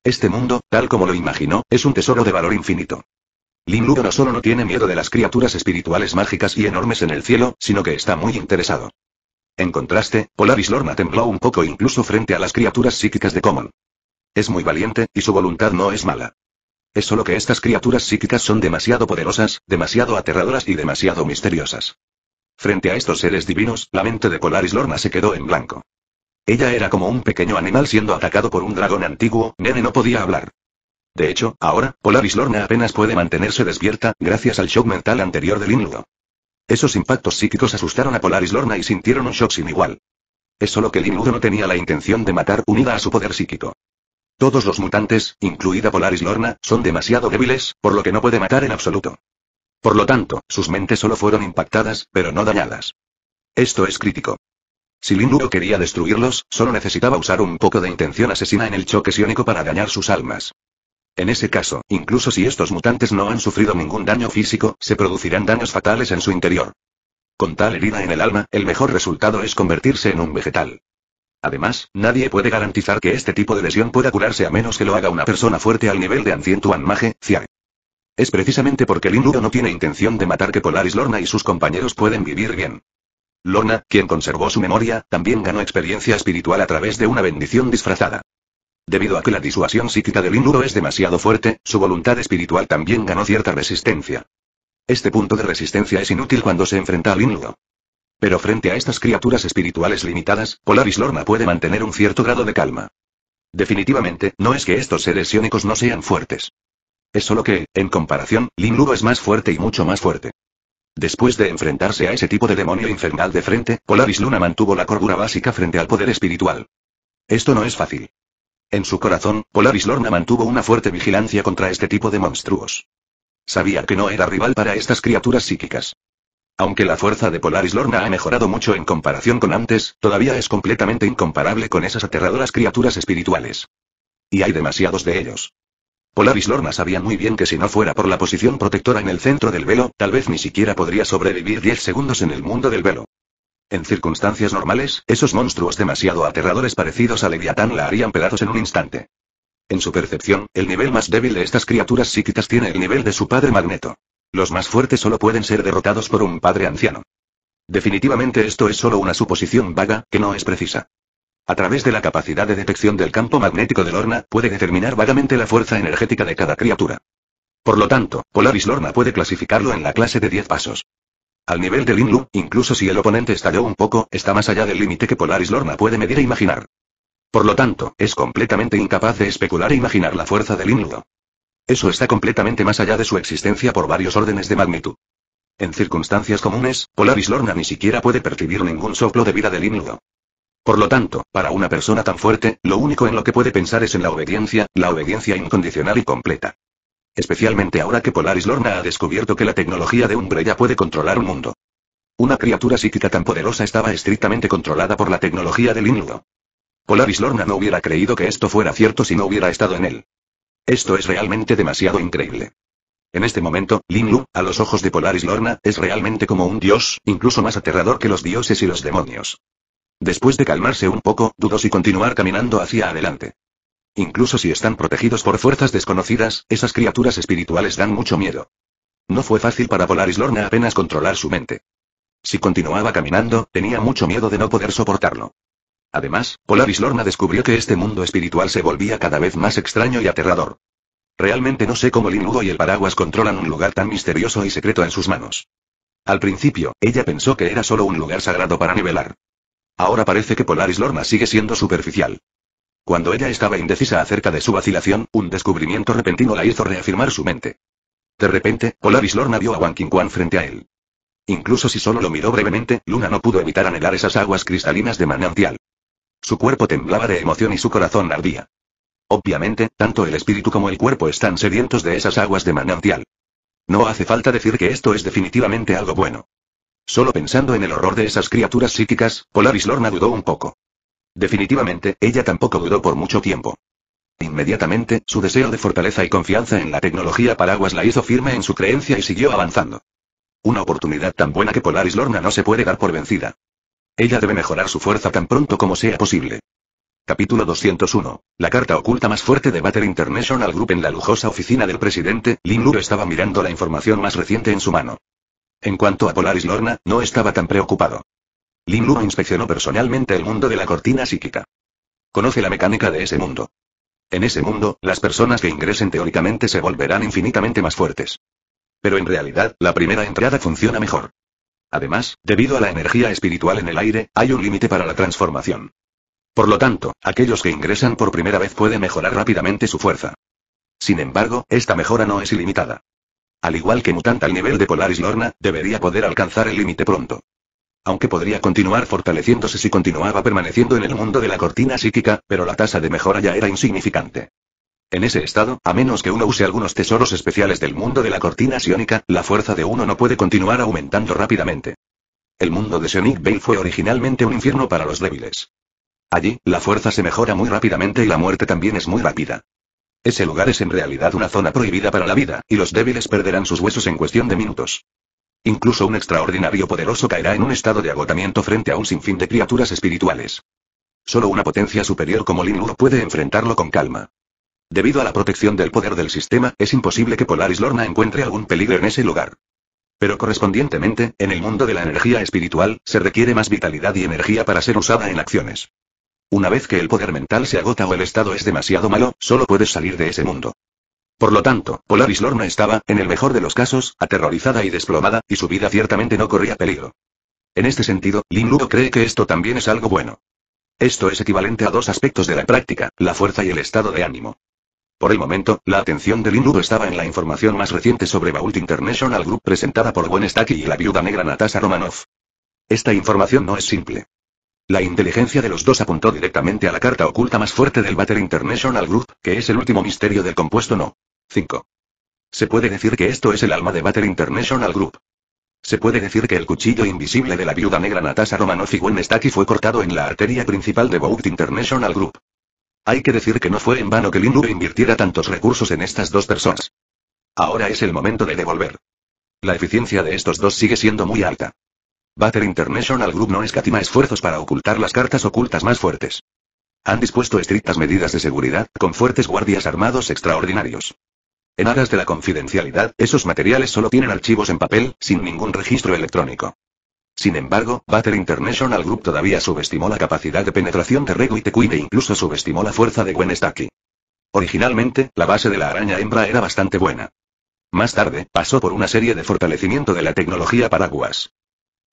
Este mundo, tal como lo imaginó, es un tesoro de valor infinito. Lin Luo no solo no tiene miedo de las criaturas espirituales mágicas y enormes en el cielo, sino que está muy interesado. En contraste, Polaris Lorna tembló un poco incluso frente a las criaturas psíquicas de Common. Es muy valiente, y su voluntad no es mala. Es solo que estas criaturas psíquicas son demasiado poderosas, demasiado aterradoras y demasiado misteriosas. Frente a estos seres divinos, la mente de Polaris Lorna se quedó en blanco. Ella era como un pequeño animal siendo atacado por un dragón antiguo, Nene no podía hablar. De hecho, ahora, Polaris Lorna apenas puede mantenerse despierta, gracias al shock mental anterior del Inludo. Esos impactos psíquicos asustaron a Polaris Lorna y sintieron un shock sin igual. Es solo que Ludo no tenía la intención de matar unida a su poder psíquico. Todos los mutantes, incluida Polaris Lorna, son demasiado débiles, por lo que no puede matar en absoluto. Por lo tanto, sus mentes solo fueron impactadas, pero no dañadas. Esto es crítico. Si Linduro quería destruirlos, solo necesitaba usar un poco de intención asesina en el choque siónico para dañar sus almas. En ese caso, incluso si estos mutantes no han sufrido ningún daño físico, se producirán daños fatales en su interior. Con tal herida en el alma, el mejor resultado es convertirse en un vegetal. Además, nadie puede garantizar que este tipo de lesión pueda curarse a menos que lo haga una persona fuerte al nivel de Ancientuan Mage, Ciar. Es precisamente porque Lin no tiene intención de matar que Polaris Lorna y sus compañeros pueden vivir bien. Lorna, quien conservó su memoria, también ganó experiencia espiritual a través de una bendición disfrazada. Debido a que la disuasión psíquica del Inuro es demasiado fuerte, su voluntad espiritual también ganó cierta resistencia. Este punto de resistencia es inútil cuando se enfrenta al Inuro. Pero frente a estas criaturas espirituales limitadas, Polaris Lorna puede mantener un cierto grado de calma. Definitivamente, no es que estos seres iónicos no sean fuertes. Es solo que, en comparación, Linluro es más fuerte y mucho más fuerte. Después de enfrentarse a ese tipo de demonio infernal de frente, Polaris Luna mantuvo la cordura básica frente al poder espiritual. Esto no es fácil. En su corazón, Polaris Lorna mantuvo una fuerte vigilancia contra este tipo de monstruos. Sabía que no era rival para estas criaturas psíquicas. Aunque la fuerza de Polaris Lorna ha mejorado mucho en comparación con antes, todavía es completamente incomparable con esas aterradoras criaturas espirituales. Y hay demasiados de ellos. Polaris Lorna sabía muy bien que si no fuera por la posición protectora en el centro del velo, tal vez ni siquiera podría sobrevivir 10 segundos en el mundo del velo. En circunstancias normales, esos monstruos demasiado aterradores parecidos a Leviatán la harían pedazos en un instante. En su percepción, el nivel más débil de estas criaturas psíquicas tiene el nivel de su padre Magneto. Los más fuertes solo pueden ser derrotados por un padre anciano. Definitivamente esto es solo una suposición vaga, que no es precisa. A través de la capacidad de detección del campo magnético de Lorna, puede determinar vagamente la fuerza energética de cada criatura. Por lo tanto, Polaris Lorna puede clasificarlo en la clase de 10 pasos. Al nivel del Linlu, incluso si el oponente estalló un poco, está más allá del límite que Polaris Lorna puede medir e imaginar. Por lo tanto, es completamente incapaz de especular e imaginar la fuerza del Inludo. Eso está completamente más allá de su existencia por varios órdenes de magnitud. En circunstancias comunes, Polaris Lorna ni siquiera puede percibir ningún soplo de vida del Inludo. Por lo tanto, para una persona tan fuerte, lo único en lo que puede pensar es en la obediencia, la obediencia incondicional y completa. Especialmente ahora que Polaris Lorna ha descubierto que la tecnología de Umbrella puede controlar un mundo. Una criatura psíquica tan poderosa estaba estrictamente controlada por la tecnología de Linlu. Polaris Lorna no hubiera creído que esto fuera cierto si no hubiera estado en él. Esto es realmente demasiado increíble. En este momento, Linlu, a los ojos de Polaris Lorna, es realmente como un dios, incluso más aterrador que los dioses y los demonios. Después de calmarse un poco, dudó si continuar caminando hacia adelante. Incluso si están protegidos por fuerzas desconocidas, esas criaturas espirituales dan mucho miedo. No fue fácil para Polaris Lorna apenas controlar su mente. Si continuaba caminando, tenía mucho miedo de no poder soportarlo. Además, Polaris Lorna descubrió que este mundo espiritual se volvía cada vez más extraño y aterrador. Realmente no sé cómo Lin y el paraguas controlan un lugar tan misterioso y secreto en sus manos. Al principio, ella pensó que era solo un lugar sagrado para nivelar. Ahora parece que Polaris Lorna sigue siendo superficial. Cuando ella estaba indecisa acerca de su vacilación, un descubrimiento repentino la hizo reafirmar su mente. De repente, Polaris Lorna vio a Wang Qingquan frente a él. Incluso si solo lo miró brevemente, Luna no pudo evitar anhelar esas aguas cristalinas de manantial. Su cuerpo temblaba de emoción y su corazón ardía. Obviamente, tanto el espíritu como el cuerpo están sedientos de esas aguas de manantial. No hace falta decir que esto es definitivamente algo bueno. Solo pensando en el horror de esas criaturas psíquicas, Polaris Lorna dudó un poco. Definitivamente, ella tampoco dudó por mucho tiempo. Inmediatamente, su deseo de fortaleza y confianza en la tecnología paraguas la hizo firme en su creencia y siguió avanzando. Una oportunidad tan buena que Polaris Lorna no se puede dar por vencida. Ella debe mejorar su fuerza tan pronto como sea posible. Capítulo 201. La carta oculta más fuerte de Battle International Group en la lujosa oficina del presidente, Lin Lu estaba mirando la información más reciente en su mano. En cuanto a Polaris Lorna, no estaba tan preocupado. Lin Luo inspeccionó personalmente el mundo de la cortina psíquica. Conoce la mecánica de ese mundo. En ese mundo, las personas que ingresen teóricamente se volverán infinitamente más fuertes. Pero en realidad, la primera entrada funciona mejor. Además, debido a la energía espiritual en el aire, hay un límite para la transformación. Por lo tanto, aquellos que ingresan por primera vez pueden mejorar rápidamente su fuerza. Sin embargo, esta mejora no es ilimitada. Al igual que Mutant al nivel de Polaris Lorna, debería poder alcanzar el límite pronto. Aunque podría continuar fortaleciéndose si continuaba permaneciendo en el mundo de la cortina psíquica, pero la tasa de mejora ya era insignificante. En ese estado, a menos que uno use algunos tesoros especiales del mundo de la cortina psiónica, la fuerza de uno no puede continuar aumentando rápidamente. El mundo de Sonic Bay fue originalmente un infierno para los débiles. Allí, la fuerza se mejora muy rápidamente y la muerte también es muy rápida. Ese lugar es en realidad una zona prohibida para la vida, y los débiles perderán sus huesos en cuestión de minutos. Incluso un extraordinario poderoso caerá en un estado de agotamiento frente a un sinfín de criaturas espirituales. Solo una potencia superior como Lin puede enfrentarlo con calma. Debido a la protección del poder del sistema, es imposible que Polaris Lorna encuentre algún peligro en ese lugar. Pero correspondientemente, en el mundo de la energía espiritual, se requiere más vitalidad y energía para ser usada en acciones. Una vez que el poder mental se agota o el estado es demasiado malo, solo puedes salir de ese mundo. Por lo tanto, Polaris Lorna estaba, en el mejor de los casos, aterrorizada y desplomada, y su vida ciertamente no corría peligro. En este sentido, Lin Luo cree que esto también es algo bueno. Esto es equivalente a dos aspectos de la práctica, la fuerza y el estado de ánimo. Por el momento, la atención de Lin estaba en la información más reciente sobre Bault International Group presentada por Gwen Stacy y la viuda negra Natasha Romanoff. Esta información no es simple. La inteligencia de los dos apuntó directamente a la carta oculta más fuerte del Butter International Group, que es el último misterio del compuesto No. 5. Se puede decir que esto es el alma de Butter International Group. Se puede decir que el cuchillo invisible de la viuda negra Natasha Romanoff y Gwen fue cortado en la arteria principal de Boat International Group. Hay que decir que no fue en vano que Lin invirtiera tantos recursos en estas dos personas. Ahora es el momento de devolver. La eficiencia de estos dos sigue siendo muy alta. Butter International Group no escatima esfuerzos para ocultar las cartas ocultas más fuertes. Han dispuesto estrictas medidas de seguridad, con fuertes guardias armados extraordinarios. En aras de la confidencialidad, esos materiales solo tienen archivos en papel, sin ningún registro electrónico. Sin embargo, Butter International Group todavía subestimó la capacidad de penetración de Rego y Te e incluso subestimó la fuerza de Gwen Stacky. Originalmente, la base de la araña hembra era bastante buena. Más tarde, pasó por una serie de fortalecimiento de la tecnología paraguas.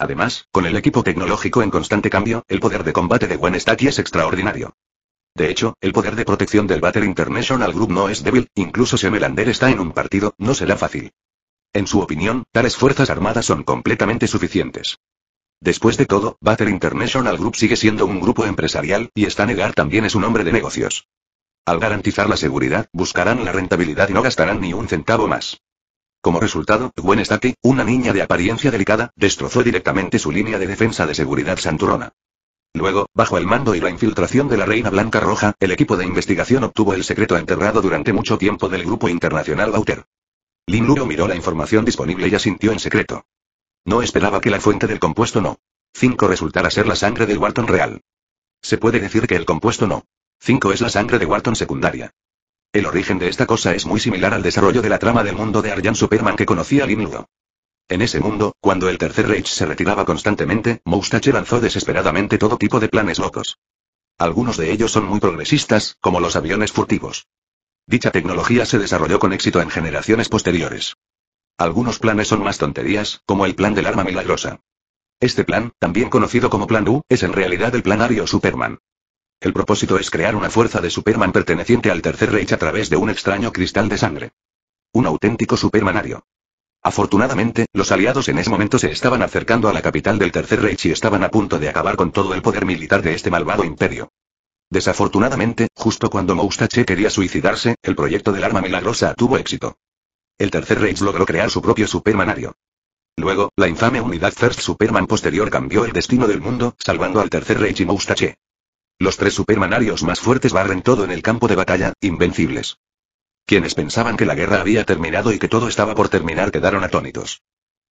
Además, con el equipo tecnológico en constante cambio, el poder de combate de One Stati es extraordinario. De hecho, el poder de protección del Battle International Group no es débil, incluso si Melander está en un partido, no será fácil. En su opinión, tales fuerzas armadas son completamente suficientes. Después de todo, Battle International Group sigue siendo un grupo empresarial, y Stanegar también es un hombre de negocios. Al garantizar la seguridad, buscarán la rentabilidad y no gastarán ni un centavo más. Como resultado, Gwen Stacy, una niña de apariencia delicada, destrozó directamente su línea de defensa de seguridad santurrona. Luego, bajo el mando y la infiltración de la Reina Blanca Roja, el equipo de investigación obtuvo el secreto enterrado durante mucho tiempo del Grupo Internacional Wouter. Lin Luo miró la información disponible y asintió en secreto. No esperaba que la fuente del compuesto no. 5 resultara ser la sangre del Walton real. Se puede decir que el compuesto no. 5 es la sangre de Walton secundaria. El origen de esta cosa es muy similar al desarrollo de la trama del mundo de Arjan Superman que conocía Lin En ese mundo, cuando el Tercer Reich se retiraba constantemente, Moustache lanzó desesperadamente todo tipo de planes locos. Algunos de ellos son muy progresistas, como los aviones furtivos. Dicha tecnología se desarrolló con éxito en generaciones posteriores. Algunos planes son más tonterías, como el plan del arma milagrosa. Este plan, también conocido como Plan U, es en realidad el planario Superman. El propósito es crear una fuerza de Superman perteneciente al Tercer Reich a través de un extraño cristal de sangre. Un auténtico supermanario. Afortunadamente, los aliados en ese momento se estaban acercando a la capital del Tercer Reich y estaban a punto de acabar con todo el poder militar de este malvado imperio. Desafortunadamente, justo cuando Moustache quería suicidarse, el proyecto del arma milagrosa tuvo éxito. El Tercer Reich logró crear su propio supermanario. Luego, la infame unidad First Superman posterior cambió el destino del mundo, salvando al Tercer Reich y Moustache. Los tres supermanarios más fuertes barren todo en el campo de batalla, invencibles. Quienes pensaban que la guerra había terminado y que todo estaba por terminar quedaron atónitos.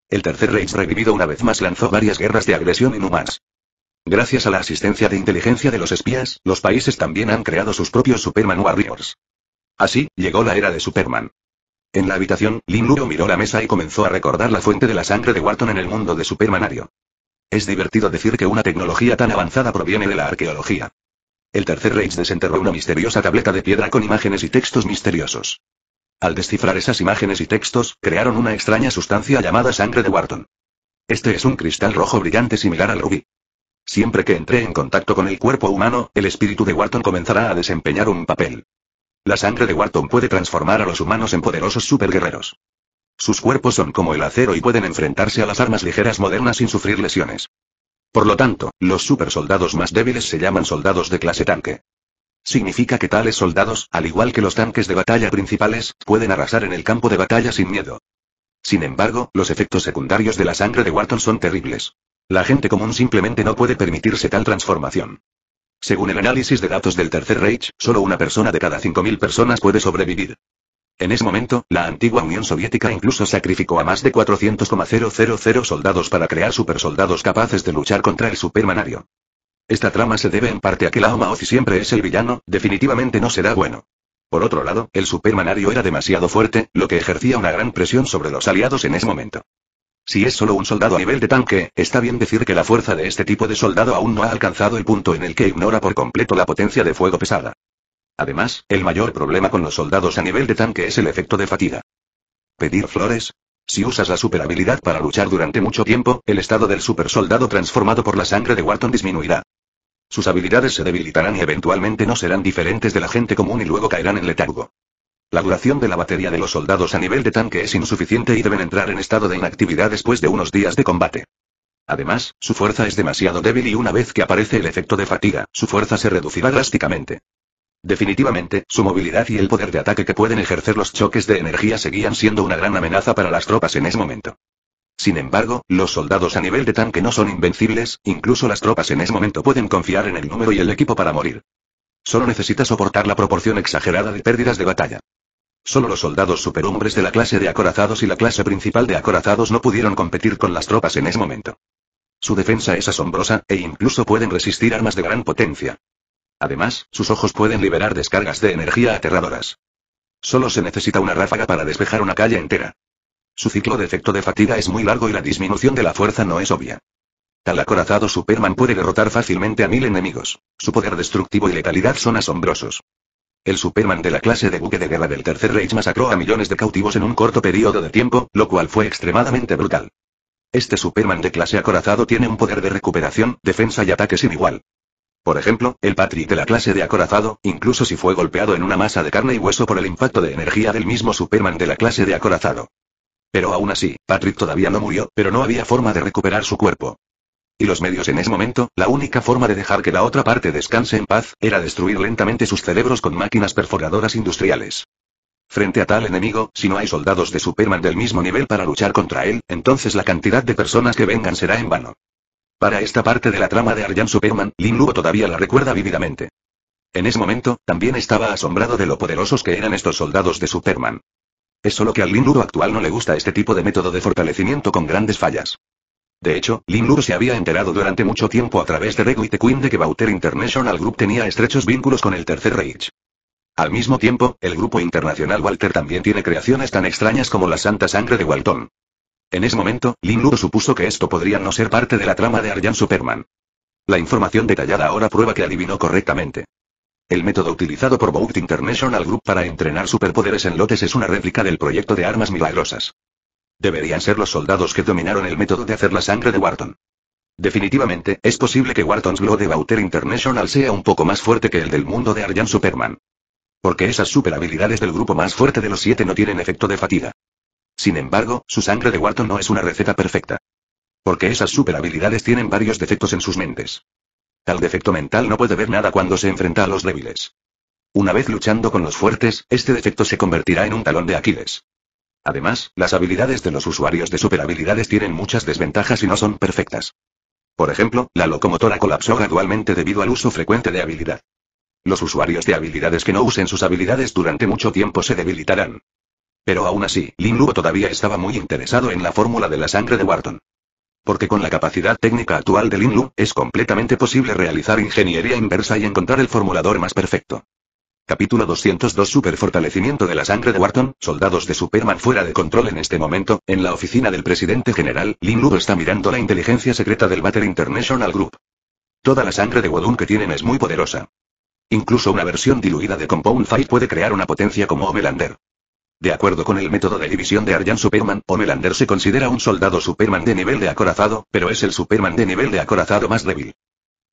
El Tercer Reich revivido una vez más lanzó varias guerras de agresión inhumanas. Gracias a la asistencia de inteligencia de los espías, los países también han creado sus propios Superman Warriors. Así, llegó la era de Superman. En la habitación, Lin Luo miró la mesa y comenzó a recordar la fuente de la sangre de Wharton en el mundo de Supermanario. Es divertido decir que una tecnología tan avanzada proviene de la arqueología. El Tercer Reich desenterró una misteriosa tableta de piedra con imágenes y textos misteriosos. Al descifrar esas imágenes y textos, crearon una extraña sustancia llamada sangre de Wharton. Este es un cristal rojo brillante similar al rubí. Siempre que entre en contacto con el cuerpo humano, el espíritu de Wharton comenzará a desempeñar un papel. La sangre de Wharton puede transformar a los humanos en poderosos superguerreros. Sus cuerpos son como el acero y pueden enfrentarse a las armas ligeras modernas sin sufrir lesiones. Por lo tanto, los supersoldados más débiles se llaman soldados de clase tanque. Significa que tales soldados, al igual que los tanques de batalla principales, pueden arrasar en el campo de batalla sin miedo. Sin embargo, los efectos secundarios de la sangre de Wharton son terribles. La gente común simplemente no puede permitirse tal transformación. Según el análisis de datos del Tercer Reich, solo una persona de cada 5.000 personas puede sobrevivir. En ese momento, la antigua Unión Soviética incluso sacrificó a más de 400,000 soldados para crear supersoldados capaces de luchar contra el supermanario. Esta trama se debe en parte a que la ozi siempre es el villano, definitivamente no será bueno. Por otro lado, el supermanario era demasiado fuerte, lo que ejercía una gran presión sobre los aliados en ese momento. Si es solo un soldado a nivel de tanque, está bien decir que la fuerza de este tipo de soldado aún no ha alcanzado el punto en el que ignora por completo la potencia de fuego pesada. Además, el mayor problema con los soldados a nivel de tanque es el efecto de fatiga. ¿Pedir flores? Si usas la habilidad para luchar durante mucho tiempo, el estado del supersoldado transformado por la sangre de Wharton disminuirá. Sus habilidades se debilitarán y eventualmente no serán diferentes de la gente común y luego caerán en letargo. La duración de la batería de los soldados a nivel de tanque es insuficiente y deben entrar en estado de inactividad después de unos días de combate. Además, su fuerza es demasiado débil y una vez que aparece el efecto de fatiga, su fuerza se reducirá drásticamente. Definitivamente, su movilidad y el poder de ataque que pueden ejercer los choques de energía seguían siendo una gran amenaza para las tropas en ese momento. Sin embargo, los soldados a nivel de tanque no son invencibles, incluso las tropas en ese momento pueden confiar en el número y el equipo para morir. Solo necesita soportar la proporción exagerada de pérdidas de batalla. Solo los soldados superhombres de la clase de acorazados y la clase principal de acorazados no pudieron competir con las tropas en ese momento. Su defensa es asombrosa, e incluso pueden resistir armas de gran potencia. Además, sus ojos pueden liberar descargas de energía aterradoras. Solo se necesita una ráfaga para despejar una calle entera. Su ciclo de efecto de fatiga es muy largo y la disminución de la fuerza no es obvia. Tal acorazado Superman puede derrotar fácilmente a mil enemigos. Su poder destructivo y letalidad son asombrosos. El Superman de la clase de buque de guerra del Tercer Reich masacró a millones de cautivos en un corto periodo de tiempo, lo cual fue extremadamente brutal. Este Superman de clase acorazado tiene un poder de recuperación, defensa y ataque sin igual. Por ejemplo, el Patrick de la clase de acorazado, incluso si fue golpeado en una masa de carne y hueso por el impacto de energía del mismo Superman de la clase de acorazado. Pero aún así, Patrick todavía no murió, pero no había forma de recuperar su cuerpo. Y los medios en ese momento, la única forma de dejar que la otra parte descanse en paz, era destruir lentamente sus cerebros con máquinas perforadoras industriales. Frente a tal enemigo, si no hay soldados de Superman del mismo nivel para luchar contra él, entonces la cantidad de personas que vengan será en vano. Para esta parte de la trama de Arjan Superman, Lin Luo todavía la recuerda vívidamente. En ese momento, también estaba asombrado de lo poderosos que eran estos soldados de Superman. Es solo que al Lin Luo actual no le gusta este tipo de método de fortalecimiento con grandes fallas. De hecho, Lin Luo se había enterado durante mucho tiempo a través de Rego y Queen de que Bauter International Group tenía estrechos vínculos con el Tercer Reich. Al mismo tiempo, el grupo internacional Walter también tiene creaciones tan extrañas como la Santa Sangre de Walton. En ese momento, Lin Luo supuso que esto podría no ser parte de la trama de Arjan Superman. La información detallada ahora prueba que adivinó correctamente. El método utilizado por Boat International Group para entrenar superpoderes en lotes es una réplica del proyecto de armas milagrosas. Deberían ser los soldados que dominaron el método de hacer la sangre de Wharton. Definitivamente, es posible que Wharton's blood de Bauter International sea un poco más fuerte que el del mundo de Arjan Superman. Porque esas superhabilidades del grupo más fuerte de los siete no tienen efecto de fatiga. Sin embargo, su sangre de Warton no es una receta perfecta. Porque esas superhabilidades tienen varios defectos en sus mentes. Tal defecto mental no puede ver nada cuando se enfrenta a los débiles. Una vez luchando con los fuertes, este defecto se convertirá en un talón de Aquiles. Además, las habilidades de los usuarios de superhabilidades tienen muchas desventajas y no son perfectas. Por ejemplo, la locomotora colapsó gradualmente debido al uso frecuente de habilidad. Los usuarios de habilidades que no usen sus habilidades durante mucho tiempo se debilitarán. Pero aún así, Lin Luo todavía estaba muy interesado en la fórmula de la sangre de Wharton. Porque con la capacidad técnica actual de Lin Lu, es completamente posible realizar ingeniería inversa y encontrar el formulador más perfecto. Capítulo 202 Superfortalecimiento de la sangre de Wharton, soldados de Superman fuera de control en este momento, en la oficina del presidente general, Lin Lu está mirando la inteligencia secreta del Matter International Group. Toda la sangre de Wadun que tienen es muy poderosa. Incluso una versión diluida de Compound Fight puede crear una potencia como Omelander. De acuerdo con el método de división de Arjan Superman, Homelander se considera un soldado Superman de nivel de acorazado, pero es el Superman de nivel de acorazado más débil.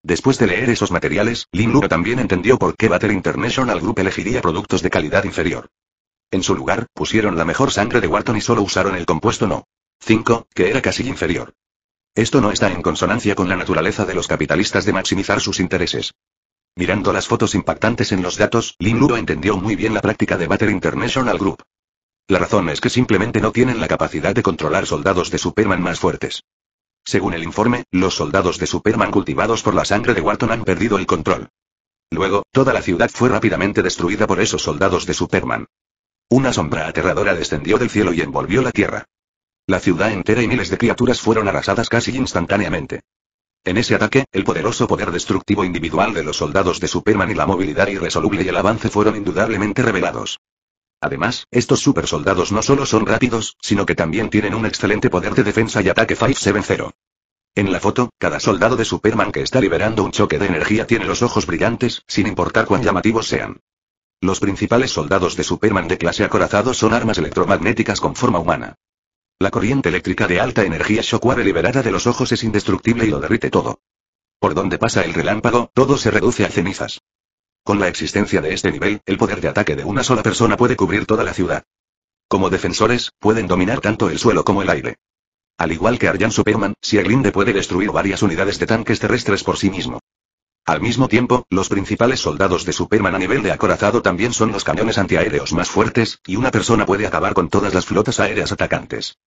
Después de leer esos materiales, Lin Luo también entendió por qué Butter International Group elegiría productos de calidad inferior. En su lugar, pusieron la mejor sangre de Wharton y solo usaron el compuesto No. 5, que era casi inferior. Esto no está en consonancia con la naturaleza de los capitalistas de maximizar sus intereses. Mirando las fotos impactantes en los datos, Lin Luo entendió muy bien la práctica de Butter International Group. La razón es que simplemente no tienen la capacidad de controlar soldados de Superman más fuertes. Según el informe, los soldados de Superman cultivados por la sangre de Wharton han perdido el control. Luego, toda la ciudad fue rápidamente destruida por esos soldados de Superman. Una sombra aterradora descendió del cielo y envolvió la tierra. La ciudad entera y miles de criaturas fueron arrasadas casi instantáneamente. En ese ataque, el poderoso poder destructivo individual de los soldados de Superman y la movilidad irresoluble y el avance fueron indudablemente revelados. Además, estos supersoldados no solo son rápidos, sino que también tienen un excelente poder de defensa y ataque 5-7-0. En la foto, cada soldado de Superman que está liberando un choque de energía tiene los ojos brillantes, sin importar cuán llamativos sean. Los principales soldados de Superman de clase acorazado son armas electromagnéticas con forma humana. La corriente eléctrica de alta energía shockwave liberada de los ojos es indestructible y lo derrite todo. Por donde pasa el relámpago, todo se reduce a cenizas. Con la existencia de este nivel, el poder de ataque de una sola persona puede cubrir toda la ciudad. Como defensores, pueden dominar tanto el suelo como el aire. Al igual que Arjan Superman, Sieglinde puede destruir varias unidades de tanques terrestres por sí mismo. Al mismo tiempo, los principales soldados de Superman a nivel de acorazado también son los cañones antiaéreos más fuertes, y una persona puede acabar con todas las flotas aéreas atacantes.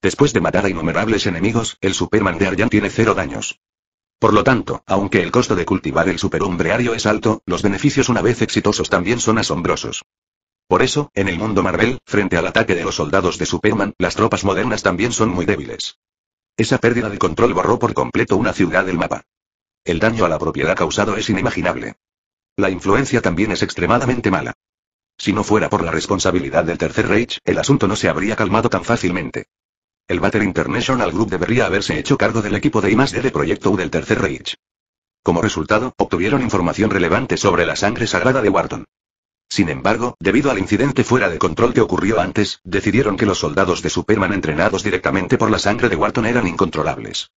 Después de matar a innumerables enemigos, el Superman de Arjan tiene cero daños. Por lo tanto, aunque el costo de cultivar el superumbreario es alto, los beneficios una vez exitosos también son asombrosos. Por eso, en el mundo Marvel, frente al ataque de los soldados de Superman, las tropas modernas también son muy débiles. Esa pérdida de control borró por completo una ciudad del mapa. El daño a la propiedad causado es inimaginable. La influencia también es extremadamente mala. Si no fuera por la responsabilidad del Tercer Reich, el asunto no se habría calmado tan fácilmente el Walter International Group debería haberse hecho cargo del equipo de I+D de Proyecto U del Tercer Reich. Como resultado, obtuvieron información relevante sobre la sangre sagrada de Wharton. Sin embargo, debido al incidente fuera de control que ocurrió antes, decidieron que los soldados de Superman entrenados directamente por la sangre de Wharton eran incontrolables.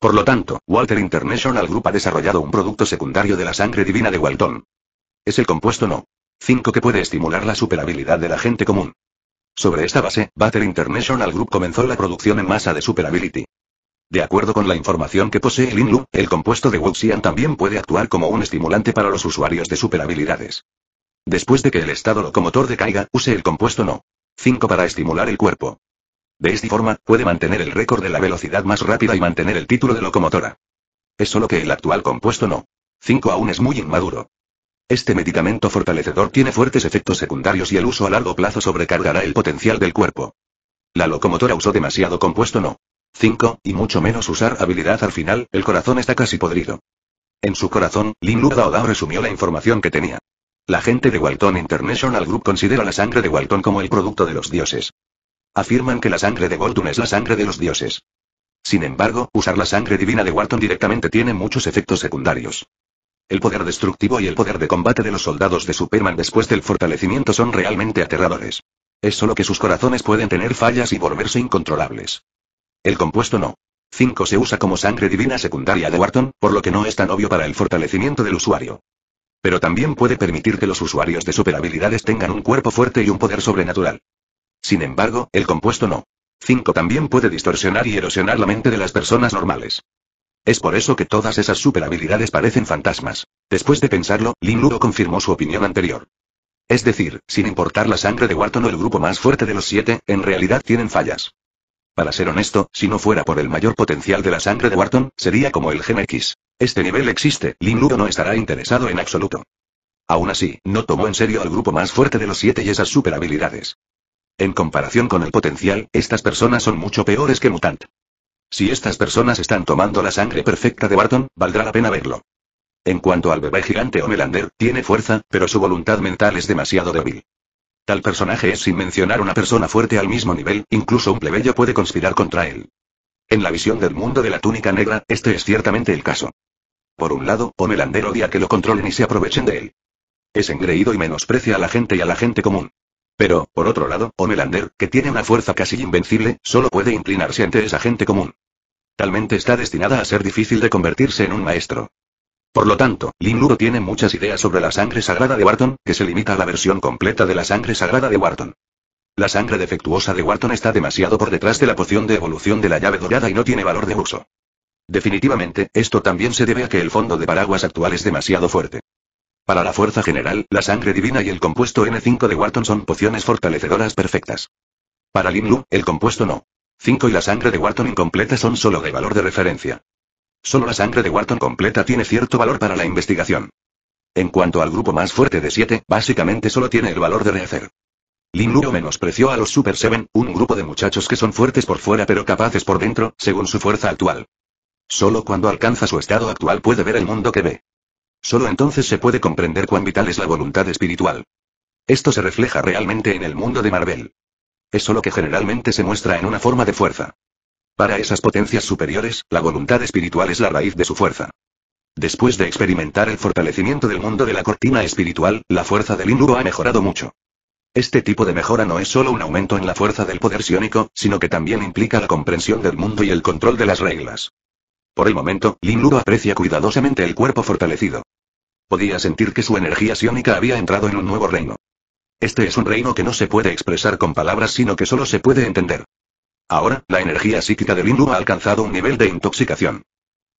Por lo tanto, Walter International Group ha desarrollado un producto secundario de la sangre divina de Walton. Es el compuesto No. 5 que puede estimular la superabilidad de la gente común. Sobre esta base, Butter International Group comenzó la producción en masa de Superability. De acuerdo con la información que posee Lin Lu, el compuesto de Wuxian también puede actuar como un estimulante para los usuarios de super Después de que el estado locomotor decaiga, use el compuesto No. 5 para estimular el cuerpo. De esta forma, puede mantener el récord de la velocidad más rápida y mantener el título de locomotora. Es solo que el actual compuesto No. 5 aún es muy inmaduro. Este medicamento fortalecedor tiene fuertes efectos secundarios y el uso a largo plazo sobrecargará el potencial del cuerpo. La locomotora usó demasiado compuesto no. 5, y mucho menos usar habilidad al final, el corazón está casi podrido. En su corazón, Lin Dao resumió la información que tenía. La gente de Walton International Group considera la sangre de Walton como el producto de los dioses. Afirman que la sangre de Walton es la sangre de los dioses. Sin embargo, usar la sangre divina de Walton directamente tiene muchos efectos secundarios. El poder destructivo y el poder de combate de los soldados de Superman después del fortalecimiento son realmente aterradores. Es solo que sus corazones pueden tener fallas y volverse incontrolables. El compuesto no. 5 se usa como sangre divina secundaria de Wharton, por lo que no es tan obvio para el fortalecimiento del usuario. Pero también puede permitir que los usuarios de habilidades tengan un cuerpo fuerte y un poder sobrenatural. Sin embargo, el compuesto no. 5 también puede distorsionar y erosionar la mente de las personas normales. Es por eso que todas esas superhabilidades parecen fantasmas. Después de pensarlo, Lin Luo confirmó su opinión anterior. Es decir, sin importar la sangre de Wharton o el grupo más fuerte de los siete, en realidad tienen fallas. Para ser honesto, si no fuera por el mayor potencial de la sangre de Wharton, sería como el Gen X. Este nivel existe, Lin Luo no estará interesado en absoluto. Aún así, no tomó en serio al grupo más fuerte de los siete y esas superhabilidades. En comparación con el potencial, estas personas son mucho peores que Mutant. Si estas personas están tomando la sangre perfecta de Barton, valdrá la pena verlo. En cuanto al bebé gigante Homelander, tiene fuerza, pero su voluntad mental es demasiado débil. Tal personaje es sin mencionar una persona fuerte al mismo nivel, incluso un plebeyo puede conspirar contra él. En la visión del mundo de la túnica negra, este es ciertamente el caso. Por un lado, Homelander odia que lo controlen y se aprovechen de él. Es engreído y menosprecia a la gente y a la gente común. Pero, por otro lado, Omelander, que tiene una fuerza casi invencible, solo puede inclinarse ante esa gente común. Talmente está destinada a ser difícil de convertirse en un maestro. Por lo tanto, Lin tiene muchas ideas sobre la sangre sagrada de Wharton, que se limita a la versión completa de la sangre sagrada de Wharton. La sangre defectuosa de Wharton está demasiado por detrás de la poción de evolución de la llave dorada y no tiene valor de uso. Definitivamente, esto también se debe a que el fondo de paraguas actual es demasiado fuerte. Para la fuerza general, la sangre divina y el compuesto N5 de Wharton son pociones fortalecedoras perfectas. Para Lin Lu, el compuesto no. 5 y la sangre de Wharton incompleta son solo de valor de referencia. Solo la sangre de Wharton completa tiene cierto valor para la investigación. En cuanto al grupo más fuerte de 7, básicamente solo tiene el valor de rehacer. Lin lo menospreció a los Super 7, un grupo de muchachos que son fuertes por fuera pero capaces por dentro, según su fuerza actual. Solo cuando alcanza su estado actual puede ver el mundo que ve. Solo entonces se puede comprender cuán vital es la voluntad espiritual. Esto se refleja realmente en el mundo de Marvel. Es solo que generalmente se muestra en una forma de fuerza. Para esas potencias superiores, la voluntad espiritual es la raíz de su fuerza. Después de experimentar el fortalecimiento del mundo de la cortina espiritual, la fuerza del Inuro ha mejorado mucho. Este tipo de mejora no es solo un aumento en la fuerza del poder sionico, sino que también implica la comprensión del mundo y el control de las reglas. Por el momento, Lin Lu aprecia cuidadosamente el cuerpo fortalecido. Podía sentir que su energía sionica había entrado en un nuevo reino. Este es un reino que no se puede expresar con palabras sino que solo se puede entender. Ahora, la energía psíquica de Lin ha alcanzado un nivel de intoxicación.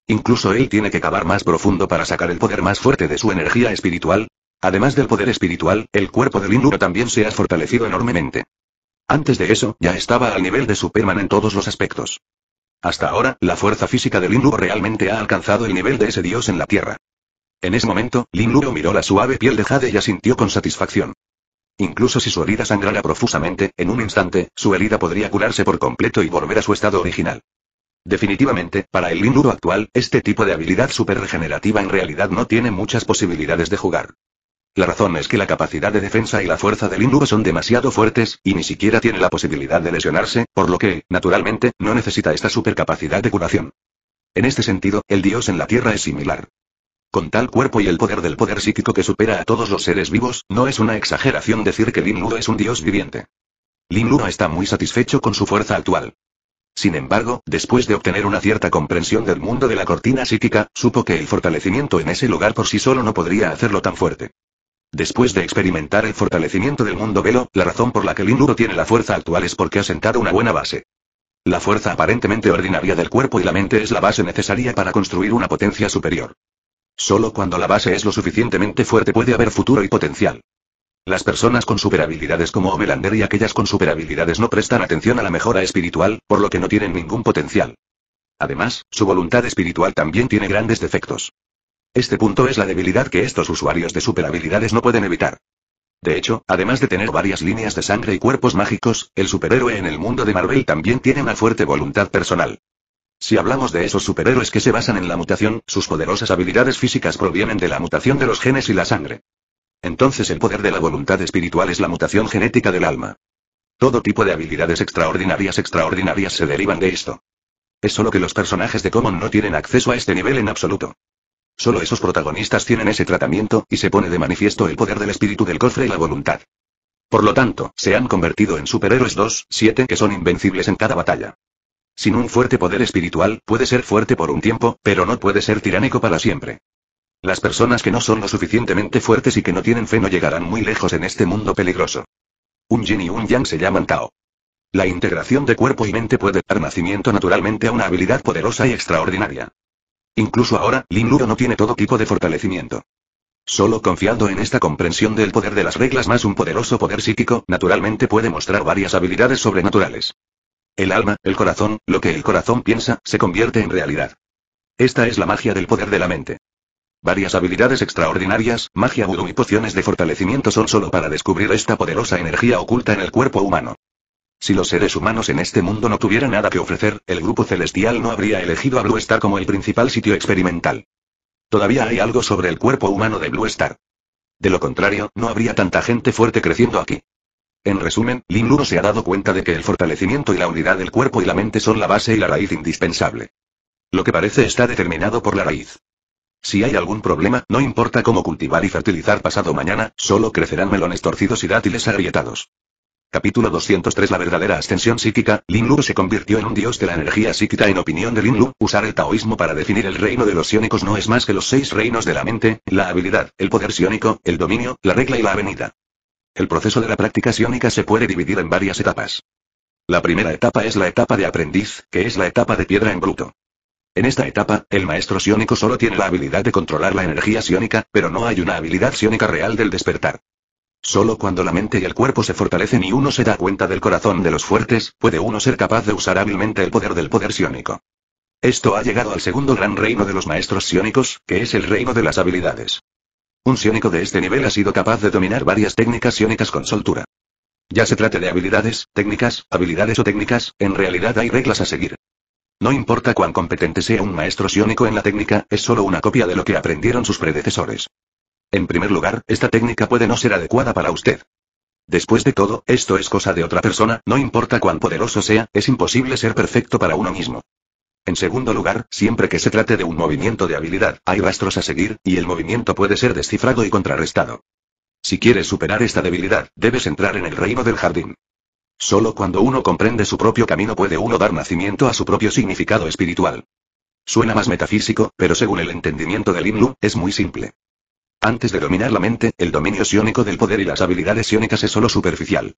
Incluso él tiene que cavar más profundo para sacar el poder más fuerte de su energía espiritual. Además del poder espiritual, el cuerpo de Lin también se ha fortalecido enormemente. Antes de eso, ya estaba al nivel de Superman en todos los aspectos. Hasta ahora, la fuerza física de Lin realmente ha alcanzado el nivel de ese dios en la Tierra. En ese momento, Lin Lu miró la suave piel de Jade y asintió con satisfacción. Incluso si su herida sangrara profusamente, en un instante, su herida podría curarse por completo y volver a su estado original. Definitivamente, para el Linduro actual, este tipo de habilidad super regenerativa en realidad no tiene muchas posibilidades de jugar. La razón es que la capacidad de defensa y la fuerza del Luo son demasiado fuertes, y ni siquiera tiene la posibilidad de lesionarse, por lo que, naturalmente, no necesita esta supercapacidad de curación. En este sentido, el dios en la Tierra es similar. Con tal cuerpo y el poder del poder psíquico que supera a todos los seres vivos, no es una exageración decir que Lin Luo es un dios viviente. Lin Luo está muy satisfecho con su fuerza actual. Sin embargo, después de obtener una cierta comprensión del mundo de la cortina psíquica, supo que el fortalecimiento en ese lugar por sí solo no podría hacerlo tan fuerte. Después de experimentar el fortalecimiento del mundo velo, la razón por la que el induro tiene la fuerza actual es porque ha sentado una buena base. La fuerza aparentemente ordinaria del cuerpo y la mente es la base necesaria para construir una potencia superior. Solo cuando la base es lo suficientemente fuerte puede haber futuro y potencial. Las personas con habilidades como Omelander y aquellas con habilidades no prestan atención a la mejora espiritual, por lo que no tienen ningún potencial. Además, su voluntad espiritual también tiene grandes defectos. Este punto es la debilidad que estos usuarios de superhabilidades no pueden evitar. De hecho, además de tener varias líneas de sangre y cuerpos mágicos, el superhéroe en el mundo de Marvel también tiene una fuerte voluntad personal. Si hablamos de esos superhéroes que se basan en la mutación, sus poderosas habilidades físicas provienen de la mutación de los genes y la sangre. Entonces el poder de la voluntad espiritual es la mutación genética del alma. Todo tipo de habilidades extraordinarias extraordinarias se derivan de esto. Es solo que los personajes de Common no tienen acceso a este nivel en absoluto. Solo esos protagonistas tienen ese tratamiento, y se pone de manifiesto el poder del espíritu del cofre y la voluntad. Por lo tanto, se han convertido en superhéroes 2-7 que son invencibles en cada batalla. Sin un fuerte poder espiritual, puede ser fuerte por un tiempo, pero no puede ser tiránico para siempre. Las personas que no son lo suficientemente fuertes y que no tienen fe no llegarán muy lejos en este mundo peligroso. Un yin y un yang se llaman Tao. La integración de cuerpo y mente puede dar nacimiento naturalmente a una habilidad poderosa y extraordinaria. Incluso ahora, Lin Luo no tiene todo tipo de fortalecimiento. Solo confiando en esta comprensión del poder de las reglas más un poderoso poder psíquico, naturalmente puede mostrar varias habilidades sobrenaturales. El alma, el corazón, lo que el corazón piensa, se convierte en realidad. Esta es la magia del poder de la mente. Varias habilidades extraordinarias, magia vudú y pociones de fortalecimiento son solo para descubrir esta poderosa energía oculta en el cuerpo humano. Si los seres humanos en este mundo no tuvieran nada que ofrecer, el grupo celestial no habría elegido a Blue Star como el principal sitio experimental. Todavía hay algo sobre el cuerpo humano de Blue Star. De lo contrario, no habría tanta gente fuerte creciendo aquí. En resumen, Lin Luno se ha dado cuenta de que el fortalecimiento y la unidad del cuerpo y la mente son la base y la raíz indispensable. Lo que parece está determinado por la raíz. Si hay algún problema, no importa cómo cultivar y fertilizar pasado mañana, solo crecerán melones torcidos y dátiles agrietados. Capítulo 203 La verdadera ascensión psíquica, Lin Lu se convirtió en un dios de la energía psíquica en opinión de Lin Lu, usar el taoísmo para definir el reino de los sionicos no es más que los seis reinos de la mente, la habilidad, el poder sionico, el dominio, la regla y la avenida. El proceso de la práctica sionica se puede dividir en varias etapas. La primera etapa es la etapa de aprendiz, que es la etapa de piedra en bruto. En esta etapa, el maestro siónico solo tiene la habilidad de controlar la energía sionica, pero no hay una habilidad sionica real del despertar. Solo cuando la mente y el cuerpo se fortalecen y uno se da cuenta del corazón de los fuertes, puede uno ser capaz de usar hábilmente el poder del poder sionico. Esto ha llegado al segundo gran reino de los maestros sionicos, que es el reino de las habilidades. Un sionico de este nivel ha sido capaz de dominar varias técnicas sionicas con soltura. Ya se trate de habilidades, técnicas, habilidades o técnicas, en realidad hay reglas a seguir. No importa cuán competente sea un maestro sionico en la técnica, es solo una copia de lo que aprendieron sus predecesores. En primer lugar, esta técnica puede no ser adecuada para usted. Después de todo, esto es cosa de otra persona, no importa cuán poderoso sea, es imposible ser perfecto para uno mismo. En segundo lugar, siempre que se trate de un movimiento de habilidad, hay rastros a seguir, y el movimiento puede ser descifrado y contrarrestado. Si quieres superar esta debilidad, debes entrar en el reino del jardín. Solo cuando uno comprende su propio camino puede uno dar nacimiento a su propio significado espiritual. Suena más metafísico, pero según el entendimiento del Inlu, es muy simple. Antes de dominar la mente, el dominio sionico del poder y las habilidades sionicas es solo superficial.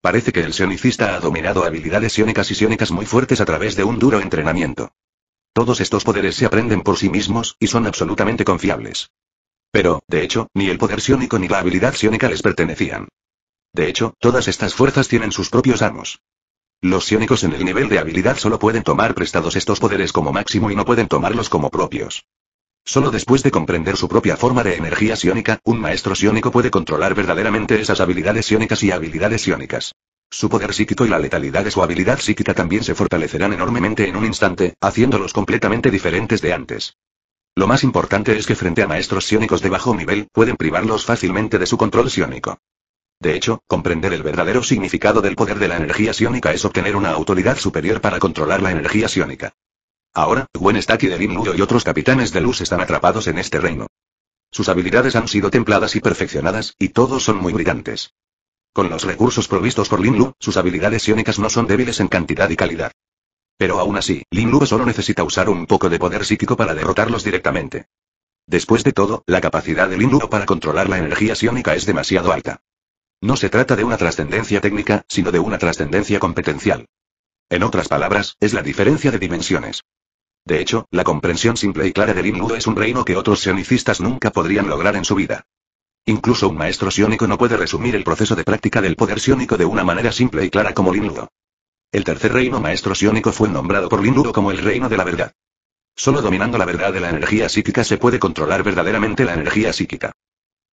Parece que el sionicista ha dominado habilidades sionicas y sionicas muy fuertes a través de un duro entrenamiento. Todos estos poderes se aprenden por sí mismos, y son absolutamente confiables. Pero, de hecho, ni el poder sionico ni la habilidad sionica les pertenecían. De hecho, todas estas fuerzas tienen sus propios amos. Los sionicos en el nivel de habilidad solo pueden tomar prestados estos poderes como máximo y no pueden tomarlos como propios. Solo después de comprender su propia forma de energía psiónica, un maestro psiónico puede controlar verdaderamente esas habilidades psiónicas y habilidades psiónicas. Su poder psíquico y la letalidad de su habilidad psíquica también se fortalecerán enormemente en un instante, haciéndolos completamente diferentes de antes. Lo más importante es que frente a maestros psiónicos de bajo nivel, pueden privarlos fácilmente de su control psiónico. De hecho, comprender el verdadero significado del poder de la energía psiónica es obtener una autoridad superior para controlar la energía psiónica. Ahora, Gwen Stacy, de Lin Luo y otros capitanes de luz están atrapados en este reino. Sus habilidades han sido templadas y perfeccionadas, y todos son muy brillantes. Con los recursos provistos por Lin Lu, sus habilidades iónicas no son débiles en cantidad y calidad. Pero aún así, Lin Lu solo necesita usar un poco de poder psíquico para derrotarlos directamente. Después de todo, la capacidad de Lin Lu para controlar la energía psiónica es demasiado alta. No se trata de una trascendencia técnica, sino de una trascendencia competencial. En otras palabras, es la diferencia de dimensiones. De hecho, la comprensión simple y clara del himnudo es un reino que otros sionicistas nunca podrían lograr en su vida. Incluso un maestro sionico no puede resumir el proceso de práctica del poder sionico de una manera simple y clara como Linludo. El tercer reino maestro sionico fue nombrado por Linludo como el reino de la verdad. Solo dominando la verdad de la energía psíquica se puede controlar verdaderamente la energía psíquica.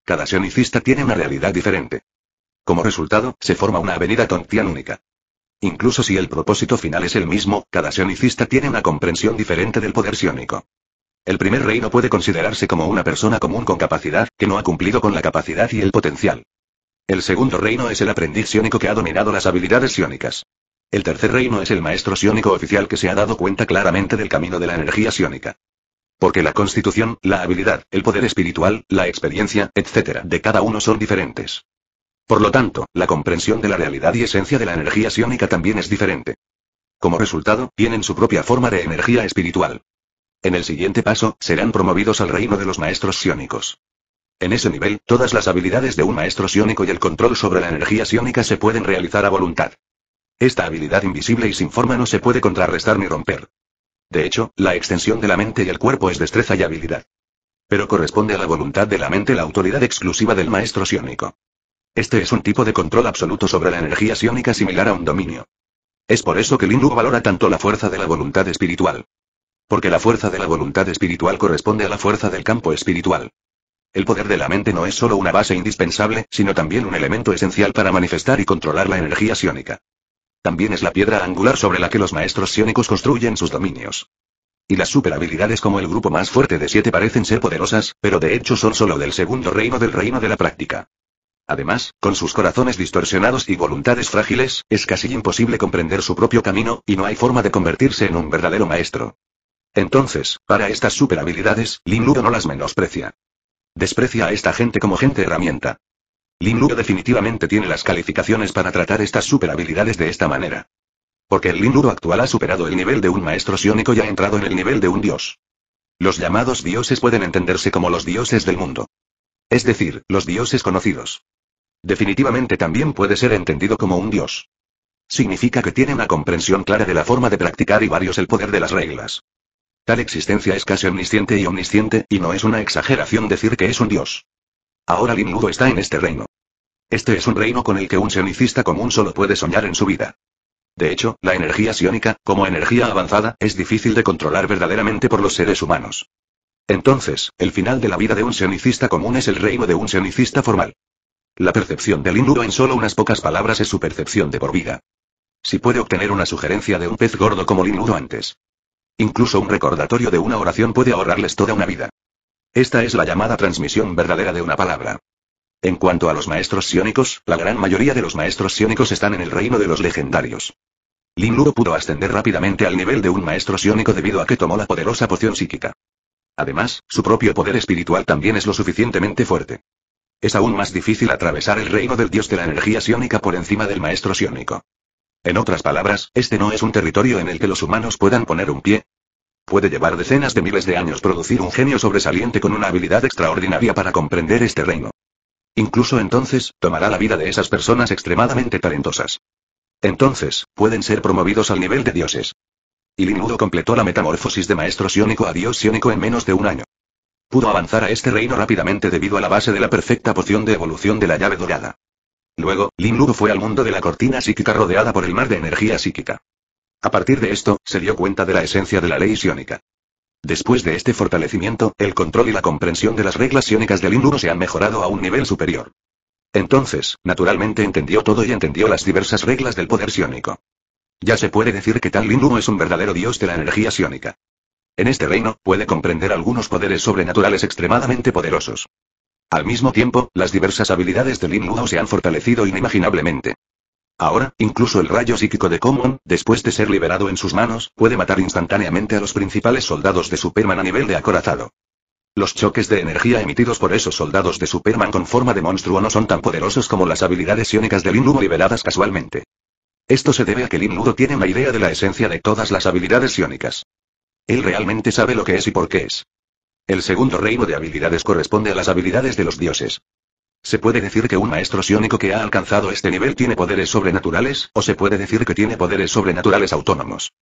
Cada sionicista tiene una realidad diferente. Como resultado, se forma una avenida tontian única. Incluso si el propósito final es el mismo, cada sionicista tiene una comprensión diferente del poder sionico. El primer reino puede considerarse como una persona común con capacidad, que no ha cumplido con la capacidad y el potencial. El segundo reino es el aprendiz sionico que ha dominado las habilidades sionicas. El tercer reino es el maestro sionico oficial que se ha dado cuenta claramente del camino de la energía sionica. Porque la constitución, la habilidad, el poder espiritual, la experiencia, etc. de cada uno son diferentes. Por lo tanto, la comprensión de la realidad y esencia de la energía psiónica también es diferente. Como resultado, tienen su propia forma de energía espiritual. En el siguiente paso, serán promovidos al reino de los maestros siónicos. En ese nivel, todas las habilidades de un maestro siónico y el control sobre la energía psiónica se pueden realizar a voluntad. Esta habilidad invisible y sin forma no se puede contrarrestar ni romper. De hecho, la extensión de la mente y el cuerpo es destreza y habilidad. Pero corresponde a la voluntad de la mente la autoridad exclusiva del maestro siónico. Este es un tipo de control absoluto sobre la energía psiónica similar a un dominio. Es por eso que Lin valora tanto la fuerza de la voluntad espiritual. Porque la fuerza de la voluntad espiritual corresponde a la fuerza del campo espiritual. El poder de la mente no es solo una base indispensable, sino también un elemento esencial para manifestar y controlar la energía psiónica. También es la piedra angular sobre la que los maestros psiónicos construyen sus dominios. Y las superhabilidades como el grupo más fuerte de siete parecen ser poderosas, pero de hecho son solo del segundo reino del reino de la práctica. Además, con sus corazones distorsionados y voluntades frágiles, es casi imposible comprender su propio camino, y no hay forma de convertirse en un verdadero maestro. Entonces, para estas superhabilidades, Lin Luo no las menosprecia. Desprecia a esta gente como gente herramienta. Lin Luo definitivamente tiene las calificaciones para tratar estas superhabilidades de esta manera. Porque el Lin Luo actual ha superado el nivel de un maestro siónico y ha entrado en el nivel de un dios. Los llamados dioses pueden entenderse como los dioses del mundo. Es decir, los dioses conocidos definitivamente también puede ser entendido como un dios. Significa que tiene una comprensión clara de la forma de practicar y varios el poder de las reglas. Tal existencia es casi omnisciente y omnisciente, y no es una exageración decir que es un dios. Ahora Lin está en este reino. Este es un reino con el que un sionicista común solo puede soñar en su vida. De hecho, la energía sionica, como energía avanzada, es difícil de controlar verdaderamente por los seres humanos. Entonces, el final de la vida de un sionicista común es el reino de un sionicista formal. La percepción del Luro en solo unas pocas palabras es su percepción de por vida. Si puede obtener una sugerencia de un pez gordo como Luro antes. Incluso un recordatorio de una oración puede ahorrarles toda una vida. Esta es la llamada transmisión verdadera de una palabra. En cuanto a los maestros siónicos, la gran mayoría de los maestros siónicos están en el reino de los legendarios. Luro pudo ascender rápidamente al nivel de un maestro siónico debido a que tomó la poderosa poción psíquica. Además, su propio poder espiritual también es lo suficientemente fuerte. Es aún más difícil atravesar el reino del dios de la energía siónica por encima del maestro siónico. En otras palabras, este no es un territorio en el que los humanos puedan poner un pie. Puede llevar decenas de miles de años producir un genio sobresaliente con una habilidad extraordinaria para comprender este reino. Incluso entonces, tomará la vida de esas personas extremadamente talentosas. Entonces, pueden ser promovidos al nivel de dioses. Y Linudo completó la metamorfosis de maestro siónico a dios siónico en menos de un año. Pudo avanzar a este reino rápidamente debido a la base de la perfecta poción de evolución de la llave dorada. Luego, Lin fue al mundo de la cortina psíquica rodeada por el mar de energía psíquica. A partir de esto, se dio cuenta de la esencia de la ley sionica. Después de este fortalecimiento, el control y la comprensión de las reglas de del Lu se han mejorado a un nivel superior. Entonces, naturalmente entendió todo y entendió las diversas reglas del poder sionico. Ya se puede decir que tal Lu es un verdadero dios de la energía sionica. En este reino, puede comprender algunos poderes sobrenaturales extremadamente poderosos. Al mismo tiempo, las diversas habilidades de Lin se han fortalecido inimaginablemente. Ahora, incluso el rayo psíquico de Common, después de ser liberado en sus manos, puede matar instantáneamente a los principales soldados de Superman a nivel de acorazado. Los choques de energía emitidos por esos soldados de Superman con forma de monstruo no son tan poderosos como las habilidades iónicas de Lin liberadas casualmente. Esto se debe a que Lin tiene una idea de la esencia de todas las habilidades iónicas. Él realmente sabe lo que es y por qué es. El segundo reino de habilidades corresponde a las habilidades de los dioses. Se puede decir que un maestro siónico que ha alcanzado este nivel tiene poderes sobrenaturales, o se puede decir que tiene poderes sobrenaturales autónomos.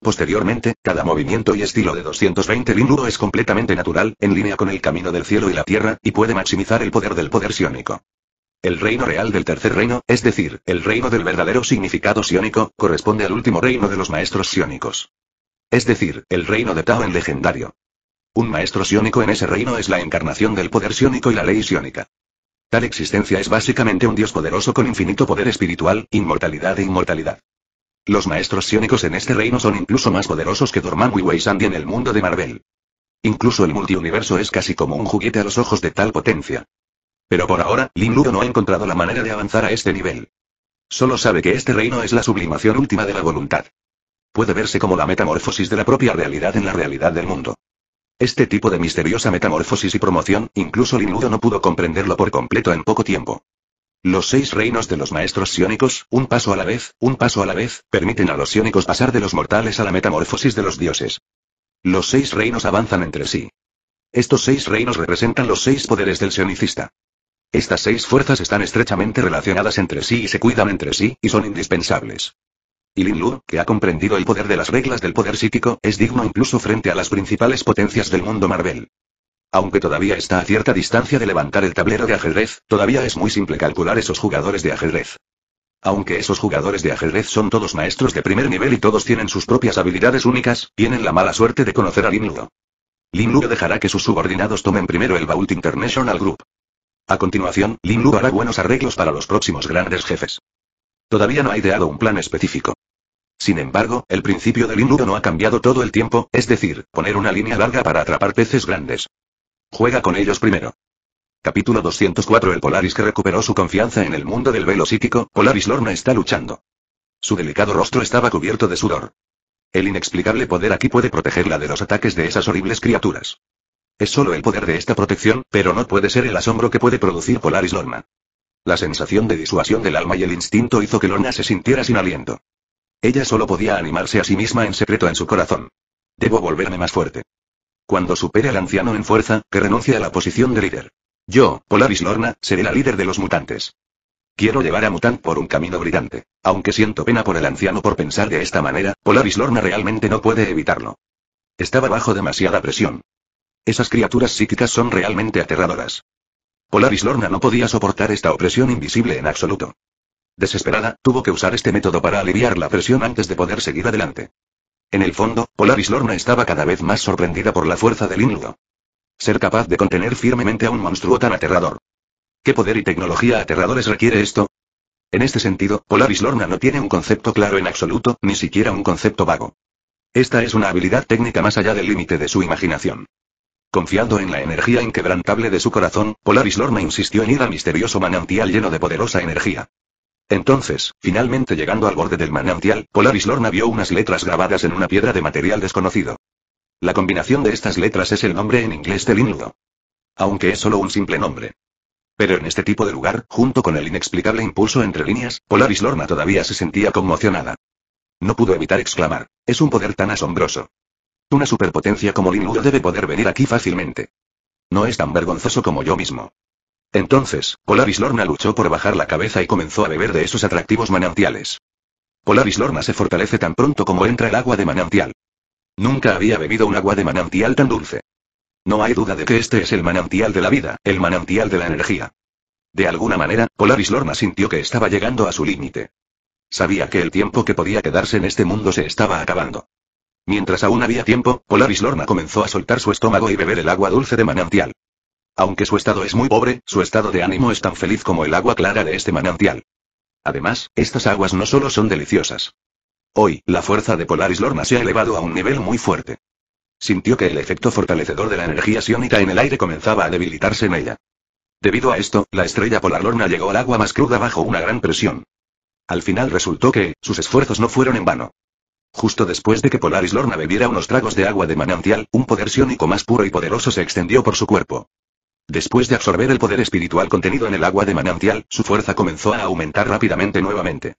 Posteriormente, cada movimiento y estilo de 220 Linuro es completamente natural, en línea con el camino del cielo y la tierra, y puede maximizar el poder del poder siónico. El reino real del tercer reino, es decir, el reino del verdadero significado siónico, corresponde al último reino de los maestros siónicos. Es decir, el reino de Tao en legendario. Un maestro siónico en ese reino es la encarnación del poder siónico y la ley siónica. Tal existencia es básicamente un dios poderoso con infinito poder espiritual, inmortalidad e inmortalidad. Los maestros siónicos en este reino son incluso más poderosos que Dormammu y Weisandi en el mundo de Marvel. Incluso el multiuniverso es casi como un juguete a los ojos de tal potencia. Pero por ahora, Lin Ludo no ha encontrado la manera de avanzar a este nivel. Solo sabe que este reino es la sublimación última de la voluntad puede verse como la metamorfosis de la propia realidad en la realidad del mundo. Este tipo de misteriosa metamorfosis y promoción, incluso Linudo no pudo comprenderlo por completo en poco tiempo. Los seis reinos de los maestros siónicos, un paso a la vez, un paso a la vez, permiten a los siónicos pasar de los mortales a la metamorfosis de los dioses. Los seis reinos avanzan entre sí. Estos seis reinos representan los seis poderes del sionicista. Estas seis fuerzas están estrechamente relacionadas entre sí y se cuidan entre sí, y son indispensables. Y Lin Lu, que ha comprendido el poder de las reglas del poder psíquico, es digno incluso frente a las principales potencias del mundo Marvel. Aunque todavía está a cierta distancia de levantar el tablero de ajedrez, todavía es muy simple calcular esos jugadores de ajedrez. Aunque esos jugadores de ajedrez son todos maestros de primer nivel y todos tienen sus propias habilidades únicas, tienen la mala suerte de conocer a Lin Lu. Lin Lu dejará que sus subordinados tomen primero el Vault International Group. A continuación, Lin Lu hará buenos arreglos para los próximos grandes jefes. Todavía no ha ideado un plan específico. Sin embargo, el principio del innudo no ha cambiado todo el tiempo, es decir, poner una línea larga para atrapar peces grandes. Juega con ellos primero. Capítulo 204 El Polaris que recuperó su confianza en el mundo del velo psíquico, Polaris Lorna está luchando. Su delicado rostro estaba cubierto de sudor. El inexplicable poder aquí puede protegerla de los ataques de esas horribles criaturas. Es solo el poder de esta protección, pero no puede ser el asombro que puede producir Polaris Lorna. La sensación de disuasión del alma y el instinto hizo que Lorna se sintiera sin aliento. Ella solo podía animarse a sí misma en secreto en su corazón. Debo volverme más fuerte. Cuando supere al anciano en fuerza, que renuncie a la posición de líder. Yo, Polaris Lorna, seré la líder de los mutantes. Quiero llevar a Mutant por un camino brillante. Aunque siento pena por el anciano por pensar de esta manera, Polaris Lorna realmente no puede evitarlo. Estaba bajo demasiada presión. Esas criaturas psíquicas son realmente aterradoras. Polaris Lorna no podía soportar esta opresión invisible en absoluto. Desesperada, tuvo que usar este método para aliviar la presión antes de poder seguir adelante. En el fondo, Polaris Lorna estaba cada vez más sorprendida por la fuerza del Inludo. Ser capaz de contener firmemente a un monstruo tan aterrador. ¿Qué poder y tecnología aterradores requiere esto? En este sentido, Polaris Lorna no tiene un concepto claro en absoluto, ni siquiera un concepto vago. Esta es una habilidad técnica más allá del límite de su imaginación. Confiando en la energía inquebrantable de su corazón, Polaris Lorna insistió en ir al misterioso manantial lleno de poderosa energía. Entonces, finalmente llegando al borde del manantial, Polaris Lorna vio unas letras grabadas en una piedra de material desconocido. La combinación de estas letras es el nombre en inglés del Linludo. Aunque es solo un simple nombre. Pero en este tipo de lugar, junto con el inexplicable impulso entre líneas, Polaris Lorna todavía se sentía conmocionada. No pudo evitar exclamar, es un poder tan asombroso. Una superpotencia como Linludo debe poder venir aquí fácilmente. No es tan vergonzoso como yo mismo. Entonces, Polaris Lorna luchó por bajar la cabeza y comenzó a beber de esos atractivos manantiales. Polaris Lorna se fortalece tan pronto como entra el agua de manantial. Nunca había bebido un agua de manantial tan dulce. No hay duda de que este es el manantial de la vida, el manantial de la energía. De alguna manera, Polaris Lorna sintió que estaba llegando a su límite. Sabía que el tiempo que podía quedarse en este mundo se estaba acabando. Mientras aún había tiempo, Polaris Lorna comenzó a soltar su estómago y beber el agua dulce de manantial. Aunque su estado es muy pobre, su estado de ánimo es tan feliz como el agua clara de este manantial. Además, estas aguas no solo son deliciosas. Hoy, la fuerza de Polaris Lorna se ha elevado a un nivel muy fuerte. Sintió que el efecto fortalecedor de la energía sionica en el aire comenzaba a debilitarse en ella. Debido a esto, la estrella Polar Lorna llegó al agua más cruda bajo una gran presión. Al final resultó que, sus esfuerzos no fueron en vano. Justo después de que Polaris Lorna bebiera unos tragos de agua de manantial, un poder sionico más puro y poderoso se extendió por su cuerpo. Después de absorber el poder espiritual contenido en el agua de manantial, su fuerza comenzó a aumentar rápidamente nuevamente.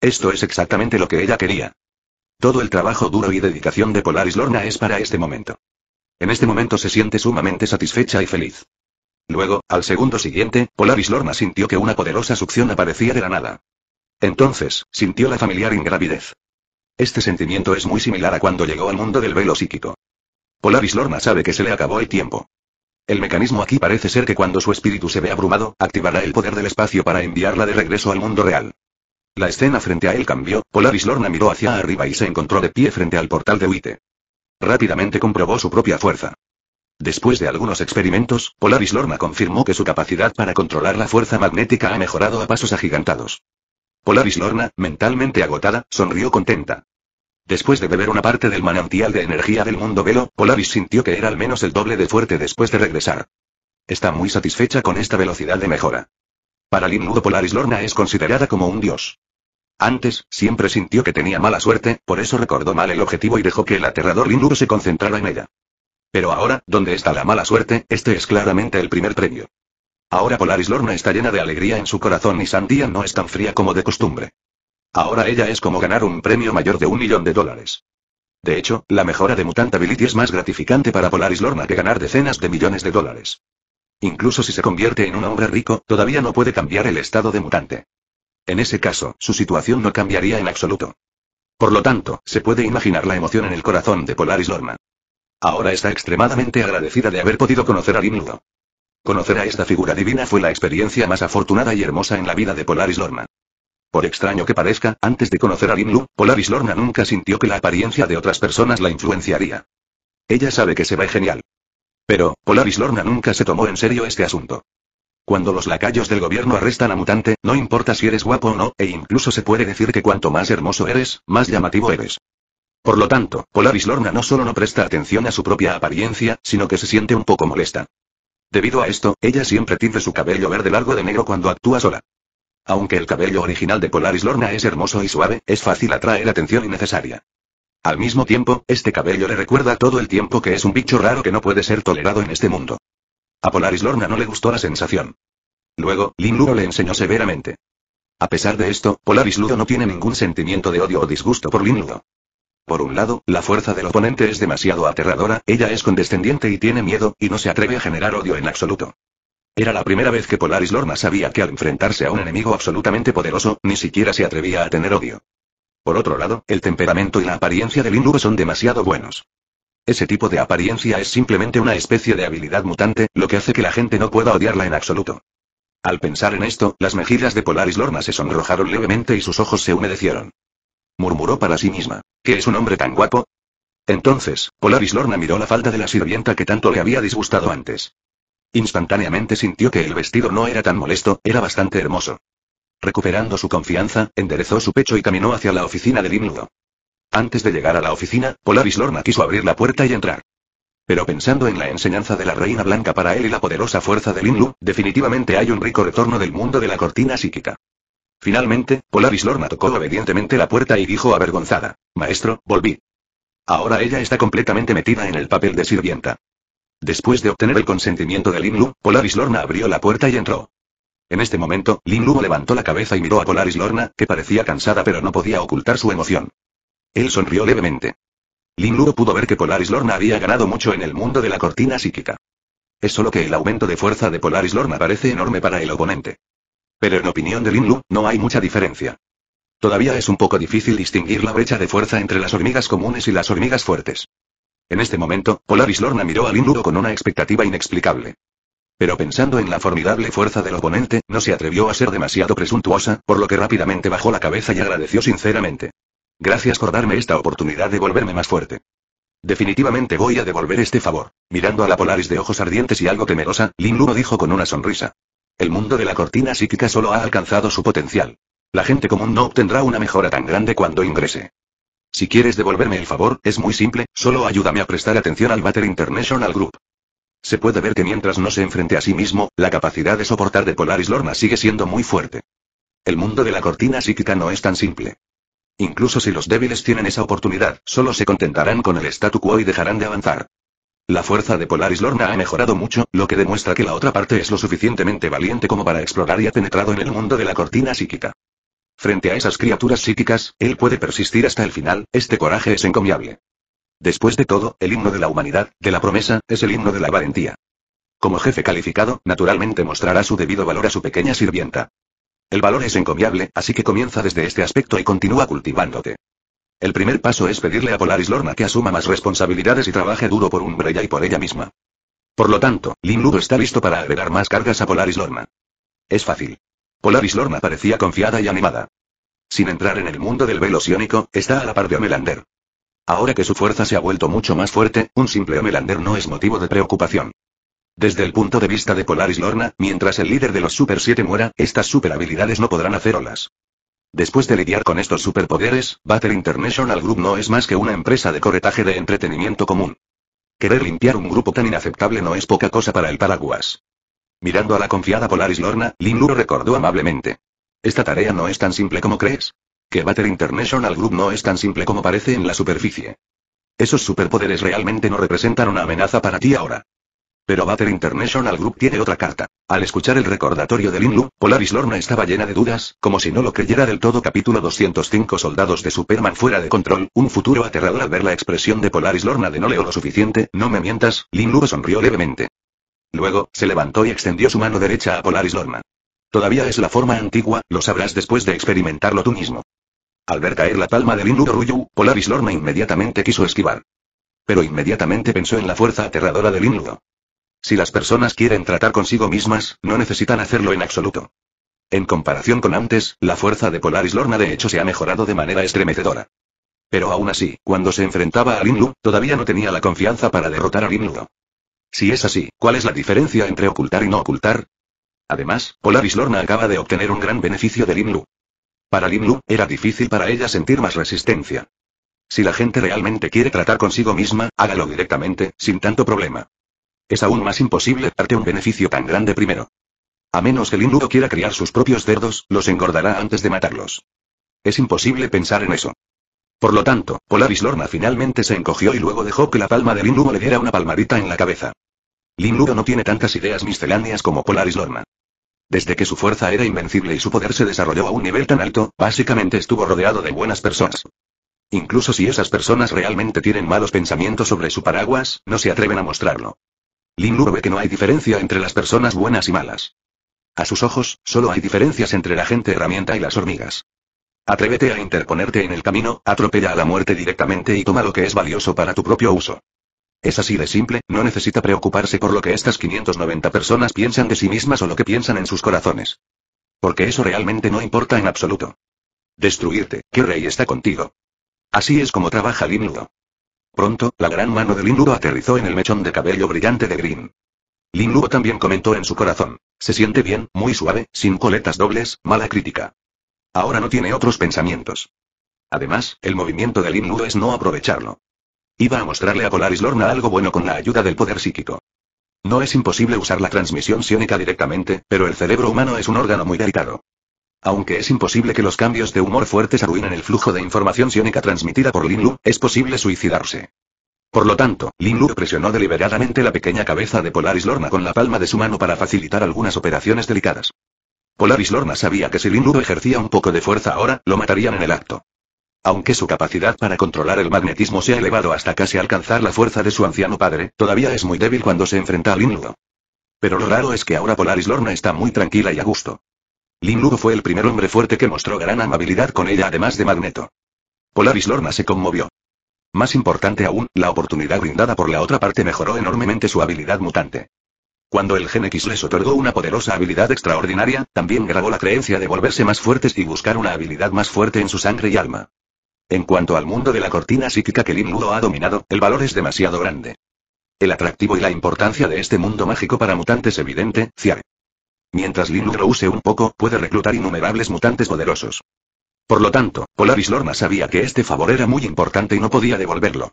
Esto es exactamente lo que ella quería. Todo el trabajo duro y dedicación de Polaris Lorna es para este momento. En este momento se siente sumamente satisfecha y feliz. Luego, al segundo siguiente, Polaris Lorna sintió que una poderosa succión aparecía de la nada. Entonces, sintió la familiar ingravidez. Este sentimiento es muy similar a cuando llegó al mundo del velo psíquico. Polaris Lorna sabe que se le acabó el tiempo. El mecanismo aquí parece ser que cuando su espíritu se ve abrumado, activará el poder del espacio para enviarla de regreso al mundo real. La escena frente a él cambió, Polaris Lorna miró hacia arriba y se encontró de pie frente al portal de Uite. Rápidamente comprobó su propia fuerza. Después de algunos experimentos, Polaris Lorna confirmó que su capacidad para controlar la fuerza magnética ha mejorado a pasos agigantados. Polaris Lorna, mentalmente agotada, sonrió contenta. Después de beber una parte del manantial de energía del mundo velo, Polaris sintió que era al menos el doble de fuerte después de regresar. Está muy satisfecha con esta velocidad de mejora. Para Lin Polaris Lorna es considerada como un dios. Antes, siempre sintió que tenía mala suerte, por eso recordó mal el objetivo y dejó que el aterrador Ludo se concentrara en ella. Pero ahora, donde está la mala suerte, este es claramente el primer premio. Ahora Polaris Lorna está llena de alegría en su corazón y Sandía no es tan fría como de costumbre. Ahora ella es como ganar un premio mayor de un millón de dólares. De hecho, la mejora de Mutantability es más gratificante para Polaris Lorna que ganar decenas de millones de dólares. Incluso si se convierte en un hombre rico, todavía no puede cambiar el estado de mutante. En ese caso, su situación no cambiaría en absoluto. Por lo tanto, se puede imaginar la emoción en el corazón de Polaris Lorna. Ahora está extremadamente agradecida de haber podido conocer a Limnudo. Conocer a esta figura divina fue la experiencia más afortunada y hermosa en la vida de Polaris Lorna. Por extraño que parezca, antes de conocer a Lin Polaris Lorna nunca sintió que la apariencia de otras personas la influenciaría. Ella sabe que se ve genial. Pero, Polaris Lorna nunca se tomó en serio este asunto. Cuando los lacayos del gobierno arrestan a mutante, no importa si eres guapo o no, e incluso se puede decir que cuanto más hermoso eres, más llamativo eres. Por lo tanto, Polaris Lorna no solo no presta atención a su propia apariencia, sino que se siente un poco molesta. Debido a esto, ella siempre tiende su cabello verde largo de negro cuando actúa sola. Aunque el cabello original de Polaris Lorna es hermoso y suave, es fácil atraer atención innecesaria. Al mismo tiempo, este cabello le recuerda todo el tiempo que es un bicho raro que no puede ser tolerado en este mundo. A Polaris Lorna no le gustó la sensación. Luego, Lin Ludo le enseñó severamente. A pesar de esto, Polaris Ludo no tiene ningún sentimiento de odio o disgusto por Lin Ludo. Por un lado, la fuerza del oponente es demasiado aterradora, ella es condescendiente y tiene miedo, y no se atreve a generar odio en absoluto. Era la primera vez que Polaris Lorna sabía que al enfrentarse a un enemigo absolutamente poderoso, ni siquiera se atrevía a tener odio. Por otro lado, el temperamento y la apariencia del Hindú son demasiado buenos. Ese tipo de apariencia es simplemente una especie de habilidad mutante, lo que hace que la gente no pueda odiarla en absoluto. Al pensar en esto, las mejillas de Polaris Lorna se sonrojaron levemente y sus ojos se humedecieron. Murmuró para sí misma. ¿Qué es un hombre tan guapo? Entonces, Polaris Lorna miró la falda de la sirvienta que tanto le había disgustado antes. Instantáneamente sintió que el vestido no era tan molesto, era bastante hermoso. Recuperando su confianza, enderezó su pecho y caminó hacia la oficina de Lu. Antes de llegar a la oficina, Polaris Lorna quiso abrir la puerta y entrar. Pero pensando en la enseñanza de la Reina Blanca para él y la poderosa fuerza de Linlu, definitivamente hay un rico retorno del mundo de la cortina psíquica. Finalmente, Polaris Lorna tocó obedientemente la puerta y dijo avergonzada, Maestro, volví. Ahora ella está completamente metida en el papel de sirvienta. Después de obtener el consentimiento de Lin Lu, Polaris Lorna abrió la puerta y entró. En este momento, Lin levantó la cabeza y miró a Polaris Lorna, que parecía cansada pero no podía ocultar su emoción. Él sonrió levemente. Lin pudo ver que Polaris Lorna había ganado mucho en el mundo de la cortina psíquica. Es solo que el aumento de fuerza de Polaris Lorna parece enorme para el oponente. Pero en opinión de Lin no hay mucha diferencia. Todavía es un poco difícil distinguir la brecha de fuerza entre las hormigas comunes y las hormigas fuertes. En este momento, Polaris Lorna miró Lin Lugo con una expectativa inexplicable. Pero pensando en la formidable fuerza del oponente, no se atrevió a ser demasiado presuntuosa, por lo que rápidamente bajó la cabeza y agradeció sinceramente. Gracias por darme esta oportunidad de volverme más fuerte. Definitivamente voy a devolver este favor. Mirando a la Polaris de ojos ardientes y algo temerosa, Lin dijo con una sonrisa. El mundo de la cortina psíquica solo ha alcanzado su potencial. La gente común no obtendrá una mejora tan grande cuando ingrese. Si quieres devolverme el favor, es muy simple, solo ayúdame a prestar atención al Butter International Group. Se puede ver que mientras no se enfrente a sí mismo, la capacidad de soportar de Polaris Lorna sigue siendo muy fuerte. El mundo de la cortina psíquica no es tan simple. Incluso si los débiles tienen esa oportunidad, solo se contentarán con el statu quo y dejarán de avanzar. La fuerza de Polaris Lorna ha mejorado mucho, lo que demuestra que la otra parte es lo suficientemente valiente como para explorar y ha penetrado en el mundo de la cortina psíquica. Frente a esas criaturas psíquicas, él puede persistir hasta el final, este coraje es encomiable. Después de todo, el himno de la humanidad, de la promesa, es el himno de la valentía. Como jefe calificado, naturalmente mostrará su debido valor a su pequeña sirvienta. El valor es encomiable, así que comienza desde este aspecto y continúa cultivándote. El primer paso es pedirle a Polaris Lorna que asuma más responsabilidades y trabaje duro por Umbrella y por ella misma. Por lo tanto, Lin Ludo está listo para agregar más cargas a Polaris Lorna. Es fácil. Polaris Lorna parecía confiada y animada. Sin entrar en el mundo del velo siónico, está a la par de Omelander. Ahora que su fuerza se ha vuelto mucho más fuerte, un simple Omelander no es motivo de preocupación. Desde el punto de vista de Polaris Lorna, mientras el líder de los Super 7 muera, estas super habilidades no podrán hacer olas. Después de lidiar con estos superpoderes, Battle International Group no es más que una empresa de corretaje de entretenimiento común. Querer limpiar un grupo tan inaceptable no es poca cosa para el paraguas. Mirando a la confiada Polaris Lorna, Lin Luro recordó amablemente. Esta tarea no es tan simple como crees. Que Butter International Group no es tan simple como parece en la superficie. Esos superpoderes realmente no representan una amenaza para ti ahora. Pero Butter International Group tiene otra carta. Al escuchar el recordatorio de Lin luo Polaris Lorna estaba llena de dudas, como si no lo creyera del todo. Capítulo 205 Soldados de Superman fuera de control, un futuro aterrador al ver la expresión de Polaris Lorna de no leo lo suficiente, no me mientas, Lin luo sonrió levemente. Luego, se levantó y extendió su mano derecha a Polaris Lorna. Todavía es la forma antigua, lo sabrás después de experimentarlo tú mismo. Al ver caer la palma del Ludo Ruyu, Polaris Lorna inmediatamente quiso esquivar. Pero inmediatamente pensó en la fuerza aterradora del Linlu. Si las personas quieren tratar consigo mismas, no necesitan hacerlo en absoluto. En comparación con antes, la fuerza de Polaris Lorna de hecho se ha mejorado de manera estremecedora. Pero aún así, cuando se enfrentaba al Inlu, todavía no tenía la confianza para derrotar a Linlu. Si es así, ¿cuál es la diferencia entre ocultar y no ocultar? Además, Polaris Lorna acaba de obtener un gran beneficio de Limlu. Para Limlu, era difícil para ella sentir más resistencia. Si la gente realmente quiere tratar consigo misma, hágalo directamente, sin tanto problema. Es aún más imposible darte un beneficio tan grande primero. A menos que Limlu quiera criar sus propios cerdos, los engordará antes de matarlos. Es imposible pensar en eso. Por lo tanto, Polaris Lorna finalmente se encogió y luego dejó que la palma de Limlu le diera una palmadita en la cabeza. Lin Lugo no tiene tantas ideas misceláneas como Polaris Lorma. Desde que su fuerza era invencible y su poder se desarrolló a un nivel tan alto, básicamente estuvo rodeado de buenas personas. Incluso si esas personas realmente tienen malos pensamientos sobre su paraguas, no se atreven a mostrarlo. Lin ve que no hay diferencia entre las personas buenas y malas. A sus ojos, solo hay diferencias entre la gente herramienta y las hormigas. Atrévete a interponerte en el camino, atropella a la muerte directamente y toma lo que es valioso para tu propio uso. Es así de simple, no necesita preocuparse por lo que estas 590 personas piensan de sí mismas o lo que piensan en sus corazones. Porque eso realmente no importa en absoluto. Destruirte, que rey está contigo. Así es como trabaja Ludo. Pronto, la gran mano de Ludo aterrizó en el mechón de cabello brillante de Green. Ludo también comentó en su corazón. Se siente bien, muy suave, sin coletas dobles, mala crítica. Ahora no tiene otros pensamientos. Además, el movimiento de Ludo es no aprovecharlo. Iba a mostrarle a Polaris Lorna algo bueno con la ayuda del poder psíquico. No es imposible usar la transmisión siónica directamente, pero el cerebro humano es un órgano muy delicado. Aunque es imposible que los cambios de humor fuertes arruinen el flujo de información siónica transmitida por Lin Lu, es posible suicidarse. Por lo tanto, Lin Lu presionó deliberadamente la pequeña cabeza de Polaris Lorna con la palma de su mano para facilitar algunas operaciones delicadas. Polaris Lorna sabía que si Lin Lu ejercía un poco de fuerza ahora, lo matarían en el acto. Aunque su capacidad para controlar el magnetismo se ha elevado hasta casi alcanzar la fuerza de su anciano padre, todavía es muy débil cuando se enfrenta a Lin Ludo. Pero lo raro es que ahora Polaris Lorna está muy tranquila y a gusto. Lin Ludo fue el primer hombre fuerte que mostró gran amabilidad con ella además de Magneto. Polaris Lorna se conmovió. Más importante aún, la oportunidad brindada por la otra parte mejoró enormemente su habilidad mutante. Cuando el Gen X les otorgó una poderosa habilidad extraordinaria, también grabó la creencia de volverse más fuertes y buscar una habilidad más fuerte en su sangre y alma. En cuanto al mundo de la cortina psíquica que Lin ha dominado, el valor es demasiado grande. El atractivo y la importancia de este mundo mágico para mutantes evidente, Ciar. Mientras Lin lo use un poco, puede reclutar innumerables mutantes poderosos. Por lo tanto, Polaris Lorna sabía que este favor era muy importante y no podía devolverlo.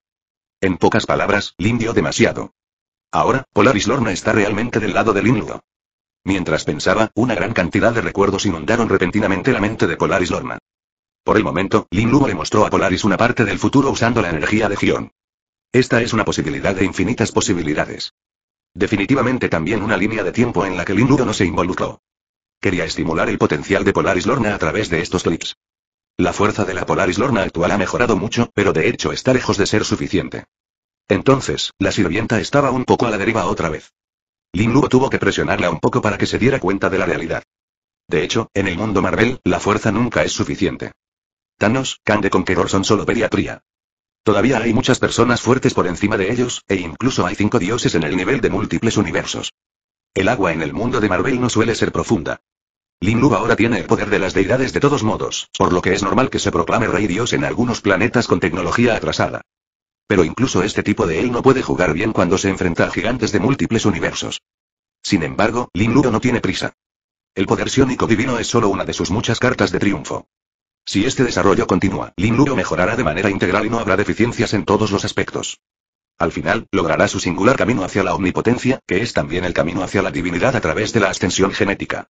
En pocas palabras, Lin dio demasiado. Ahora, Polaris Lorna está realmente del lado de Lin Mientras pensaba, una gran cantidad de recuerdos inundaron repentinamente la mente de Polaris Lorna. Por el momento, Lin Luo le mostró a Polaris una parte del futuro usando la energía de Gion. Esta es una posibilidad de infinitas posibilidades. Definitivamente también una línea de tiempo en la que Lin Luo no se involucró. Quería estimular el potencial de Polaris Lorna a través de estos clips. La fuerza de la Polaris Lorna actual ha mejorado mucho, pero de hecho está lejos de ser suficiente. Entonces, la sirvienta estaba un poco a la deriva otra vez. Lin Luo tuvo que presionarla un poco para que se diera cuenta de la realidad. De hecho, en el mundo Marvel, la fuerza nunca es suficiente. Thanos, Kande Conqueror son solo pediatría. Todavía hay muchas personas fuertes por encima de ellos, e incluso hay cinco dioses en el nivel de múltiples universos. El agua en el mundo de Marvel no suele ser profunda. Lin ahora tiene el poder de las deidades de todos modos, por lo que es normal que se proclame rey dios en algunos planetas con tecnología atrasada. Pero incluso este tipo de él no puede jugar bien cuando se enfrenta a gigantes de múltiples universos. Sin embargo, Lin no tiene prisa. El poder sónico divino es solo una de sus muchas cartas de triunfo. Si este desarrollo continúa, Lin Luo mejorará de manera integral y no habrá deficiencias en todos los aspectos. Al final, logrará su singular camino hacia la omnipotencia, que es también el camino hacia la divinidad a través de la ascensión genética.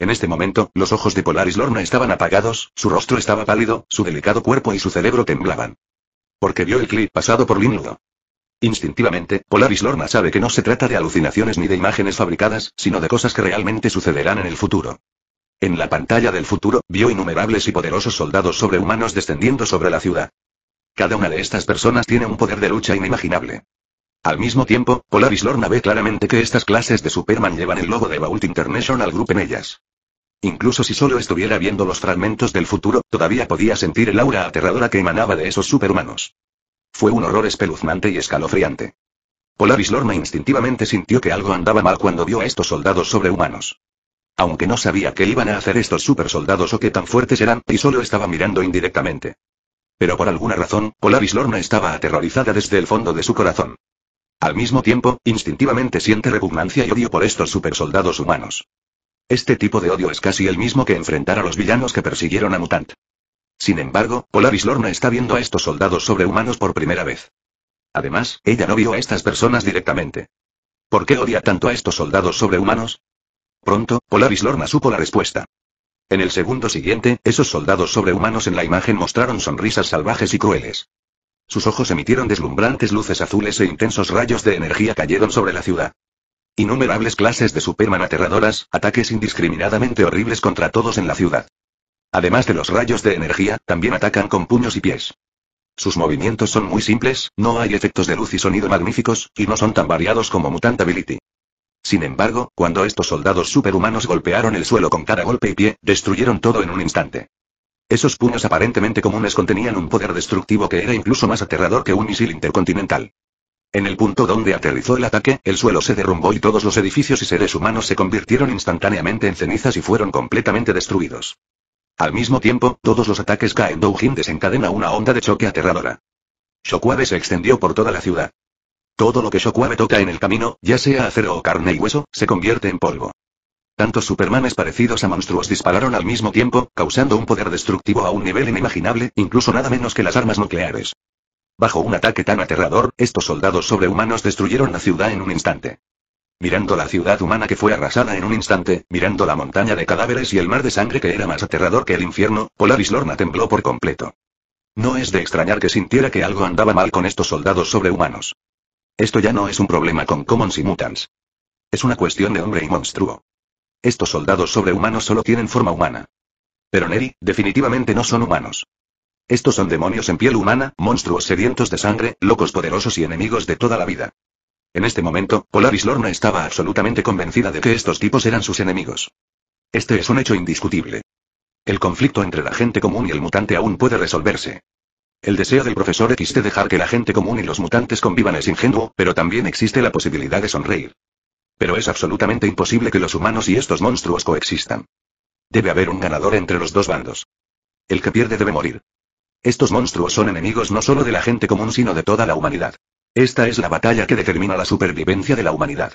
En este momento, los ojos de Polaris Lorna estaban apagados, su rostro estaba pálido, su delicado cuerpo y su cerebro temblaban. Porque vio el clip pasado por Lin Luo. Instintivamente, Polaris Lorna sabe que no se trata de alucinaciones ni de imágenes fabricadas, sino de cosas que realmente sucederán en el futuro. En la pantalla del futuro, vio innumerables y poderosos soldados sobrehumanos descendiendo sobre la ciudad. Cada una de estas personas tiene un poder de lucha inimaginable. Al mismo tiempo, Polaris Lorna ve claramente que estas clases de Superman llevan el logo de Vault International Group en ellas. Incluso si solo estuviera viendo los fragmentos del futuro, todavía podía sentir el aura aterradora que emanaba de esos superhumanos. Fue un horror espeluznante y escalofriante. Polaris Lorna instintivamente sintió que algo andaba mal cuando vio a estos soldados sobrehumanos. Aunque no sabía qué iban a hacer estos supersoldados o qué tan fuertes eran, y solo estaba mirando indirectamente. Pero por alguna razón, Polaris Lorna estaba aterrorizada desde el fondo de su corazón. Al mismo tiempo, instintivamente siente repugnancia y odio por estos supersoldados humanos. Este tipo de odio es casi el mismo que enfrentar a los villanos que persiguieron a Mutant. Sin embargo, Polaris Lorna está viendo a estos soldados sobrehumanos por primera vez. Además, ella no vio a estas personas directamente. ¿Por qué odia tanto a estos soldados sobrehumanos? Pronto, Polaris Lorna supo la respuesta. En el segundo siguiente, esos soldados sobrehumanos en la imagen mostraron sonrisas salvajes y crueles. Sus ojos emitieron deslumbrantes luces azules e intensos rayos de energía cayeron sobre la ciudad. Innumerables clases de Superman aterradoras, ataques indiscriminadamente horribles contra todos en la ciudad. Además de los rayos de energía, también atacan con puños y pies. Sus movimientos son muy simples, no hay efectos de luz y sonido magníficos, y no son tan variados como Mutant Ability. Sin embargo, cuando estos soldados superhumanos golpearon el suelo con cada golpe y pie, destruyeron todo en un instante. Esos puños aparentemente comunes contenían un poder destructivo que era incluso más aterrador que un misil intercontinental. En el punto donde aterrizó el ataque, el suelo se derrumbó y todos los edificios y seres humanos se convirtieron instantáneamente en cenizas y fueron completamente destruidos. Al mismo tiempo, todos los ataques caen doujin desencadena una onda de choque aterradora. Shokuabe se extendió por toda la ciudad. Todo lo que Shockwave toca en el camino, ya sea acero o carne y hueso, se convierte en polvo. Tantos supermanes parecidos a monstruos dispararon al mismo tiempo, causando un poder destructivo a un nivel inimaginable, incluso nada menos que las armas nucleares. Bajo un ataque tan aterrador, estos soldados sobrehumanos destruyeron la ciudad en un instante. Mirando la ciudad humana que fue arrasada en un instante, mirando la montaña de cadáveres y el mar de sangre que era más aterrador que el infierno, Polaris Lorna tembló por completo. No es de extrañar que sintiera que algo andaba mal con estos soldados sobrehumanos. Esto ya no es un problema con Commons y Mutants. Es una cuestión de hombre y monstruo. Estos soldados sobrehumanos solo tienen forma humana. Pero Neri, definitivamente no son humanos. Estos son demonios en piel humana, monstruos sedientos de sangre, locos poderosos y enemigos de toda la vida. En este momento, Polaris Lorna estaba absolutamente convencida de que estos tipos eran sus enemigos. Este es un hecho indiscutible. El conflicto entre la gente común y el mutante aún puede resolverse. El deseo del profesor X de dejar que la gente común y los mutantes convivan es ingenuo, pero también existe la posibilidad de sonreír. Pero es absolutamente imposible que los humanos y estos monstruos coexistan. Debe haber un ganador entre los dos bandos. El que pierde debe morir. Estos monstruos son enemigos no solo de la gente común sino de toda la humanidad. Esta es la batalla que determina la supervivencia de la humanidad.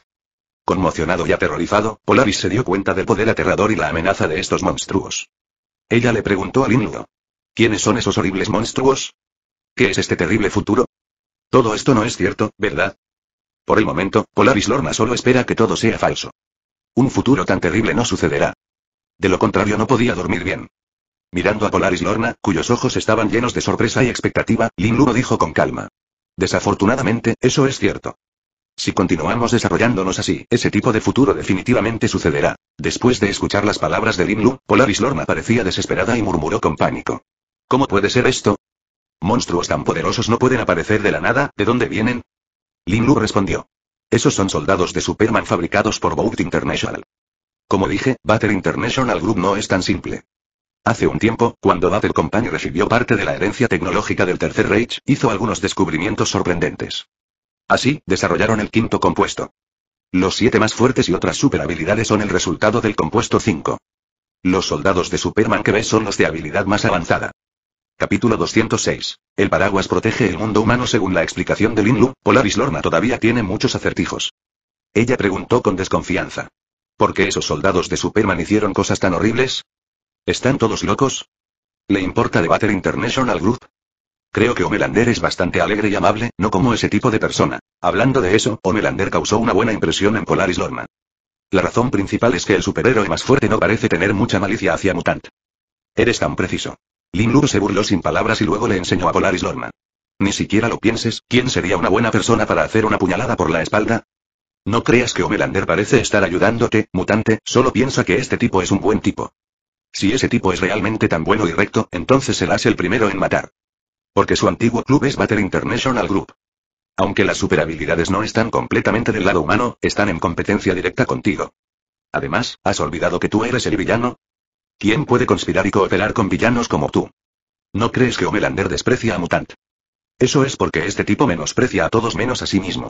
Conmocionado y aterrorizado, Polaris se dio cuenta del poder aterrador y la amenaza de estos monstruos. Ella le preguntó al Inludo. ¿Quiénes son esos horribles monstruos? ¿Qué es este terrible futuro? Todo esto no es cierto, ¿verdad? Por el momento, Polaris Lorna solo espera que todo sea falso. Un futuro tan terrible no sucederá. De lo contrario no podía dormir bien. Mirando a Polaris Lorna, cuyos ojos estaban llenos de sorpresa y expectativa, Lin lo dijo con calma. Desafortunadamente, eso es cierto. Si continuamos desarrollándonos así, ese tipo de futuro definitivamente sucederá. Después de escuchar las palabras de Lin Lu, Polaris Lorna parecía desesperada y murmuró con pánico. ¿Cómo puede ser esto? Monstruos tan poderosos no pueden aparecer de la nada, ¿de dónde vienen? Lin Lu respondió. Esos son soldados de Superman fabricados por Boat International. Como dije, Battle International Group no es tan simple. Hace un tiempo, cuando Battle Company recibió parte de la herencia tecnológica del Tercer Reich, hizo algunos descubrimientos sorprendentes. Así, desarrollaron el quinto compuesto. Los siete más fuertes y otras super habilidades son el resultado del compuesto 5. Los soldados de Superman que ves son los de habilidad más avanzada. Capítulo 206. El paraguas protege el mundo humano según la explicación de Lin Lu, Polaris Lorma todavía tiene muchos acertijos. Ella preguntó con desconfianza. ¿Por qué esos soldados de Superman hicieron cosas tan horribles? ¿Están todos locos? ¿Le importa debater International Group? Creo que Omelander es bastante alegre y amable, no como ese tipo de persona. Hablando de eso, Omelander causó una buena impresión en Polaris Lorna. La razón principal es que el superhéroe más fuerte no parece tener mucha malicia hacia Mutant. Eres tan preciso. Lur se burló sin palabras y luego le enseñó a Polaris Norman. Ni siquiera lo pienses, ¿quién sería una buena persona para hacer una puñalada por la espalda? No creas que Omelander parece estar ayudándote, mutante, solo piensa que este tipo es un buen tipo. Si ese tipo es realmente tan bueno y recto, entonces serás el primero en matar. Porque su antiguo club es Battle International Group. Aunque las superhabilidades no están completamente del lado humano, están en competencia directa contigo. Además, ¿has olvidado que tú eres el villano? ¿Quién puede conspirar y cooperar con villanos como tú? ¿No crees que Homelander desprecia a Mutant? Eso es porque este tipo menosprecia a todos menos a sí mismo.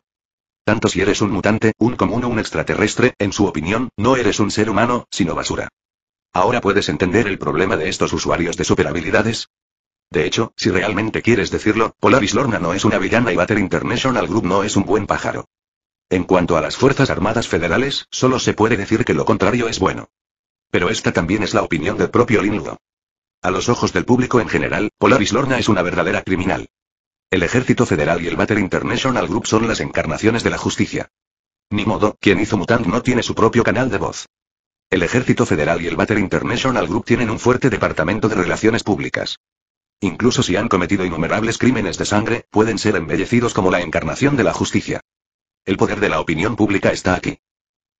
Tanto si eres un mutante, un común o un extraterrestre, en su opinión, no eres un ser humano, sino basura. ¿Ahora puedes entender el problema de estos usuarios de superhabilidades? De hecho, si realmente quieres decirlo, Polaris Lorna no es una villana y Butter International Group no es un buen pájaro. En cuanto a las Fuerzas Armadas Federales, solo se puede decir que lo contrario es bueno. Pero esta también es la opinión del propio Ludo. A los ojos del público en general, Polaris Lorna es una verdadera criminal. El Ejército Federal y el Matter International Group son las encarnaciones de la justicia. Ni modo, quien hizo Mutant no tiene su propio canal de voz. El Ejército Federal y el Matter International Group tienen un fuerte departamento de relaciones públicas. Incluso si han cometido innumerables crímenes de sangre, pueden ser embellecidos como la encarnación de la justicia. El poder de la opinión pública está aquí.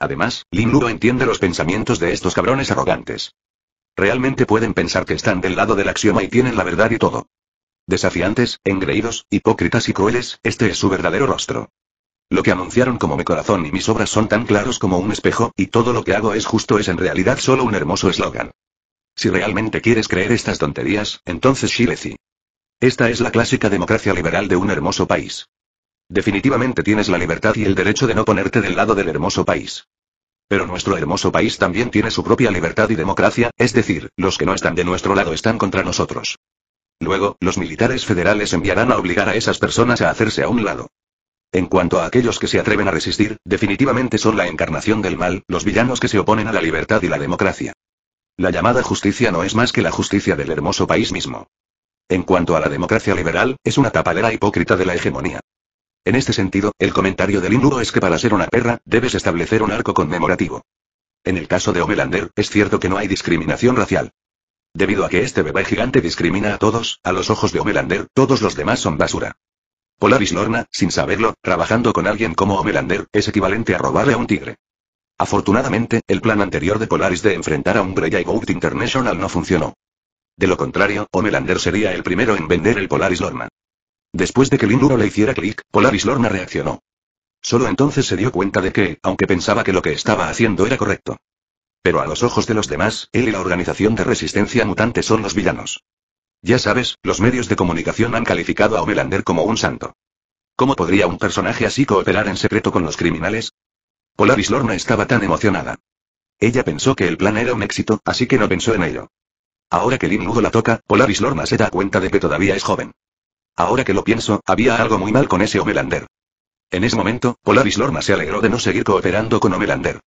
Además, Lin Luo entiende los pensamientos de estos cabrones arrogantes. Realmente pueden pensar que están del lado del axioma y tienen la verdad y todo. Desafiantes, engreídos, hipócritas y crueles, este es su verdadero rostro. Lo que anunciaron como mi corazón y mis obras son tan claros como un espejo, y todo lo que hago es justo es en realidad solo un hermoso eslogan. Si realmente quieres creer estas tonterías, entonces Shilezi. Esta es la clásica democracia liberal de un hermoso país. Definitivamente tienes la libertad y el derecho de no ponerte del lado del hermoso país. Pero nuestro hermoso país también tiene su propia libertad y democracia, es decir, los que no están de nuestro lado están contra nosotros. Luego, los militares federales enviarán a obligar a esas personas a hacerse a un lado. En cuanto a aquellos que se atreven a resistir, definitivamente son la encarnación del mal, los villanos que se oponen a la libertad y la democracia. La llamada justicia no es más que la justicia del hermoso país mismo. En cuanto a la democracia liberal, es una tapadera hipócrita de la hegemonía. En este sentido, el comentario del Inuro es que para ser una perra, debes establecer un arco conmemorativo. En el caso de Omelander, es cierto que no hay discriminación racial. Debido a que este bebé gigante discrimina a todos, a los ojos de Omelander, todos los demás son basura. Polaris Lorna, sin saberlo, trabajando con alguien como Omelander, es equivalente a robarle a un tigre. Afortunadamente, el plan anterior de Polaris de enfrentar a un y Goat International no funcionó. De lo contrario, Omelander sería el primero en vender el Polaris Lorna. Después de que Lin le hiciera clic, Polaris Lorna reaccionó. Solo entonces se dio cuenta de que, aunque pensaba que lo que estaba haciendo era correcto. Pero a los ojos de los demás, él y la organización de resistencia mutante son los villanos. Ya sabes, los medios de comunicación han calificado a Homelander como un santo. ¿Cómo podría un personaje así cooperar en secreto con los criminales? Polaris Lorna estaba tan emocionada. Ella pensó que el plan era un éxito, así que no pensó en ello. Ahora que Lin la toca, Polaris Lorna se da cuenta de que todavía es joven. Ahora que lo pienso, había algo muy mal con ese Homelander. En ese momento, Polaris Lorna se alegró de no seguir cooperando con Homelander.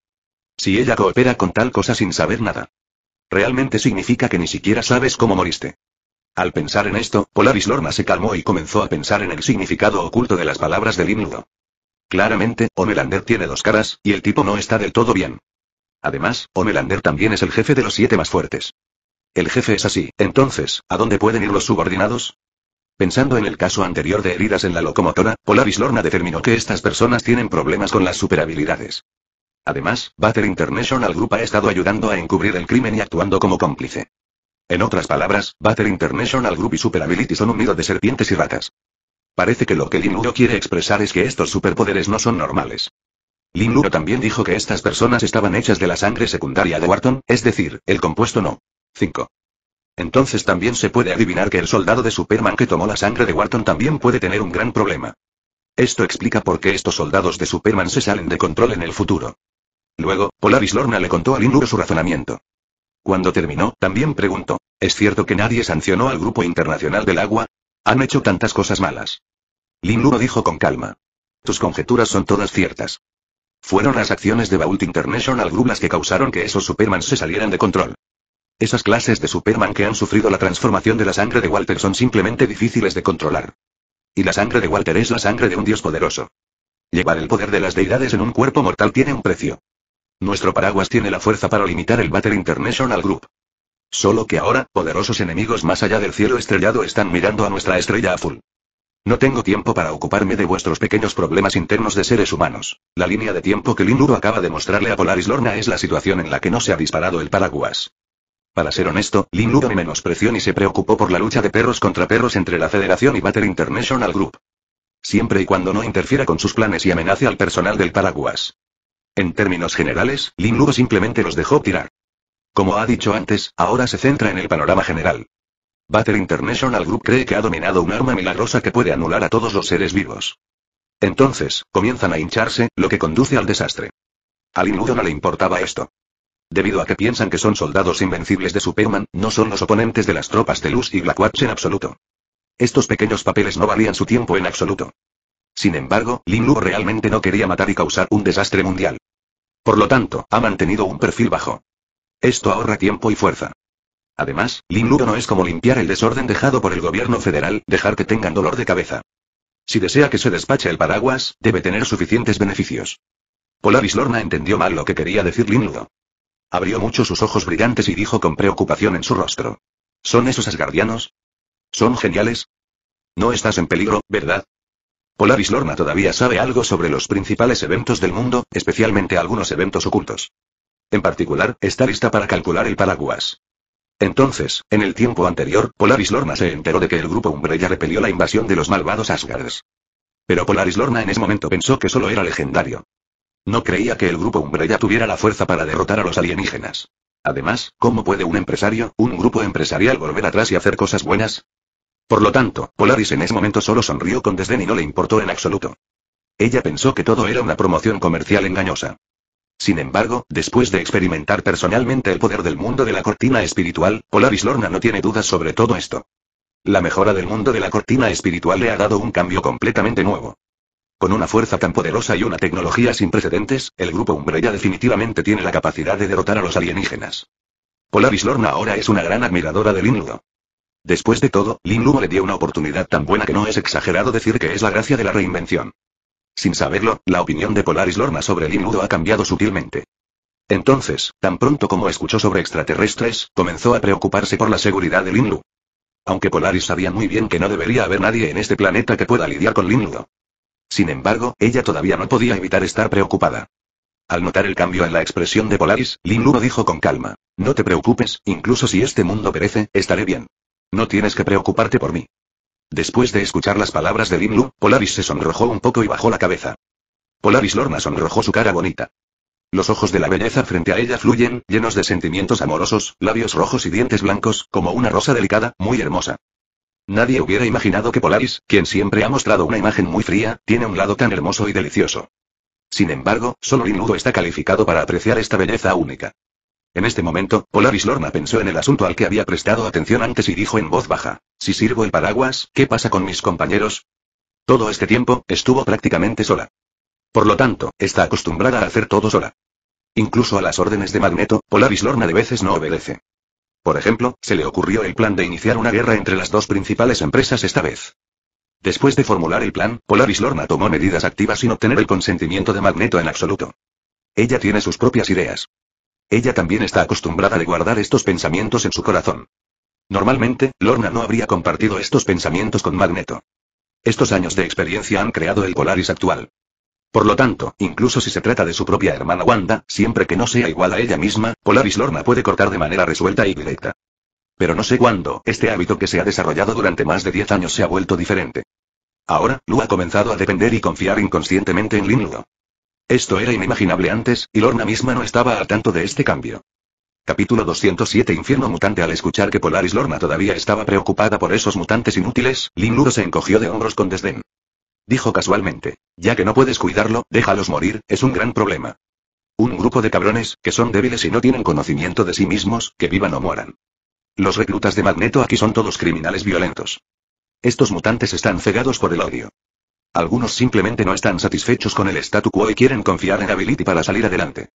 Si ella coopera con tal cosa sin saber nada. Realmente significa que ni siquiera sabes cómo moriste. Al pensar en esto, Polaris Lorna se calmó y comenzó a pensar en el significado oculto de las palabras del himno. Claramente, Homelander tiene dos caras, y el tipo no está del todo bien. Además, Homelander también es el jefe de los siete más fuertes. El jefe es así, entonces, ¿a dónde pueden ir los subordinados? Pensando en el caso anterior de heridas en la locomotora, Polaris Lorna determinó que estas personas tienen problemas con las superhabilidades. Además, Battle International Group ha estado ayudando a encubrir el crimen y actuando como cómplice. En otras palabras, Battle International Group y Superability son un de serpientes y ratas. Parece que lo que Lin Luo quiere expresar es que estos superpoderes no son normales. Lin Luo también dijo que estas personas estaban hechas de la sangre secundaria de Wharton, es decir, el compuesto no. 5. Entonces también se puede adivinar que el soldado de Superman que tomó la sangre de Wharton también puede tener un gran problema. Esto explica por qué estos soldados de Superman se salen de control en el futuro. Luego, Polaris Lorna le contó a Linuro su razonamiento. Cuando terminó, también preguntó, ¿es cierto que nadie sancionó al Grupo Internacional del Agua? Han hecho tantas cosas malas. Linuro dijo con calma. Tus conjeturas son todas ciertas. Fueron las acciones de Vault International Group las que causaron que esos Superman se salieran de control. Esas clases de Superman que han sufrido la transformación de la sangre de Walter son simplemente difíciles de controlar. Y la sangre de Walter es la sangre de un dios poderoso. Llevar el poder de las deidades en un cuerpo mortal tiene un precio. Nuestro paraguas tiene la fuerza para limitar el Battle International Group. Solo que ahora, poderosos enemigos más allá del cielo estrellado están mirando a nuestra estrella azul. No tengo tiempo para ocuparme de vuestros pequeños problemas internos de seres humanos. La línea de tiempo que Linuro acaba de mostrarle a Polaris Lorna es la situación en la que no se ha disparado el paraguas. Para ser honesto, Lin Ludo menospreció menospreció y se preocupó por la lucha de perros contra perros entre la Federación y Battle International Group. Siempre y cuando no interfiera con sus planes y amenace al personal del paraguas. En términos generales, Lin Lugo simplemente los dejó tirar. Como ha dicho antes, ahora se centra en el panorama general. Butter International Group cree que ha dominado un arma milagrosa que puede anular a todos los seres vivos. Entonces, comienzan a hincharse, lo que conduce al desastre. A Lin Ludo no le importaba esto. Debido a que piensan que son soldados invencibles de Superman, no son los oponentes de las tropas de Luz y Blackwatch en absoluto. Estos pequeños papeles no valían su tiempo en absoluto. Sin embargo, Lin realmente no quería matar y causar un desastre mundial. Por lo tanto, ha mantenido un perfil bajo. Esto ahorra tiempo y fuerza. Además, Lin no es como limpiar el desorden dejado por el gobierno federal, dejar que tengan dolor de cabeza. Si desea que se despache el paraguas, debe tener suficientes beneficios. Polaris Lorna entendió mal lo que quería decir Lin Luo. Abrió mucho sus ojos brillantes y dijo con preocupación en su rostro. ¿Son esos asgardianos? ¿Son geniales? No estás en peligro, ¿verdad? Polaris Lorna todavía sabe algo sobre los principales eventos del mundo, especialmente algunos eventos ocultos. En particular, está lista para calcular el Palaguas. Entonces, en el tiempo anterior, Polaris Lorna se enteró de que el grupo Umbrella repelió la invasión de los malvados Asgards. Pero Polaris Lorna en ese momento pensó que solo era legendario. No creía que el grupo Umbrella tuviera la fuerza para derrotar a los alienígenas. Además, ¿cómo puede un empresario, un grupo empresarial volver atrás y hacer cosas buenas? Por lo tanto, Polaris en ese momento solo sonrió con desdén y no le importó en absoluto. Ella pensó que todo era una promoción comercial engañosa. Sin embargo, después de experimentar personalmente el poder del mundo de la cortina espiritual, Polaris Lorna no tiene dudas sobre todo esto. La mejora del mundo de la cortina espiritual le ha dado un cambio completamente nuevo. Con una fuerza tan poderosa y una tecnología sin precedentes, el grupo Umbrella definitivamente tiene la capacidad de derrotar a los alienígenas. Polaris Lorna ahora es una gran admiradora de Lin Después de todo, Lin le dio una oportunidad tan buena que no es exagerado decir que es la gracia de la reinvención. Sin saberlo, la opinión de Polaris Lorna sobre Lin ha cambiado sutilmente. Entonces, tan pronto como escuchó sobre extraterrestres, comenzó a preocuparse por la seguridad de Linlu. Aunque Polaris sabía muy bien que no debería haber nadie en este planeta que pueda lidiar con Lin sin embargo, ella todavía no podía evitar estar preocupada. Al notar el cambio en la expresión de Polaris, Lin lo dijo con calma. No te preocupes, incluso si este mundo perece, estaré bien. No tienes que preocuparte por mí. Después de escuchar las palabras de Lin Lu, Polaris se sonrojó un poco y bajó la cabeza. Polaris Lorna sonrojó su cara bonita. Los ojos de la belleza frente a ella fluyen, llenos de sentimientos amorosos, labios rojos y dientes blancos, como una rosa delicada, muy hermosa. Nadie hubiera imaginado que Polaris, quien siempre ha mostrado una imagen muy fría, tiene un lado tan hermoso y delicioso. Sin embargo, solo Linudo está calificado para apreciar esta belleza única. En este momento, Polaris Lorna pensó en el asunto al que había prestado atención antes y dijo en voz baja, si sirvo el paraguas, ¿qué pasa con mis compañeros? Todo este tiempo, estuvo prácticamente sola. Por lo tanto, está acostumbrada a hacer todo sola. Incluso a las órdenes de Magneto, Polaris Lorna de veces no obedece. Por ejemplo, se le ocurrió el plan de iniciar una guerra entre las dos principales empresas esta vez. Después de formular el plan, Polaris Lorna tomó medidas activas sin obtener el consentimiento de Magneto en absoluto. Ella tiene sus propias ideas. Ella también está acostumbrada de guardar estos pensamientos en su corazón. Normalmente, Lorna no habría compartido estos pensamientos con Magneto. Estos años de experiencia han creado el Polaris actual. Por lo tanto, incluso si se trata de su propia hermana Wanda, siempre que no sea igual a ella misma, Polaris Lorna puede cortar de manera resuelta y directa. Pero no sé cuándo, este hábito que se ha desarrollado durante más de 10 años se ha vuelto diferente. Ahora, Lu ha comenzado a depender y confiar inconscientemente en Lin Esto era inimaginable antes, y Lorna misma no estaba al tanto de este cambio. Capítulo 207 Infierno mutante Al escuchar que Polaris Lorna todavía estaba preocupada por esos mutantes inútiles, Lin se encogió de hombros con desdén. Dijo casualmente. Ya que no puedes cuidarlo, déjalos morir, es un gran problema. Un grupo de cabrones, que son débiles y no tienen conocimiento de sí mismos, que vivan o mueran. Los reclutas de Magneto aquí son todos criminales violentos. Estos mutantes están cegados por el odio. Algunos simplemente no están satisfechos con el statu quo y quieren confiar en Ability para salir adelante.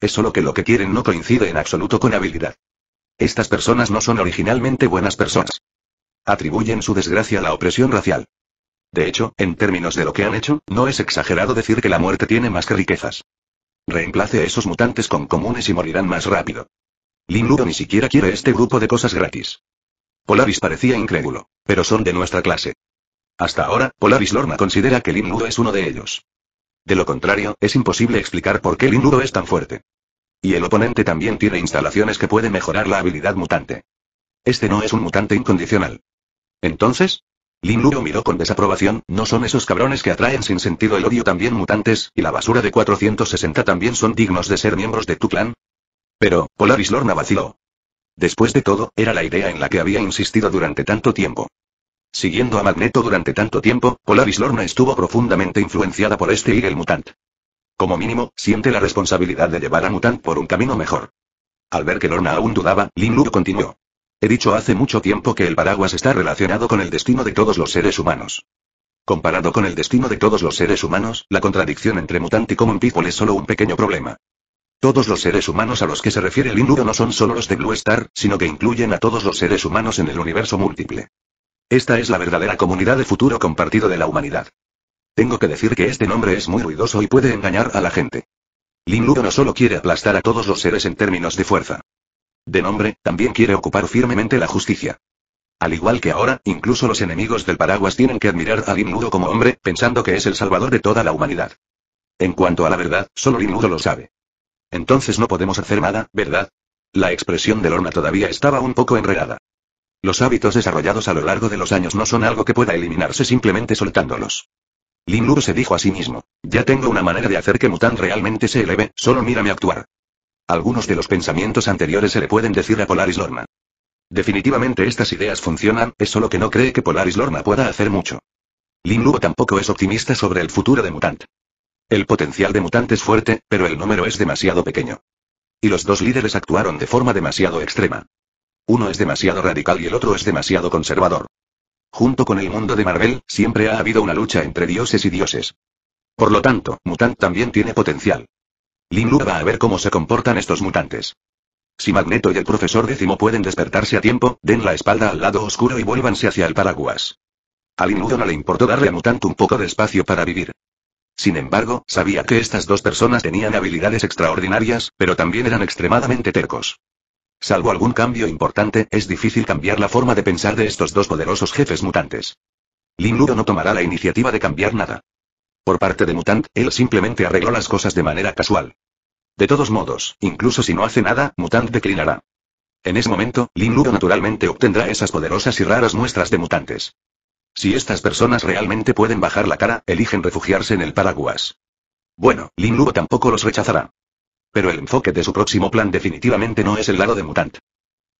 Es solo que lo que quieren no coincide en absoluto con habilidad. Estas personas no son originalmente buenas personas. Atribuyen su desgracia a la opresión racial. De hecho, en términos de lo que han hecho, no es exagerado decir que la muerte tiene más que riquezas. Reemplace a esos mutantes con comunes y morirán más rápido. Lin Ludo ni siquiera quiere este grupo de cosas gratis. Polaris parecía incrédulo, pero son de nuestra clase. Hasta ahora, Polaris Lorna considera que Lin Ludo es uno de ellos. De lo contrario, es imposible explicar por qué Lin Ludo es tan fuerte. Y el oponente también tiene instalaciones que pueden mejorar la habilidad mutante. Este no es un mutante incondicional. Entonces, Lin Lu miró con desaprobación, no son esos cabrones que atraen sin sentido el odio también mutantes, y la basura de 460 también son dignos de ser miembros de tu clan. Pero, Polaris Lorna vaciló. Después de todo, era la idea en la que había insistido durante tanto tiempo. Siguiendo a Magneto durante tanto tiempo, Polaris Lorna estuvo profundamente influenciada por este el Mutant. Como mínimo, siente la responsabilidad de llevar a Mutant por un camino mejor. Al ver que Lorna aún dudaba, Lin Luo continuó. He dicho hace mucho tiempo que el paraguas está relacionado con el destino de todos los seres humanos. Comparado con el destino de todos los seres humanos, la contradicción entre mutante y common people es solo un pequeño problema. Todos los seres humanos a los que se refiere Lin Luo no son solo los de Blue Star, sino que incluyen a todos los seres humanos en el universo múltiple. Esta es la verdadera comunidad de futuro compartido de la humanidad. Tengo que decir que este nombre es muy ruidoso y puede engañar a la gente. Lin Luo no solo quiere aplastar a todos los seres en términos de fuerza de nombre, también quiere ocupar firmemente la justicia. Al igual que ahora, incluso los enemigos del paraguas tienen que admirar a Lin como hombre, pensando que es el salvador de toda la humanidad. En cuanto a la verdad, solo Lin Nudo lo sabe. Entonces no podemos hacer nada, ¿verdad? La expresión de Lorna todavía estaba un poco enredada. Los hábitos desarrollados a lo largo de los años no son algo que pueda eliminarse simplemente soltándolos. Lin se dijo a sí mismo, ya tengo una manera de hacer que Mután realmente se eleve, solo mírame actuar. Algunos de los pensamientos anteriores se le pueden decir a Polaris Lorna. Definitivamente estas ideas funcionan, es solo que no cree que Polaris Lorna pueda hacer mucho. Lin Luo tampoco es optimista sobre el futuro de Mutant. El potencial de Mutant es fuerte, pero el número es demasiado pequeño. Y los dos líderes actuaron de forma demasiado extrema. Uno es demasiado radical y el otro es demasiado conservador. Junto con el mundo de Marvel, siempre ha habido una lucha entre dioses y dioses. Por lo tanto, Mutant también tiene potencial. Lin va a ver cómo se comportan estos mutantes. Si Magneto y el profesor décimo pueden despertarse a tiempo, den la espalda al lado oscuro y vuélvanse hacia el paraguas. A Lin no le importó darle a mutante un poco de espacio para vivir. Sin embargo, sabía que estas dos personas tenían habilidades extraordinarias, pero también eran extremadamente tercos. Salvo algún cambio importante, es difícil cambiar la forma de pensar de estos dos poderosos jefes mutantes. Lin Ludo no tomará la iniciativa de cambiar nada. Por parte de Mutant, él simplemente arregló las cosas de manera casual. De todos modos, incluso si no hace nada, Mutant declinará. En ese momento, Lin Ludo naturalmente obtendrá esas poderosas y raras muestras de mutantes. Si estas personas realmente pueden bajar la cara, eligen refugiarse en el paraguas. Bueno, Lin Ludo tampoco los rechazará. Pero el enfoque de su próximo plan definitivamente no es el lado de Mutant.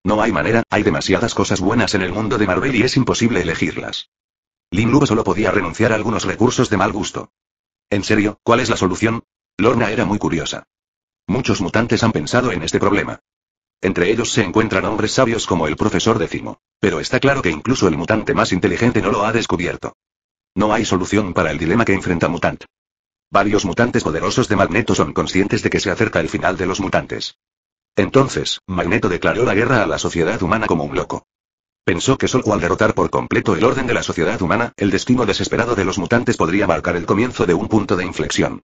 No hay manera, hay demasiadas cosas buenas en el mundo de Marvel y es imposible elegirlas. Lin solo podía renunciar a algunos recursos de mal gusto. En serio, ¿cuál es la solución? Lorna era muy curiosa. Muchos mutantes han pensado en este problema. Entre ellos se encuentran hombres sabios como el profesor Decimo, Pero está claro que incluso el mutante más inteligente no lo ha descubierto. No hay solución para el dilema que enfrenta Mutant. Varios mutantes poderosos de Magneto son conscientes de que se acerca el final de los mutantes. Entonces, Magneto declaró la guerra a la sociedad humana como un loco. Pensó que solo al derrotar por completo el orden de la sociedad humana, el destino desesperado de los mutantes podría marcar el comienzo de un punto de inflexión.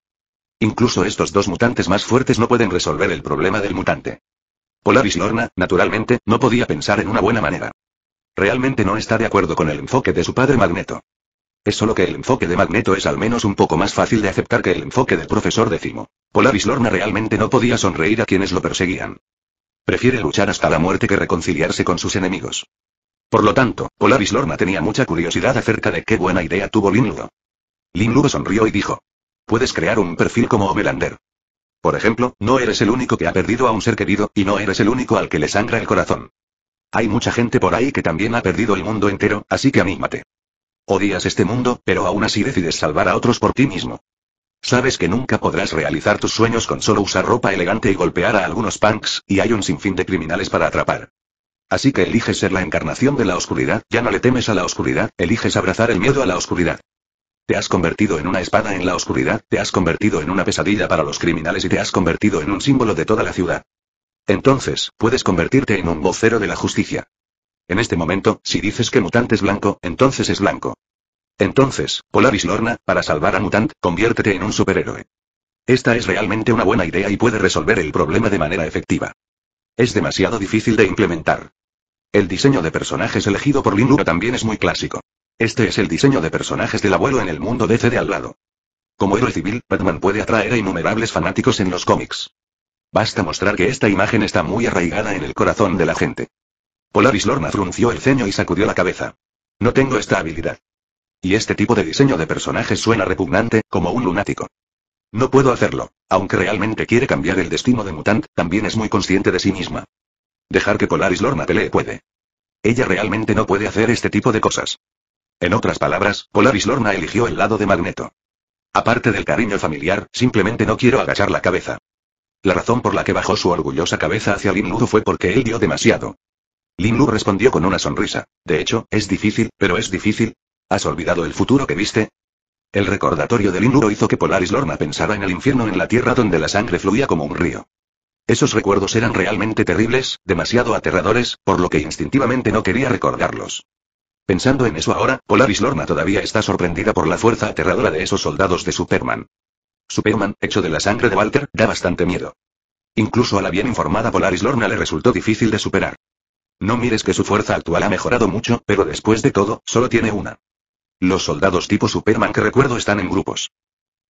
Incluso estos dos mutantes más fuertes no pueden resolver el problema del mutante. Polaris Lorna, naturalmente, no podía pensar en una buena manera. Realmente no está de acuerdo con el enfoque de su padre Magneto. Es solo que el enfoque de Magneto es al menos un poco más fácil de aceptar que el enfoque del profesor décimo. Polaris Lorna realmente no podía sonreír a quienes lo perseguían. Prefiere luchar hasta la muerte que reconciliarse con sus enemigos. Por lo tanto, Polaris Lorna tenía mucha curiosidad acerca de qué buena idea tuvo Linludo. Linludo sonrió y dijo. Puedes crear un perfil como Ovelander. Por ejemplo, no eres el único que ha perdido a un ser querido, y no eres el único al que le sangra el corazón. Hay mucha gente por ahí que también ha perdido el mundo entero, así que anímate. Odias este mundo, pero aún así decides salvar a otros por ti mismo. Sabes que nunca podrás realizar tus sueños con solo usar ropa elegante y golpear a algunos punks, y hay un sinfín de criminales para atrapar. Así que eliges ser la encarnación de la oscuridad, ya no le temes a la oscuridad, eliges abrazar el miedo a la oscuridad. Te has convertido en una espada en la oscuridad, te has convertido en una pesadilla para los criminales y te has convertido en un símbolo de toda la ciudad. Entonces, puedes convertirte en un vocero de la justicia. En este momento, si dices que mutante es blanco, entonces es blanco. Entonces, Polaris Lorna, para salvar a Mutant, conviértete en un superhéroe. Esta es realmente una buena idea y puede resolver el problema de manera efectiva. Es demasiado difícil de implementar. El diseño de personajes elegido por Lin también es muy clásico. Este es el diseño de personajes del abuelo en el mundo DC de al lado. Como héroe civil, Batman puede atraer a innumerables fanáticos en los cómics. Basta mostrar que esta imagen está muy arraigada en el corazón de la gente. Polaris Lorna frunció el ceño y sacudió la cabeza. No tengo esta habilidad. Y este tipo de diseño de personajes suena repugnante, como un lunático. No puedo hacerlo, aunque realmente quiere cambiar el destino de Mutant, también es muy consciente de sí misma. Dejar que Polaris Lorna pelee puede. Ella realmente no puede hacer este tipo de cosas. En otras palabras, Polaris Lorna eligió el lado de Magneto. Aparte del cariño familiar, simplemente no quiero agachar la cabeza. La razón por la que bajó su orgullosa cabeza hacia Lin fue porque él dio demasiado. Lin respondió con una sonrisa. De hecho, es difícil, pero es difícil. ¿Has olvidado el futuro que viste? El recordatorio de Lin hizo que Polaris Lorna pensara en el infierno en la tierra donde la sangre fluía como un río. Esos recuerdos eran realmente terribles, demasiado aterradores, por lo que instintivamente no quería recordarlos. Pensando en eso ahora, Polaris Lorna todavía está sorprendida por la fuerza aterradora de esos soldados de Superman. Superman, hecho de la sangre de Walter, da bastante miedo. Incluso a la bien informada Polaris Lorna le resultó difícil de superar. No mires que su fuerza actual ha mejorado mucho, pero después de todo, solo tiene una. Los soldados tipo Superman que recuerdo están en grupos.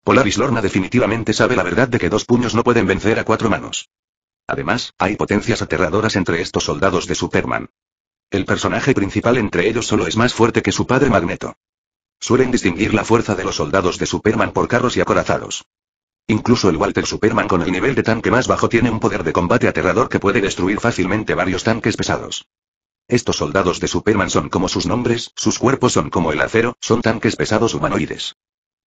Polaris Lorna definitivamente sabe la verdad de que dos puños no pueden vencer a cuatro manos. Además, hay potencias aterradoras entre estos soldados de Superman. El personaje principal entre ellos solo es más fuerte que su padre Magneto. Suelen distinguir la fuerza de los soldados de Superman por carros y acorazados. Incluso el Walter Superman con el nivel de tanque más bajo tiene un poder de combate aterrador que puede destruir fácilmente varios tanques pesados. Estos soldados de Superman son como sus nombres, sus cuerpos son como el acero, son tanques pesados humanoides.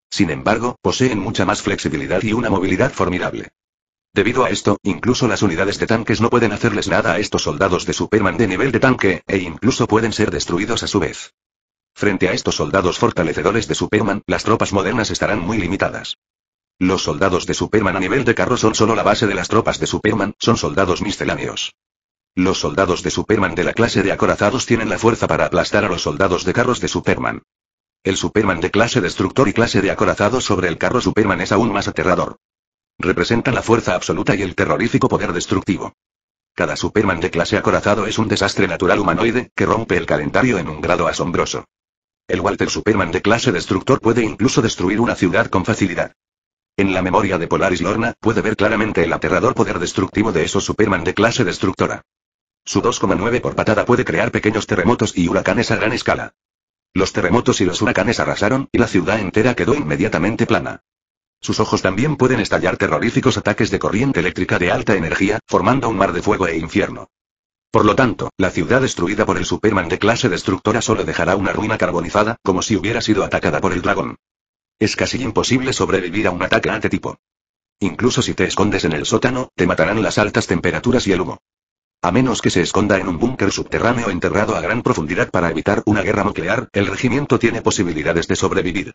Sin embargo, poseen mucha más flexibilidad y una movilidad formidable. Debido a esto, incluso las unidades de tanques no pueden hacerles nada a estos soldados de Superman de nivel de tanque, e incluso pueden ser destruidos a su vez. Frente a estos soldados fortalecedores de Superman, las tropas modernas estarán muy limitadas. Los soldados de Superman a nivel de carro son solo la base de las tropas de Superman, son soldados misceláneos. Los soldados de Superman de la clase de acorazados tienen la fuerza para aplastar a los soldados de carros de Superman. El Superman de clase destructor y clase de acorazado sobre el carro Superman es aún más aterrador. Representa la fuerza absoluta y el terrorífico poder destructivo. Cada Superman de clase acorazado es un desastre natural humanoide, que rompe el calendario en un grado asombroso. El Walter Superman de clase destructor puede incluso destruir una ciudad con facilidad. En la memoria de Polaris Lorna, puede ver claramente el aterrador poder destructivo de esos Superman de clase destructora. Su 2,9 por patada puede crear pequeños terremotos y huracanes a gran escala. Los terremotos y los huracanes arrasaron, y la ciudad entera quedó inmediatamente plana. Sus ojos también pueden estallar terroríficos ataques de corriente eléctrica de alta energía, formando un mar de fuego e infierno. Por lo tanto, la ciudad destruida por el Superman de clase destructora solo dejará una ruina carbonizada, como si hubiera sido atacada por el dragón. Es casi imposible sobrevivir a un ataque a este tipo. Incluso si te escondes en el sótano, te matarán las altas temperaturas y el humo. A menos que se esconda en un búnker subterráneo enterrado a gran profundidad para evitar una guerra nuclear, el regimiento tiene posibilidades de sobrevivir.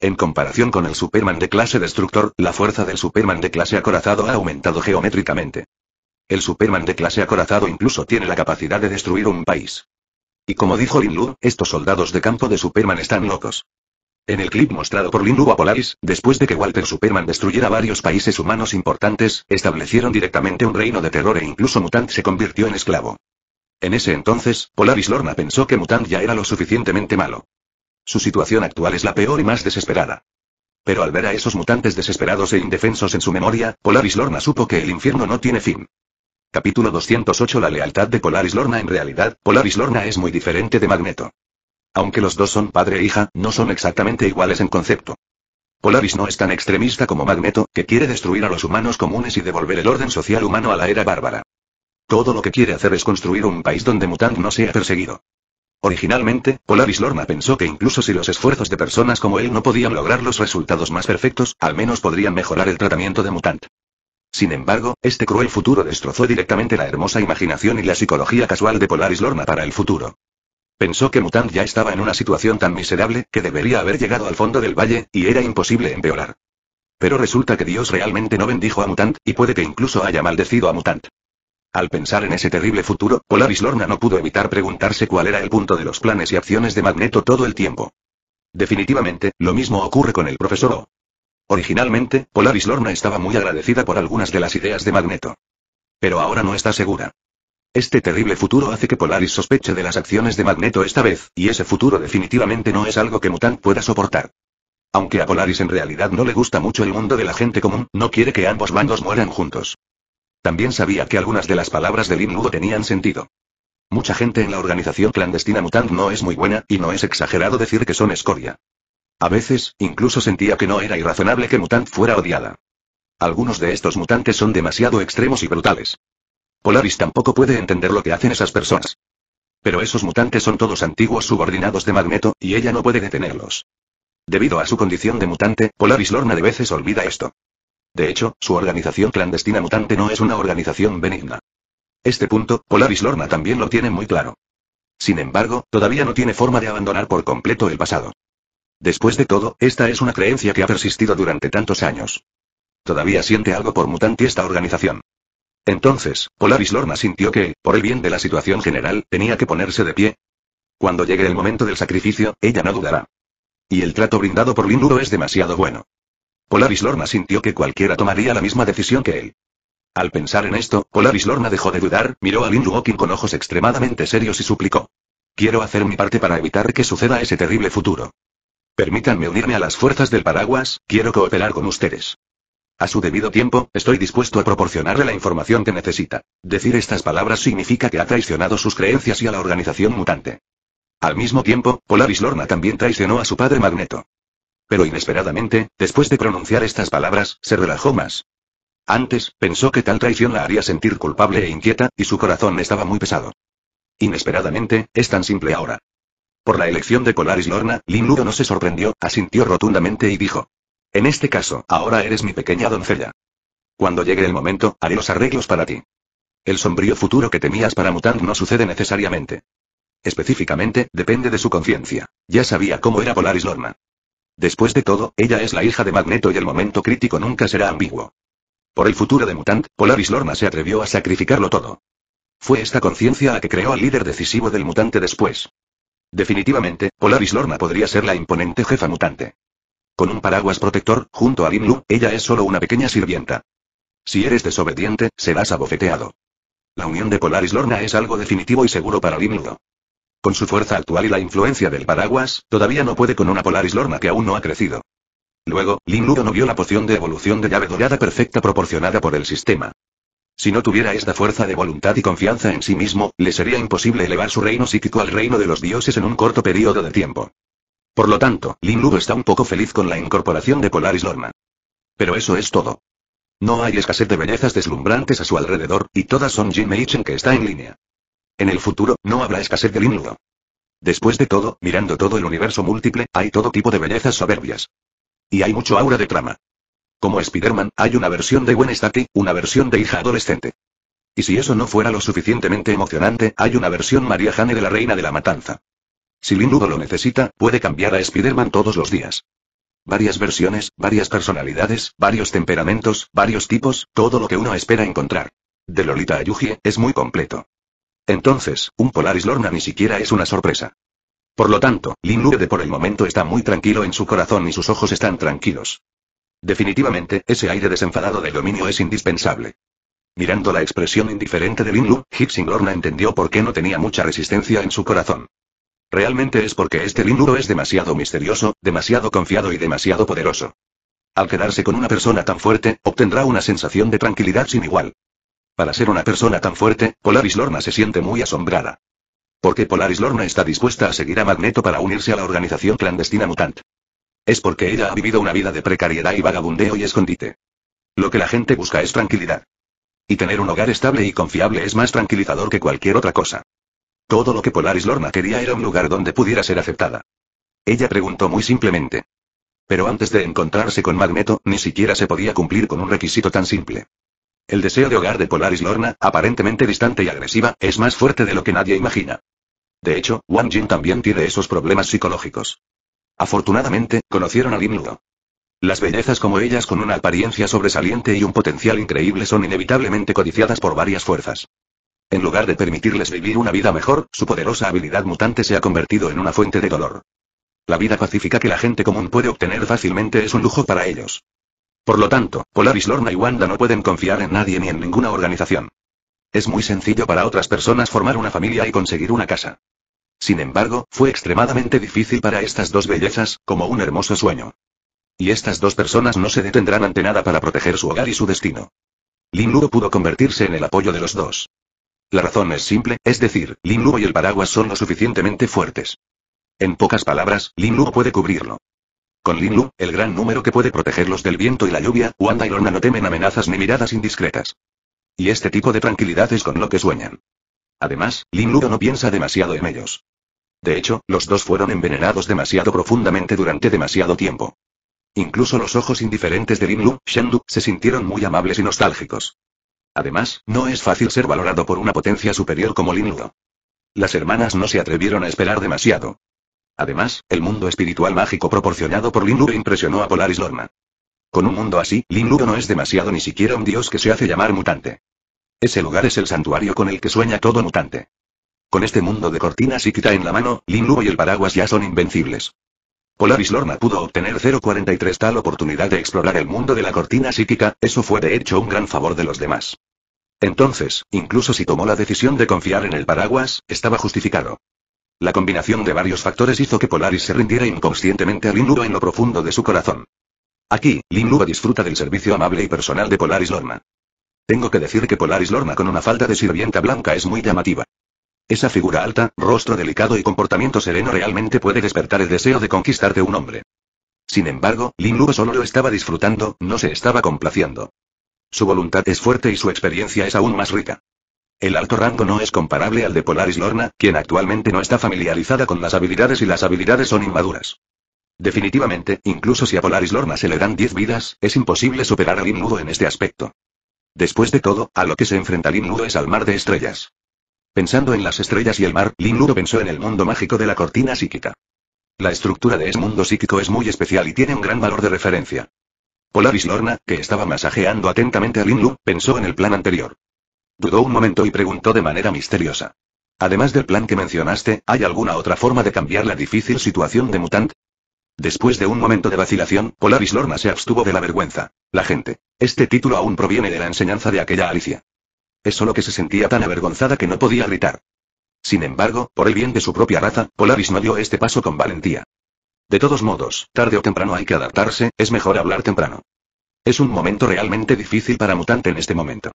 En comparación con el Superman de clase destructor, la fuerza del Superman de clase acorazado ha aumentado geométricamente. El Superman de clase acorazado incluso tiene la capacidad de destruir un país. Y como dijo Lin Lu, estos soldados de campo de Superman están locos. En el clip mostrado por Lindu a Polaris, después de que Walter Superman destruyera varios países humanos importantes, establecieron directamente un reino de terror e incluso Mutant se convirtió en esclavo. En ese entonces, Polaris Lorna pensó que Mutant ya era lo suficientemente malo. Su situación actual es la peor y más desesperada. Pero al ver a esos mutantes desesperados e indefensos en su memoria, Polaris Lorna supo que el infierno no tiene fin. Capítulo 208 La lealtad de Polaris Lorna En realidad, Polaris Lorna es muy diferente de Magneto. Aunque los dos son padre e hija, no son exactamente iguales en concepto. Polaris no es tan extremista como Magneto, que quiere destruir a los humanos comunes y devolver el orden social humano a la era bárbara. Todo lo que quiere hacer es construir un país donde Mutant no sea perseguido. Originalmente, Polaris Lorna pensó que incluso si los esfuerzos de personas como él no podían lograr los resultados más perfectos, al menos podrían mejorar el tratamiento de Mutant. Sin embargo, este cruel futuro destrozó directamente la hermosa imaginación y la psicología casual de Polaris Lorna para el futuro. Pensó que Mutant ya estaba en una situación tan miserable que debería haber llegado al fondo del valle, y era imposible empeorar. Pero resulta que Dios realmente no bendijo a Mutant, y puede que incluso haya maldecido a Mutant. Al pensar en ese terrible futuro, Polaris Lorna no pudo evitar preguntarse cuál era el punto de los planes y acciones de Magneto todo el tiempo. Definitivamente, lo mismo ocurre con el profesor O. Originalmente, Polaris Lorna estaba muy agradecida por algunas de las ideas de Magneto. Pero ahora no está segura. Este terrible futuro hace que Polaris sospeche de las acciones de Magneto esta vez, y ese futuro definitivamente no es algo que Mutant pueda soportar. Aunque a Polaris en realidad no le gusta mucho el mundo de la gente común, no quiere que ambos bandos mueran juntos. También sabía que algunas de las palabras del Limnudo tenían sentido. Mucha gente en la organización clandestina Mutant no es muy buena, y no es exagerado decir que son escoria. A veces, incluso sentía que no era irrazonable que Mutant fuera odiada. Algunos de estos mutantes son demasiado extremos y brutales. Polaris tampoco puede entender lo que hacen esas personas. Pero esos mutantes son todos antiguos subordinados de Magneto, y ella no puede detenerlos. Debido a su condición de mutante, Polaris Lorna de veces olvida esto. De hecho, su organización clandestina mutante no es una organización benigna. Este punto, Polaris Lorna también lo tiene muy claro. Sin embargo, todavía no tiene forma de abandonar por completo el pasado. Después de todo, esta es una creencia que ha persistido durante tantos años. Todavía siente algo por mutante esta organización. Entonces, Polaris Lorna sintió que, por el bien de la situación general, tenía que ponerse de pie. Cuando llegue el momento del sacrificio, ella no dudará. Y el trato brindado por Linduro es demasiado bueno. Polaris Lorna sintió que cualquiera tomaría la misma decisión que él. Al pensar en esto, Polaris Lorna dejó de dudar, miró a Lin con ojos extremadamente serios y suplicó. Quiero hacer mi parte para evitar que suceda ese terrible futuro. Permítanme unirme a las fuerzas del paraguas, quiero cooperar con ustedes. A su debido tiempo, estoy dispuesto a proporcionarle la información que necesita. Decir estas palabras significa que ha traicionado sus creencias y a la organización mutante. Al mismo tiempo, Polaris Lorna también traicionó a su padre Magneto. Pero inesperadamente, después de pronunciar estas palabras, se relajó más. Antes, pensó que tal traición la haría sentir culpable e inquieta, y su corazón estaba muy pesado. Inesperadamente, es tan simple ahora. Por la elección de Polaris Lorna, Lin Ludo no se sorprendió, asintió rotundamente y dijo. En este caso, ahora eres mi pequeña doncella. Cuando llegue el momento, haré los arreglos para ti. El sombrío futuro que temías para Mutant no sucede necesariamente. Específicamente, depende de su conciencia. Ya sabía cómo era Polaris Lorna. Después de todo, ella es la hija de Magneto y el momento crítico nunca será ambiguo. Por el futuro de Mutant, Polaris Lorna se atrevió a sacrificarlo todo. Fue esta conciencia la que creó al líder decisivo del mutante después. Definitivamente, Polaris Lorna podría ser la imponente jefa mutante. Con un paraguas protector, junto a Linlu, ella es solo una pequeña sirvienta. Si eres desobediente, serás abofeteado. La unión de Polaris Lorna es algo definitivo y seguro para Limlu. Con su fuerza actual y la influencia del paraguas, todavía no puede con una Polaris Lorna que aún no ha crecido. Luego, Linlu no vio la poción de evolución de llave dorada perfecta proporcionada por el sistema. Si no tuviera esta fuerza de voluntad y confianza en sí mismo, le sería imposible elevar su reino psíquico al reino de los dioses en un corto periodo de tiempo. Por lo tanto, Lin Lu está un poco feliz con la incorporación de Polaris Norman. Pero eso es todo. No hay escasez de bellezas deslumbrantes a su alrededor, y todas son Jim en que está en línea. En el futuro, no habrá escasez de Lin Lu. Después de todo, mirando todo el universo múltiple, hay todo tipo de bellezas soberbias. Y hay mucho aura de trama. Como Spider-Man, hay una versión de Gwen Stacy, una versión de hija adolescente. Y si eso no fuera lo suficientemente emocionante, hay una versión María Jane de la Reina de la Matanza. Si Lin lo necesita, puede cambiar a Spider-Man todos los días. Varias versiones, varias personalidades, varios temperamentos, varios tipos, todo lo que uno espera encontrar. De Lolita a Yuji, es muy completo. Entonces, un Polaris Lorna ni siquiera es una sorpresa. Por lo tanto, Lin de por el momento está muy tranquilo en su corazón y sus ojos están tranquilos. Definitivamente, ese aire desenfadado de dominio es indispensable. Mirando la expresión indiferente de Lin Lu, Hipsing Lorna entendió por qué no tenía mucha resistencia en su corazón. Realmente es porque este Linuro es demasiado misterioso, demasiado confiado y demasiado poderoso. Al quedarse con una persona tan fuerte, obtendrá una sensación de tranquilidad sin igual. Para ser una persona tan fuerte, Polaris Lorna se siente muy asombrada. Porque Polaris Lorna está dispuesta a seguir a Magneto para unirse a la organización clandestina Mutant. Es porque ella ha vivido una vida de precariedad y vagabundeo y escondite. Lo que la gente busca es tranquilidad. Y tener un hogar estable y confiable es más tranquilizador que cualquier otra cosa. Todo lo que Polaris Lorna quería era un lugar donde pudiera ser aceptada. Ella preguntó muy simplemente. Pero antes de encontrarse con Magneto, ni siquiera se podía cumplir con un requisito tan simple. El deseo de hogar de Polaris Lorna, aparentemente distante y agresiva, es más fuerte de lo que nadie imagina. De hecho, Wang Jin también tiene esos problemas psicológicos. Afortunadamente, conocieron a Lin Las bellezas como ellas con una apariencia sobresaliente y un potencial increíble son inevitablemente codiciadas por varias fuerzas. En lugar de permitirles vivir una vida mejor, su poderosa habilidad mutante se ha convertido en una fuente de dolor. La vida pacífica que la gente común puede obtener fácilmente es un lujo para ellos. Por lo tanto, Polaris Lorna y Wanda no pueden confiar en nadie ni en ninguna organización. Es muy sencillo para otras personas formar una familia y conseguir una casa. Sin embargo, fue extremadamente difícil para estas dos bellezas, como un hermoso sueño. Y estas dos personas no se detendrán ante nada para proteger su hogar y su destino. Lin Luo pudo convertirse en el apoyo de los dos. La razón es simple, es decir, Lin Luo y el paraguas son lo suficientemente fuertes. En pocas palabras, Lin Luo puede cubrirlo. Con Lin Lu, el gran número que puede protegerlos del viento y la lluvia, Wanda y Lorna no temen amenazas ni miradas indiscretas. Y este tipo de tranquilidad es con lo que sueñan. Además, Lin Lu no piensa demasiado en ellos. De hecho, los dos fueron envenenados demasiado profundamente durante demasiado tiempo. Incluso los ojos indiferentes de Lin Lu, Shen se sintieron muy amables y nostálgicos. Además, no es fácil ser valorado por una potencia superior como Linludo. Las hermanas no se atrevieron a esperar demasiado. Además, el mundo espiritual mágico proporcionado por Linludo impresionó a Polaris Lorma. Con un mundo así, Linludo no es demasiado ni siquiera un dios que se hace llamar mutante. Ese lugar es el santuario con el que sueña todo mutante. Con este mundo de cortinas y quita en la mano, Linludo y el paraguas ya son invencibles. Polaris Lorna pudo obtener 0.43 tal oportunidad de explorar el mundo de la cortina psíquica, eso fue de hecho un gran favor de los demás. Entonces, incluso si tomó la decisión de confiar en el paraguas, estaba justificado. La combinación de varios factores hizo que Polaris se rindiera inconscientemente a Lin en lo profundo de su corazón. Aquí, Lin disfruta del servicio amable y personal de Polaris Lorna. Tengo que decir que Polaris Lorna con una falda de sirvienta blanca es muy llamativa. Esa figura alta, rostro delicado y comportamiento sereno realmente puede despertar el deseo de conquistar de un hombre. Sin embargo, Lin Luo solo lo estaba disfrutando, no se estaba complaciendo. Su voluntad es fuerte y su experiencia es aún más rica. El alto rango no es comparable al de Polaris Lorna, quien actualmente no está familiarizada con las habilidades y las habilidades son inmaduras. Definitivamente, incluso si a Polaris Lorna se le dan 10 vidas, es imposible superar a Lin Luo en este aspecto. Después de todo, a lo que se enfrenta Lin Luo es al mar de estrellas. Pensando en las estrellas y el mar, Lin Lu pensó en el mundo mágico de la cortina psíquica. La estructura de ese mundo psíquico es muy especial y tiene un gran valor de referencia. Polaris Lorna, que estaba masajeando atentamente a Lin Lu, pensó en el plan anterior. Dudó un momento y preguntó de manera misteriosa. Además del plan que mencionaste, ¿hay alguna otra forma de cambiar la difícil situación de Mutant? Después de un momento de vacilación, Polaris Lorna se abstuvo de la vergüenza. La gente. Este título aún proviene de la enseñanza de aquella Alicia. Es solo que se sentía tan avergonzada que no podía gritar. Sin embargo, por el bien de su propia raza, Polaris no dio este paso con valentía. De todos modos, tarde o temprano hay que adaptarse, es mejor hablar temprano. Es un momento realmente difícil para Mutante en este momento.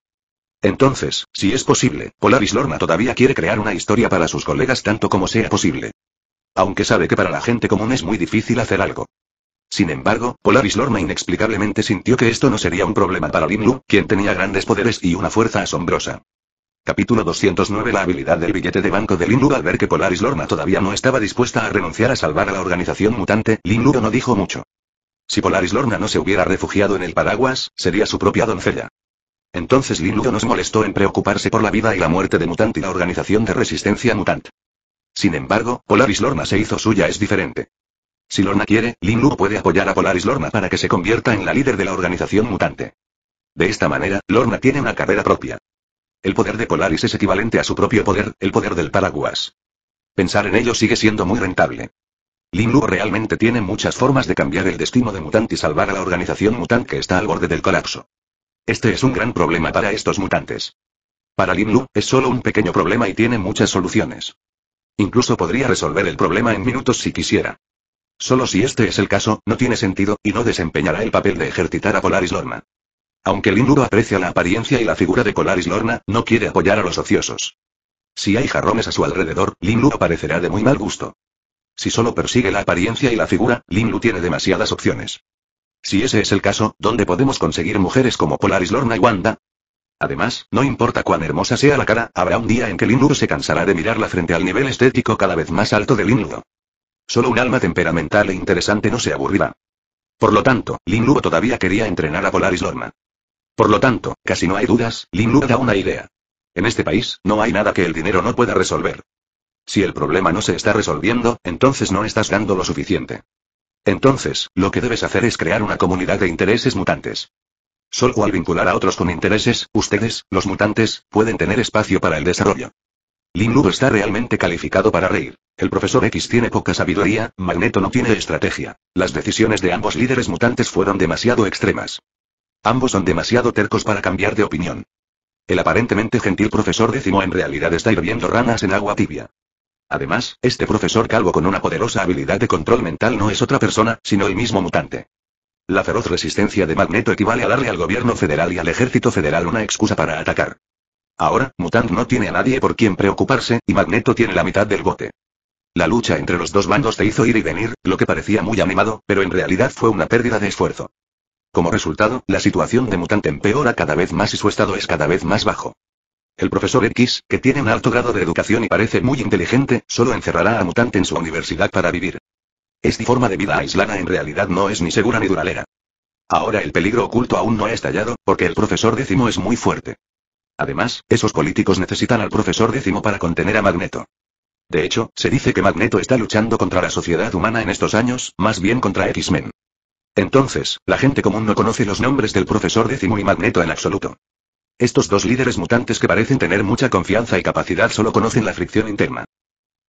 Entonces, si es posible, Polaris Lorna todavía quiere crear una historia para sus colegas tanto como sea posible. Aunque sabe que para la gente común es muy difícil hacer algo. Sin embargo, Polaris Lorna inexplicablemente sintió que esto no sería un problema para Lin quien tenía grandes poderes y una fuerza asombrosa. Capítulo 209 La habilidad del billete de banco de Lin Al ver que Polaris Lorna todavía no estaba dispuesta a renunciar a salvar a la organización mutante, Lin no dijo mucho. Si Polaris Lorna no se hubiera refugiado en el paraguas, sería su propia doncella. Entonces Lin nos no se molestó en preocuparse por la vida y la muerte de Mutant y la organización de resistencia Mutant. Sin embargo, Polaris Lorna se hizo suya es diferente. Si Lorna quiere, Lin puede apoyar a Polaris Lorna para que se convierta en la líder de la organización mutante. De esta manera, Lorna tiene una carrera propia. El poder de Polaris es equivalente a su propio poder, el poder del paraguas. Pensar en ello sigue siendo muy rentable. Lin realmente tiene muchas formas de cambiar el destino de mutante y salvar a la organización mutante que está al borde del colapso. Este es un gran problema para estos mutantes. Para Lin es solo un pequeño problema y tiene muchas soluciones. Incluso podría resolver el problema en minutos si quisiera. Solo si este es el caso, no tiene sentido, y no desempeñará el papel de ejercitar a Polaris Lorna. Aunque Linuro aprecia la apariencia y la figura de Polaris Lorna, no quiere apoyar a los ociosos. Si hay jarrones a su alrededor, Linuro parecerá de muy mal gusto. Si solo persigue la apariencia y la figura, Linlu tiene demasiadas opciones. Si ese es el caso, ¿dónde podemos conseguir mujeres como Polaris Lorna y Wanda? Además, no importa cuán hermosa sea la cara, habrá un día en que Linlur se cansará de mirarla frente al nivel estético cada vez más alto de Linlur. Solo un alma temperamental e interesante no se aburrirá. Por lo tanto, Lin Lu todavía quería entrenar a Polaris Lorma. Por lo tanto, casi no hay dudas, Lin Lu da una idea. En este país, no hay nada que el dinero no pueda resolver. Si el problema no se está resolviendo, entonces no estás dando lo suficiente. Entonces, lo que debes hacer es crear una comunidad de intereses mutantes. Solo al vincular a otros con intereses, ustedes, los mutantes, pueden tener espacio para el desarrollo. Lin está realmente calificado para reír. El profesor X tiene poca sabiduría, Magneto no tiene estrategia. Las decisiones de ambos líderes mutantes fueron demasiado extremas. Ambos son demasiado tercos para cambiar de opinión. El aparentemente gentil profesor décimo en realidad está hirviendo ranas en agua tibia. Además, este profesor calvo con una poderosa habilidad de control mental no es otra persona, sino el mismo mutante. La feroz resistencia de Magneto equivale a darle al gobierno federal y al ejército federal una excusa para atacar. Ahora, Mutant no tiene a nadie por quien preocuparse, y Magneto tiene la mitad del bote. La lucha entre los dos bandos te hizo ir y venir, lo que parecía muy animado, pero en realidad fue una pérdida de esfuerzo. Como resultado, la situación de Mutant empeora cada vez más y su estado es cada vez más bajo. El profesor X, que tiene un alto grado de educación y parece muy inteligente, solo encerrará a Mutant en su universidad para vivir. Esta forma de vida aislada en realidad no es ni segura ni duradera. Ahora el peligro oculto aún no ha estallado, porque el profesor décimo es muy fuerte. Además, esos políticos necesitan al profesor décimo para contener a Magneto. De hecho, se dice que Magneto está luchando contra la sociedad humana en estos años, más bien contra X-Men. Entonces, la gente común no conoce los nombres del profesor décimo y Magneto en absoluto. Estos dos líderes mutantes que parecen tener mucha confianza y capacidad solo conocen la fricción interna.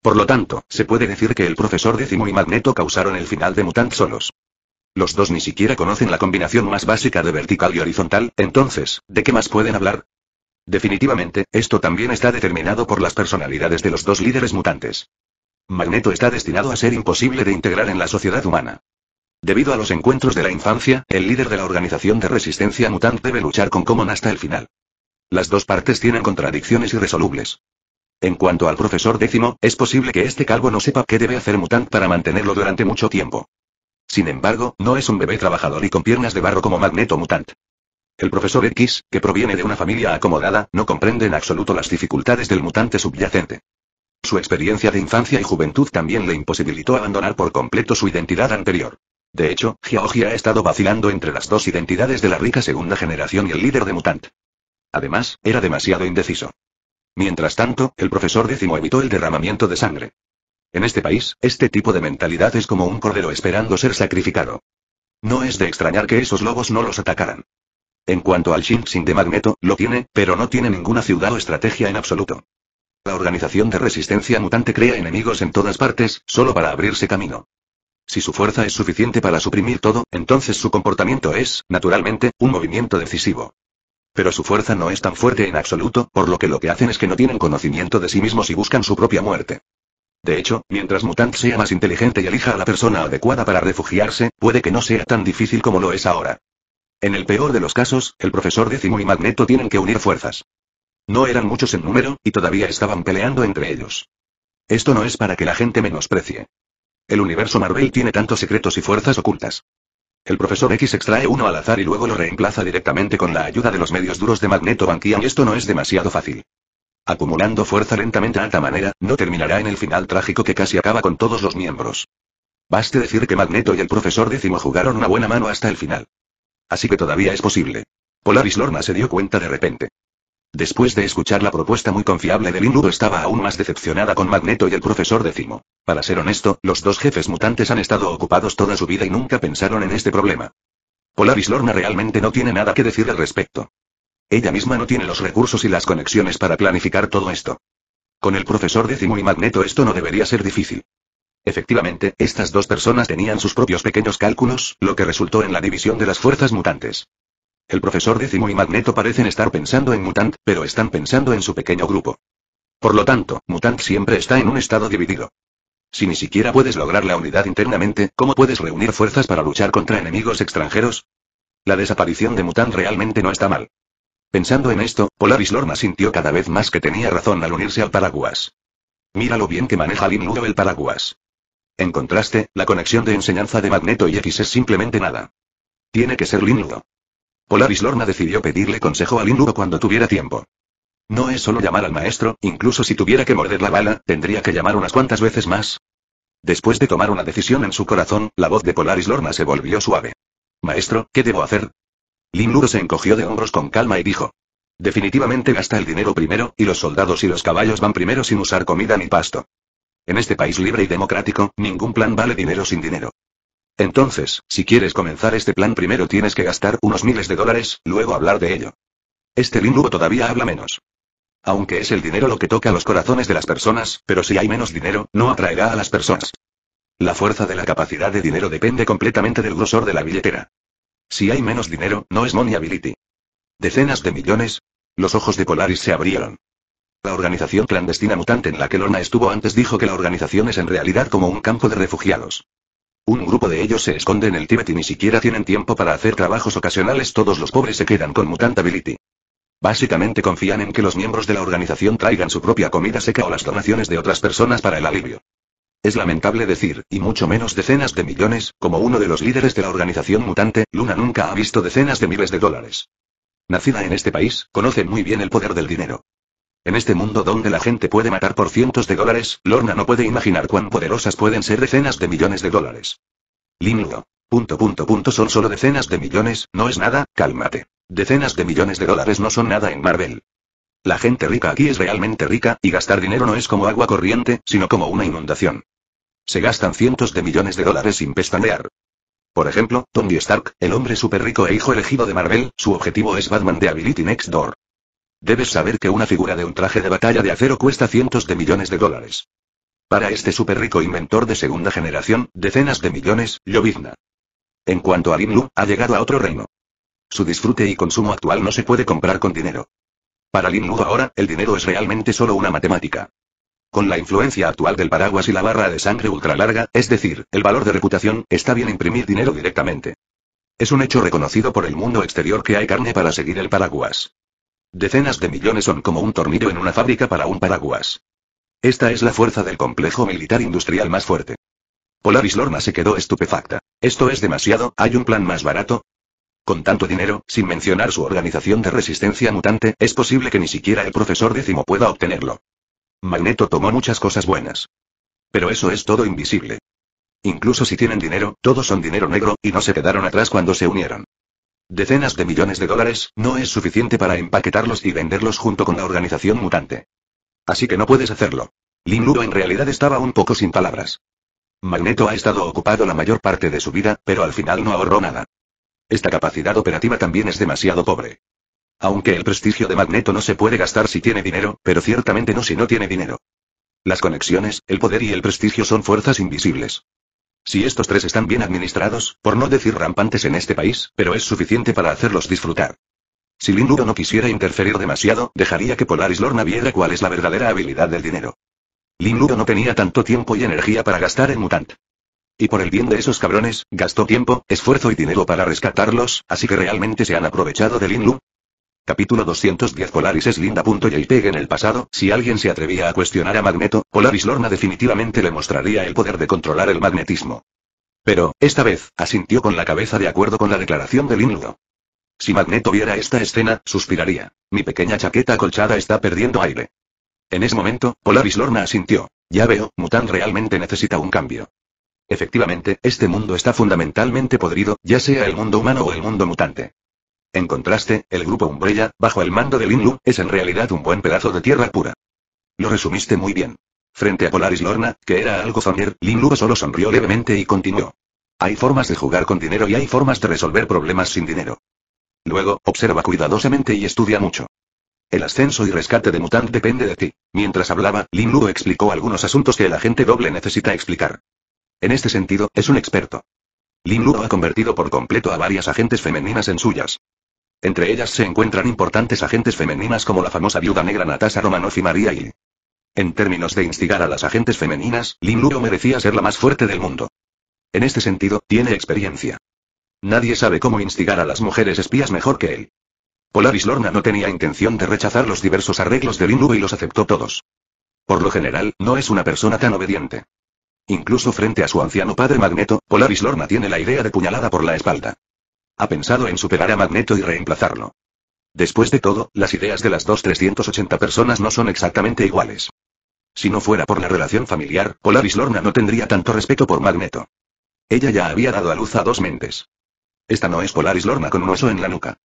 Por lo tanto, se puede decir que el profesor décimo y Magneto causaron el final de Mutant solos. Los dos ni siquiera conocen la combinación más básica de vertical y horizontal, entonces, ¿de qué más pueden hablar? Definitivamente, esto también está determinado por las personalidades de los dos líderes mutantes. Magneto está destinado a ser imposible de integrar en la sociedad humana. Debido a los encuentros de la infancia, el líder de la organización de resistencia mutante debe luchar con Common hasta el final. Las dos partes tienen contradicciones irresolubles. En cuanto al profesor décimo, es posible que este calvo no sepa qué debe hacer Mutant para mantenerlo durante mucho tiempo. Sin embargo, no es un bebé trabajador y con piernas de barro como Magneto Mutant. El profesor X, que proviene de una familia acomodada, no comprende en absoluto las dificultades del mutante subyacente. Su experiencia de infancia y juventud también le imposibilitó abandonar por completo su identidad anterior. De hecho, Georgia ha estado vacilando entre las dos identidades de la rica segunda generación y el líder de Mutant. Además, era demasiado indeciso. Mientras tanto, el profesor décimo evitó el derramamiento de sangre. En este país, este tipo de mentalidad es como un cordero esperando ser sacrificado. No es de extrañar que esos lobos no los atacaran. En cuanto al Shinxin de Magneto, lo tiene, pero no tiene ninguna ciudad o estrategia en absoluto. La organización de resistencia mutante crea enemigos en todas partes, solo para abrirse camino. Si su fuerza es suficiente para suprimir todo, entonces su comportamiento es, naturalmente, un movimiento decisivo. Pero su fuerza no es tan fuerte en absoluto, por lo que lo que hacen es que no tienen conocimiento de sí mismos y buscan su propia muerte. De hecho, mientras Mutant sea más inteligente y elija a la persona adecuada para refugiarse, puede que no sea tan difícil como lo es ahora. En el peor de los casos, el profesor décimo y Magneto tienen que unir fuerzas. No eran muchos en número, y todavía estaban peleando entre ellos. Esto no es para que la gente menosprecie. El universo Marvel tiene tantos secretos y fuerzas ocultas. El profesor X extrae uno al azar y luego lo reemplaza directamente con la ayuda de los medios duros de Magneto Bankian y esto no es demasiado fácil. Acumulando fuerza lentamente a alta manera, no terminará en el final trágico que casi acaba con todos los miembros. Baste decir que Magneto y el profesor décimo jugaron una buena mano hasta el final. Así que todavía es posible. Polaris Lorna se dio cuenta de repente. Después de escuchar la propuesta muy confiable de Linludo estaba aún más decepcionada con Magneto y el profesor Décimo. Para ser honesto, los dos jefes mutantes han estado ocupados toda su vida y nunca pensaron en este problema. Polaris Lorna realmente no tiene nada que decir al respecto. Ella misma no tiene los recursos y las conexiones para planificar todo esto. Con el profesor Décimo y Magneto esto no debería ser difícil. Efectivamente, estas dos personas tenían sus propios pequeños cálculos, lo que resultó en la división de las fuerzas mutantes. El profesor Décimo y Magneto parecen estar pensando en Mutant, pero están pensando en su pequeño grupo. Por lo tanto, Mutant siempre está en un estado dividido. Si ni siquiera puedes lograr la unidad internamente, ¿cómo puedes reunir fuerzas para luchar contra enemigos extranjeros? La desaparición de Mutant realmente no está mal. Pensando en esto, Polaris Lorna sintió cada vez más que tenía razón al unirse al paraguas. Mira lo bien que maneja Lin el paraguas. En contraste, la conexión de enseñanza de Magneto y X es simplemente nada. Tiene que ser Ludo. Polaris Lorna decidió pedirle consejo a Ludo cuando tuviera tiempo. No es solo llamar al maestro, incluso si tuviera que morder la bala, tendría que llamar unas cuantas veces más. Después de tomar una decisión en su corazón, la voz de Polaris Lorna se volvió suave. Maestro, ¿qué debo hacer? Ludo se encogió de hombros con calma y dijo. Definitivamente gasta el dinero primero, y los soldados y los caballos van primero sin usar comida ni pasto. En este país libre y democrático, ningún plan vale dinero sin dinero. Entonces, si quieres comenzar este plan primero tienes que gastar unos miles de dólares, luego hablar de ello. Este Linluo todavía habla menos. Aunque es el dinero lo que toca los corazones de las personas, pero si hay menos dinero, no atraerá a las personas. La fuerza de la capacidad de dinero depende completamente del grosor de la billetera. Si hay menos dinero, no es money ability. Decenas de millones. Los ojos de Polaris se abrieron. La organización clandestina mutante en la que Lona estuvo antes dijo que la organización es en realidad como un campo de refugiados. Un grupo de ellos se esconde en el Tíbet y ni siquiera tienen tiempo para hacer trabajos ocasionales. Todos los pobres se quedan con Mutantability. Básicamente confían en que los miembros de la organización traigan su propia comida seca o las donaciones de otras personas para el alivio. Es lamentable decir, y mucho menos decenas de millones, como uno de los líderes de la organización mutante, Luna nunca ha visto decenas de miles de dólares. Nacida en este país, conoce muy bien el poder del dinero. En este mundo donde la gente puede matar por cientos de dólares, Lorna no puede imaginar cuán poderosas pueden ser decenas de millones de dólares. Lino... Punto punto punto son solo decenas de millones, no es nada, cálmate. Decenas de millones de dólares no son nada en Marvel. La gente rica aquí es realmente rica, y gastar dinero no es como agua corriente, sino como una inundación. Se gastan cientos de millones de dólares sin pestañear. Por ejemplo, Tony Stark, el hombre súper rico e hijo elegido de Marvel, su objetivo es Batman de Ability Next Door. Debes saber que una figura de un traje de batalla de acero cuesta cientos de millones de dólares. Para este súper rico inventor de segunda generación, decenas de millones, llovizna. En cuanto a Limlu, ha llegado a otro reino. Su disfrute y consumo actual no se puede comprar con dinero. Para Limlu ahora, el dinero es realmente solo una matemática. Con la influencia actual del paraguas y la barra de sangre ultralarga, es decir, el valor de reputación, está bien imprimir dinero directamente. Es un hecho reconocido por el mundo exterior que hay carne para seguir el paraguas. Decenas de millones son como un tornillo en una fábrica para un paraguas. Esta es la fuerza del complejo militar industrial más fuerte. Polaris Lorna se quedó estupefacta. Esto es demasiado, ¿hay un plan más barato? Con tanto dinero, sin mencionar su organización de resistencia mutante, es posible que ni siquiera el profesor décimo pueda obtenerlo. Magneto tomó muchas cosas buenas. Pero eso es todo invisible. Incluso si tienen dinero, todos son dinero negro, y no se quedaron atrás cuando se unieron. Decenas de millones de dólares, no es suficiente para empaquetarlos y venderlos junto con la organización mutante. Así que no puedes hacerlo. Lin en realidad estaba un poco sin palabras. Magneto ha estado ocupado la mayor parte de su vida, pero al final no ahorró nada. Esta capacidad operativa también es demasiado pobre. Aunque el prestigio de Magneto no se puede gastar si tiene dinero, pero ciertamente no si no tiene dinero. Las conexiones, el poder y el prestigio son fuerzas invisibles. Si estos tres están bien administrados, por no decir rampantes en este país, pero es suficiente para hacerlos disfrutar. Si Lin Luo no quisiera interferir demasiado, dejaría que Polaris Lorna viera cuál es la verdadera habilidad del dinero. Lin Luo no tenía tanto tiempo y energía para gastar en Mutant. Y por el bien de esos cabrones, gastó tiempo, esfuerzo y dinero para rescatarlos, así que realmente se han aprovechado de Lin Capítulo 210 Polaris es linda. En el pasado, si alguien se atrevía a cuestionar a Magneto, Polaris Lorna definitivamente le mostraría el poder de controlar el magnetismo. Pero, esta vez, asintió con la cabeza de acuerdo con la declaración del Ludo. Si Magneto viera esta escena, suspiraría. Mi pequeña chaqueta acolchada está perdiendo aire. En ese momento, Polaris Lorna asintió. Ya veo, Mutant realmente necesita un cambio. Efectivamente, este mundo está fundamentalmente podrido, ya sea el mundo humano o el mundo mutante. En contraste, el grupo Umbrella, bajo el mando de Lin Lu, es en realidad un buen pedazo de tierra pura. Lo resumiste muy bien. Frente a Polaris Lorna, que era algo zonier, Lin Lu solo sonrió levemente y continuó. Hay formas de jugar con dinero y hay formas de resolver problemas sin dinero. Luego, observa cuidadosamente y estudia mucho. El ascenso y rescate de Mutant depende de ti. Mientras hablaba, Lin Lu explicó algunos asuntos que el agente doble necesita explicar. En este sentido, es un experto. Lin Lu ha convertido por completo a varias agentes femeninas en suyas. Entre ellas se encuentran importantes agentes femeninas como la famosa viuda negra Natasha Romanoff y María Hill. En términos de instigar a las agentes femeninas, Lin merecía ser la más fuerte del mundo. En este sentido, tiene experiencia. Nadie sabe cómo instigar a las mujeres espías mejor que él. Polaris Lorna no tenía intención de rechazar los diversos arreglos de Lin Luo y los aceptó todos. Por lo general, no es una persona tan obediente. Incluso frente a su anciano padre Magneto, Polaris Lorna tiene la idea de puñalada por la espalda. Ha pensado en superar a Magneto y reemplazarlo. Después de todo, las ideas de las dos 380 personas no son exactamente iguales. Si no fuera por la relación familiar, Polaris Lorna no tendría tanto respeto por Magneto. Ella ya había dado a luz a dos mentes. Esta no es Polaris Lorna con un oso en la nuca.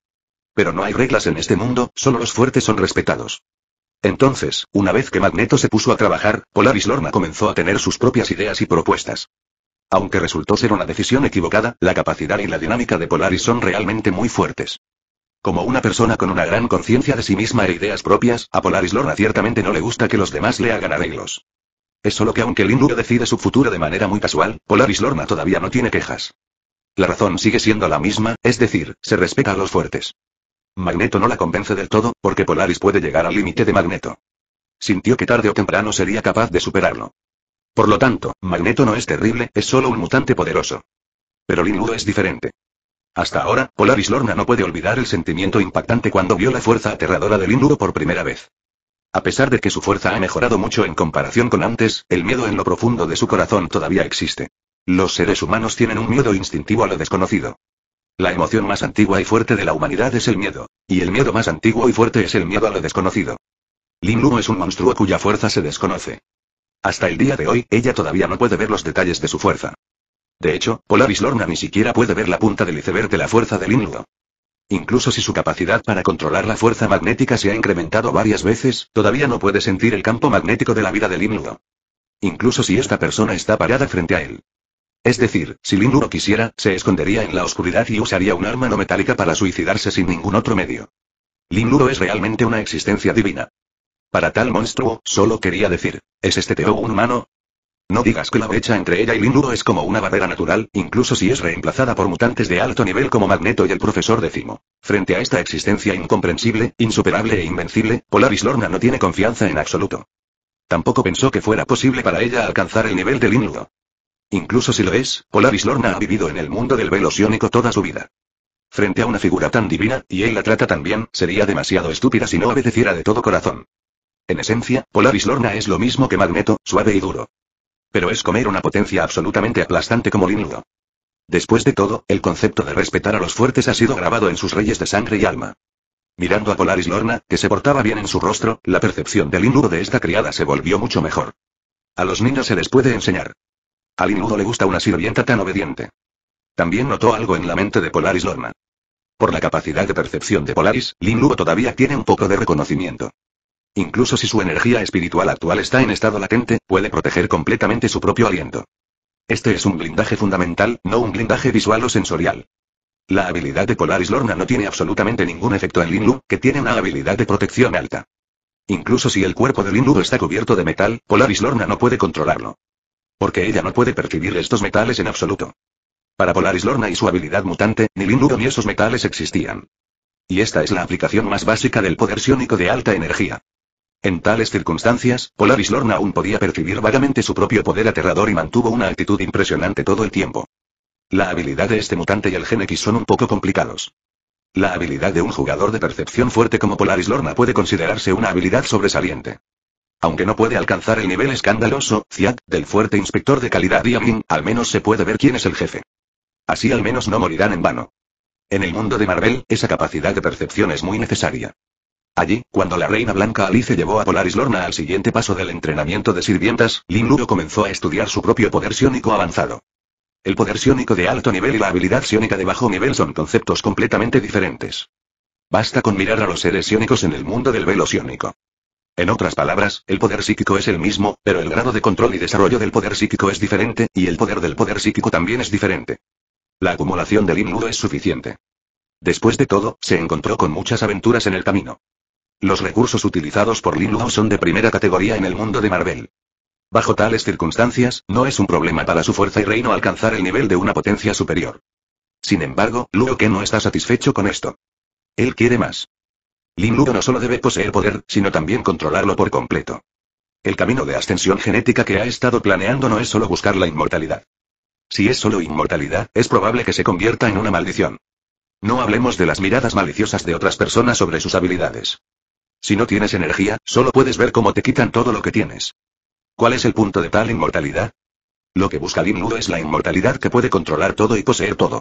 Pero no hay reglas en este mundo, solo los fuertes son respetados. Entonces, una vez que Magneto se puso a trabajar, Polaris Lorna comenzó a tener sus propias ideas y propuestas. Aunque resultó ser una decisión equivocada, la capacidad y la dinámica de Polaris son realmente muy fuertes. Como una persona con una gran conciencia de sí misma e ideas propias, a Polaris Lorna ciertamente no le gusta que los demás le hagan arreglos. Es solo que aunque Lindu decide su futuro de manera muy casual, Polaris Lorna todavía no tiene quejas. La razón sigue siendo la misma, es decir, se respeta a los fuertes. Magneto no la convence del todo, porque Polaris puede llegar al límite de Magneto. Sintió que tarde o temprano sería capaz de superarlo. Por lo tanto, Magneto no es terrible, es solo un mutante poderoso. Pero Linwood es diferente. Hasta ahora, Polaris Lorna no puede olvidar el sentimiento impactante cuando vio la fuerza aterradora de Linwood por primera vez. A pesar de que su fuerza ha mejorado mucho en comparación con antes, el miedo en lo profundo de su corazón todavía existe. Los seres humanos tienen un miedo instintivo a lo desconocido. La emoción más antigua y fuerte de la humanidad es el miedo, y el miedo más antiguo y fuerte es el miedo a lo desconocido. Lin es un monstruo cuya fuerza se desconoce. Hasta el día de hoy, ella todavía no puede ver los detalles de su fuerza. De hecho, Polaris Lorna ni siquiera puede ver la punta del iceberg de la fuerza del Inludo. Incluso si su capacidad para controlar la fuerza magnética se ha incrementado varias veces, todavía no puede sentir el campo magnético de la vida del Ludo. Incluso si esta persona está parada frente a él. Es decir, si Linluo quisiera, se escondería en la oscuridad y usaría un arma no metálica para suicidarse sin ningún otro medio. Linluo es realmente una existencia divina. Para tal monstruo, solo quería decir, ¿es este Teo un humano? No digas que la brecha entre ella y Linuro es como una barrera natural, incluso si es reemplazada por mutantes de alto nivel como Magneto y el profesor Decimo. Frente a esta existencia incomprensible, insuperable e invencible, Polaris Lorna no tiene confianza en absoluto. Tampoco pensó que fuera posible para ella alcanzar el nivel de Linuro. Incluso si lo es, Polaris Lorna ha vivido en el mundo del velo sionico toda su vida. Frente a una figura tan divina, y él la trata tan bien, sería demasiado estúpida si no obedeciera de todo corazón. En esencia, Polaris Lorna es lo mismo que Magneto, suave y duro. Pero es comer una potencia absolutamente aplastante como Ludo. Después de todo, el concepto de respetar a los fuertes ha sido grabado en sus reyes de sangre y alma. Mirando a Polaris Lorna, que se portaba bien en su rostro, la percepción del Ludo de esta criada se volvió mucho mejor. A los niños se les puede enseñar. Al Ludo le gusta una sirvienta tan obediente. También notó algo en la mente de Polaris Lorna. Por la capacidad de percepción de Polaris, Lin todavía tiene un poco de reconocimiento. Incluso si su energía espiritual actual está en estado latente, puede proteger completamente su propio aliento. Este es un blindaje fundamental, no un blindaje visual o sensorial. La habilidad de Polaris Lorna no tiene absolutamente ningún efecto en Linlu, que tiene una habilidad de protección alta. Incluso si el cuerpo de Linlu está cubierto de metal, Polaris Lorna no puede controlarlo. Porque ella no puede percibir estos metales en absoluto. Para Polaris Lorna y su habilidad mutante, ni Linlu ni esos metales existían. Y esta es la aplicación más básica del poder siónico de alta energía. En tales circunstancias, Polaris Lorna aún podía percibir vagamente su propio poder aterrador y mantuvo una actitud impresionante todo el tiempo. La habilidad de este mutante y el Gen X son un poco complicados. La habilidad de un jugador de percepción fuerte como Polaris Lorna puede considerarse una habilidad sobresaliente. Aunque no puede alcanzar el nivel escandaloso, Ziad, del fuerte inspector de calidad Amin, al menos se puede ver quién es el jefe. Así al menos no morirán en vano. En el mundo de Marvel, esa capacidad de percepción es muy necesaria. Allí, cuando la reina blanca Alice llevó a Polaris Lorna al siguiente paso del entrenamiento de sirvientas, Lin comenzó a estudiar su propio poder sónico avanzado. El poder sónico de alto nivel y la habilidad sónica de bajo nivel son conceptos completamente diferentes. Basta con mirar a los seres sónicos en el mundo del velo sónico. En otras palabras, el poder psíquico es el mismo, pero el grado de control y desarrollo del poder psíquico es diferente, y el poder del poder psíquico también es diferente. La acumulación Lin Luo es suficiente. Después de todo, se encontró con muchas aventuras en el camino. Los recursos utilizados por Lin Luo son de primera categoría en el mundo de Marvel. Bajo tales circunstancias, no es un problema para su fuerza y reino alcanzar el nivel de una potencia superior. Sin embargo, Luo que no está satisfecho con esto. Él quiere más. Lin Luo no solo debe poseer poder, sino también controlarlo por completo. El camino de ascensión genética que ha estado planeando no es solo buscar la inmortalidad. Si es solo inmortalidad, es probable que se convierta en una maldición. No hablemos de las miradas maliciosas de otras personas sobre sus habilidades. Si no tienes energía, solo puedes ver cómo te quitan todo lo que tienes. ¿Cuál es el punto de tal inmortalidad? Lo que busca Lin Lu es la inmortalidad que puede controlar todo y poseer todo.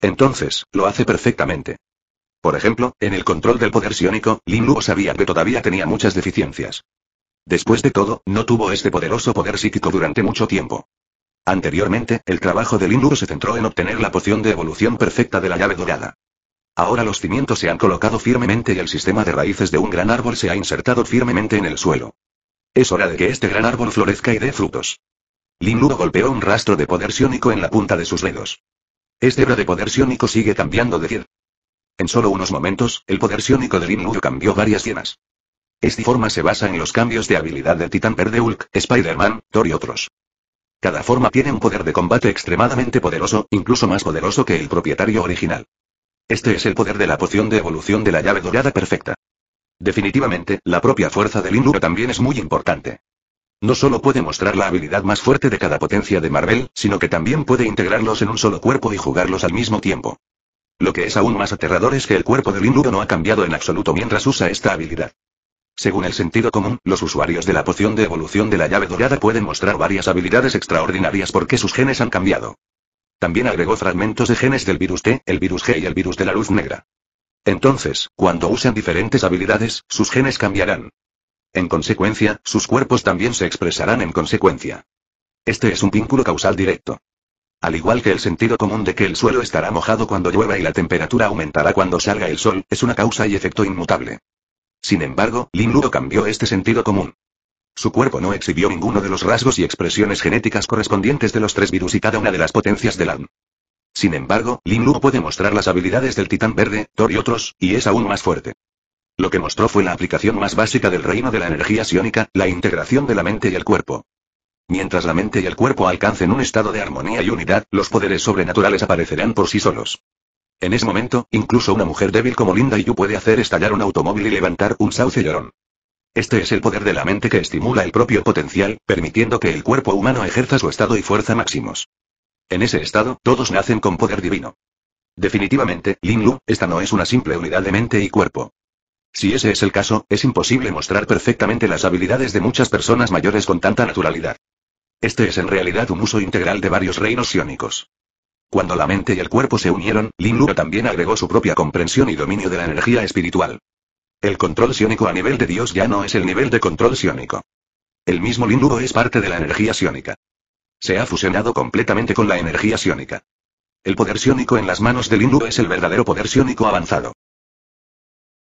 Entonces, lo hace perfectamente. Por ejemplo, en el control del poder psiónico, Lin Luo sabía que todavía tenía muchas deficiencias. Después de todo, no tuvo este poderoso poder psíquico durante mucho tiempo. Anteriormente, el trabajo de Lin se centró en obtener la poción de evolución perfecta de la llave dorada. Ahora los cimientos se han colocado firmemente y el sistema de raíces de un gran árbol se ha insertado firmemente en el suelo. Es hora de que este gran árbol florezca y dé frutos. Lin Ludo golpeó un rastro de poder sionico en la punta de sus dedos. Este rastro de poder siónico sigue cambiando de pie. En solo unos momentos, el poder siónico de Lin Ludo cambió varias llenas. Esta forma se basa en los cambios de habilidad de Titan Verde Hulk, Spider-Man, Thor y otros. Cada forma tiene un poder de combate extremadamente poderoso, incluso más poderoso que el propietario original. Este es el poder de la poción de evolución de la llave dorada perfecta. Definitivamente, la propia fuerza del Inru también es muy importante. No solo puede mostrar la habilidad más fuerte de cada potencia de Marvel, sino que también puede integrarlos en un solo cuerpo y jugarlos al mismo tiempo. Lo que es aún más aterrador es que el cuerpo del Inru no ha cambiado en absoluto mientras usa esta habilidad. Según el sentido común, los usuarios de la poción de evolución de la llave dorada pueden mostrar varias habilidades extraordinarias porque sus genes han cambiado. También agregó fragmentos de genes del virus T, el virus G y el virus de la luz negra. Entonces, cuando usan diferentes habilidades, sus genes cambiarán. En consecuencia, sus cuerpos también se expresarán en consecuencia. Este es un vínculo causal directo. Al igual que el sentido común de que el suelo estará mojado cuando llueva y la temperatura aumentará cuando salga el sol, es una causa y efecto inmutable. Sin embargo, Lin Luo cambió este sentido común. Su cuerpo no exhibió ninguno de los rasgos y expresiones genéticas correspondientes de los tres virus y cada una de las potencias del Lan. Sin embargo, Lin Lu puede mostrar las habilidades del Titán Verde, Thor y otros, y es aún más fuerte. Lo que mostró fue la aplicación más básica del reino de la energía psiónica, la integración de la mente y el cuerpo. Mientras la mente y el cuerpo alcancen un estado de armonía y unidad, los poderes sobrenaturales aparecerán por sí solos. En ese momento, incluso una mujer débil como Linda Yu puede hacer estallar un automóvil y levantar un sauce llorón. Este es el poder de la mente que estimula el propio potencial, permitiendo que el cuerpo humano ejerza su estado y fuerza máximos. En ese estado, todos nacen con poder divino. Definitivamente, Lin Lu, esta no es una simple unidad de mente y cuerpo. Si ese es el caso, es imposible mostrar perfectamente las habilidades de muchas personas mayores con tanta naturalidad. Este es en realidad un uso integral de varios reinos iónicos. Cuando la mente y el cuerpo se unieron, Lin Lu también agregó su propia comprensión y dominio de la energía espiritual. El control siónico a nivel de Dios ya no es el nivel de control siónico. El mismo Linduo es parte de la energía sionica. Se ha fusionado completamente con la energía sionica. El poder siónico en las manos de Linduo es el verdadero poder siónico avanzado.